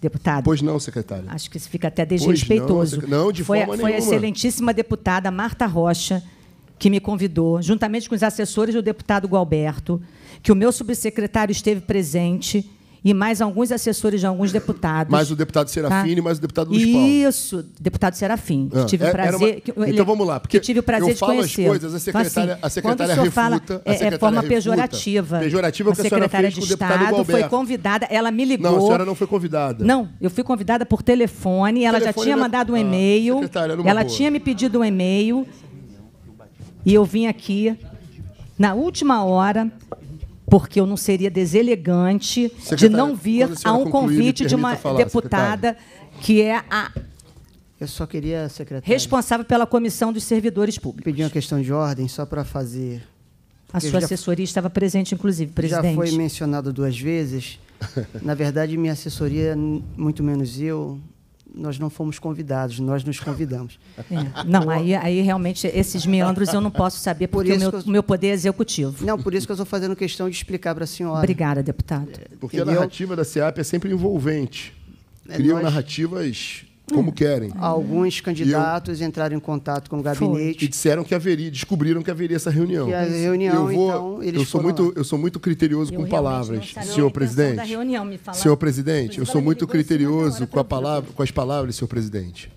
deputado. Pois não, secretária. Acho que isso fica até desrespeitoso. Não, não, de foi, forma foi nenhuma. Foi a excelentíssima deputada Marta Rocha que me convidou, juntamente com os assessores do deputado Gualberto, que o meu subsecretário esteve presente e mais alguns assessores de alguns deputados. Mais o deputado Serafine, tá? mais o deputado Luiz Paulo. Isso, deputado Serafim, que ah, tive é, prazer. Uma... Que, ele, então vamos lá, porque tive o prazer eu de falo conhecer. as coisas, a então, secretária, então, assim, a secretária refuta. Fala, é, a é secretária é forma refuta, pejorativa. Pejorativa a é que a senhora fez de com o deputado Estado foi convidada, ela me ligou. Não, a senhora não foi convidada. Não, eu fui convidada por telefone, ela telefone já tinha na... mandado um ah, e-mail. Ah, ela boa. tinha me pedido um e-mail. E eu vim aqui na última hora porque eu não seria deselegante secretária, de não vir a um convite de uma falar, deputada secretária. que é a eu só queria, secretária. Responsável pela comissão dos servidores públicos. Pedir uma questão de ordem só para fazer. A sua já, assessoria estava presente, inclusive, presidente. Já foi mencionado duas vezes. Na verdade, minha assessoria, muito menos eu, nós não fomos convidados, nós nos convidamos. É. Não, aí, aí realmente esses meandros eu não posso saber porque por o meu, eu... meu poder é executivo. Não, por isso que eu estou fazendo questão de explicar para a senhora. Obrigada, deputado. É, porque Entendeu? a narrativa da SEAP é sempre envolvente. É, Criam nós... narrativas como querem. Alguns candidatos eu... entraram em contato com o gabinete. Foi. E disseram que haveria, descobriram que haveria essa reunião. Que a reunião, eu vou, então, eu sou muito, lá. Eu sou muito criterioso eu com palavras, senhor presidente. Reunião, senhor presidente, eu sou muito criterioso com, a palavra, com as palavras, senhor presidente.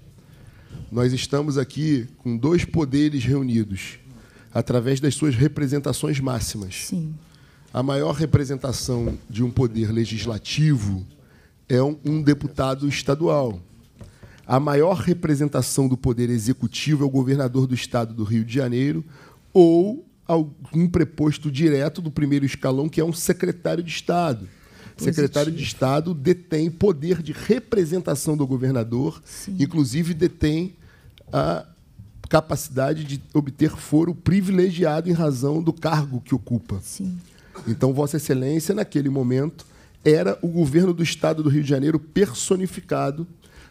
Nós estamos aqui com dois poderes reunidos, através das suas representações máximas. Sim. A maior representação de um poder legislativo é um, um deputado estadual a maior representação do poder executivo é o governador do estado do Rio de Janeiro ou algum preposto direto do primeiro escalão, que é um secretário de Estado. Secretário de Estado detém poder de representação do governador, Sim. inclusive detém a capacidade de obter foro privilegiado em razão do cargo que ocupa. Sim. Então, Vossa Excelência, naquele momento, era o governo do Estado do Rio de Janeiro personificado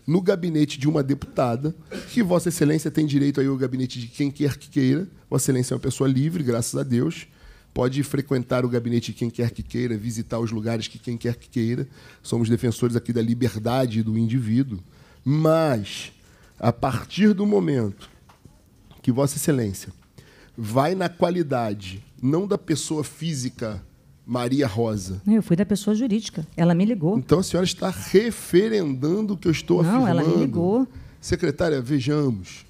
no gabinete de uma deputada, que Vossa Excelência tem direito aí ao gabinete de quem quer que queira. Vossa Excelência é uma pessoa livre, graças a Deus. Pode frequentar o gabinete de quem quer que queira, visitar os lugares que quem quer que queira. Somos defensores aqui da liberdade do indivíduo. Mas, a partir do momento que Vossa Excelência vai na qualidade, não da pessoa física Maria Rosa. Eu fui da pessoa jurídica. Ela me ligou. Então a senhora está referendando o que eu estou Não, afirmando. Não, ela me ligou. Secretária, vejamos.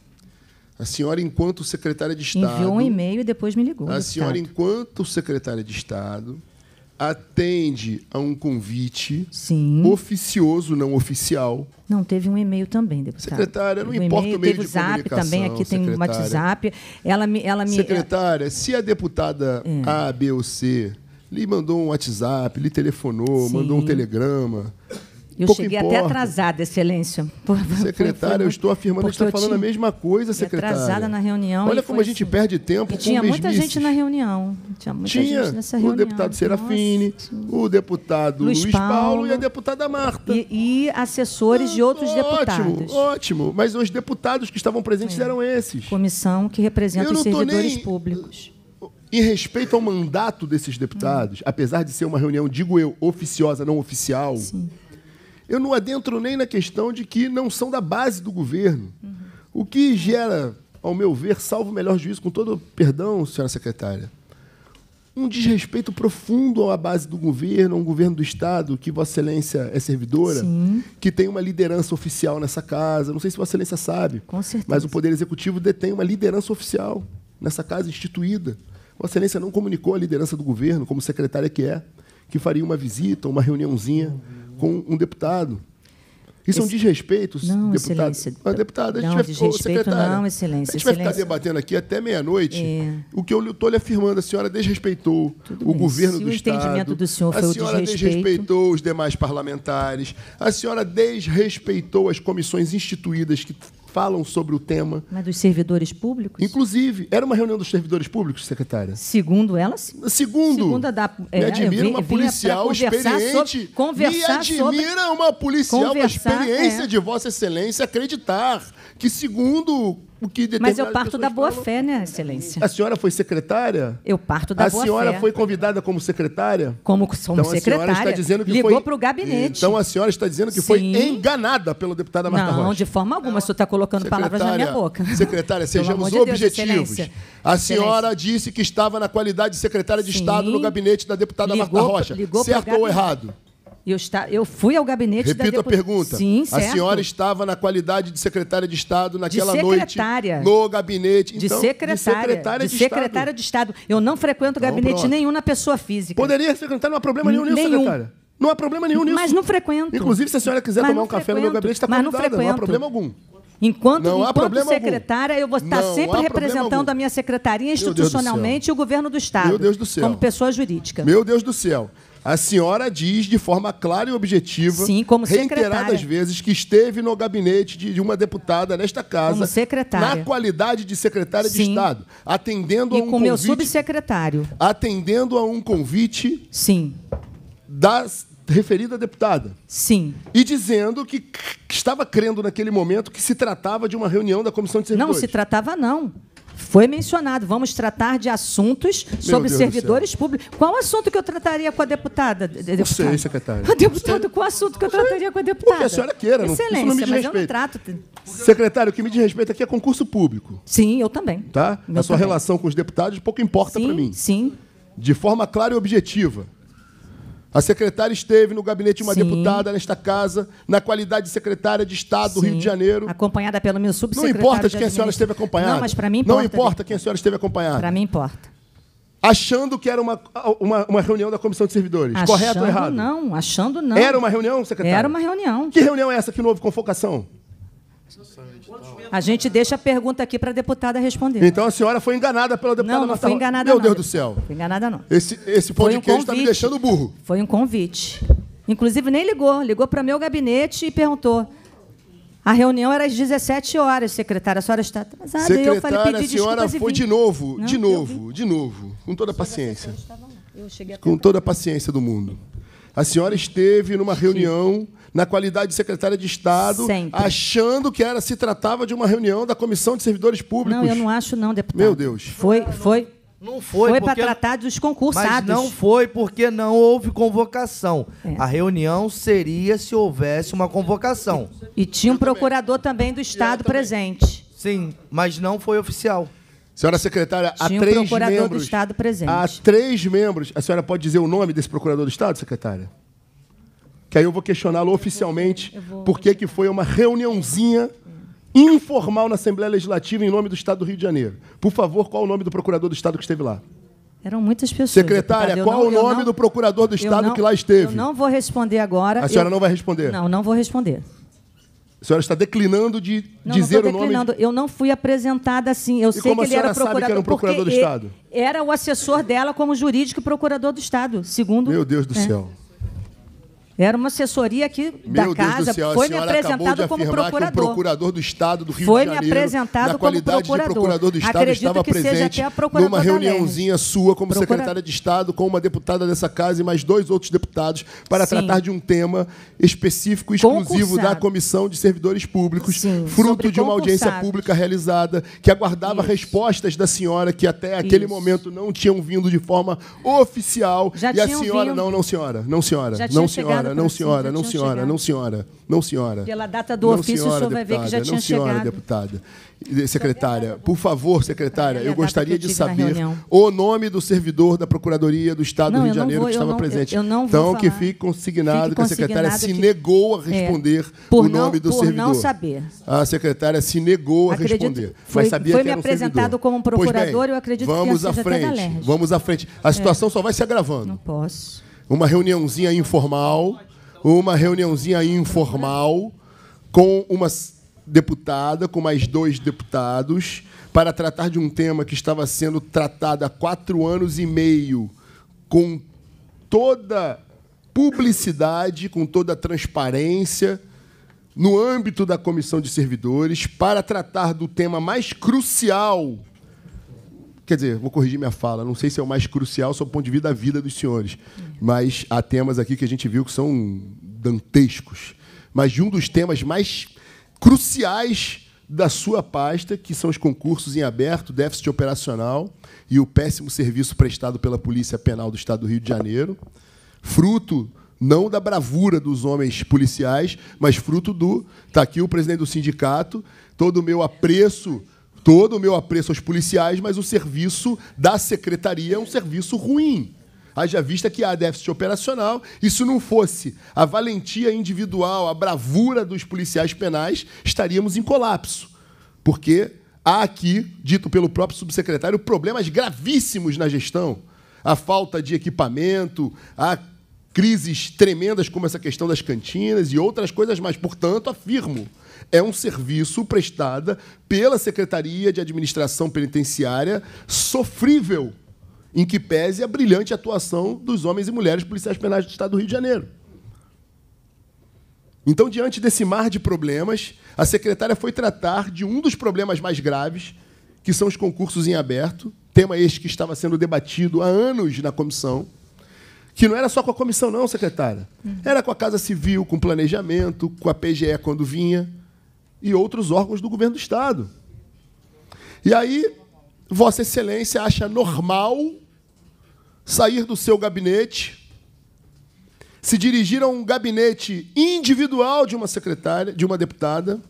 A senhora, enquanto secretária de Estado. Enviou um e-mail e depois me ligou. A senhora, enquanto secretária de Estado, atende a um convite Sim. oficioso, não oficial. Não, teve um e-mail também, deputado. Secretária, não um importa o meio teve de zap também, aqui secretária. tem um WhatsApp. Ela me, ela me, secretária, se a deputada é. A, B ou C ele mandou um WhatsApp, ele telefonou, Sim. mandou um telegrama. Eu Pouco cheguei importa. até atrasada, Excelência. Por, secretária, eu estou afirmando que está falando a mesma coisa, secretária. atrasada na reunião. Olha como a gente assim. perde tempo e com tinha muita gente na reunião. Tinha muita tinha gente nessa reunião. o deputado Serafine, o deputado Luiz, Luiz Paulo, Paulo, e a deputada Marta. E, e assessores ah, de outros ótimo, deputados. Ótimo, ótimo. mas os deputados que estavam presentes é. eram esses. Comissão que representa os servidores nem... públicos. Em respeito ao mandato desses deputados, apesar de ser uma reunião, digo eu, oficiosa, não oficial, Sim. eu não adentro nem na questão de que não são da base do governo. Uhum. O que gera, ao meu ver, salvo o melhor juízo, com todo perdão, senhora secretária, um desrespeito profundo à base do governo, a um governo do Estado, que Vossa Excelência é servidora, Sim. que tem uma liderança oficial nessa casa. Não sei se Vossa Excelência sabe, mas o Poder Executivo detém uma liderança oficial nessa casa instituída. Vossa Excelência não comunicou à liderança do governo, como secretária que é, que faria uma visita, uma reuniãozinha com um deputado. Isso é um desrespeito, não, deputado. Excelência. Ah, deputada, a gente não, vai não, excelência. A gente vai ficar debatendo aqui até meia-noite é. o que eu estou lhe afirmando. A senhora desrespeitou Tudo o governo do Estado. o entendimento do senhor foi o desrespeito... A senhora desrespeitou os demais parlamentares. A senhora desrespeitou as comissões instituídas que falam sobre o tema. Mas dos servidores públicos? Inclusive, era uma reunião dos servidores públicos, secretária? Segundo ela, sim. Segundo. Segunda da, é, me admira uma policial experiente. Sobre, conversar me admira uma policial, uma experiência é. de Vossa Excelência acreditar que, segundo o que Mas eu parto da boa falam. fé, né, Excelência? A senhora foi secretária? Eu parto da a boa fé. A senhora foi convidada como secretária? Como somos então, secretária. A senhora está dizendo que Ligou foi... para o gabinete. Então a senhora está dizendo que Sim. foi enganada pelo deputado Marta Não, de forma alguma. Não. O senhor está colocando secretária, palavras na minha boca. Secretária, sejamos de objetivos. Deus, a senhora excelência. disse que estava na qualidade de secretária de Sim. Estado no gabinete da deputada ligou, Marta Rocha. Ligou certo ou errado? Eu, está, eu fui ao gabinete Repito da Repito a pergunta. Sim, certo. A senhora estava na qualidade de secretária de Estado naquela de secretária. noite no gabinete. Então, de secretária. De secretária de, de secretária de Estado. Eu não frequento gabinete nenhum na pessoa física. Poderia frequentar? não há problema nenhum nisso, secretária. Não há problema nenhum nisso. Mas não frequento. Inclusive, se a senhora quiser Mas tomar um café no meu gabinete, está convidada. Mas não, frequento. não há problema algum. Enquanto, enquanto secretária, algum. eu vou estar tá não, sempre representando a minha secretaria institucionalmente e o governo do Estado. Meu Deus do céu. Como pessoa jurídica. Meu Deus do céu. A senhora diz de forma clara e objetiva, Sim, como reiteradas vezes, que esteve no gabinete de, uma deputada nesta casa, na qualidade de secretária Sim. de Estado, atendendo e a um com convite, meu subsecretário, atendendo a um convite, Sim, da referida deputada. Sim. E dizendo que, que estava crendo naquele momento que se tratava de uma reunião da comissão de servidores. Não se tratava não. Foi mencionado, vamos tratar de assuntos Meu sobre Deus servidores públicos. Qual assunto que eu trataria com a deputada? deputada? Não sei, secretária. A deputada, qual assunto que eu trataria com a deputada? Porque a senhora queira, não, Excelência, não me mas eu não trato. Secretário, o que me diz respeito aqui é concurso público. Sim, eu também. Tá? Meu a sua também. relação com os deputados pouco importa para mim. sim. De forma clara e objetiva. A secretária esteve no gabinete de uma Sim. deputada nesta casa, na qualidade de secretária de Estado do Rio de Janeiro. Acompanhada pelo meu subsecretário. Não importa de quem a senhora esteve acompanhada. Não, mas para mim importa. Não importa quem a senhora esteve acompanhada. Para mim importa. Achando que era uma, uma, uma, reunião da Comissão de Servidores. Achando Correto ou errado? Não, achando não. Era uma reunião, secretária? Era uma reunião. Que reunião é essa que não houve convocação? Não sei. A gente deixa a pergunta aqui para a deputada responder. Então a senhora foi enganada pela deputada Não, não foi fui enganada Meu não. Deus do céu. Foi enganada não. Esse, esse podcast está um me deixando burro. Foi um convite. Inclusive nem ligou. Ligou para meu gabinete e perguntou. A reunião era às 17 horas, secretária. A senhora está atrasada. Secretária, eu falei, pedi a senhora foi de novo, não, de novo, de novo. Com toda a paciência. Com toda a paciência do mundo. A senhora esteve numa reunião na qualidade de secretária de Estado, Sempre. achando que era se tratava de uma reunião da Comissão de Servidores Públicos. Não, eu não acho não, deputado. Meu Deus. Foi, foi. Não foi. Foi para tratar dos concursados. Mas não foi porque não houve convocação. É. A reunião seria se houvesse uma convocação. E tinha um procurador também do Estado presente. Sim, mas não foi oficial. Senhora secretária, há Tinha um três procurador membros, do Estado presente. Há três membros. A senhora pode dizer o nome desse procurador do Estado, secretária? que aí eu vou questioná-lo oficialmente, vou... porque que foi uma reuniãozinha uhum. informal na Assembleia Legislativa em nome do Estado do Rio de Janeiro. Por favor, qual o nome do procurador do Estado que esteve lá? Eram muitas pessoas. Secretária, qual não, o nome não, do procurador do Estado não, que lá esteve? Eu não vou responder agora. A senhora eu... não vai responder? Não, não vou responder. A senhora está declinando de dizer o nome. De... Eu não fui apresentada assim. Eu e sei que ele era procurador, que era um procurador do Estado. Era o assessor dela como jurídico e procurador do Estado, segundo. Meu Deus do é. céu. Era uma assessoria aqui Meu da casa, céu, foi me apresentado como procurador. Que o procurador do Estado do Rio foi de Janeiro, me apresentado na qualidade como procurador. de procurador do Estado, Acredito estava presente numa reuniãozinha sua como Procura... secretária de Estado com uma deputada dessa casa e mais dois outros deputados para Sim. tratar de um tema específico e exclusivo da Comissão de Servidores Públicos, Sim, fruto de uma audiência pública realizada que aguardava Isso. respostas da senhora que até aquele Isso. momento não tinham vindo de forma oficial Já e a senhora vindo. não, não senhora, não senhora, Já não senhora senhora, não senhora, não senhora, não senhora, não senhora. Pela data do ofício, senhora, o senhor vai ver que já tinha não senhora, chegado. deputada. Secretária, por favor, secretária, é, eu gostaria de saber o nome do servidor da Procuradoria do Estado do Rio de Janeiro que estava presente. Eu, não vou então, que fique consignado que a secretária se negou a é, responder o nome do servidor. Por não saber. A secretária se negou a responder. Mas sabia foi que era um me apresentado como um procurador, eu acredito que seja frente, Vamos à frente. A situação só vai se agravando. Não posso uma reuniãozinha informal, uma reuniãozinha informal com uma deputada, com mais dois deputados, para tratar de um tema que estava sendo tratado há quatro anos e meio com toda publicidade, com toda transparência, no âmbito da comissão de servidores, para tratar do tema mais crucial Quer dizer, vou corrigir minha fala, não sei se é o mais crucial sob o ponto de vista da vida dos senhores, mas há temas aqui que a gente viu que são dantescos. Mas de um dos temas mais cruciais da sua pasta, que são os concursos em aberto, déficit operacional e o péssimo serviço prestado pela Polícia Penal do Estado do Rio de Janeiro, fruto não da bravura dos homens policiais, mas fruto do. Está aqui o presidente do sindicato, todo o meu apreço todo o meu apreço aos policiais, mas o serviço da secretaria é um serviço ruim. Haja vista que há déficit operacional, e se não fosse a valentia individual, a bravura dos policiais penais, estaríamos em colapso. Porque há aqui, dito pelo próprio subsecretário, problemas gravíssimos na gestão. A falta de equipamento, a crises tremendas como essa questão das cantinas e outras coisas mais. Portanto, afirmo, é um serviço prestado pela Secretaria de Administração Penitenciária, sofrível, em que pese a brilhante atuação dos homens e mulheres policiais penais do Estado do Rio de Janeiro. Então, diante desse mar de problemas, a secretária foi tratar de um dos problemas mais graves, que são os concursos em aberto, tema este que estava sendo debatido há anos na comissão, que não era só com a comissão, não, secretária. Uhum. Era com a Casa Civil, com planejamento, com a PGE quando vinha e outros órgãos do governo do Estado. E aí, Vossa Excelência acha normal sair do seu gabinete, se dirigir a um gabinete individual de uma secretária, de uma deputada,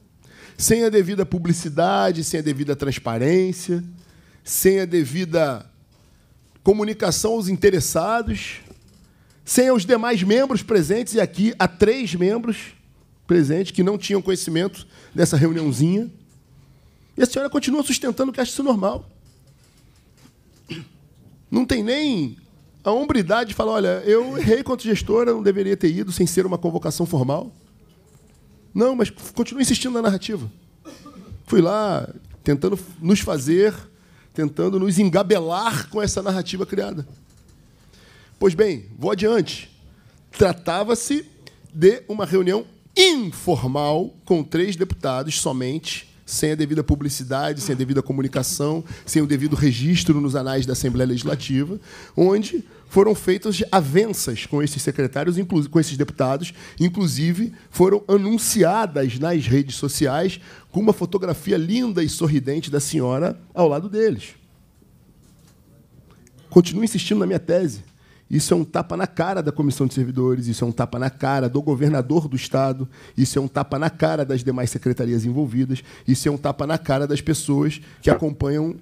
sem a devida publicidade, sem a devida transparência, sem a devida comunicação aos interessados, sem os demais membros presentes, e aqui há três membros presente, que não tinham conhecimento dessa reuniãozinha. E a senhora continua sustentando que acha isso normal. Não tem nem a hombridade de falar, olha, eu errei quanto gestora, não deveria ter ido sem ser uma convocação formal. Não, mas continua insistindo na narrativa. Fui lá tentando nos fazer, tentando nos engabelar com essa narrativa criada. Pois bem, vou adiante. Tratava-se de uma reunião informal com três deputados somente, sem a devida publicidade, sem a devida comunicação, sem o devido registro nos anais da Assembleia Legislativa, onde foram feitas avanças com esses secretários, com esses deputados, inclusive foram anunciadas nas redes sociais com uma fotografia linda e sorridente da senhora ao lado deles. Continuo insistindo na minha tese. Isso é um tapa na cara da comissão de servidores, isso é um tapa na cara do governador do estado, isso é um tapa na cara das demais secretarias envolvidas, isso é um tapa na cara das pessoas que acompanham,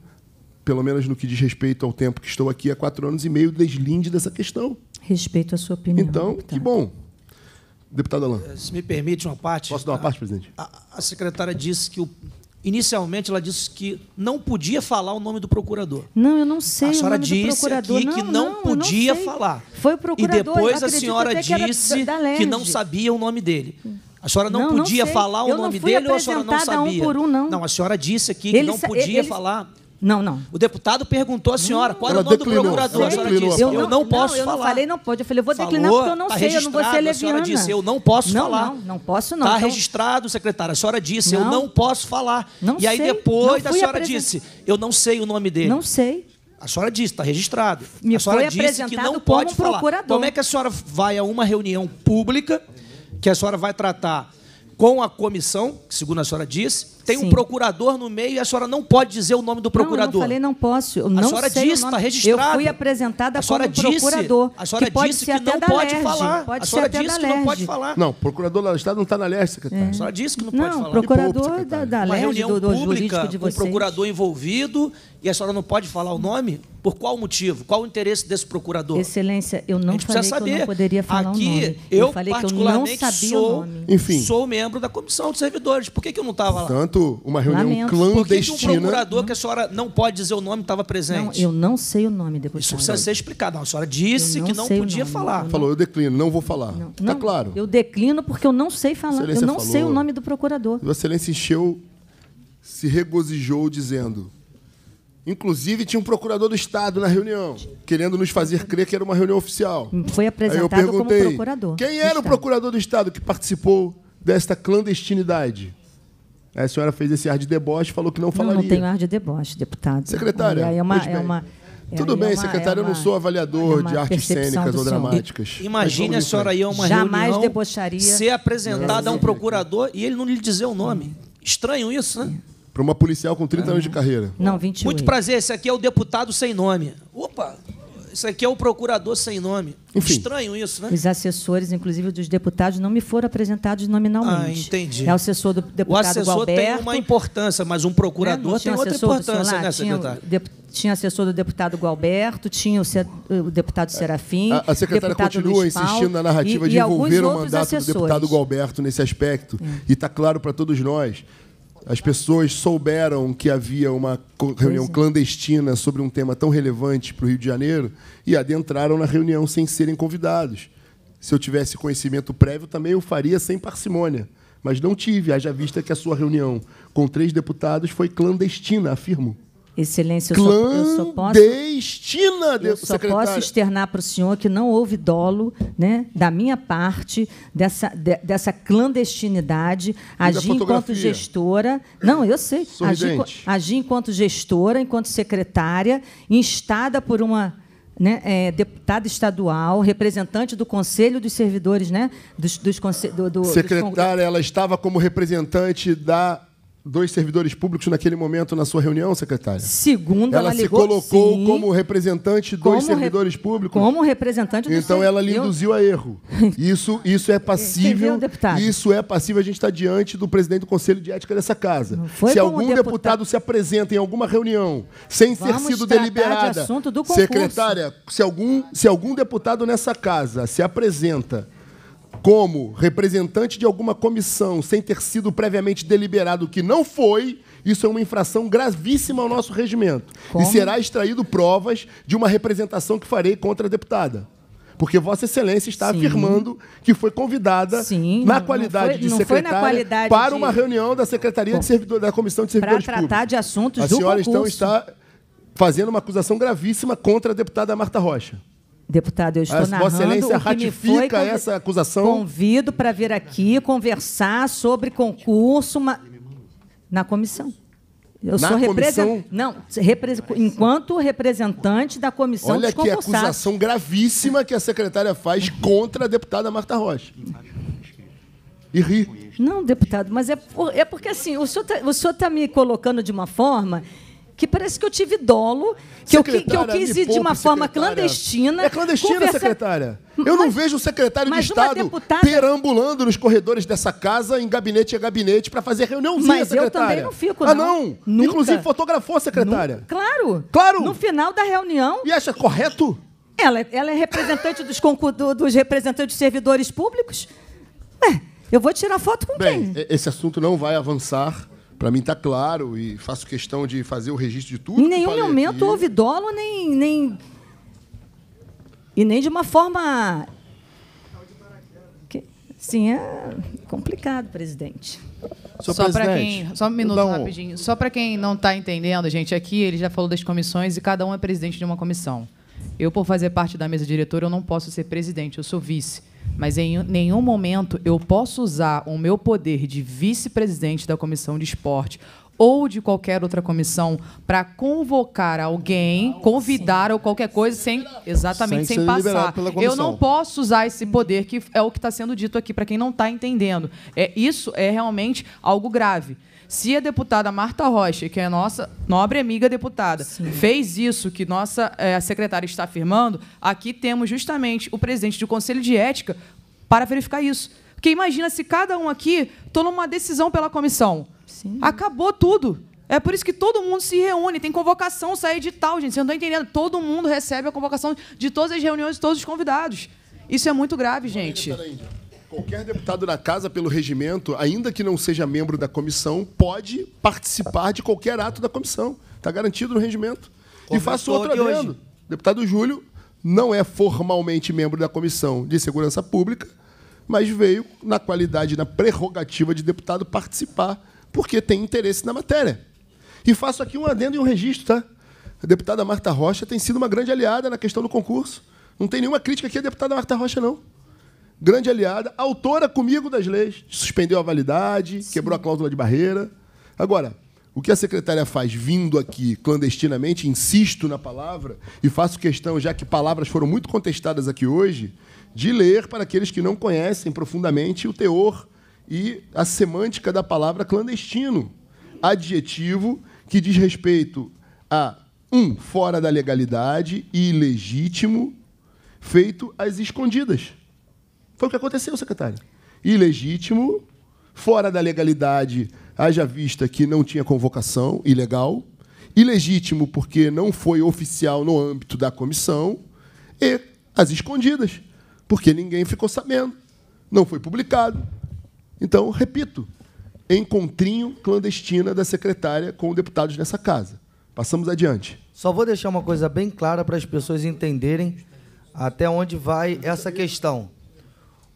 pelo menos no que diz respeito ao tempo que estou aqui, há quatro anos e meio, deslinde dessa questão. Respeito a sua opinião. Então, deputado. que bom. Deputado Alain. Eh, se me permite uma parte. Posso dar uma parte, presidente? A, a secretária disse que o, Inicialmente ela disse que não podia falar o nome do procurador. Não, eu não sei. A senhora disse aqui não, que não, não podia não falar. Foi o procurador. E depois a senhora disse que, que, não sabia o nome dele. A senhora não, não podia falar o eu nome dele ou a senhora não sabia? Um um, não. a senhora disse aqui que ele, não podia ele, falar não, não. O deputado perguntou à senhora qual é o nome declinou, do procurador. A senhora disse, eu não, eu não posso não, falar. Eu não falei, não pode. Eu falei, eu vou Falou, declinar porque eu não tá sei, eu não vou ser leviana. A senhora disse, eu não posso não, falar. Não, não posso não. Está então... registrado, secretária. A senhora disse, eu não posso falar. Não e aí sei, depois a senhora disse, eu não sei o nome dele. Não sei. A senhora disse, está registrado. Me a senhora disse que não pode falar. Como é que a senhora vai a uma reunião pública que a senhora vai tratar com a comissão, segundo a senhora disse, tem Sim. um procurador no meio e a senhora não pode dizer o nome do procurador. Não, eu não falei não posso. Eu a não senhora sei disse, está registrado. Eu fui apresentada a como disse, procurador. A senhora que pode disse que não pode falar. Pode a senhora disse que não pode falar. Não, procurador do Estado não está na Leste, secretário. É. A senhora disse que não, não pode falar. procurador da, da Uma LERJ, do, do pública, de um procurador envolvido e a senhora não pode falar o nome? Por qual motivo? Qual o interesse desse procurador? Excelência, eu não falei saber. que eu não poderia falar Aqui, o nome. Eu, eu falei que eu não sabia sou, o nome. Enfim. sou membro da comissão de servidores. Por que, que eu não estava lá? uma reunião Lamento. clandestina. Por que um procurador que a senhora não pode dizer o nome estava presente? Não, eu não sei o nome, deputado. Isso precisa ser explicado. Não, a senhora disse não que não podia falar. Eu não... Falou, eu declino, não vou falar. está claro. Eu declino porque eu não sei falar. Eu não falou, sei o nome do procurador. Vossa Excelência encheu, se regozijou dizendo. Inclusive, tinha um procurador do Estado na reunião, querendo nos fazer crer que era uma reunião oficial. Hum, foi apresentado eu como procurador. Quem era o procurador do Estado que participou desta clandestinidade? A senhora fez esse ar de deboche, falou que não falaria. Não, não tenho ar de deboche, deputado. Secretária, é uma, é uma, é tudo bem, é uma, secretário, é uma, eu não sou avaliador é de artes cênicas ou dramáticas. Imagine a senhora ir a uma Jamais reunião debocharia. ser apresentada a um procurador e ele não lhe dizer o nome. Estranho isso, né? Para uma policial com 30 anos de carreira. Não, 28. Muito prazer, esse aqui é o deputado sem nome. Opa, isso aqui é o procurador sem nome. Enfim. Estranho isso, né? Os assessores, inclusive dos deputados, não me foram apresentados nominalmente. Ah, entendi. É o assessor do deputado O assessor Gualberto. tem uma importância, mas um procurador né? tem outra importância, né, secretário? Tinha, assessor do deputado Gualberto, tinha o, o deputado Serafim. A, a secretária continua insistindo na narrativa e, de envolver o mandato assessores. do deputado Gualberto nesse aspecto. É. E está claro para todos nós as pessoas souberam que havia uma reunião é. clandestina sobre um tema tão relevante para o Rio de Janeiro e adentraram na reunião sem serem convidados. Se eu tivesse conhecimento prévio, também o faria sem parcimônia. Mas não tive, haja vista que a sua reunião com três deputados foi clandestina, afirmo. Excelência, eu só, eu só posso. Destina, só secretária. posso externar para o senhor que não houve dolo, né, da minha parte dessa, de, dessa clandestinidade. agir enquanto gestora, não, eu sei. Agir enquanto gestora, enquanto secretária, instada por uma né, é, deputada estadual, representante do Conselho dos Servidores, né, dos, dos do, do, secretária, dos... ela estava como representante da dois servidores públicos naquele momento na sua reunião, secretária? Segundo ela, ela ligou, se colocou sim. como representante dos servidores públicos. Como representante do Então ela lhe induziu a erro. Isso, isso é passível. Entendeu, isso é passível. A gente está diante do presidente do Conselho de Ética dessa casa. se algum deputado, deputado. se apresenta em alguma reunião sem Vamos ter sido deliberada, de secretária, se algum se algum deputado nessa casa se apresenta como representante de alguma comissão sem ter sido previamente deliberado que não foi, isso é uma infração gravíssima ao nosso regimento. Como? E será extraído provas de uma representação que farei contra a deputada. Porque Vossa Excelência está Sim. afirmando que foi convidada Sim, na qualidade foi, de secretária qualidade para de... uma reunião da Secretaria de Servidor, da Comissão de Servidores Para tratar de assuntos a do concurso. A senhora está fazendo uma acusação gravíssima contra a deputada Marta Rocha. Deputado, eu estou na narrando Vossa Excelência ratifica foi, essa acusação? Convido para vir aqui conversar sobre concurso uma... na comissão. Eu na sou representante. Não, repre... enquanto representante da comissão Olha que acusação gravíssima que a secretária faz contra a deputada Marta Rocha. E ri. Não, deputado, mas é, por... é porque assim, o senhor está tá me colocando de uma forma que parece que eu tive dolo, que eu, que eu, quis ir de uma forma clandestina. É clandestina, conversa... secretária. Eu mas, não vejo o secretário de Estado deputada... perambulando nos corredores dessa casa, em gabinete a gabinete, para fazer reuniãozinha, mas secretária. Mas eu também não fico, ah, não. Ah, não? Nunca. Inclusive fotografou a secretária. Nunca. Claro. Claro. No final da reunião... E acha correto? Ela, ela é representante dos, dos representantes de servidores públicos. Ué, eu vou tirar foto com Bem, quem? esse assunto não vai avançar para mim está claro e faço questão de fazer o registro de tudo. Em nenhum momento aqui. houve dolo, nem, nem. E nem de uma forma. Sim, é complicado, presidente. só para quem, só um minuto não. rapidinho. Só para quem não está entendendo, gente, aqui ele já falou das comissões e cada um é presidente de uma comissão. Eu, por fazer parte da mesa diretora, eu não posso ser presidente, eu sou vice. Mas em nenhum momento eu posso usar o meu poder de vice-presidente da comissão de esporte ou de qualquer outra comissão para convocar alguém, convidar ou qualquer coisa sem exatamente sem, sem passar. Eu não posso usar esse poder que é o que está sendo dito aqui para quem não está entendendo. É isso é realmente algo grave. Se a deputada Marta Rocha, que é nossa nobre amiga deputada, Sim. fez isso que nossa é, secretária está afirmando, aqui temos justamente o presidente do Conselho de Ética para verificar isso. Porque imagina se cada um aqui toma uma decisão pela comissão. Sim. Acabou tudo. É por isso que todo mundo se reúne, tem convocação, sai tal gente. Você não está entendendo. Todo mundo recebe a convocação de todas as reuniões de todos os convidados. Isso é muito grave, gente. Qualquer deputado na casa, pelo regimento, ainda que não seja membro da comissão, pode participar de qualquer ato da comissão. Está garantido no regimento. Conversou e faço outro adendo. Hoje. Deputado Júlio não é formalmente membro da comissão de segurança pública, mas veio na qualidade, na prerrogativa de deputado participar, porque tem interesse na matéria. E faço aqui um adendo e um registro, tá? A deputada Marta Rocha tem sido uma grande aliada na questão do concurso. Não tem nenhuma crítica aqui à deputada Marta Rocha, não grande aliada, autora comigo das leis, suspendeu a validade, Sim. quebrou a cláusula de barreira. Agora, o que a secretária faz vindo aqui clandestinamente, insisto na palavra, e faço questão, já que palavras foram muito contestadas aqui hoje, de ler para aqueles que não conhecem profundamente o teor e a semântica da palavra clandestino. Adjetivo que diz respeito a um fora da legalidade e ilegítimo, feito às escondidas. Foi o que aconteceu, secretário. Ilegítimo, fora da legalidade, haja vista que não tinha convocação, ilegal. Ilegítimo porque não foi oficial no âmbito da comissão. E as escondidas, porque ninguém ficou sabendo, não foi publicado. Então, repito, encontrinho clandestina da secretária com deputados nessa casa. Passamos adiante. Só vou deixar uma coisa bem clara para as pessoas entenderem até onde vai essa questão.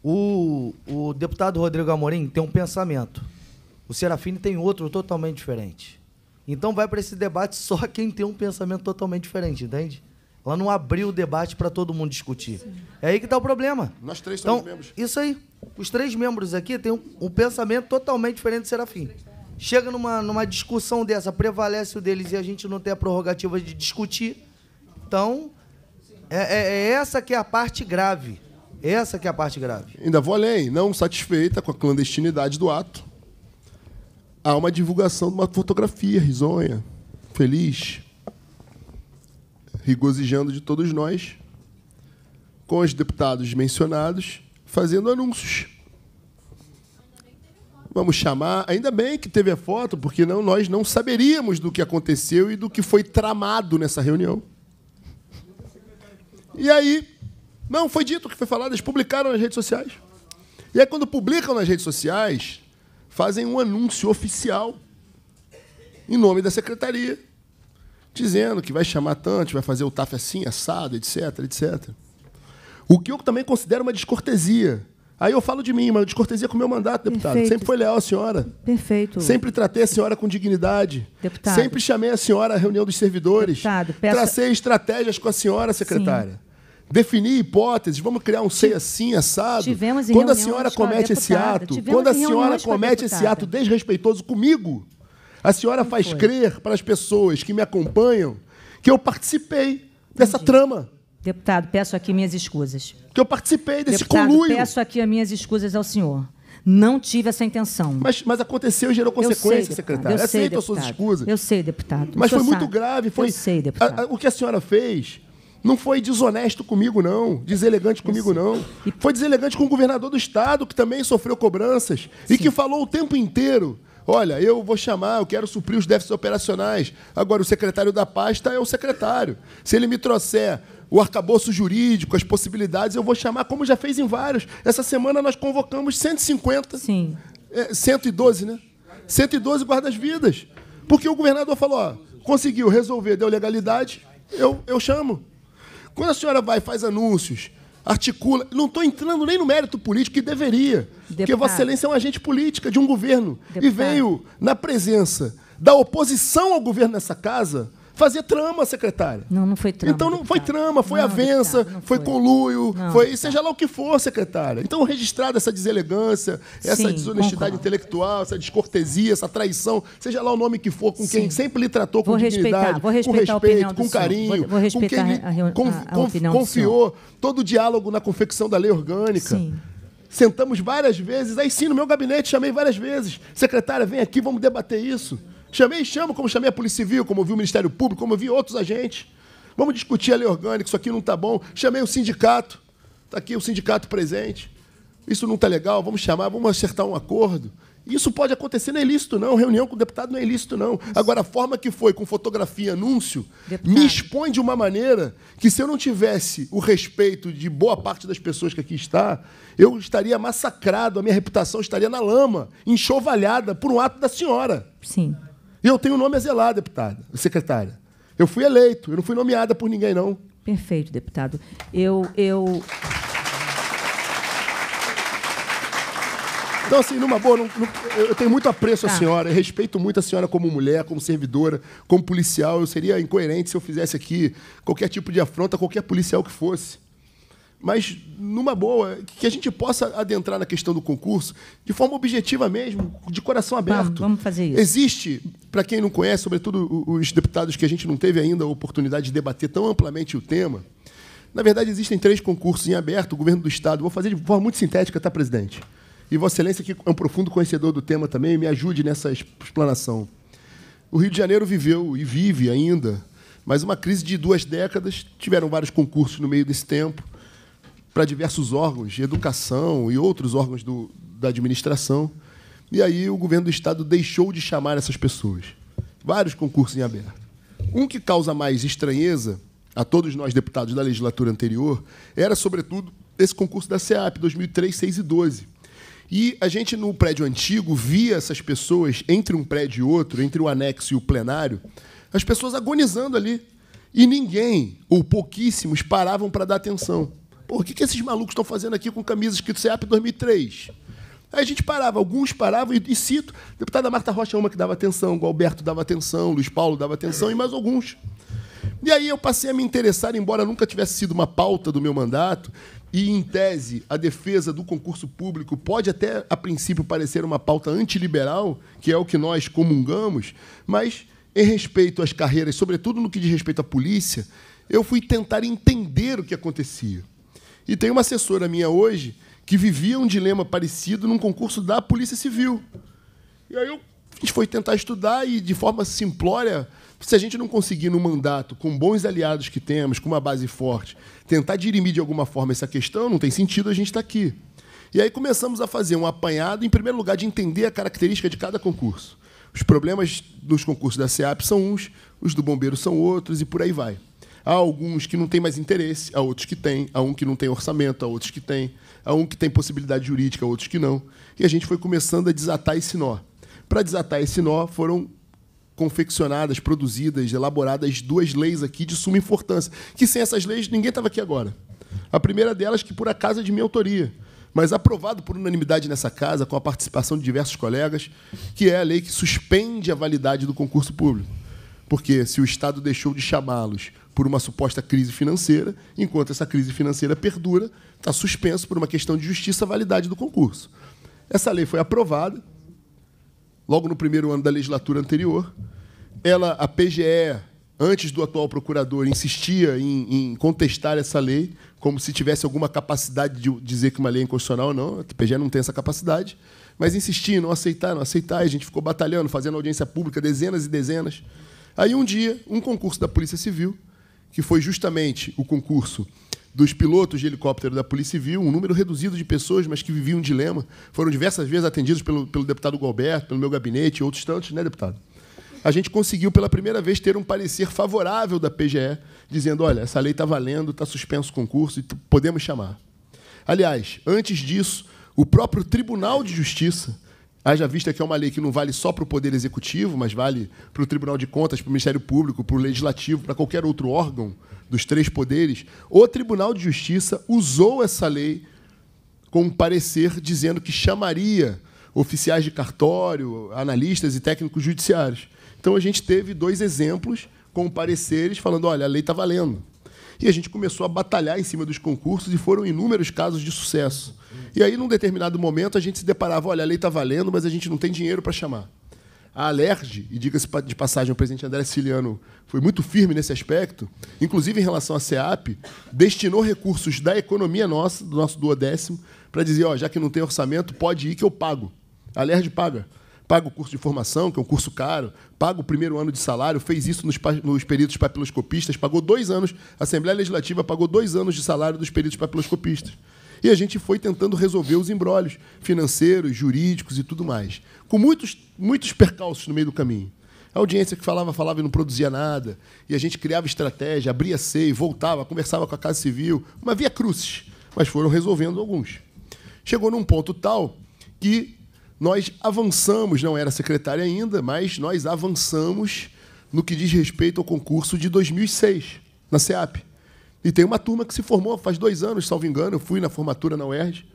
O, o deputado Rodrigo Amorim tem um pensamento. O Serafine tem outro totalmente diferente. Então vai para esse debate só quem tem um pensamento totalmente diferente, entende? Ela não abriu o debate para todo mundo discutir. É aí que está o problema. Nós três então, somos membros. Isso aí. Os três membros aqui têm um, um pensamento totalmente diferente do Serafim. Chega numa, numa discussão dessa, prevalece o deles e a gente não tem a prerrogativa de discutir. Então, é, é, é essa que é a parte grave. Essa que é a parte grave. Ainda vou além. Não satisfeita com a clandestinidade do ato, há uma divulgação de uma fotografia risonha, feliz, regozijando de todos nós, com os deputados mencionados, fazendo anúncios. Vamos chamar, ainda bem que teve a foto, porque não nós não saberíamos do que aconteceu e do que foi tramado nessa reunião. E aí não, foi dito o que foi falado, eles publicaram nas redes sociais. E aí, quando publicam nas redes sociais, fazem um anúncio oficial em nome da secretaria, dizendo que vai chamar tanto, vai fazer o TAF assim, assado, etc, etc. O que eu também considero uma descortesia. Aí eu falo de mim, mas descortesia com o meu mandato, deputado. Perfeito. Sempre foi leal à senhora. Perfeito. Sempre tratei a senhora com dignidade. Deputado. Sempre chamei a senhora à reunião dos servidores. Deputado, peço... Tracei estratégias com a senhora, secretária. Sim definir hipóteses, vamos criar um sei assim, assado. Tivemos em quando a senhora comete esse ato, Tivemos quando a senhora comete esse ato desrespeitoso comigo, a senhora Não faz foi. crer para as pessoas que me acompanham que eu participei Entendi. dessa trama. Deputado, peço aqui minhas escusas. Que eu participei desse Deputado, conluio. Peço aqui as minhas escusas ao senhor. Não tive essa intenção. Mas, mas aconteceu e gerou consequências, secretário. Eu Aceito sei, deputado. as suas escusas. Eu sei, deputado. Mas foi sabe. muito grave. Foi... Eu sei, deputado. A, a, o que a senhora fez não foi desonesto comigo, não. Deselegante comigo, não. Foi deselegante com o governador do estado, que também sofreu cobranças Sim. e que falou o tempo inteiro. Olha, eu vou chamar, eu quero suprir os déficits operacionais. Agora, o secretário da pasta tá, é o secretário. Se ele me trouxer o arcabouço jurídico, as possibilidades, eu vou chamar, como já fez em vários. Essa semana nós convocamos 150. Sim. É, 112, né? 112 guardas-vidas. Porque o governador falou: ó, conseguiu resolver, deu legalidade, eu, eu chamo. Quando a senhora vai faz anúncios, articula, não estou entrando nem no mérito político que deveria, Deputado. porque Vossa Excelência é um agente política de um governo Deputado. e veio na presença da oposição ao governo nessa casa fazer trama, secretária. Não, não foi trama. Então não foi trama, foi avença, foi, coluio, foi seja lá o que for, secretária. Então registrada essa deselegância, essa Sim, desonestidade concordo. intelectual, essa descortesia, essa traição, seja lá o nome que for, com Sim. quem sempre lhe tratou com vou dignidade, vou com respeito, com carinho, vou, vou com quem lhe conf, confiou todo o diálogo na confecção da lei orgânica. Sim. Sentamos várias vezes, aí sim, no meu gabinete chamei várias vezes. Secretária, vem aqui, vamos debater isso. Chamei, chamo, como chamei a Polícia Civil, como vi o Ministério Público, como vi outros agentes. Vamos discutir a lei orgânica, isso aqui não está bom. Chamei o sindicato, está aqui o sindicato presente. Isso não está legal, vamos chamar, vamos acertar um acordo. Isso pode acontecer, não é ilícito, não. Reunião com o deputado não é ilícito, não. Agora, a forma que foi, com fotografia anúncio, deputado. me expõe de uma maneira que, se eu não tivesse o respeito de boa parte das pessoas que aqui está, eu estaria massacrado, a minha reputação estaria na lama, enxovalhada por um ato da senhora. Sim. E eu tenho o nome a zelar, deputada, secretária. Eu fui eleito, eu não fui nomeada por ninguém, não. Perfeito, deputado. Eu. eu... Então, assim, numa boa, não, não, eu tenho muito apreço tá. à senhora, respeito muito a senhora como mulher, como servidora, como policial. Eu seria incoerente se eu fizesse aqui qualquer tipo de afronta a qualquer policial que fosse mas numa boa, que a gente possa adentrar na questão do concurso de forma objetiva mesmo, de coração aberto. Vamos, vamos fazer isso. Existe, para quem não conhece, sobretudo os deputados que a gente não teve ainda a oportunidade de debater tão amplamente o tema, na verdade existem três concursos em aberto, o governo do Estado, vou fazer de forma muito sintética, tá, presidente? E Vossa Excelência, que é um profundo conhecedor do tema também, me ajude nessa explanação. O Rio de Janeiro viveu e vive ainda, mas uma crise de duas décadas, tiveram vários concursos no meio desse tempo, para diversos órgãos de educação e outros órgãos do, da administração. E aí o governo do Estado deixou de chamar essas pessoas. Vários concursos em aberto. Um que causa mais estranheza a todos nós, deputados da legislatura anterior, era, sobretudo, esse concurso da SEAP, 2003, 6 e 12. E a gente, no prédio antigo, via essas pessoas, entre um prédio e outro, entre o anexo e o plenário, as pessoas agonizando ali. E ninguém, ou pouquíssimos, paravam para dar atenção. Pô, o que, que esses malucos estão fazendo aqui com camisa escrito CEAP 2003? Aí a gente parava, alguns paravam, e, e cito, deputada Marta Rocha é uma que dava atenção, o Alberto dava atenção, o Luiz Paulo dava atenção, e mais alguns. E aí eu passei a me interessar, embora nunca tivesse sido uma pauta do meu mandato, e em tese a defesa do concurso público pode até a princípio parecer uma pauta antiliberal, que é o que nós comungamos, mas em respeito às carreiras, sobretudo no que diz respeito à polícia, eu fui tentar entender o que acontecia. E tem uma assessora minha hoje que vivia um dilema parecido num concurso da Polícia Civil. E aí eu, a gente foi tentar estudar e, de forma simplória, se a gente não conseguir no mandato, com bons aliados que temos, com uma base forte, tentar dirimir de alguma forma essa questão, não tem sentido a gente estar tá aqui. E aí começamos a fazer um apanhado, em primeiro lugar, de entender a característica de cada concurso. Os problemas dos concursos da SEAP são uns, os do bombeiro são outros e por aí vai. Há alguns que não têm mais interesse, há outros que têm, há um que não tem orçamento, há outros que têm, há um que tem possibilidade jurídica, há outros que não. E a gente foi começando a desatar esse nó. Para desatar esse nó, foram confeccionadas, produzidas, elaboradas duas leis aqui de suma importância, que sem essas leis ninguém estava aqui agora. A primeira delas, que por acaso é de minha autoria, mas aprovado por unanimidade nessa casa, com a participação de diversos colegas, que é a lei que suspende a validade do concurso público. Porque se o Estado deixou de chamá-los por uma suposta crise financeira, enquanto essa crise financeira perdura, está suspenso por uma questão de justiça a validade do concurso. Essa lei foi aprovada logo no primeiro ano da legislatura anterior. Ela, a PGE, antes do atual procurador, insistia em, em contestar essa lei, como se tivesse alguma capacidade de dizer que uma lei é inconstitucional ou não. A PGE não tem essa capacidade, mas insistia, não aceitar, não aceitar. E a gente ficou batalhando, fazendo audiência pública, dezenas e dezenas. Aí um dia, um concurso da Polícia Civil, que foi justamente o concurso dos pilotos de helicóptero da Polícia Civil, um número reduzido de pessoas, mas que viviam um dilema. Foram diversas vezes atendidos pelo, pelo deputado Galberto, pelo meu gabinete e outros tantos, né, deputado? A gente conseguiu pela primeira vez ter um parecer favorável da PGE, dizendo: olha, essa lei está valendo, está suspenso o concurso e podemos chamar. Aliás, antes disso, o próprio Tribunal de Justiça Haja vista que é uma lei que não vale só para o Poder Executivo, mas vale para o Tribunal de Contas, para o Ministério Público, para o Legislativo, para qualquer outro órgão dos três poderes. O Tribunal de Justiça usou essa lei com um parecer dizendo que chamaria oficiais de cartório, analistas e técnicos judiciários. Então a gente teve dois exemplos com pareceres falando: olha, a lei está valendo. E a gente começou a batalhar em cima dos concursos e foram inúmeros casos de sucesso. E aí, num determinado momento, a gente se deparava: olha, a lei está valendo, mas a gente não tem dinheiro para chamar. A Alerj, e diga-se de passagem, o presidente André Siliano foi muito firme nesse aspecto, inclusive em relação à CEAP, destinou recursos da economia nossa, do nosso duodécimo, para dizer: ó, já que não tem orçamento, pode ir que eu pago. A Alerj paga paga o curso de formação, que é um curso caro, paga o primeiro ano de salário, fez isso nos, nos peritos papiloscopistas, pagou dois anos, a Assembleia Legislativa pagou dois anos de salário dos peritos papiloscopistas. E a gente foi tentando resolver os embrólios financeiros, jurídicos e tudo mais, com muitos, muitos percalços no meio do caminho. A audiência que falava, falava e não produzia nada, e a gente criava estratégia, abria sei voltava, conversava com a Casa Civil, uma via cruzes, mas foram resolvendo alguns. Chegou num ponto tal que nós avançamos, não era secretária ainda, mas nós avançamos no que diz respeito ao concurso de 2006, na SEAP. E tem uma turma que se formou faz dois anos, salvo engano, eu fui na formatura na UERJ.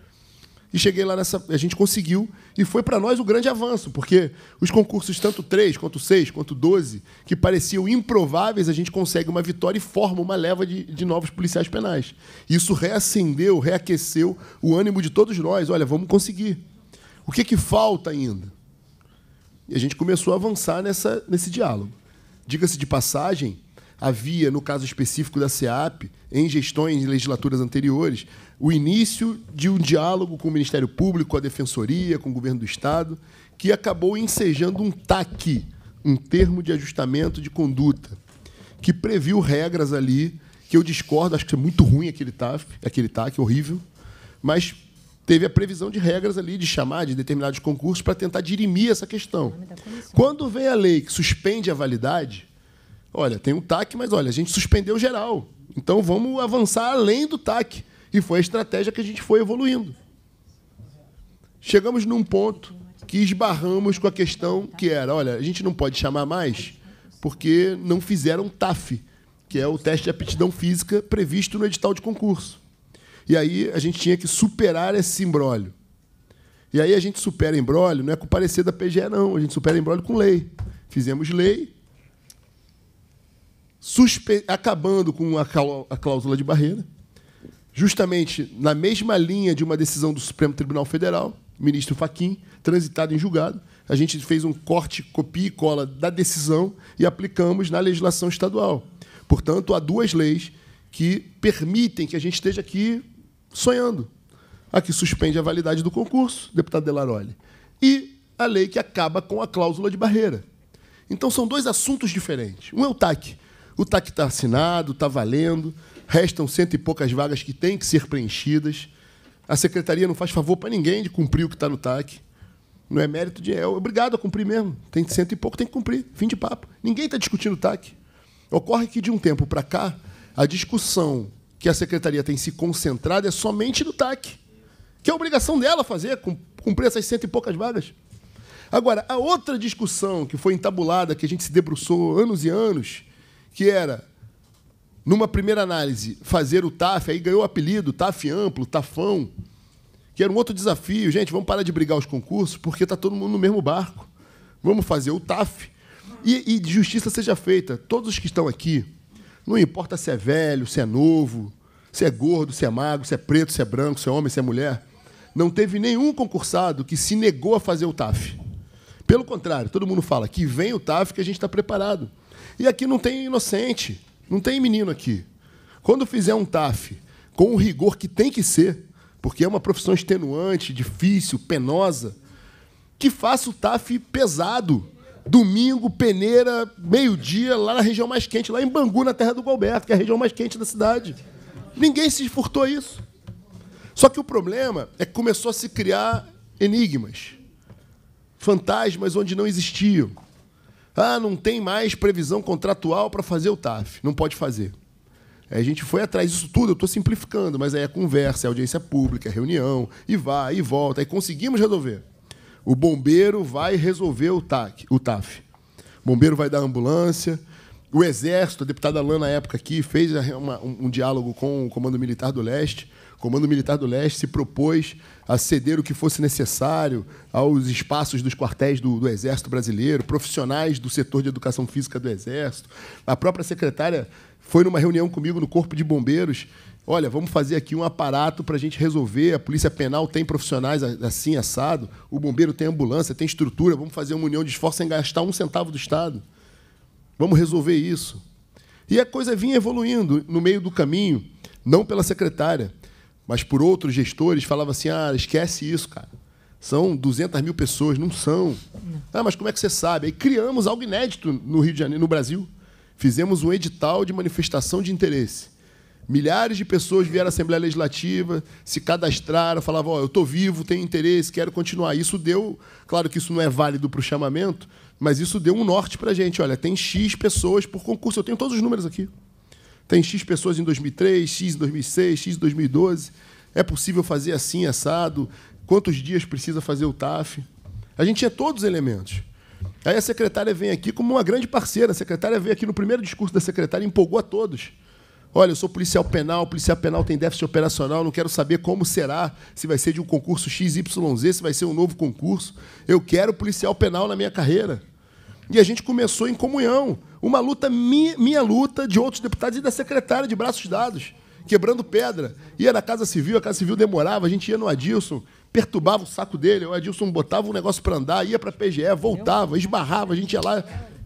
E cheguei lá nessa. A gente conseguiu. E foi para nós o grande avanço, porque os concursos, tanto 3, quanto 6, quanto 12, que pareciam improváveis, a gente consegue uma vitória e forma uma leva de, de novos policiais penais. Isso reacendeu, reaqueceu o ânimo de todos nós. Olha, vamos conseguir. O que, que falta ainda? E a gente começou a avançar nessa, nesse diálogo. Diga-se de passagem, havia, no caso específico da SEAP, em gestões e legislaturas anteriores, o início de um diálogo com o Ministério Público, com a Defensoria, com o Governo do Estado, que acabou ensejando um TAC, um termo de ajustamento de conduta, que previu regras ali que eu discordo, acho que é muito ruim aquele TAC, aquele TAC horrível, mas teve a previsão de regras ali de chamar de determinados concursos para tentar dirimir essa questão. Quando vem a lei que suspende a validade, olha, tem um TAC, mas olha, a gente suspendeu geral. Então vamos avançar além do TAC. E foi a estratégia que a gente foi evoluindo. Chegamos num ponto que esbarramos com a questão que era, olha, a gente não pode chamar mais porque não fizeram TAF, que é o teste de aptidão física previsto no edital de concurso. E aí a gente tinha que superar esse imbróglio. E aí a gente supera embrólio, não é com parecer da PGE, não. A gente supera embrólio com lei. Fizemos lei, suspe... acabando com a cláusula de barreira, justamente na mesma linha de uma decisão do Supremo Tribunal Federal, ministro Faquim, transitado em julgado. A gente fez um corte, copia e cola da decisão e aplicamos na legislação estadual. Portanto, há duas leis que permitem que a gente esteja aqui sonhando. A que suspende a validade do concurso, deputado Delaroli. E a lei que acaba com a cláusula de barreira. Então são dois assuntos diferentes. Um é o TAC. O TAC está assinado, está valendo, restam cento e poucas vagas que têm que ser preenchidas. A secretaria não faz favor para ninguém de cumprir o que está no TAC. Não é mérito de. É obrigado a cumprir mesmo. Tem cento e pouco, tem que cumprir. Fim de papo. Ninguém está discutindo o TAC. Ocorre que de um tempo para cá, a discussão que a secretaria tem se concentrado é somente no TAC, que é obrigação dela fazer, cumprir essas cento e poucas vagas. Agora, a outra discussão que foi entabulada, que a gente se debruçou anos e anos, que era, numa primeira análise, fazer o TAF, aí ganhou o apelido, TAF amplo, TAFão, que era um outro desafio. Gente, vamos parar de brigar os concursos, porque está todo mundo no mesmo barco. Vamos fazer o TAF. E, e justiça seja feita. Todos os que estão aqui, não importa se é velho, se é novo, se é gordo, se é magro, se é preto, se é branco, se é homem, se é mulher. Não teve nenhum concursado que se negou a fazer o TAF. Pelo contrário, todo mundo fala que vem o TAF que a gente está preparado. E aqui não tem inocente, não tem menino aqui. Quando fizer um TAF com o rigor que tem que ser, porque é uma profissão extenuante, difícil, penosa, que faça o TAF pesado, domingo, peneira, meio-dia, lá na região mais quente, lá em Bangu, na terra do Galberto, que é a região mais quente da cidade. Ninguém se furtou isso. Só que o problema é que começou a se criar enigmas, fantasmas onde não existiam. Ah, não tem mais previsão contratual para fazer o TAF, não pode fazer. a gente foi atrás disso tudo, eu estou simplificando, mas aí é conversa, é audiência pública, é reunião, e vai, e volta, e conseguimos resolver. O bombeiro vai resolver o, TAC, o TAF. O bombeiro vai dar ambulância. O Exército, a deputada Lana, na época aqui, fez uma, um, um diálogo com o Comando Militar do Leste. O Comando Militar do Leste se propôs a ceder o que fosse necessário aos espaços dos quartéis do, do, Exército Brasileiro, profissionais do setor de educação física do Exército. A própria secretária foi numa reunião comigo no Corpo de Bombeiros Olha, vamos fazer aqui um aparato para a gente resolver. A polícia penal tem profissionais assim, assado. O bombeiro tem ambulância, tem estrutura. Vamos fazer uma união de esforço sem gastar um centavo do Estado. Vamos resolver isso. E a coisa vinha evoluindo no meio do caminho, não pela secretária, mas por outros gestores. Falava assim: ah, esquece isso, cara. São 200 mil pessoas, não são. Não. Ah, mas como é que você sabe? Aí criamos algo inédito no Rio de Janeiro, no Brasil. Fizemos um edital de manifestação de interesse Milhares de pessoas vieram à Assembleia Legislativa, se cadastraram, falavam: Ó, oh, eu estou vivo, tenho interesse, quero continuar. Isso deu, claro que isso não é válido para o chamamento, mas isso deu um norte para a gente. Olha, tem X pessoas por concurso, eu tenho todos os números aqui. Tem X pessoas em 2003, X em 2006, X em 2012. É possível fazer assim, assado? Quantos dias precisa fazer o TAF? A gente tinha todos os elementos. Aí a secretária vem aqui como uma grande parceira. A secretária veio aqui no primeiro discurso da secretária e empolgou a todos. Olha, eu sou policial penal, policial penal tem déficit operacional, não quero saber como será, se vai ser de um concurso XYZ, se vai ser um novo concurso. Eu quero policial penal na minha carreira. E a gente começou em comunhão, uma luta, minha, luta, de outros deputados e da secretária, de braços dados, quebrando pedra. Ia na Casa Civil, a Casa Civil demorava, a gente ia no Adilson, perturbava o saco dele, o Adilson botava um negócio para andar, ia para a PGE, voltava, esbarrava, a gente ia lá,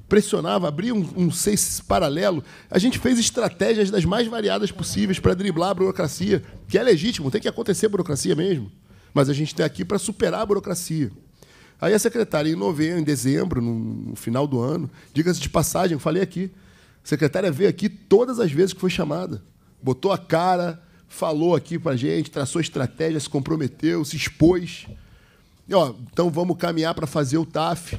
pressionava, abria um, um seis paralelo. A gente fez estratégias das mais variadas possíveis para driblar a burocracia, que é legítimo, tem que acontecer a burocracia mesmo. Mas a gente está aqui para superar a burocracia. Aí a secretária, em novembro, em dezembro, no final do ano, diga-se de passagem, falei aqui, a secretária veio aqui todas as vezes que foi chamada. Botou a cara, falou aqui para a gente, traçou estratégia, se comprometeu, se expôs. E, ó, então vamos caminhar para fazer o TAF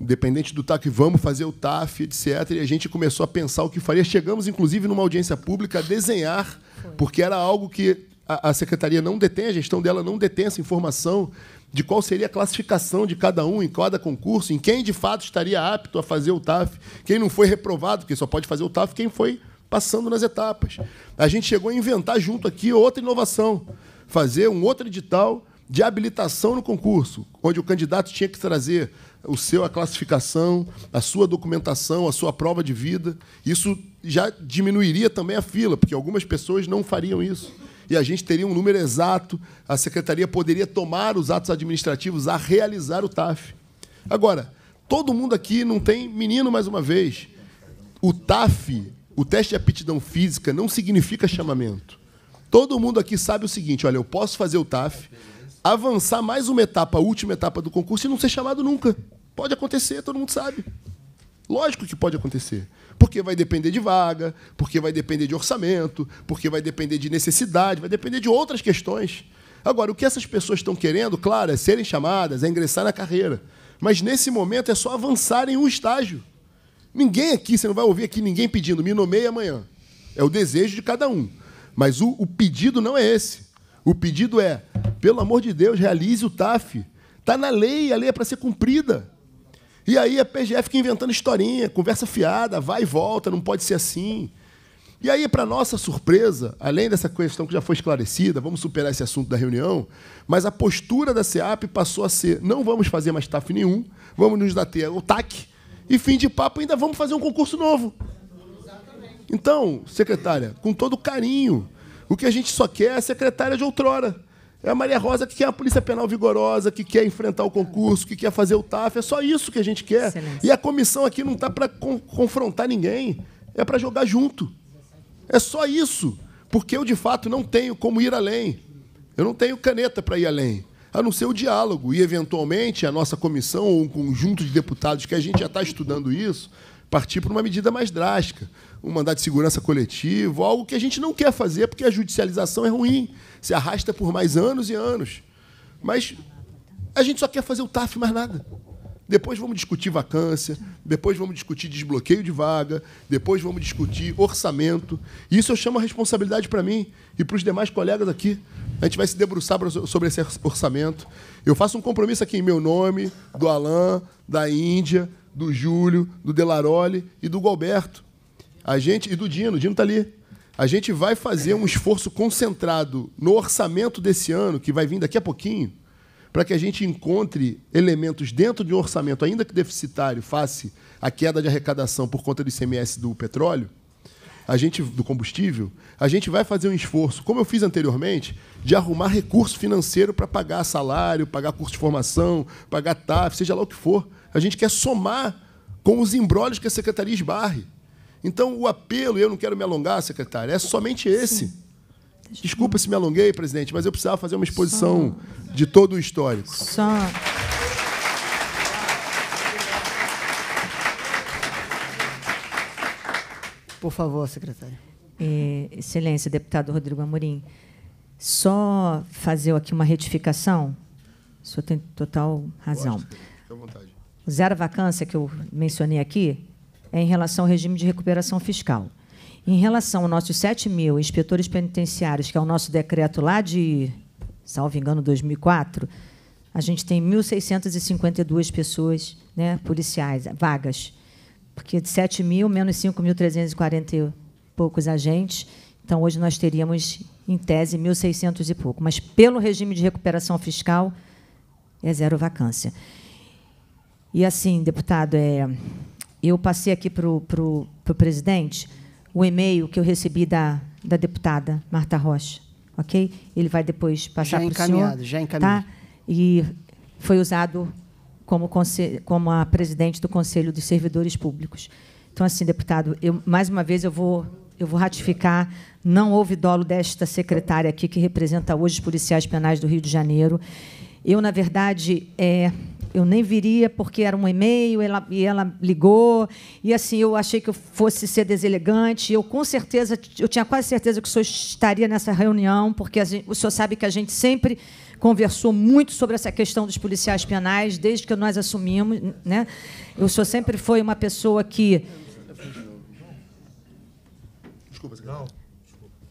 independente do TAC, vamos fazer o TAF, etc. E a gente começou a pensar o que faria. Chegamos, inclusive, numa audiência pública a desenhar, porque era algo que a, a secretaria não detém, a gestão dela não detém essa informação de qual seria a classificação de cada um em cada concurso, em quem de fato estaria apto a fazer o TAF, quem não foi reprovado, que só pode fazer o TAF, quem foi passando nas etapas. A gente chegou a inventar junto aqui outra inovação, fazer um outro edital de habilitação no concurso, onde o candidato tinha que trazer o seu a classificação, a sua documentação, a sua prova de vida. Isso já diminuiria também a fila, porque algumas pessoas não fariam isso. E a gente teria um número exato, a secretaria poderia tomar os atos administrativos a realizar o TAF. Agora, todo mundo aqui não tem menino mais uma vez. O TAF, o teste de aptidão física, não significa chamamento. Todo mundo aqui sabe o seguinte: olha, eu posso fazer o TAF, avançar mais uma etapa, a última etapa do concurso, e não ser chamado nunca. Pode acontecer, todo mundo sabe. Lógico que pode acontecer. Porque vai depender de vaga, porque vai depender de orçamento, porque vai depender de necessidade, vai depender de outras questões. Agora, o que essas pessoas estão querendo, claro, é serem chamadas, é ingressar na carreira. Mas nesse momento é só avançar em um estágio. Ninguém aqui, você não vai ouvir aqui ninguém pedindo, me nomeie amanhã. É o desejo de cada um. Mas o, o pedido não é esse. O pedido é, pelo amor de Deus, realize o TAF. Está na lei, a lei é para ser cumprida. E aí a PGF fica inventando historinha, conversa fiada, vai e volta, não pode ser assim. E aí, para nossa surpresa, além dessa questão que já foi esclarecida, vamos superar esse assunto da reunião, mas a postura da SEAP passou a ser: não vamos fazer mais TAF nenhum, vamos nos dar o TAC, e fim de papo, ainda vamos fazer um concurso novo. Então, secretária, com todo carinho, o que a gente só quer é a secretária de outrora. É a Maria Rosa que quer a Polícia Penal vigorosa, que quer enfrentar o concurso, que quer fazer o TAF. É só isso que a gente quer. E a comissão aqui não está para confrontar ninguém, é para jogar junto. É só isso. Porque eu, de fato, não tenho como ir além. Eu não tenho caneta para ir além. A não ser o diálogo. E, eventualmente, a nossa comissão ou um conjunto de deputados que a gente já está estudando isso, partir para uma medida mais drástica um mandato de segurança coletivo, algo que a gente não quer fazer porque a judicialização é ruim, se arrasta por mais anos e anos. Mas a gente só quer fazer o TAF, mais nada. Depois vamos discutir vacância, depois vamos discutir desbloqueio de vaga, depois vamos discutir orçamento. Isso eu chamo a responsabilidade para mim e para os demais colegas aqui. A gente vai se debruçar sobre esse orçamento. Eu faço um compromisso aqui em meu nome, do Alain, da Índia, do Júlio, do Delaroli e do Galberto a gente, e do Dino, o Dino está ali. A gente vai fazer um esforço concentrado no orçamento desse ano, que vai vir daqui a pouquinho, para que a gente encontre elementos dentro de um orçamento, ainda que deficitário, face à queda de arrecadação por conta do ICMS do petróleo, a gente do combustível, a gente vai fazer um esforço, como eu fiz anteriormente, de arrumar recurso financeiro para pagar salário, pagar curso de formação, pagar TAF, seja lá o que for. A gente quer somar com os embrólios que a secretaria esbarre. Então, o apelo, eu não quero me alongar, secretária. é somente esse. Sim. Desculpa se me alonguei, presidente, mas eu precisava fazer uma exposição Só. de todo o histórico. Só. Por favor, secretária. É, excelência, deputado Rodrigo Amorim. Só fazer aqui uma retificação. O senhor tem total razão. Gosto, fica à vontade. Zero vacância que eu mencionei aqui é em relação ao regime de recuperação fiscal. Em relação aos nossos 7 mil inspetores penitenciários, que é o nosso decreto lá de, salvo engano, 2004, a gente tem 1.652 pessoas né, policiais, vagas. Porque de 7 mil, menos 5.340 e poucos agentes, então hoje nós teríamos, em tese, 1.600 e pouco. Mas, pelo regime de recuperação fiscal, é zero vacância. E, assim, deputado, é, eu passei aqui para o pro, presidente o e-mail que eu recebi da, da deputada Marta Rocha, ok? Ele vai depois passar para o senhor. Já tá? encaminhado, tá? E foi usado como, como a presidente do Conselho dos Servidores Públicos. Então, assim, deputado, eu, mais uma vez eu vou, eu vou ratificar. Não houve dolo desta secretária aqui que representa hoje os policiais penais do Rio de Janeiro. Eu, na verdade, é, eu nem viria porque era um e-mail, ela, e ela ligou, e assim, eu achei que eu fosse ser deselegante, eu com certeza, eu tinha quase certeza que o senhor estaria nessa reunião, porque gente, o senhor sabe que a gente sempre conversou muito sobre essa questão dos policiais penais, desde que nós assumimos, né? O senhor sempre foi uma pessoa que... Desculpa,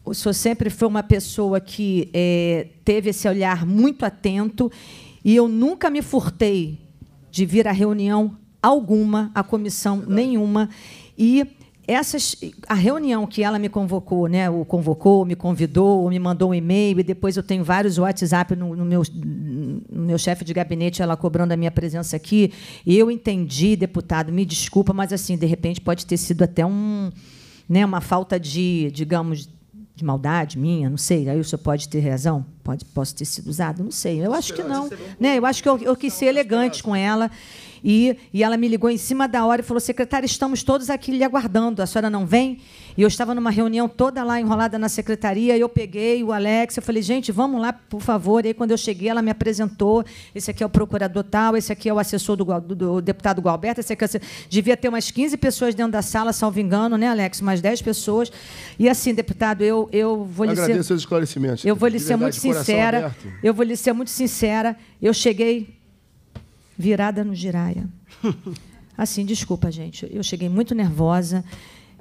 o senhor sempre foi uma pessoa que é, teve esse olhar muito atento e eu nunca me furtei de vir a reunião alguma, a comissão Verdade. nenhuma. E essas, a reunião que ela me convocou, né, O convocou, me convidou, me mandou um e-mail, e depois eu tenho vários WhatsApp no, no meu, no meu chefe de gabinete, ela cobrando a minha presença aqui. Eu entendi, deputado, me desculpa, mas assim, de repente pode ter sido até um, né, uma falta de, digamos, de maldade minha, não sei. Aí o senhor pode ter razão, pode, posso ter sido usado, não sei. Eu acho que não, né? Eu acho que eu, eu quis ser elegante com ela e, e ela me ligou em cima da hora e falou: secretária, estamos todos aqui lhe aguardando. A senhora não vem? E eu estava numa reunião toda lá enrolada na secretaria, e eu peguei o Alex, eu falei, gente, vamos lá, por favor. E aí, quando eu cheguei, ela me apresentou: esse aqui é o procurador tal, esse aqui é o assessor do, do, do deputado Gualberto, esse aqui é... Devia ter umas 15 pessoas dentro da sala, salvo engano, né, Alex? Mais 10 pessoas. E assim, deputado, eu, eu vou lhe Agradeço ser. esclarecimentos. Eu vou lhe ser muito sincera. Eu vou lhe ser muito sincera. Eu cheguei virada no giraia. Assim, desculpa, gente. Eu cheguei muito nervosa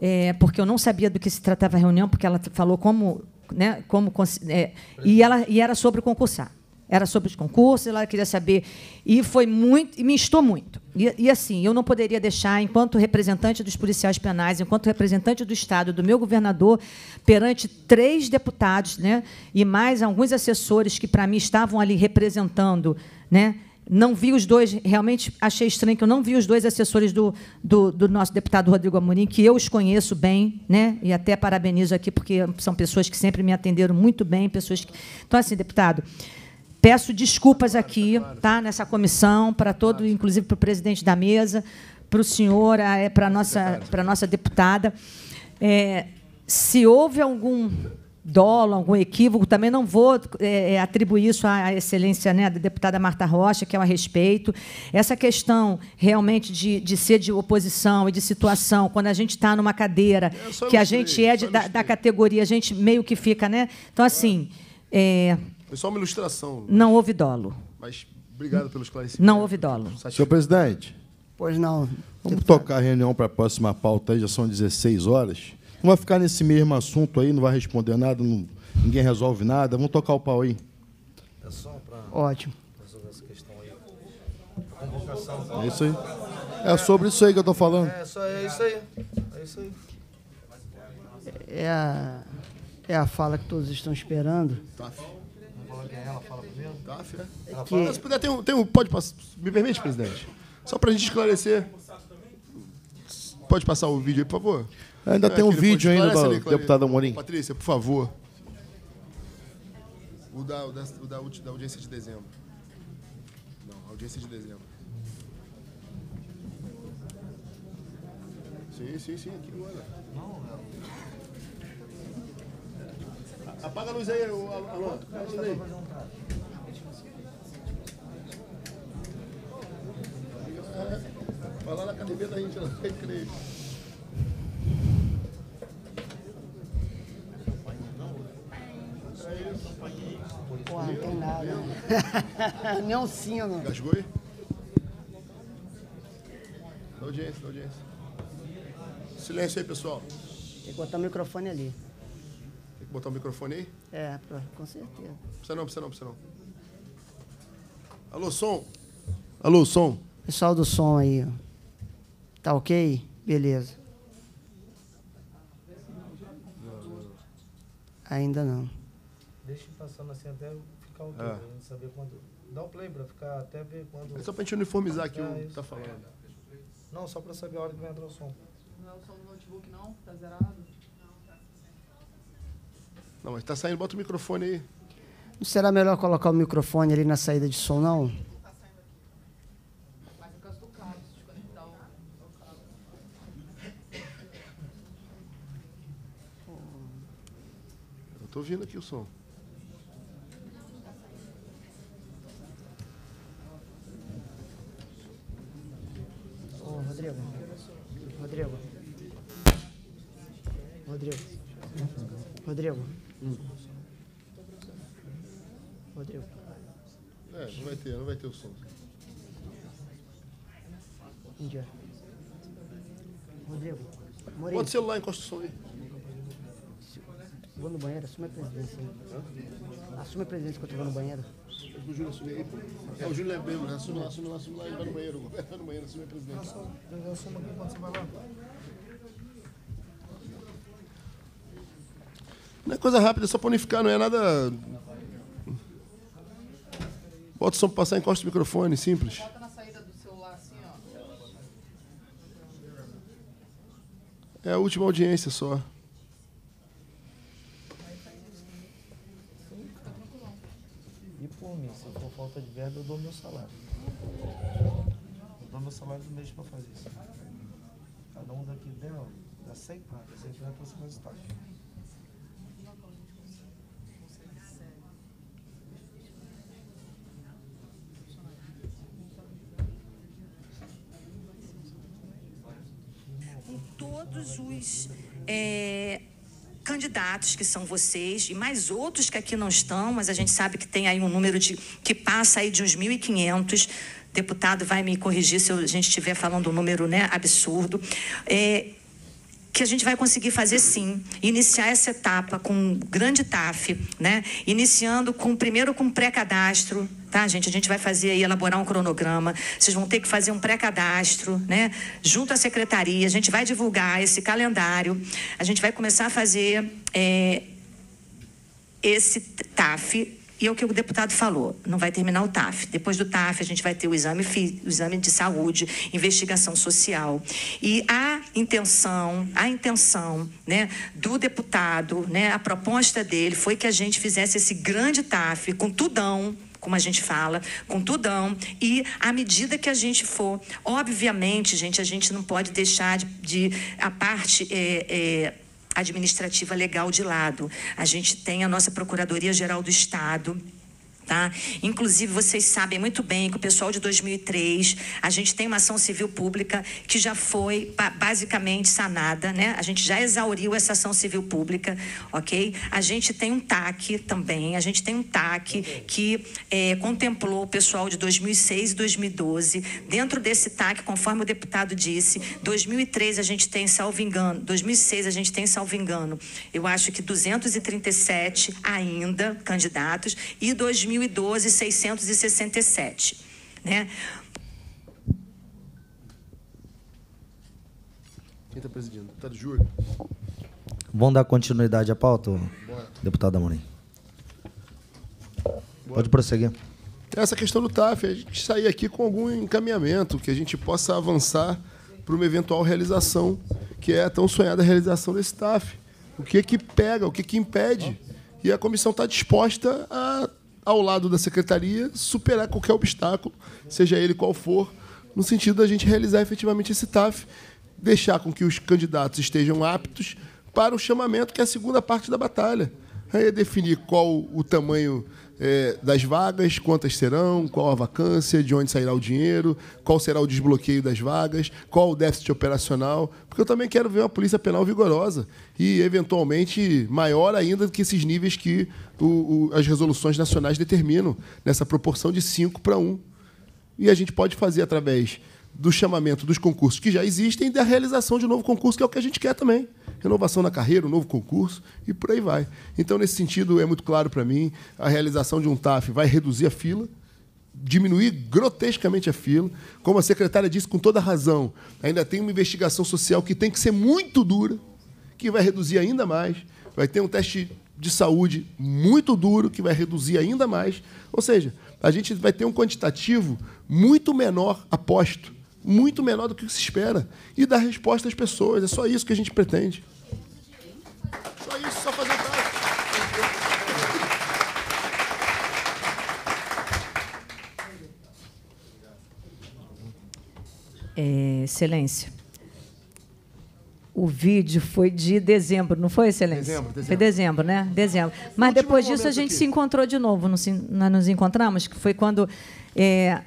é, porque eu não sabia do que se tratava a reunião, porque ela falou como. Né, como é, e, ela, e era sobre o concursar. Era sobre os concursos, ela queria saber. E foi muito. E me instou muito. E, e assim, eu não poderia deixar, enquanto representante dos policiais penais, enquanto representante do Estado, do meu governador, perante três deputados né, e mais alguns assessores que, para mim, estavam ali representando. Né, não vi os dois, realmente achei estranho que eu não vi os dois assessores do, do, do, nosso deputado Rodrigo Amorim, que eu os conheço bem, né? E até parabenizo aqui, porque são pessoas que sempre me atenderam muito bem, pessoas que. Então, assim, deputado, peço desculpas aqui, tá? Nessa comissão, para todo, inclusive para o presidente da mesa, para o senhor, ah, é, para a nossa, para a nossa deputada. É, se houve algum dolo, algum equívoco. Também não vou é, é, atribuir isso à excelência né, da deputada Marta Rocha, que é um respeito. Essa questão realmente de, de ser de oposição e de situação, quando a gente está numa cadeira, é, que a gente é de, da, da, categoria, a gente meio que fica, né? Então, assim. É... Foi é só uma ilustração. Né? Não houve dolo. Mas obrigado pelo esclarecimento. Não houve dolo. Senhor presidente. Pois não. Vamos deputado. tocar a reunião para a próxima pauta, já são 16 horas. Vamos ficar nesse mesmo assunto aí, não vai responder nada, não, ninguém resolve nada. Vamos tocar o pau aí. É só para Ótimo. resolver essa questão aí. convocação. Tá- é isso aí. É sobre isso aí que eu estou falando. É, é isso aí. É isso aí. É a, é a fala que todos estão esperando. Tá. Ela é Ela fala. É. É que... Se puder, tem um, tem um, pode passar. Me permite, presidente? Só para a gente esclarecer. Pode passar o vídeo aí, por favor? Ainda é, tem um vídeo ainda da ali, deputada Amorim. Patrícia, por favor. O da, o da, o da, da audiência de dezembro. Não, audiência de dezembro. Sim, sim, sim, aqui agora. Apaga a luz aí, Alô. Apaga a luz aí. Vai lá na academia da gente, ela vai crer. Não sino. Gasgou aí? Da audiência, da audiência. Silêncio aí, pessoal. Tem que botar o microfone ali. Tem que botar o microfone aí? É, com certeza. Precisa não, precisa não, precisa não. Alô, som. Alô, som. Pessoal do som aí. Tá ok? Beleza. Ainda não. Deixa eu passar assim até ficar o é. saber quando. Dá um play para ficar até ver quando. É só para gente uniformizar aqui o que tá falando. É, não, só para saber a hora que vai entrar o som. Não é o som do notebook não? Tá zerado? Tá. Não, mas tá saindo, bota o microfone aí. Não será melhor colocar o microfone ali na saída de som, não? É eu tô ouvindo aqui o som. Rodrigo. Rodrigo. Rodrigo. Rodrigo. Rodrigo. É, não vai ter, não vai ter o som. Índia. Rodrigo. Morei. Bota o celular, encosta o som aí. Vou no banheiro, assume a presidência. Assume a presidência enquanto eu vou no banheiro o Júlio assumir. É o Júlio é mesmo, assume, né? assume, assume lá e vai tá no banheiro. Vai tá no banheiro, assume a presidente. Eu aqui quando você vai lá. Não é coisa rápida, é só panificar, não é nada. Bota o som para passar, encosta o microfone, simples. Bota na saída do celular assim, ó. É a última audiência só. falta de verba, eu dou meu salário. Eu dou meu salário do mês para fazer isso. Cada um daqui dela dá 100 pratas, 100 pratas você faz estágio. todos os é, candidatos que são vocês e mais outros que aqui não estão, mas a gente sabe que tem aí um número de que passa aí de uns 1.500 deputado vai me corrigir se a gente estiver falando um número né, absurdo, é, que a gente vai conseguir fazer sim, iniciar essa etapa com um grande TAF, né, iniciando com primeiro com pré-cadastro, tá, gente? A gente vai fazer aí, elaborar um cronograma, vocês vão ter que fazer um pré-cadastro, né? Junto à secretaria, a gente vai divulgar esse calendário, a gente vai começar a fazer é, esse TAF e é o que o deputado falou, não vai terminar o TAF. Depois do TAF, a gente vai ter o exame, o exame de saúde, investigação social. E a intenção, a intenção né, do deputado, né, a proposta dele foi que a gente fizesse esse grande TAF com tudão, como a gente fala, com tudão. E à medida que a gente for, obviamente, gente, a gente não pode deixar de, de a parte. É, é, administrativa legal de lado. A gente tem a nossa Procuradoria Geral do Estado, Tá? Inclusive, vocês sabem muito bem que o pessoal de 2003, a gente tem uma ação civil pública que já foi basicamente sanada, né? A gente já exauriu essa ação civil pública, ok? A gente tem um TAC também, a gente tem um TAC que é, contemplou o pessoal de 2006 e 2012. Dentro desse TAC, conforme o deputado disse, 2003 a gente tem, salvo engano, 2006 a gente tem, salvo engano, eu acho que 237 ainda candidatos e 2000 2012, 667. Né? Quem está presidindo? Tá deputado Júlio. Vamos dar continuidade à pauta, Bora. deputado Amorim? Pode prosseguir. Essa questão do TAF, a gente sair aqui com algum encaminhamento, que a gente possa avançar para uma eventual realização, que é a tão sonhada realização desse TAF. O que que pega, o que que impede? E a comissão está disposta a ao lado da secretaria, superar qualquer obstáculo, seja ele qual for, no sentido da gente realizar efetivamente esse TAF, deixar com que os candidatos estejam aptos para o chamamento, que é a segunda parte da batalha. É definir qual o tamanho é, das vagas, quantas serão, qual a vacância, de onde sairá o dinheiro, qual será o desbloqueio das vagas, qual o déficit operacional, porque eu também quero ver uma polícia penal vigorosa e, eventualmente, maior ainda do que esses níveis que o, o, as resoluções nacionais determinam, nessa proporção de 5 para 1. E a gente pode fazer através do chamamento dos concursos que já existem e da realização de um novo concurso, que é o que a gente quer também. Renovação na carreira, um novo concurso e por aí vai. Então, nesse sentido, é muito claro para mim, a realização de um TAF vai reduzir a fila, diminuir grotescamente a fila. Como a secretária disse com toda razão, ainda tem uma investigação social que tem que ser muito dura, que vai reduzir ainda mais. Vai ter um teste de saúde muito duro, que vai reduzir ainda mais. Ou seja, a gente vai ter um quantitativo muito menor, aposto, muito menor do que se espera e dar resposta às pessoas. É só isso que a gente pretende. Só isso, só fazer um É, excelência. O vídeo foi de dezembro, não foi, Excelência? Dezembro, dezembro. Foi dezembro, né? Dezembro. Mas depois disso a gente aqui. se encontrou de novo, não se, nós nos encontramos, que foi quando é,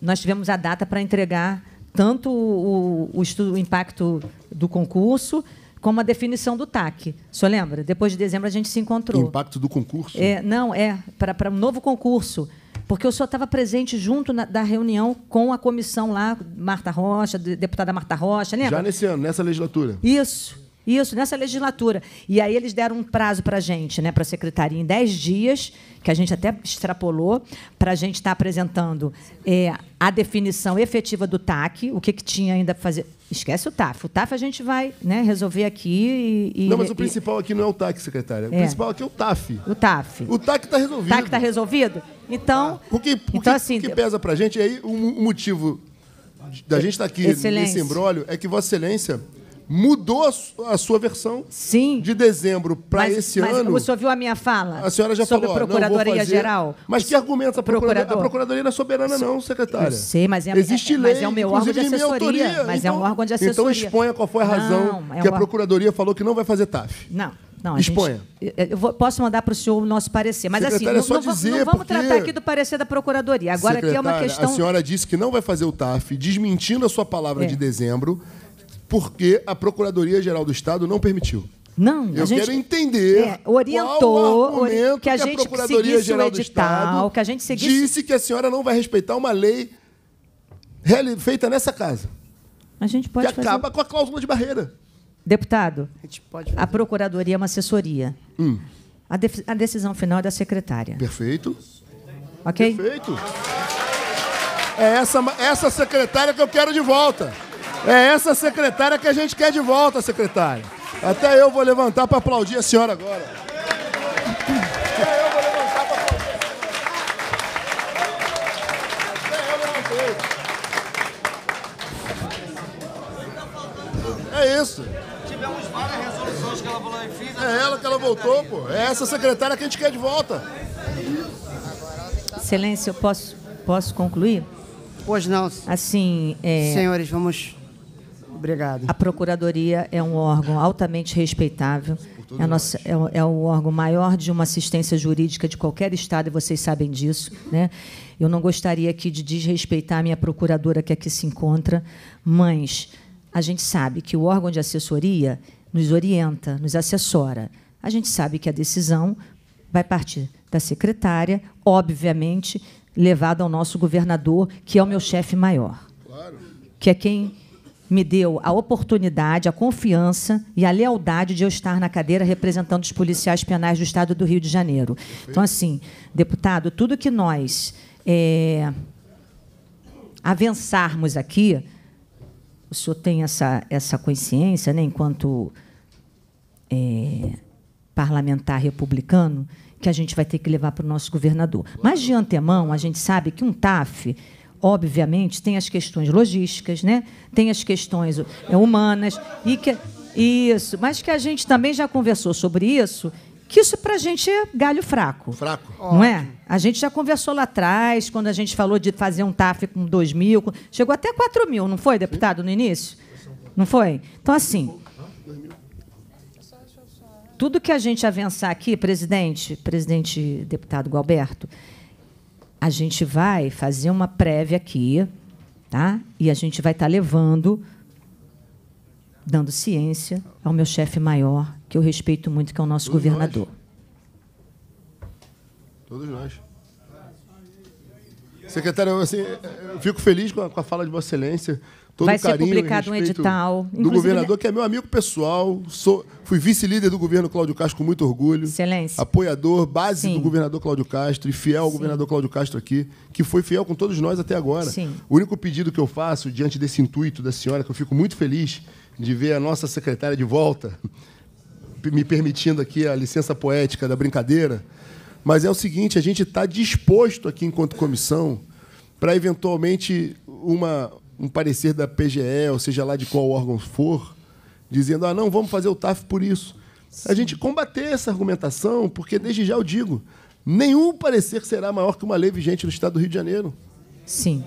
nós tivemos a data para entregar tanto o, o estudo o impacto do concurso como a definição do TAC. Só lembra? Depois de dezembro a gente se encontrou. O impacto do concurso? É, não, é para um novo concurso. Porque eu só estava presente junto na, da reunião com a comissão lá, Marta Rocha, deputada Marta Rocha, lembra? Já nesse ano, nessa legislatura. Isso. Isso, nessa legislatura. E aí eles deram um prazo para a gente, né, para a secretaria, em 10 dias, que a gente até extrapolou, para a gente estar tá apresentando é, a definição efetiva do TAC, o que, que tinha ainda para fazer. Esquece o TAF. O TAF a gente vai né, resolver aqui e, Não, mas o principal aqui não é o TAC, secretária. O é. principal aqui é o TAF. O TAF. O TAC está resolvido. O TAC está resolvido? Então. Ah. O, que, o então, que, assim, o que pesa para a gente aí, o um, um motivo da gente estar tá aqui Excelência. nesse embrólio é que Vossa Excelência mudou a, su a sua versão Sim. de dezembro para esse mas ano. Mas você ouviu a minha fala? A senhora já sobre falou. Sobre a Procuradoria Geral. Mas que argumento? A, Procuradoria? a Procuradoria não é soberana, não, secretária. Eu sei, mas é, Existe é, lei, mas é o meu órgão de assessoria. Autoria, mas então, é um então, órgão de então assessoria. Então exponha qual foi a razão não, é que a Procuradoria falou que não vai fazer TAF. Não. Não, Exponha. Gente, eu posso mandar para o senhor o nosso parecer, mas assim, não, é não, dizer, não vamos porque... tratar aqui do parecer da Procuradoria. Agora aqui é uma questão. A senhora disse que não vai fazer o TAF, desmentindo a sua palavra é. de dezembro, porque a Procuradoria-Geral do Estado não permitiu. Não, eu gente, quero entender. É, orientou ori que a gente que a Procuradoria Geral edital, que a gente seguisse... disse que a senhora não vai respeitar uma lei feita nessa casa. A gente pode que fazer... acaba com a cláusula de barreira. Deputado, a, a procuradoria é uma assessoria. Hum. A, de a, decisão final é da secretária. Perfeito. Ok. Perfeito. É essa essa secretária que eu quero de volta. É essa secretária que a gente quer de volta, secretária. Até eu vou levantar para aplaudir a senhora agora. É isso. Tivemos várias resoluções que ela falou e fiz. Né? É ela que ela voltou, pô. É essa secretária que a gente quer de volta. Excelência, eu posso, posso concluir? Pois não. Assim, é... Senhores, vamos Obrigado. A Procuradoria é um órgão altamente respeitável. É, é, é, o órgão maior de uma assistência jurídica de qualquer estado, e vocês sabem disso. Né? Eu não gostaria aqui de desrespeitar a minha procuradora que aqui se encontra, mas a gente sabe que o órgão de assessoria nos orienta, nos assessora. A gente sabe que a decisão vai partir da secretária, obviamente, levada ao nosso governador, que é o meu chefe maior. Claro. Que é quem me deu a oportunidade, a confiança e a lealdade de eu estar na cadeira representando os policiais penais do Estado do Rio de Janeiro. Então, assim, deputado, tudo que nós é, avançarmos aqui, o senhor tem essa, essa consciência, né, enquanto é, parlamentar republicano, que a gente vai ter que levar para o nosso governador. Mas, de antemão, a gente sabe que um TAF obviamente, tem as questões logísticas, né? tem as questões é, humanas, e que, isso, mas que a gente também já conversou sobre isso, que isso para a gente é galho fraco. Fraco. Não é? A gente já conversou lá atrás, quando a gente falou de fazer um TAF com 2 mil, chegou até 4 mil, não foi, deputado, no início? Não foi? Então, assim, tudo que a gente avançar aqui, presidente, presidente deputado Galberto, a gente vai fazer uma prévia aqui, tá? E a gente vai estar tá levando, dando ciência ao meu chefe maior, que eu respeito muito, que é o nosso Todos governador. Nós. Todos nós. Secretário, assim, eu fico feliz com a, com a fala de Vossa Excelência. Todo Vai ser publicado um edital. Do né? governador, ele... que é meu amigo pessoal. Sou, fui vice-líder do governo Cláudio Castro com muito orgulho. Excelência. Apoiador, base Sim. do governador Cláudio Castro e fiel ao Sim. governador Cláudio Castro aqui, que foi fiel com todos nós até agora. Sim. O único pedido que eu faço diante desse intuito da senhora, que eu fico muito feliz de ver a nossa secretária de volta, me permitindo aqui a licença poética da brincadeira, mas é o seguinte: a gente está disposto aqui enquanto comissão para eventualmente uma um parecer da PGE, ou seja lá de qual órgão for, dizendo: ah, não, vamos fazer o TAF por isso. Sim. A gente combater essa argumentação, porque desde já eu digo: nenhum parecer será maior que uma lei vigente no estado do Rio de Janeiro. Sim.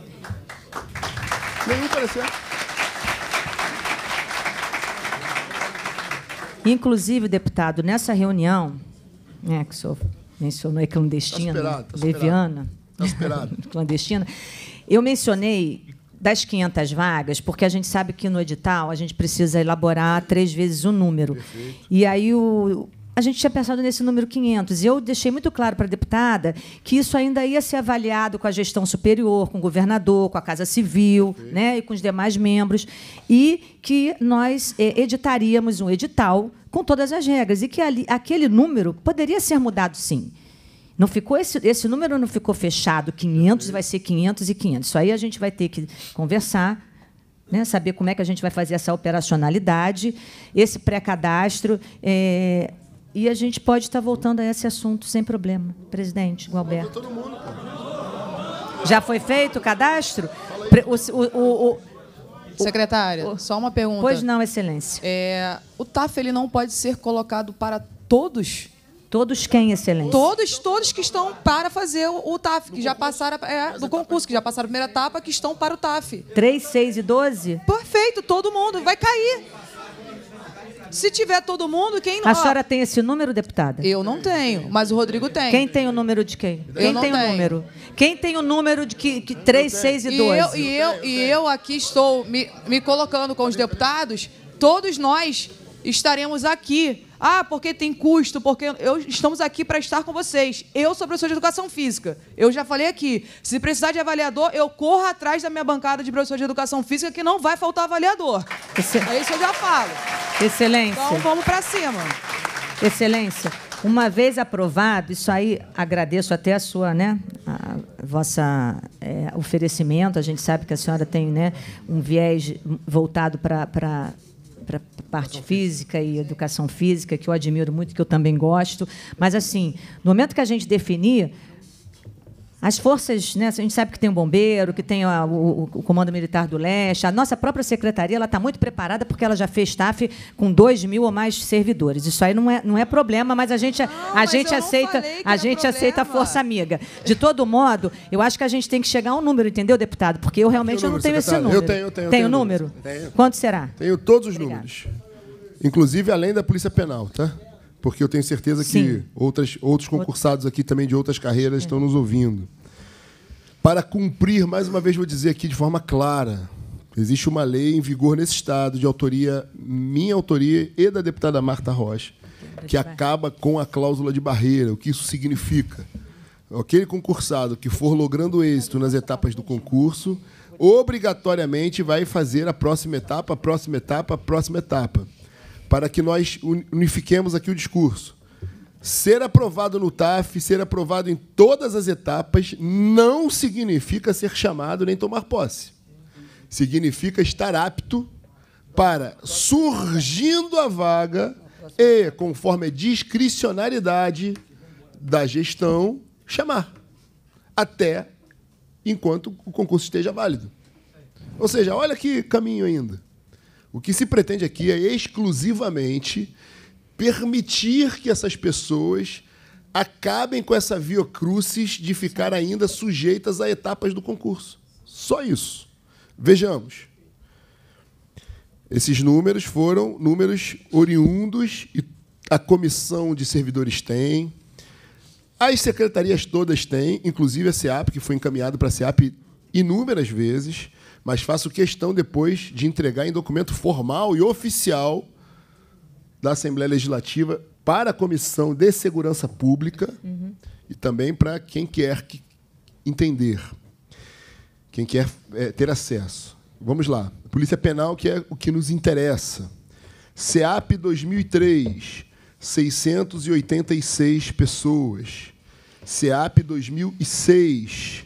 Nenhum parecer. Inclusive, deputado, nessa reunião, né, que o senhor mencionou, é clandestina, tá tá leviana, tá clandestina, eu mencionei das 500 vagas, porque a gente sabe que no edital a gente precisa elaborar três vezes o número. Perfeito. E aí o, a gente tinha pensado nesse número 500. E eu deixei muito claro para a deputada que isso ainda ia ser avaliado com a gestão superior, com o governador, com a Casa Civil né, e com os demais membros. E que nós eh, editaríamos um edital com todas as regras. E que ali, aquele número poderia ser mudado, sim. Não ficou esse, esse número não ficou fechado, 500 vai ser 500 e 500. Isso aí a gente vai ter que conversar, né, saber como é que a gente vai fazer essa operacionalidade, esse pré-cadastro. É, e a gente pode estar voltando a esse assunto sem problema, presidente Gualberto. Todo mundo, Já foi feito o cadastro? o, o, o, o Secretária, o, só uma pergunta. Pois não, excelência. É, o TAF ele não pode ser colocado para todos Todos quem, excelência? Todos, todos que estão para fazer o, TAF, que já passaram é, do concurso, que já passaram a primeira etapa, que estão para o TAF. 3, 6 e 12? Perfeito, todo mundo. Vai cair. Se tiver todo mundo, quem não. A senhora tem esse número, deputada? Eu não tenho, mas o Rodrigo tem. Quem tem o número de quem? Eu quem tem tenho. o número? Quem tem o número de que, que 3, 6 e 12? E eu, e eu, e eu aqui estou me, me colocando com os deputados, todos nós estaremos aqui. Ah, porque tem custo, porque eu, estamos aqui para estar com vocês. Eu sou professor de educação física. Eu já falei aqui. Se precisar de avaliador, eu corro atrás da minha bancada de professor de educação física, que não vai faltar avaliador. Excel... É isso eu já falo. Excelência. Então vamos para cima. Excelência. Uma vez aprovado, isso aí agradeço até a sua, né, a vossa é, oferecimento. A gente sabe que a senhora tem, né, um viés voltado para para parte física, física e educação física, que eu admiro muito, que eu também gosto. Mas, assim, no momento que a gente definir, as forças, né, a gente sabe que tem o bombeiro, que tem a, o, o, Comando Militar do Leste, a nossa própria secretaria ela está muito preparada porque ela já fez staff com 2 mil ou mais servidores. Isso aí não é, não é problema, mas a gente, ah, não, a gente, aceita, a gente aceita a força amiga. De todo modo, eu acho que a gente tem que chegar a um número, entendeu, deputado? Porque eu realmente eu não tenho secretário? esse número. Eu tenho, eu tenho. Tem o número? Tenho. Quanto será? Tenho todos os números. Inclusive além da Polícia Penal, tá? porque eu tenho certeza que outras, outros concursados aqui também de outras carreiras é. estão nos ouvindo. Para cumprir, mais uma vez vou dizer aqui de forma clara, existe uma lei em vigor nesse estado de autoria, minha autoria e da deputada Marta Rocha, que acaba com a cláusula de barreira. O que isso significa? Aquele concursado que for logrando êxito nas etapas do concurso, obrigatoriamente vai fazer a próxima etapa, a próxima etapa, a próxima etapa para que nós unifiquemos aqui o discurso. Ser aprovado no TAF, ser aprovado em todas as etapas, não significa ser chamado nem tomar posse. Significa estar apto para, surgindo a vaga e, conforme a discricionariedade da gestão, chamar. Até enquanto o concurso esteja válido. Ou seja, olha que caminho ainda. O que se pretende aqui é exclusivamente permitir que essas pessoas acabem com essa via crucis de ficar ainda sujeitas a etapas do concurso. Só isso. Vejamos. Esses números foram números oriundos e a comissão de servidores tem, as secretarias todas têm, inclusive a SEAP, que foi encaminhado para a SEAP inúmeras vezes mas faço questão depois de entregar em documento formal e oficial da Assembleia Legislativa para a Comissão de Segurança Pública uhum. e também para quem quer entender, quem quer é, ter acesso. Vamos lá. Polícia Penal, que é o que nos interessa. SEAP 2003, 686 pessoas. SEAP 2006,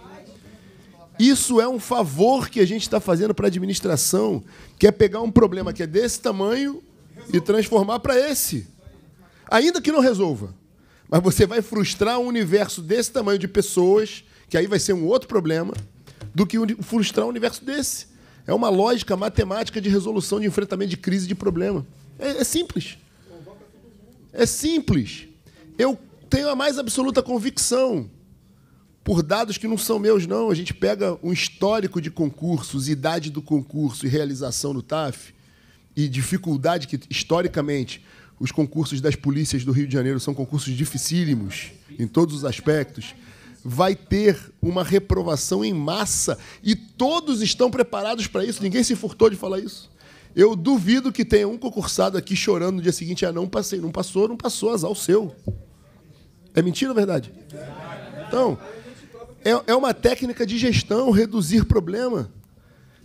Isso é um favor que a gente está fazendo para a administração, que é pegar um problema que é desse tamanho e transformar para esse. Ainda que não resolva. Mas você vai frustrar um universo desse tamanho de pessoas, que aí vai ser um outro problema, do que frustrar um universo desse. É uma lógica matemática de resolução de enfrentamento de crise de problema. É, é simples. É simples. Eu tenho a mais absoluta convicção por dados que não são meus, não. A gente pega um histórico de concursos, idade do concurso e realização no TAF, e dificuldade que, historicamente, os concursos das polícias do Rio de Janeiro são concursos dificílimos em todos os aspectos, vai ter uma reprovação em massa e todos estão preparados para isso. Ninguém se furtou de falar isso. Eu duvido que tenha um concursado aqui chorando no dia seguinte: ah, não passei, não passou, não passou, azar o seu. É mentira ou verdade? Então, é, é uma técnica de gestão, reduzir problema.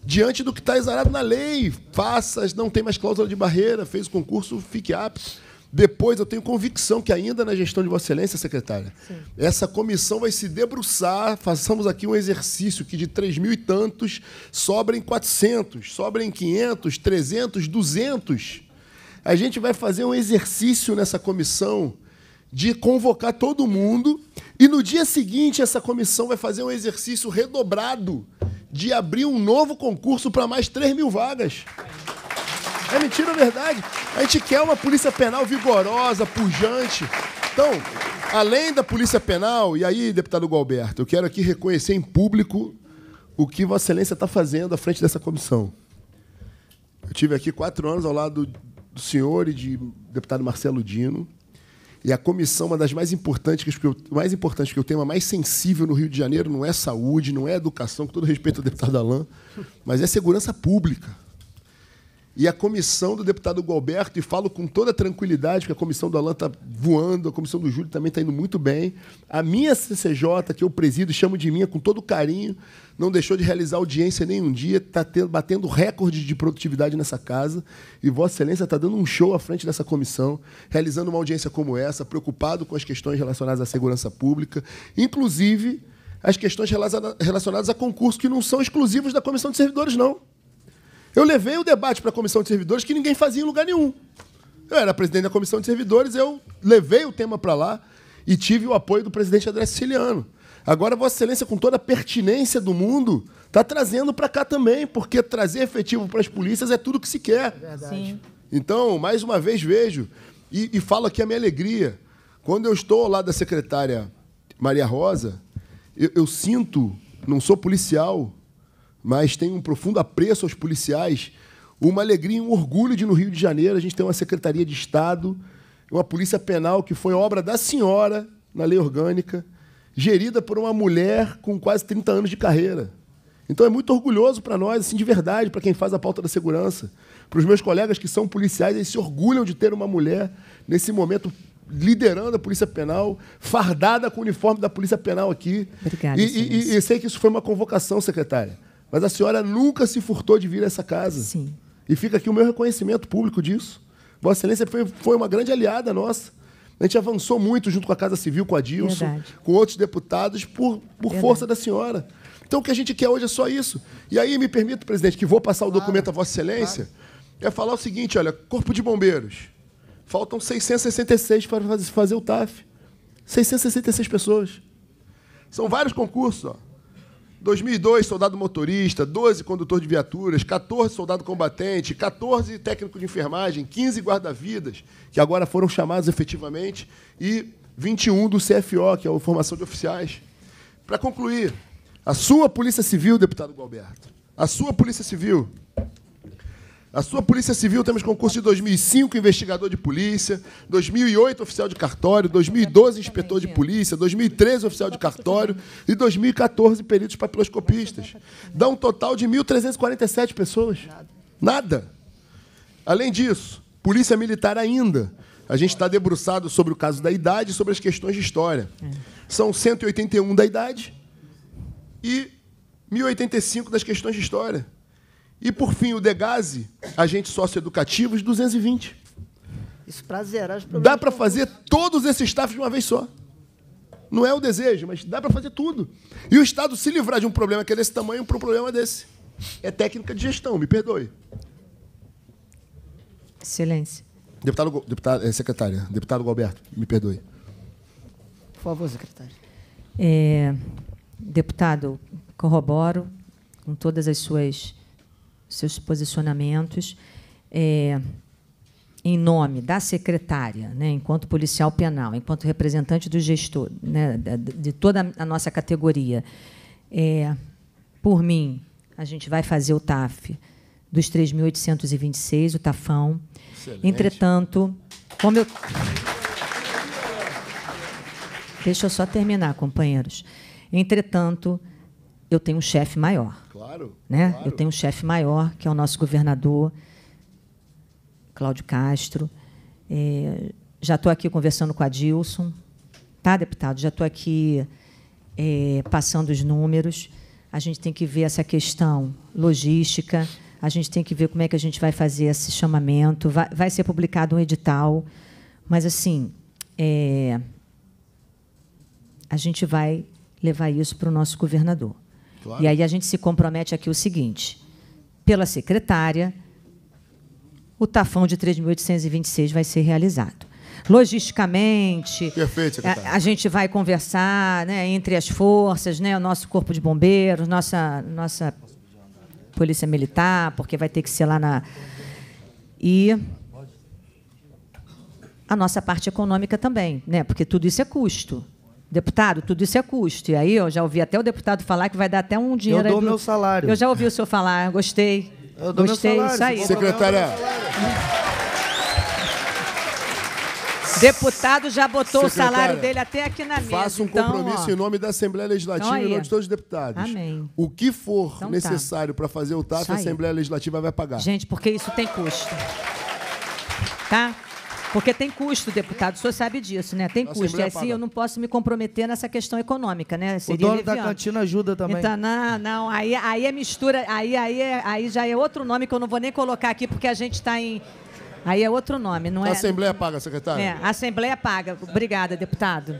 Diante do que está exalado na lei, faça não tem mais cláusula de barreira, fez o concurso, fique apto. Depois, eu tenho convicção que ainda na gestão de Vossa Excelência, secretária, Sim. essa comissão vai se debruçar, façamos aqui um exercício que de 3 mil e tantos, sobrem 400, sobrem 500, 300, 200. A gente vai fazer um exercício nessa comissão de convocar todo mundo e no dia seguinte essa comissão vai fazer um exercício redobrado de abrir um novo concurso para mais 3 mil vagas. É mentira ou verdade? A gente quer uma polícia penal vigorosa, pujante. Então, além da polícia penal, e aí, deputado Galberto, eu quero aqui reconhecer em público o que Vossa Excelência está fazendo à frente dessa comissão. Eu tive aqui quatro anos ao lado do senhor e de deputado Marcelo Dino. E a comissão, uma das mais importantes, que eu, mais importantes que eu tema, mais sensível no Rio de Janeiro, não é saúde, não é educação, com todo respeito ao deputado Alain, mas é segurança pública e a comissão do deputado Golberto e falo com toda tranquilidade que a comissão do Alan está voando, a comissão do Júlio também está indo muito bem. A minha CCJ, que eu presido, chamo de minha com todo carinho, não deixou de realizar audiência nenhum dia, está batendo recorde de produtividade nessa casa, e Vossa Excelência está dando um show à frente dessa comissão, realizando uma audiência como essa, preocupado com as questões relacionadas à segurança pública, inclusive as questões relacionadas a concursos que não são exclusivos da comissão de servidores, não. Eu levei o debate para a comissão de servidores que ninguém fazia em lugar nenhum. Eu era presidente da comissão de servidores, eu levei o tema para lá e tive o apoio do presidente André Siciliano. Agora, Vossa Excelência, com toda a pertinência do mundo, está trazendo para cá também, porque trazer efetivo para as polícias é tudo que se quer. É verdade. Sim. Então, mais uma vez, vejo e, e falo aqui a minha alegria. Quando eu estou ao lado da secretária Maria Rosa, eu, eu sinto, não sou policial, mas tem um profundo apreço aos policiais, uma alegria e um orgulho de, no Rio de Janeiro, a gente ter uma Secretaria de Estado, uma Polícia Penal que foi obra da senhora na lei orgânica, gerida por uma mulher com quase 30 anos de carreira. Então é muito orgulhoso para nós, assim, de verdade, para quem faz a pauta da segurança. Para os meus colegas que são policiais, eles se orgulham de ter uma mulher nesse momento liderando a Polícia Penal, fardada com o uniforme da Polícia Penal aqui. Obrigada. e, e, e sei que isso foi uma convocação, secretária. Mas a senhora nunca se furtou de vir a essa casa. Sim. E fica aqui o meu reconhecimento público disso. Vossa Excelência foi, foi uma grande aliada nossa. A gente avançou muito junto com a Casa Civil, com a Dilson, Verdade. com outros deputados, por, por força da senhora. Então, o que a gente quer hoje é só isso. E aí, me permito, presidente, que vou passar o documento à Vossa Excelência, é falar o seguinte: olha, Corpo de Bombeiros, faltam 666 para fazer o TAF. 666 pessoas. São vários concursos, ó. 2002, soldado motorista, 12 condutor de viaturas, 14 soldado combatente, 14 técnico de enfermagem, 15 guarda-vidas, que agora foram chamados efetivamente, e 21 do CFO, que é a formação de oficiais. Para concluir, a sua Polícia Civil, deputado Gualberto, a sua Polícia Civil a sua Polícia Civil temos concurso de 2005, investigador de polícia, 2008, oficial de cartório, 2012, inspetor de polícia, 2013, oficial de cartório e 2014, peritos papiloscopistas. Dá um total de 1.347 pessoas. Nada. Além disso, Polícia Militar ainda. A gente está debruçado sobre o caso da idade e sobre as questões de história. São 181 da idade e 1.085 das questões de história. E, por fim, o Degase, agente socioeducativo, 220. Isso para zerar os problemas. Dá para fazer todos esses staffs de uma vez só. Não é o desejo, mas dá para fazer tudo. E o Estado se livrar de um problema que é desse tamanho para um problema desse. É técnica de gestão, me perdoe. Excelência. Deputado, deputado, eh, secretária, deputado Galberto, me perdoe. Por favor, secretário. É, deputado, corroboro com todas as suas seus posicionamentos é, em nome da secretária, né, enquanto policial penal, enquanto representante do gestor, né, de toda a nossa categoria. É, por mim, a gente vai fazer o TAF dos 3.826, o TAFão. Excelente. Entretanto, como eu. Deixa eu só terminar, companheiros. Entretanto, eu tenho um chefe maior. Claro. Né? Claro. Eu tenho um chefe maior, que é o nosso governador, Cláudio Castro. É, já estou aqui conversando com a Dilson, tá, deputado? Já estou aqui é, passando os números. A gente tem que ver essa questão logística, a gente tem que ver como é que a gente vai fazer esse chamamento. Vai, vai ser publicado um edital, mas, assim, é, a gente vai levar isso para o nosso governador. Claro. E aí a gente se compromete aqui o seguinte: pela secretária, o tafão de 3.826 vai ser realizado. Logisticamente, Perfeito, é, a, a, gente vai conversar né, entre as forças, né, o nosso corpo de bombeiros, nossa, nossa polícia militar, porque vai ter que ser lá na. E a nossa parte econômica também, né, porque tudo isso é custo. Deputado, tudo isso é custo. E aí eu já ouvi até o deputado falar que vai dar até um dinheiro. Eu dou do... meu salário. Eu já ouvi o senhor falar, gostei. Eu dou gostei, meu salário. Isso aí. Secretária. Deputado já botou Secretária, o salário dele até aqui na mesa. Faça um então, compromisso em nome da Assembleia Legislativa então e em nome de todos os deputados. Amém. O que for então tá. necessário tá. para fazer o TAF, a Assembleia Legislativa vai pagar. Gente, porque isso tem custo. Tá? Porque tem custo, deputado, o senhor sabe disso, né? Tem Nossa, custo. E assim eu não posso me comprometer nessa questão econômica, né? Seria o dono da cantina ajuda também. Então, não, não, aí, aí é mistura, aí, aí, é, aí já é outro nome que eu não vou nem colocar aqui, porque a gente está em. Aí é outro nome, não é? Assembleia paga, secretário. É, Assembleia paga. Obrigada, deputado.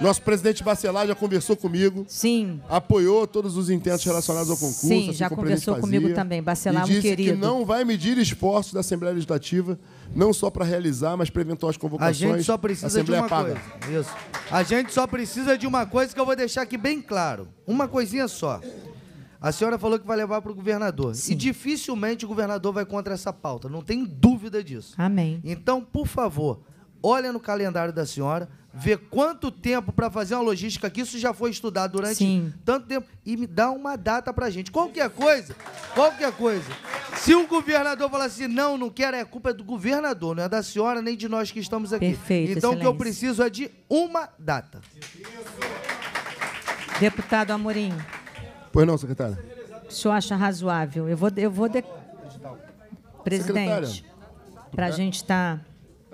Nosso presidente Bacelar já conversou comigo. Sim. Apoiou todos os intentos relacionados ao concurso. Sim, assim já conversou comigo também. Bacelar, é e disse querido. que não vai medir esforços da Assembleia Legislativa não só para realizar, mas para eventuais convocações. A gente só precisa Assembleia de uma paga. coisa. Isso. A gente só precisa de uma coisa que eu vou deixar aqui bem claro. Uma coisinha só. A senhora falou que vai levar para o governador. Sim. E dificilmente o governador vai contra essa pauta. Não tem dúvida disso. Amém. Então, por favor, olha no calendário da senhora ver quanto tempo para fazer uma logística que isso já foi estudado durante Sim. tanto tempo e me dá uma data para gente. Qualquer coisa, qualquer coisa. Se o governador falar assim, não, não quero, é culpa do governador, não é da senhora nem de nós que estamos aqui. Perfeito, então o que eu preciso é de uma data. Deputado Amorim. Pois não, secretária. O senhor acha razoável? Eu vou, eu vou de... Presidente, para a gente estar... Tá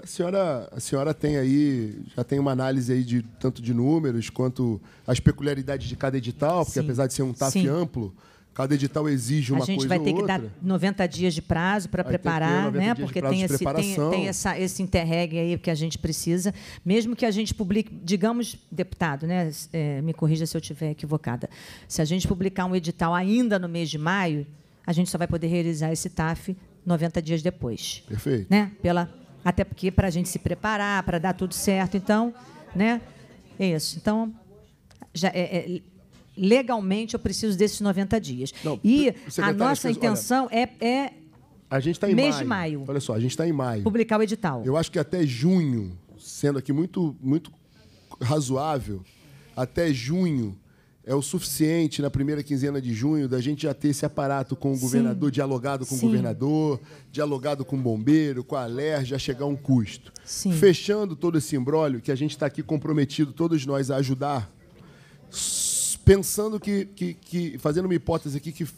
senhora, a senhora tem aí, já tem uma análise aí de tanto de números quanto as peculiaridades de cada edital, porque Sim. apesar de ser um TAF Sim. amplo, cada edital exige uma coisa ou outra. A gente vai ter que dar 90 dias de prazo para preparar, né? Porque tem esse, tem, tem essa, esse interreg aí que a gente precisa. Mesmo que a gente publique, digamos, deputado, né? É, me corrija se eu estiver equivocada. Se a gente publicar um edital ainda no mês de maio, a gente só vai poder realizar esse TAF 90 dias depois. Perfeito. Né? Pela até porque para a gente se preparar, para dar tudo certo. Então, né? É isso. Então, já, é, é, legalmente eu preciso desses 90 dias. Não, e a nossa intenção olha, é, é. A gente está em mês maio. de maio. Olha só, a gente está em maio. Publicar o edital. Eu acho que até junho, sendo aqui muito, muito razoável, até junho é o suficiente na primeira quinzena de junho da gente já ter esse aparato com o Sim. governador, dialogado com Sim. o governador, dialogado com o bombeiro, com a LER, já chegar a um custo. Sim. Fechando todo esse imbróglio, que a gente está aqui comprometido, todos nós, a ajudar, pensando que, que, que, fazendo uma hipótese aqui, que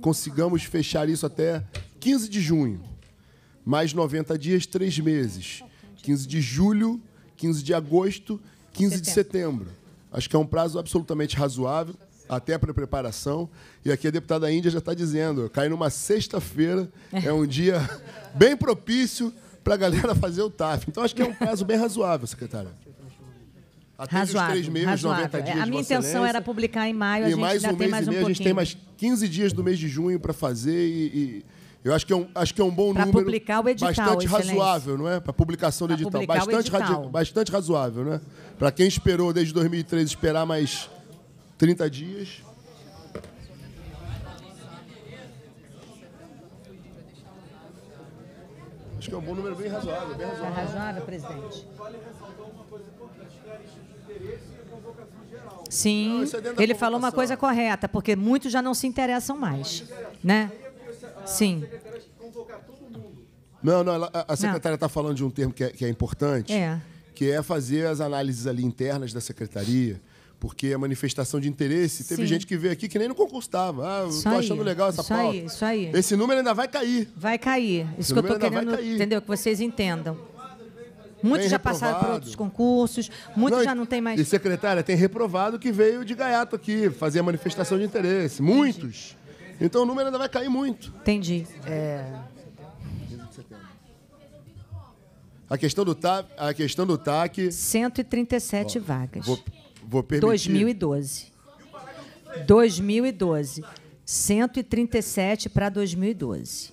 consigamos fechar isso até 15 de junho. Mais 90 dias, três meses. 15 de julho, 15 de agosto, 15 de setembro. Acho que é um prazo absolutamente razoável, até para preparação. E aqui a deputada Índia já está dizendo, cai numa sexta-feira, é um dia bem propício para a galera fazer o TAF. Então, acho que é um prazo bem razoável, secretária. Até razoável, três meses, razoável. 90 é, dias, a minha intenção era publicar em maio, a gente mais ainda um tem mais um mês, pouquinho. A gente tem mais 15 dias do mês de junho para fazer e, e eu acho que é um, acho que é um bom pra número. publicar o edital. Bastante razoável, não é? Para publicação do pra edital. Bastante, edital. Ra bastante razoável, não é? Para quem esperou desde 2013 esperar mais 30 dias. Acho que é um bom número bem razoável. Bem razoável. É razoável, presidente. Sim, é ele falou uma coisa correta, porque muitos já não se interessam mais, né? Sim. Não, não, ela, a secretária está falando de um termo que é, que é importante, é. que é fazer as análises ali internas da secretaria porque a é manifestação de interesse. Teve Sim. gente que veio aqui que nem no concurso estava. Ah, achando legal essa isso pauta. Aí, isso aí. Esse número ainda vai cair. Vai cair. Isso Esse que eu estou querendo, entendeu? Que vocês entendam. Muitos já passaram por outros concursos, muitos não, já não tem mais. E secretária, tem reprovado que veio de gaiato aqui fazer a manifestação de interesse. Muitos. Então o número ainda vai cair muito. Entendi. É... A questão do TAC. A questão do TAC. 137 ó, vagas. Vou, vou permitir. 2012. 2012. 137 para 2012.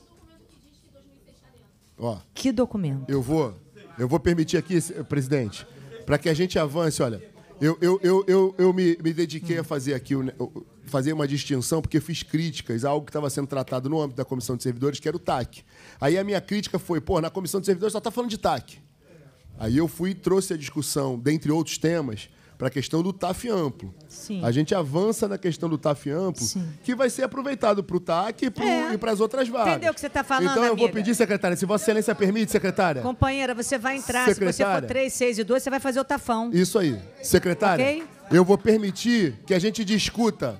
Ó, que documento? Eu vou, eu vou permitir aqui, presidente, para que a gente avance. Olha, eu, eu, eu, eu, eu me, me dediquei hum. a fazer aqui o, o fazer uma distinção, porque eu fiz críticas a algo que estava sendo tratado no âmbito da Comissão de Servidores, que era o TAC. Aí a minha crítica foi, pô, na Comissão de Servidores só está falando de TAC. Aí eu fui e trouxe a discussão, dentre outros temas, para a questão do TAF amplo. Sim. A gente avança na questão do TAF amplo, Sim. que vai ser aproveitado para o TAC e para é. as outras vagas. Entendeu o que você está falando, Então eu amiga. vou pedir, secretária, se Vossa Excelência permite, secretária. Companheira, você vai entrar, secretária. se você for 3, 6 e 2, você vai fazer o TAFão. Isso aí. Secretária, okay? eu vou permitir que a gente discuta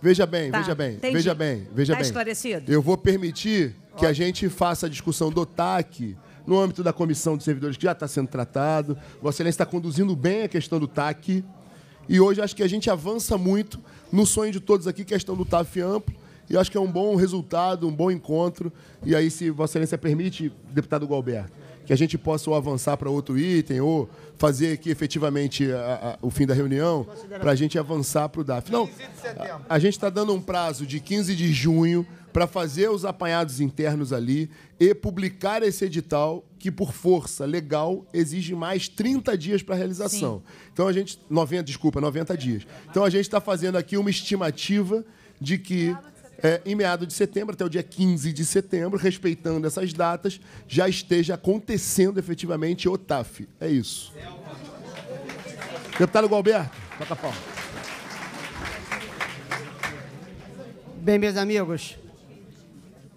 Veja bem, tá, veja bem, entendi. veja bem, veja tá bem. esclarecido? Eu vou permitir que a gente faça a discussão do TAC no âmbito da comissão de servidores que já está sendo tratado. Vossa Excelência está conduzindo bem a questão do TAC. E hoje acho que a gente avança muito no sonho de todos aqui, questão do TAF amplo. E acho que é um bom resultado, um bom encontro. E aí, se Vossa Excelência permite, deputado Galberto que a gente possa ou avançar para outro item ou fazer aqui efetivamente a, a, o fim da reunião para a gente avançar para o DAF. Não, a, a gente está dando um prazo de 15 de junho para fazer os apanhados internos ali e publicar esse edital que, por força legal, exige mais 30 dias para realização. Sim. Então a gente. 90, desculpa, 90 dias. Então a gente está fazendo aqui uma estimativa de que é, em meado de setembro, até o dia 15 de setembro, respeitando essas datas, já esteja acontecendo efetivamente o TAF. É isso. Deputado Gualberto, toca a palma. Bem, meus amigos,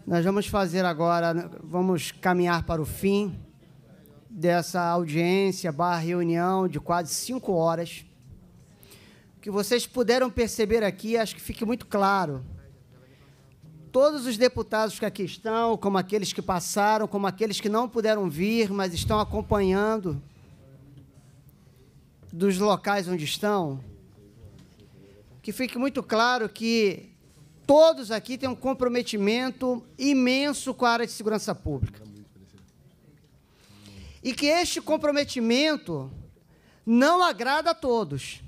nós vamos fazer agora, vamos caminhar para o fim dessa audiência barra reunião de quase cinco horas. O que vocês puderam perceber aqui, acho que fique muito claro, todos os deputados que aqui estão, como aqueles que passaram, como aqueles que não puderam vir, mas estão acompanhando dos locais onde estão, que fique muito claro que todos aqui têm um comprometimento imenso com a área de segurança pública. E que este comprometimento não agrada a todos.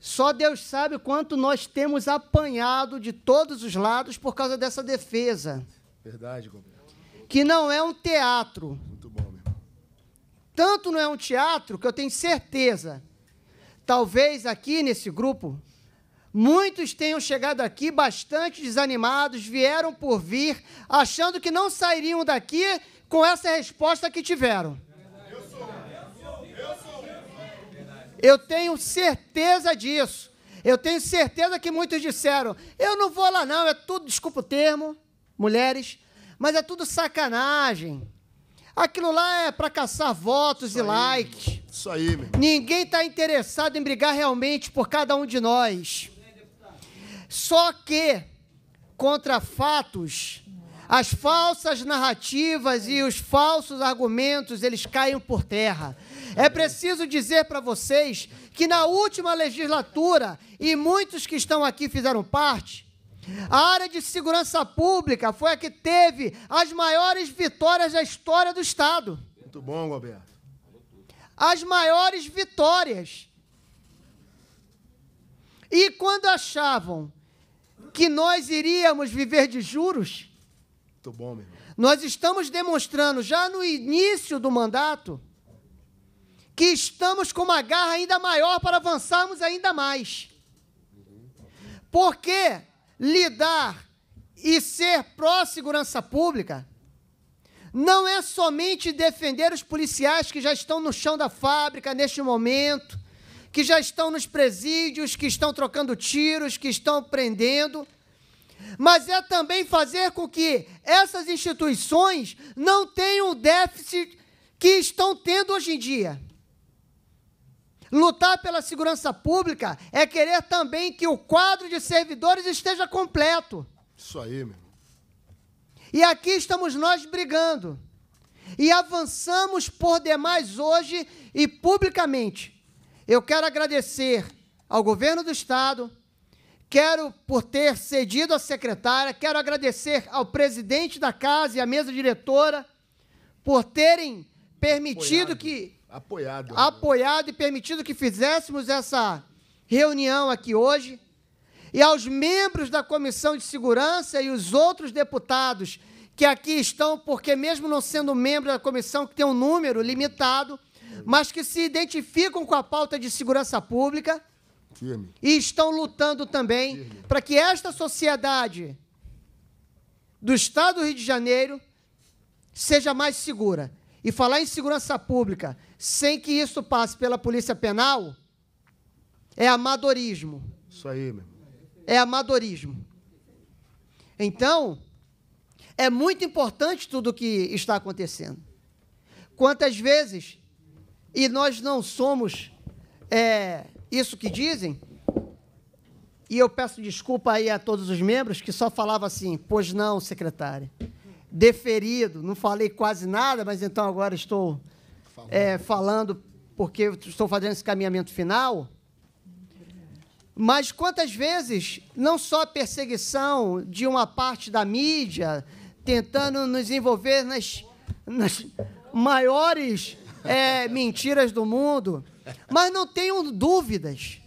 Só Deus sabe quanto nós temos apanhado de todos os lados por causa dessa defesa. Verdade, Gomes. Que não é um teatro. Muito bom, meu. Tanto não é um teatro que eu tenho certeza. Talvez aqui nesse grupo, muitos tenham chegado aqui bastante desanimados, vieram por vir, achando que não sairiam daqui com essa resposta que tiveram. Eu tenho certeza disso. Eu tenho certeza que muitos disseram: eu não vou lá, não, é tudo, desculpa o termo, mulheres, mas é tudo sacanagem. Aquilo lá é para caçar votos isso e aí, likes. Isso aí, meu. Ninguém está interessado em brigar realmente por cada um de nós. Só que, contra fatos, as falsas narrativas e os falsos argumentos, eles caem por terra. É preciso dizer para vocês que na última legislatura, e muitos que estão aqui fizeram parte, a área de segurança pública foi a que teve as maiores vitórias da história do Estado. Muito bom, Roberto. As maiores vitórias. E quando achavam que nós iríamos viver de juros, Muito bom, meu irmão. nós estamos demonstrando já no início do mandato que estamos com uma garra ainda maior para avançarmos ainda mais. Porque lidar e ser pró-segurança pública não é somente defender os policiais que já estão no chão da fábrica neste momento, que já estão nos presídios, que estão trocando tiros, que estão prendendo, mas é também fazer com que essas instituições não tenham o déficit que estão tendo hoje em dia. Lutar pela segurança pública é querer também que o quadro de servidores esteja completo. Isso aí, meu. E aqui estamos nós brigando. E avançamos por demais hoje e publicamente. Eu quero agradecer ao governo do Estado, quero por ter cedido à secretária, quero agradecer ao presidente da casa e à mesa diretora por terem permitido Apoiado. que Apoiado. Né? Apoiado e permitido que fizéssemos essa reunião aqui hoje. E aos membros da Comissão de Segurança e os outros deputados que aqui estão, porque mesmo não sendo membro da comissão, que tem um número limitado, mas que se identificam com a pauta de segurança pública Firme. e estão lutando também para que esta sociedade do Estado do Rio de Janeiro seja mais segura e falar em segurança pública sem que isso passe pela polícia penal é amadorismo. Isso aí, meu. É amadorismo. Então, é muito importante tudo o que está acontecendo. Quantas vezes, e nós não somos é, isso que dizem, e eu peço desculpa aí a todos os membros que só falava assim, pois não, secretária deferido, não falei quase nada, mas então agora estou falando, é, falando porque estou fazendo esse caminhamento final. Mas quantas vezes, não só a perseguição de uma parte da mídia, tentando nos envolver nas, nas maiores é, mentiras do mundo, mas não tenho dúvidas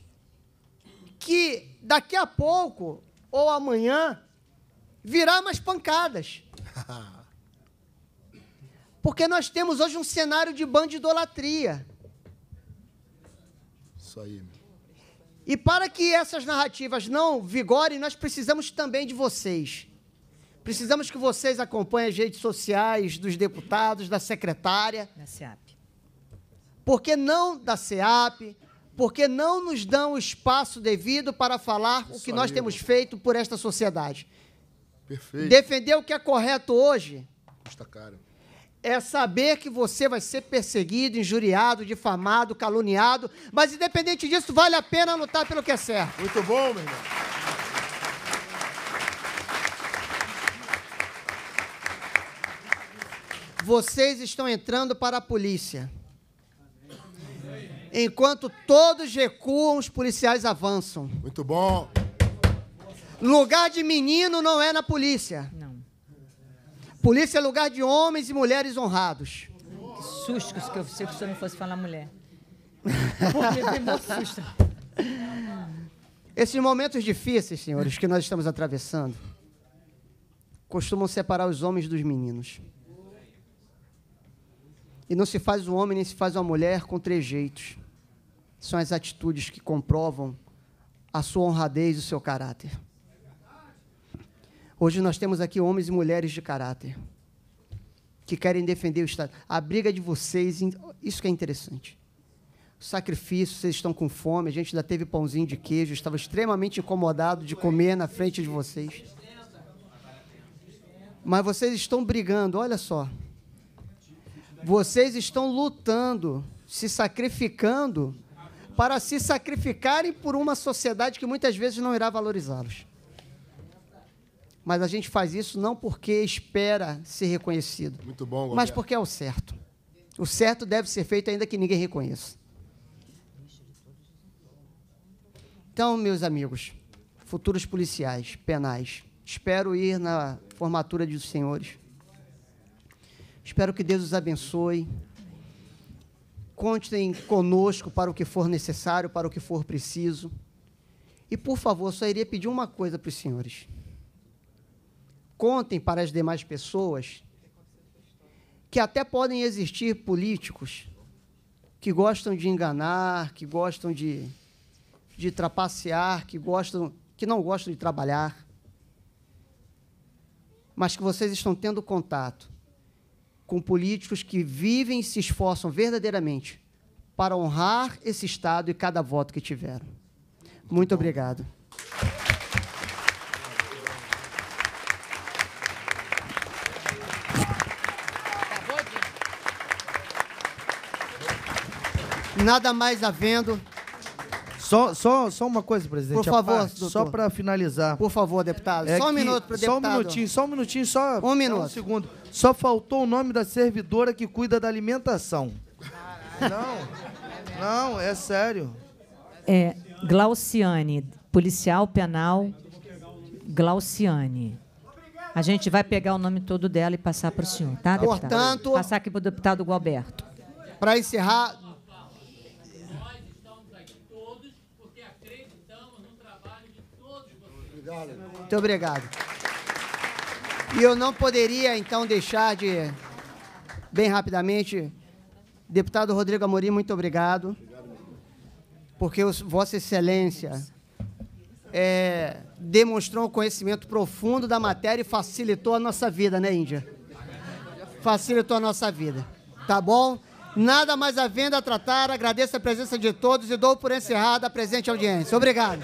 que daqui a pouco ou amanhã virá mais pancadas. Porque nós temos hoje um cenário de idolatria. Isso aí. E para que essas narrativas não vigorem, nós precisamos também de vocês. Precisamos que vocês acompanhem as redes sociais dos deputados, da secretária. Da SEAP. Porque não da SEAP, porque não nos dão o espaço devido para falar Isso o que nós temos feito por esta sociedade. Perfeito. Defender o que é correto hoje. Custa caro. É saber que você vai ser perseguido, injuriado, difamado, caluniado, mas independente disso, vale a pena lutar pelo que é certo. Muito bom, meu irmão. Vocês estão entrando para a polícia. Enquanto todos recuam, os policiais avançam. Muito bom. Lugar de menino não é na polícia. Não. Polícia é lugar de homens e mulheres honrados. Que susto que eu senhor você não fosse falar mulher. Porque tem muito susto. Esses momentos difíceis, senhores, que nós estamos atravessando, costumam separar os homens dos meninos. E não se faz um homem nem se faz uma mulher com trejeitos. São as atitudes que comprovam a sua honradez e o seu caráter. Hoje nós temos aqui homens e mulheres de caráter que querem defender o Estado. A briga de vocês, isso que é interessante. O sacrifício, vocês estão com fome, a gente ainda teve pãozinho de queijo, estava extremamente incomodado de comer na frente de vocês. Mas vocês estão brigando, olha só. Vocês estão lutando, se sacrificando para se sacrificarem por uma sociedade que muitas vezes não irá valorizá-los. Mas a gente faz isso não porque espera ser reconhecido, bom, mas porque é o certo. O certo deve ser feito ainda que ninguém reconheça. Então, meus amigos, futuros policiais penais, espero ir na formatura dos senhores. Espero que Deus os abençoe. Contem conosco para o que for necessário, para o que for preciso. E, por favor, só iria pedir uma coisa para os senhores contem para as demais pessoas que até podem existir políticos que gostam de enganar, que gostam de, de trapacear, que gostam, que não gostam de trabalhar, mas que vocês estão tendo contato com políticos que vivem e se esforçam verdadeiramente para honrar esse Estado e cada voto que tiveram. Muito obrigado. Nada mais havendo. Só, só, só uma coisa, presidente. Por favor, parte, doutor. só para finalizar. Por favor, deputado. É só um minuto para deputado. Só um minutinho, só um minutinho, só um minuto. Um segundo. Só faltou o nome da servidora que cuida da alimentação. Não, não, é sério. É Glauciane, policial penal Glauciane. A gente vai pegar o nome todo dela e passar para o senhor, tá, deputado? Portanto, passar aqui para o deputado Gualberto. Para encerrar, Muito obrigado. E eu não poderia, então, deixar de, bem rapidamente, deputado Rodrigo Amorim, muito obrigado, porque Vossa Excelência é, demonstrou um conhecimento profundo da matéria e facilitou a nossa vida, né, Índia? Facilitou a nossa vida. Tá bom? Nada mais havendo a tratar, agradeço a presença de todos e dou por encerrada a presente audiência. Obrigado.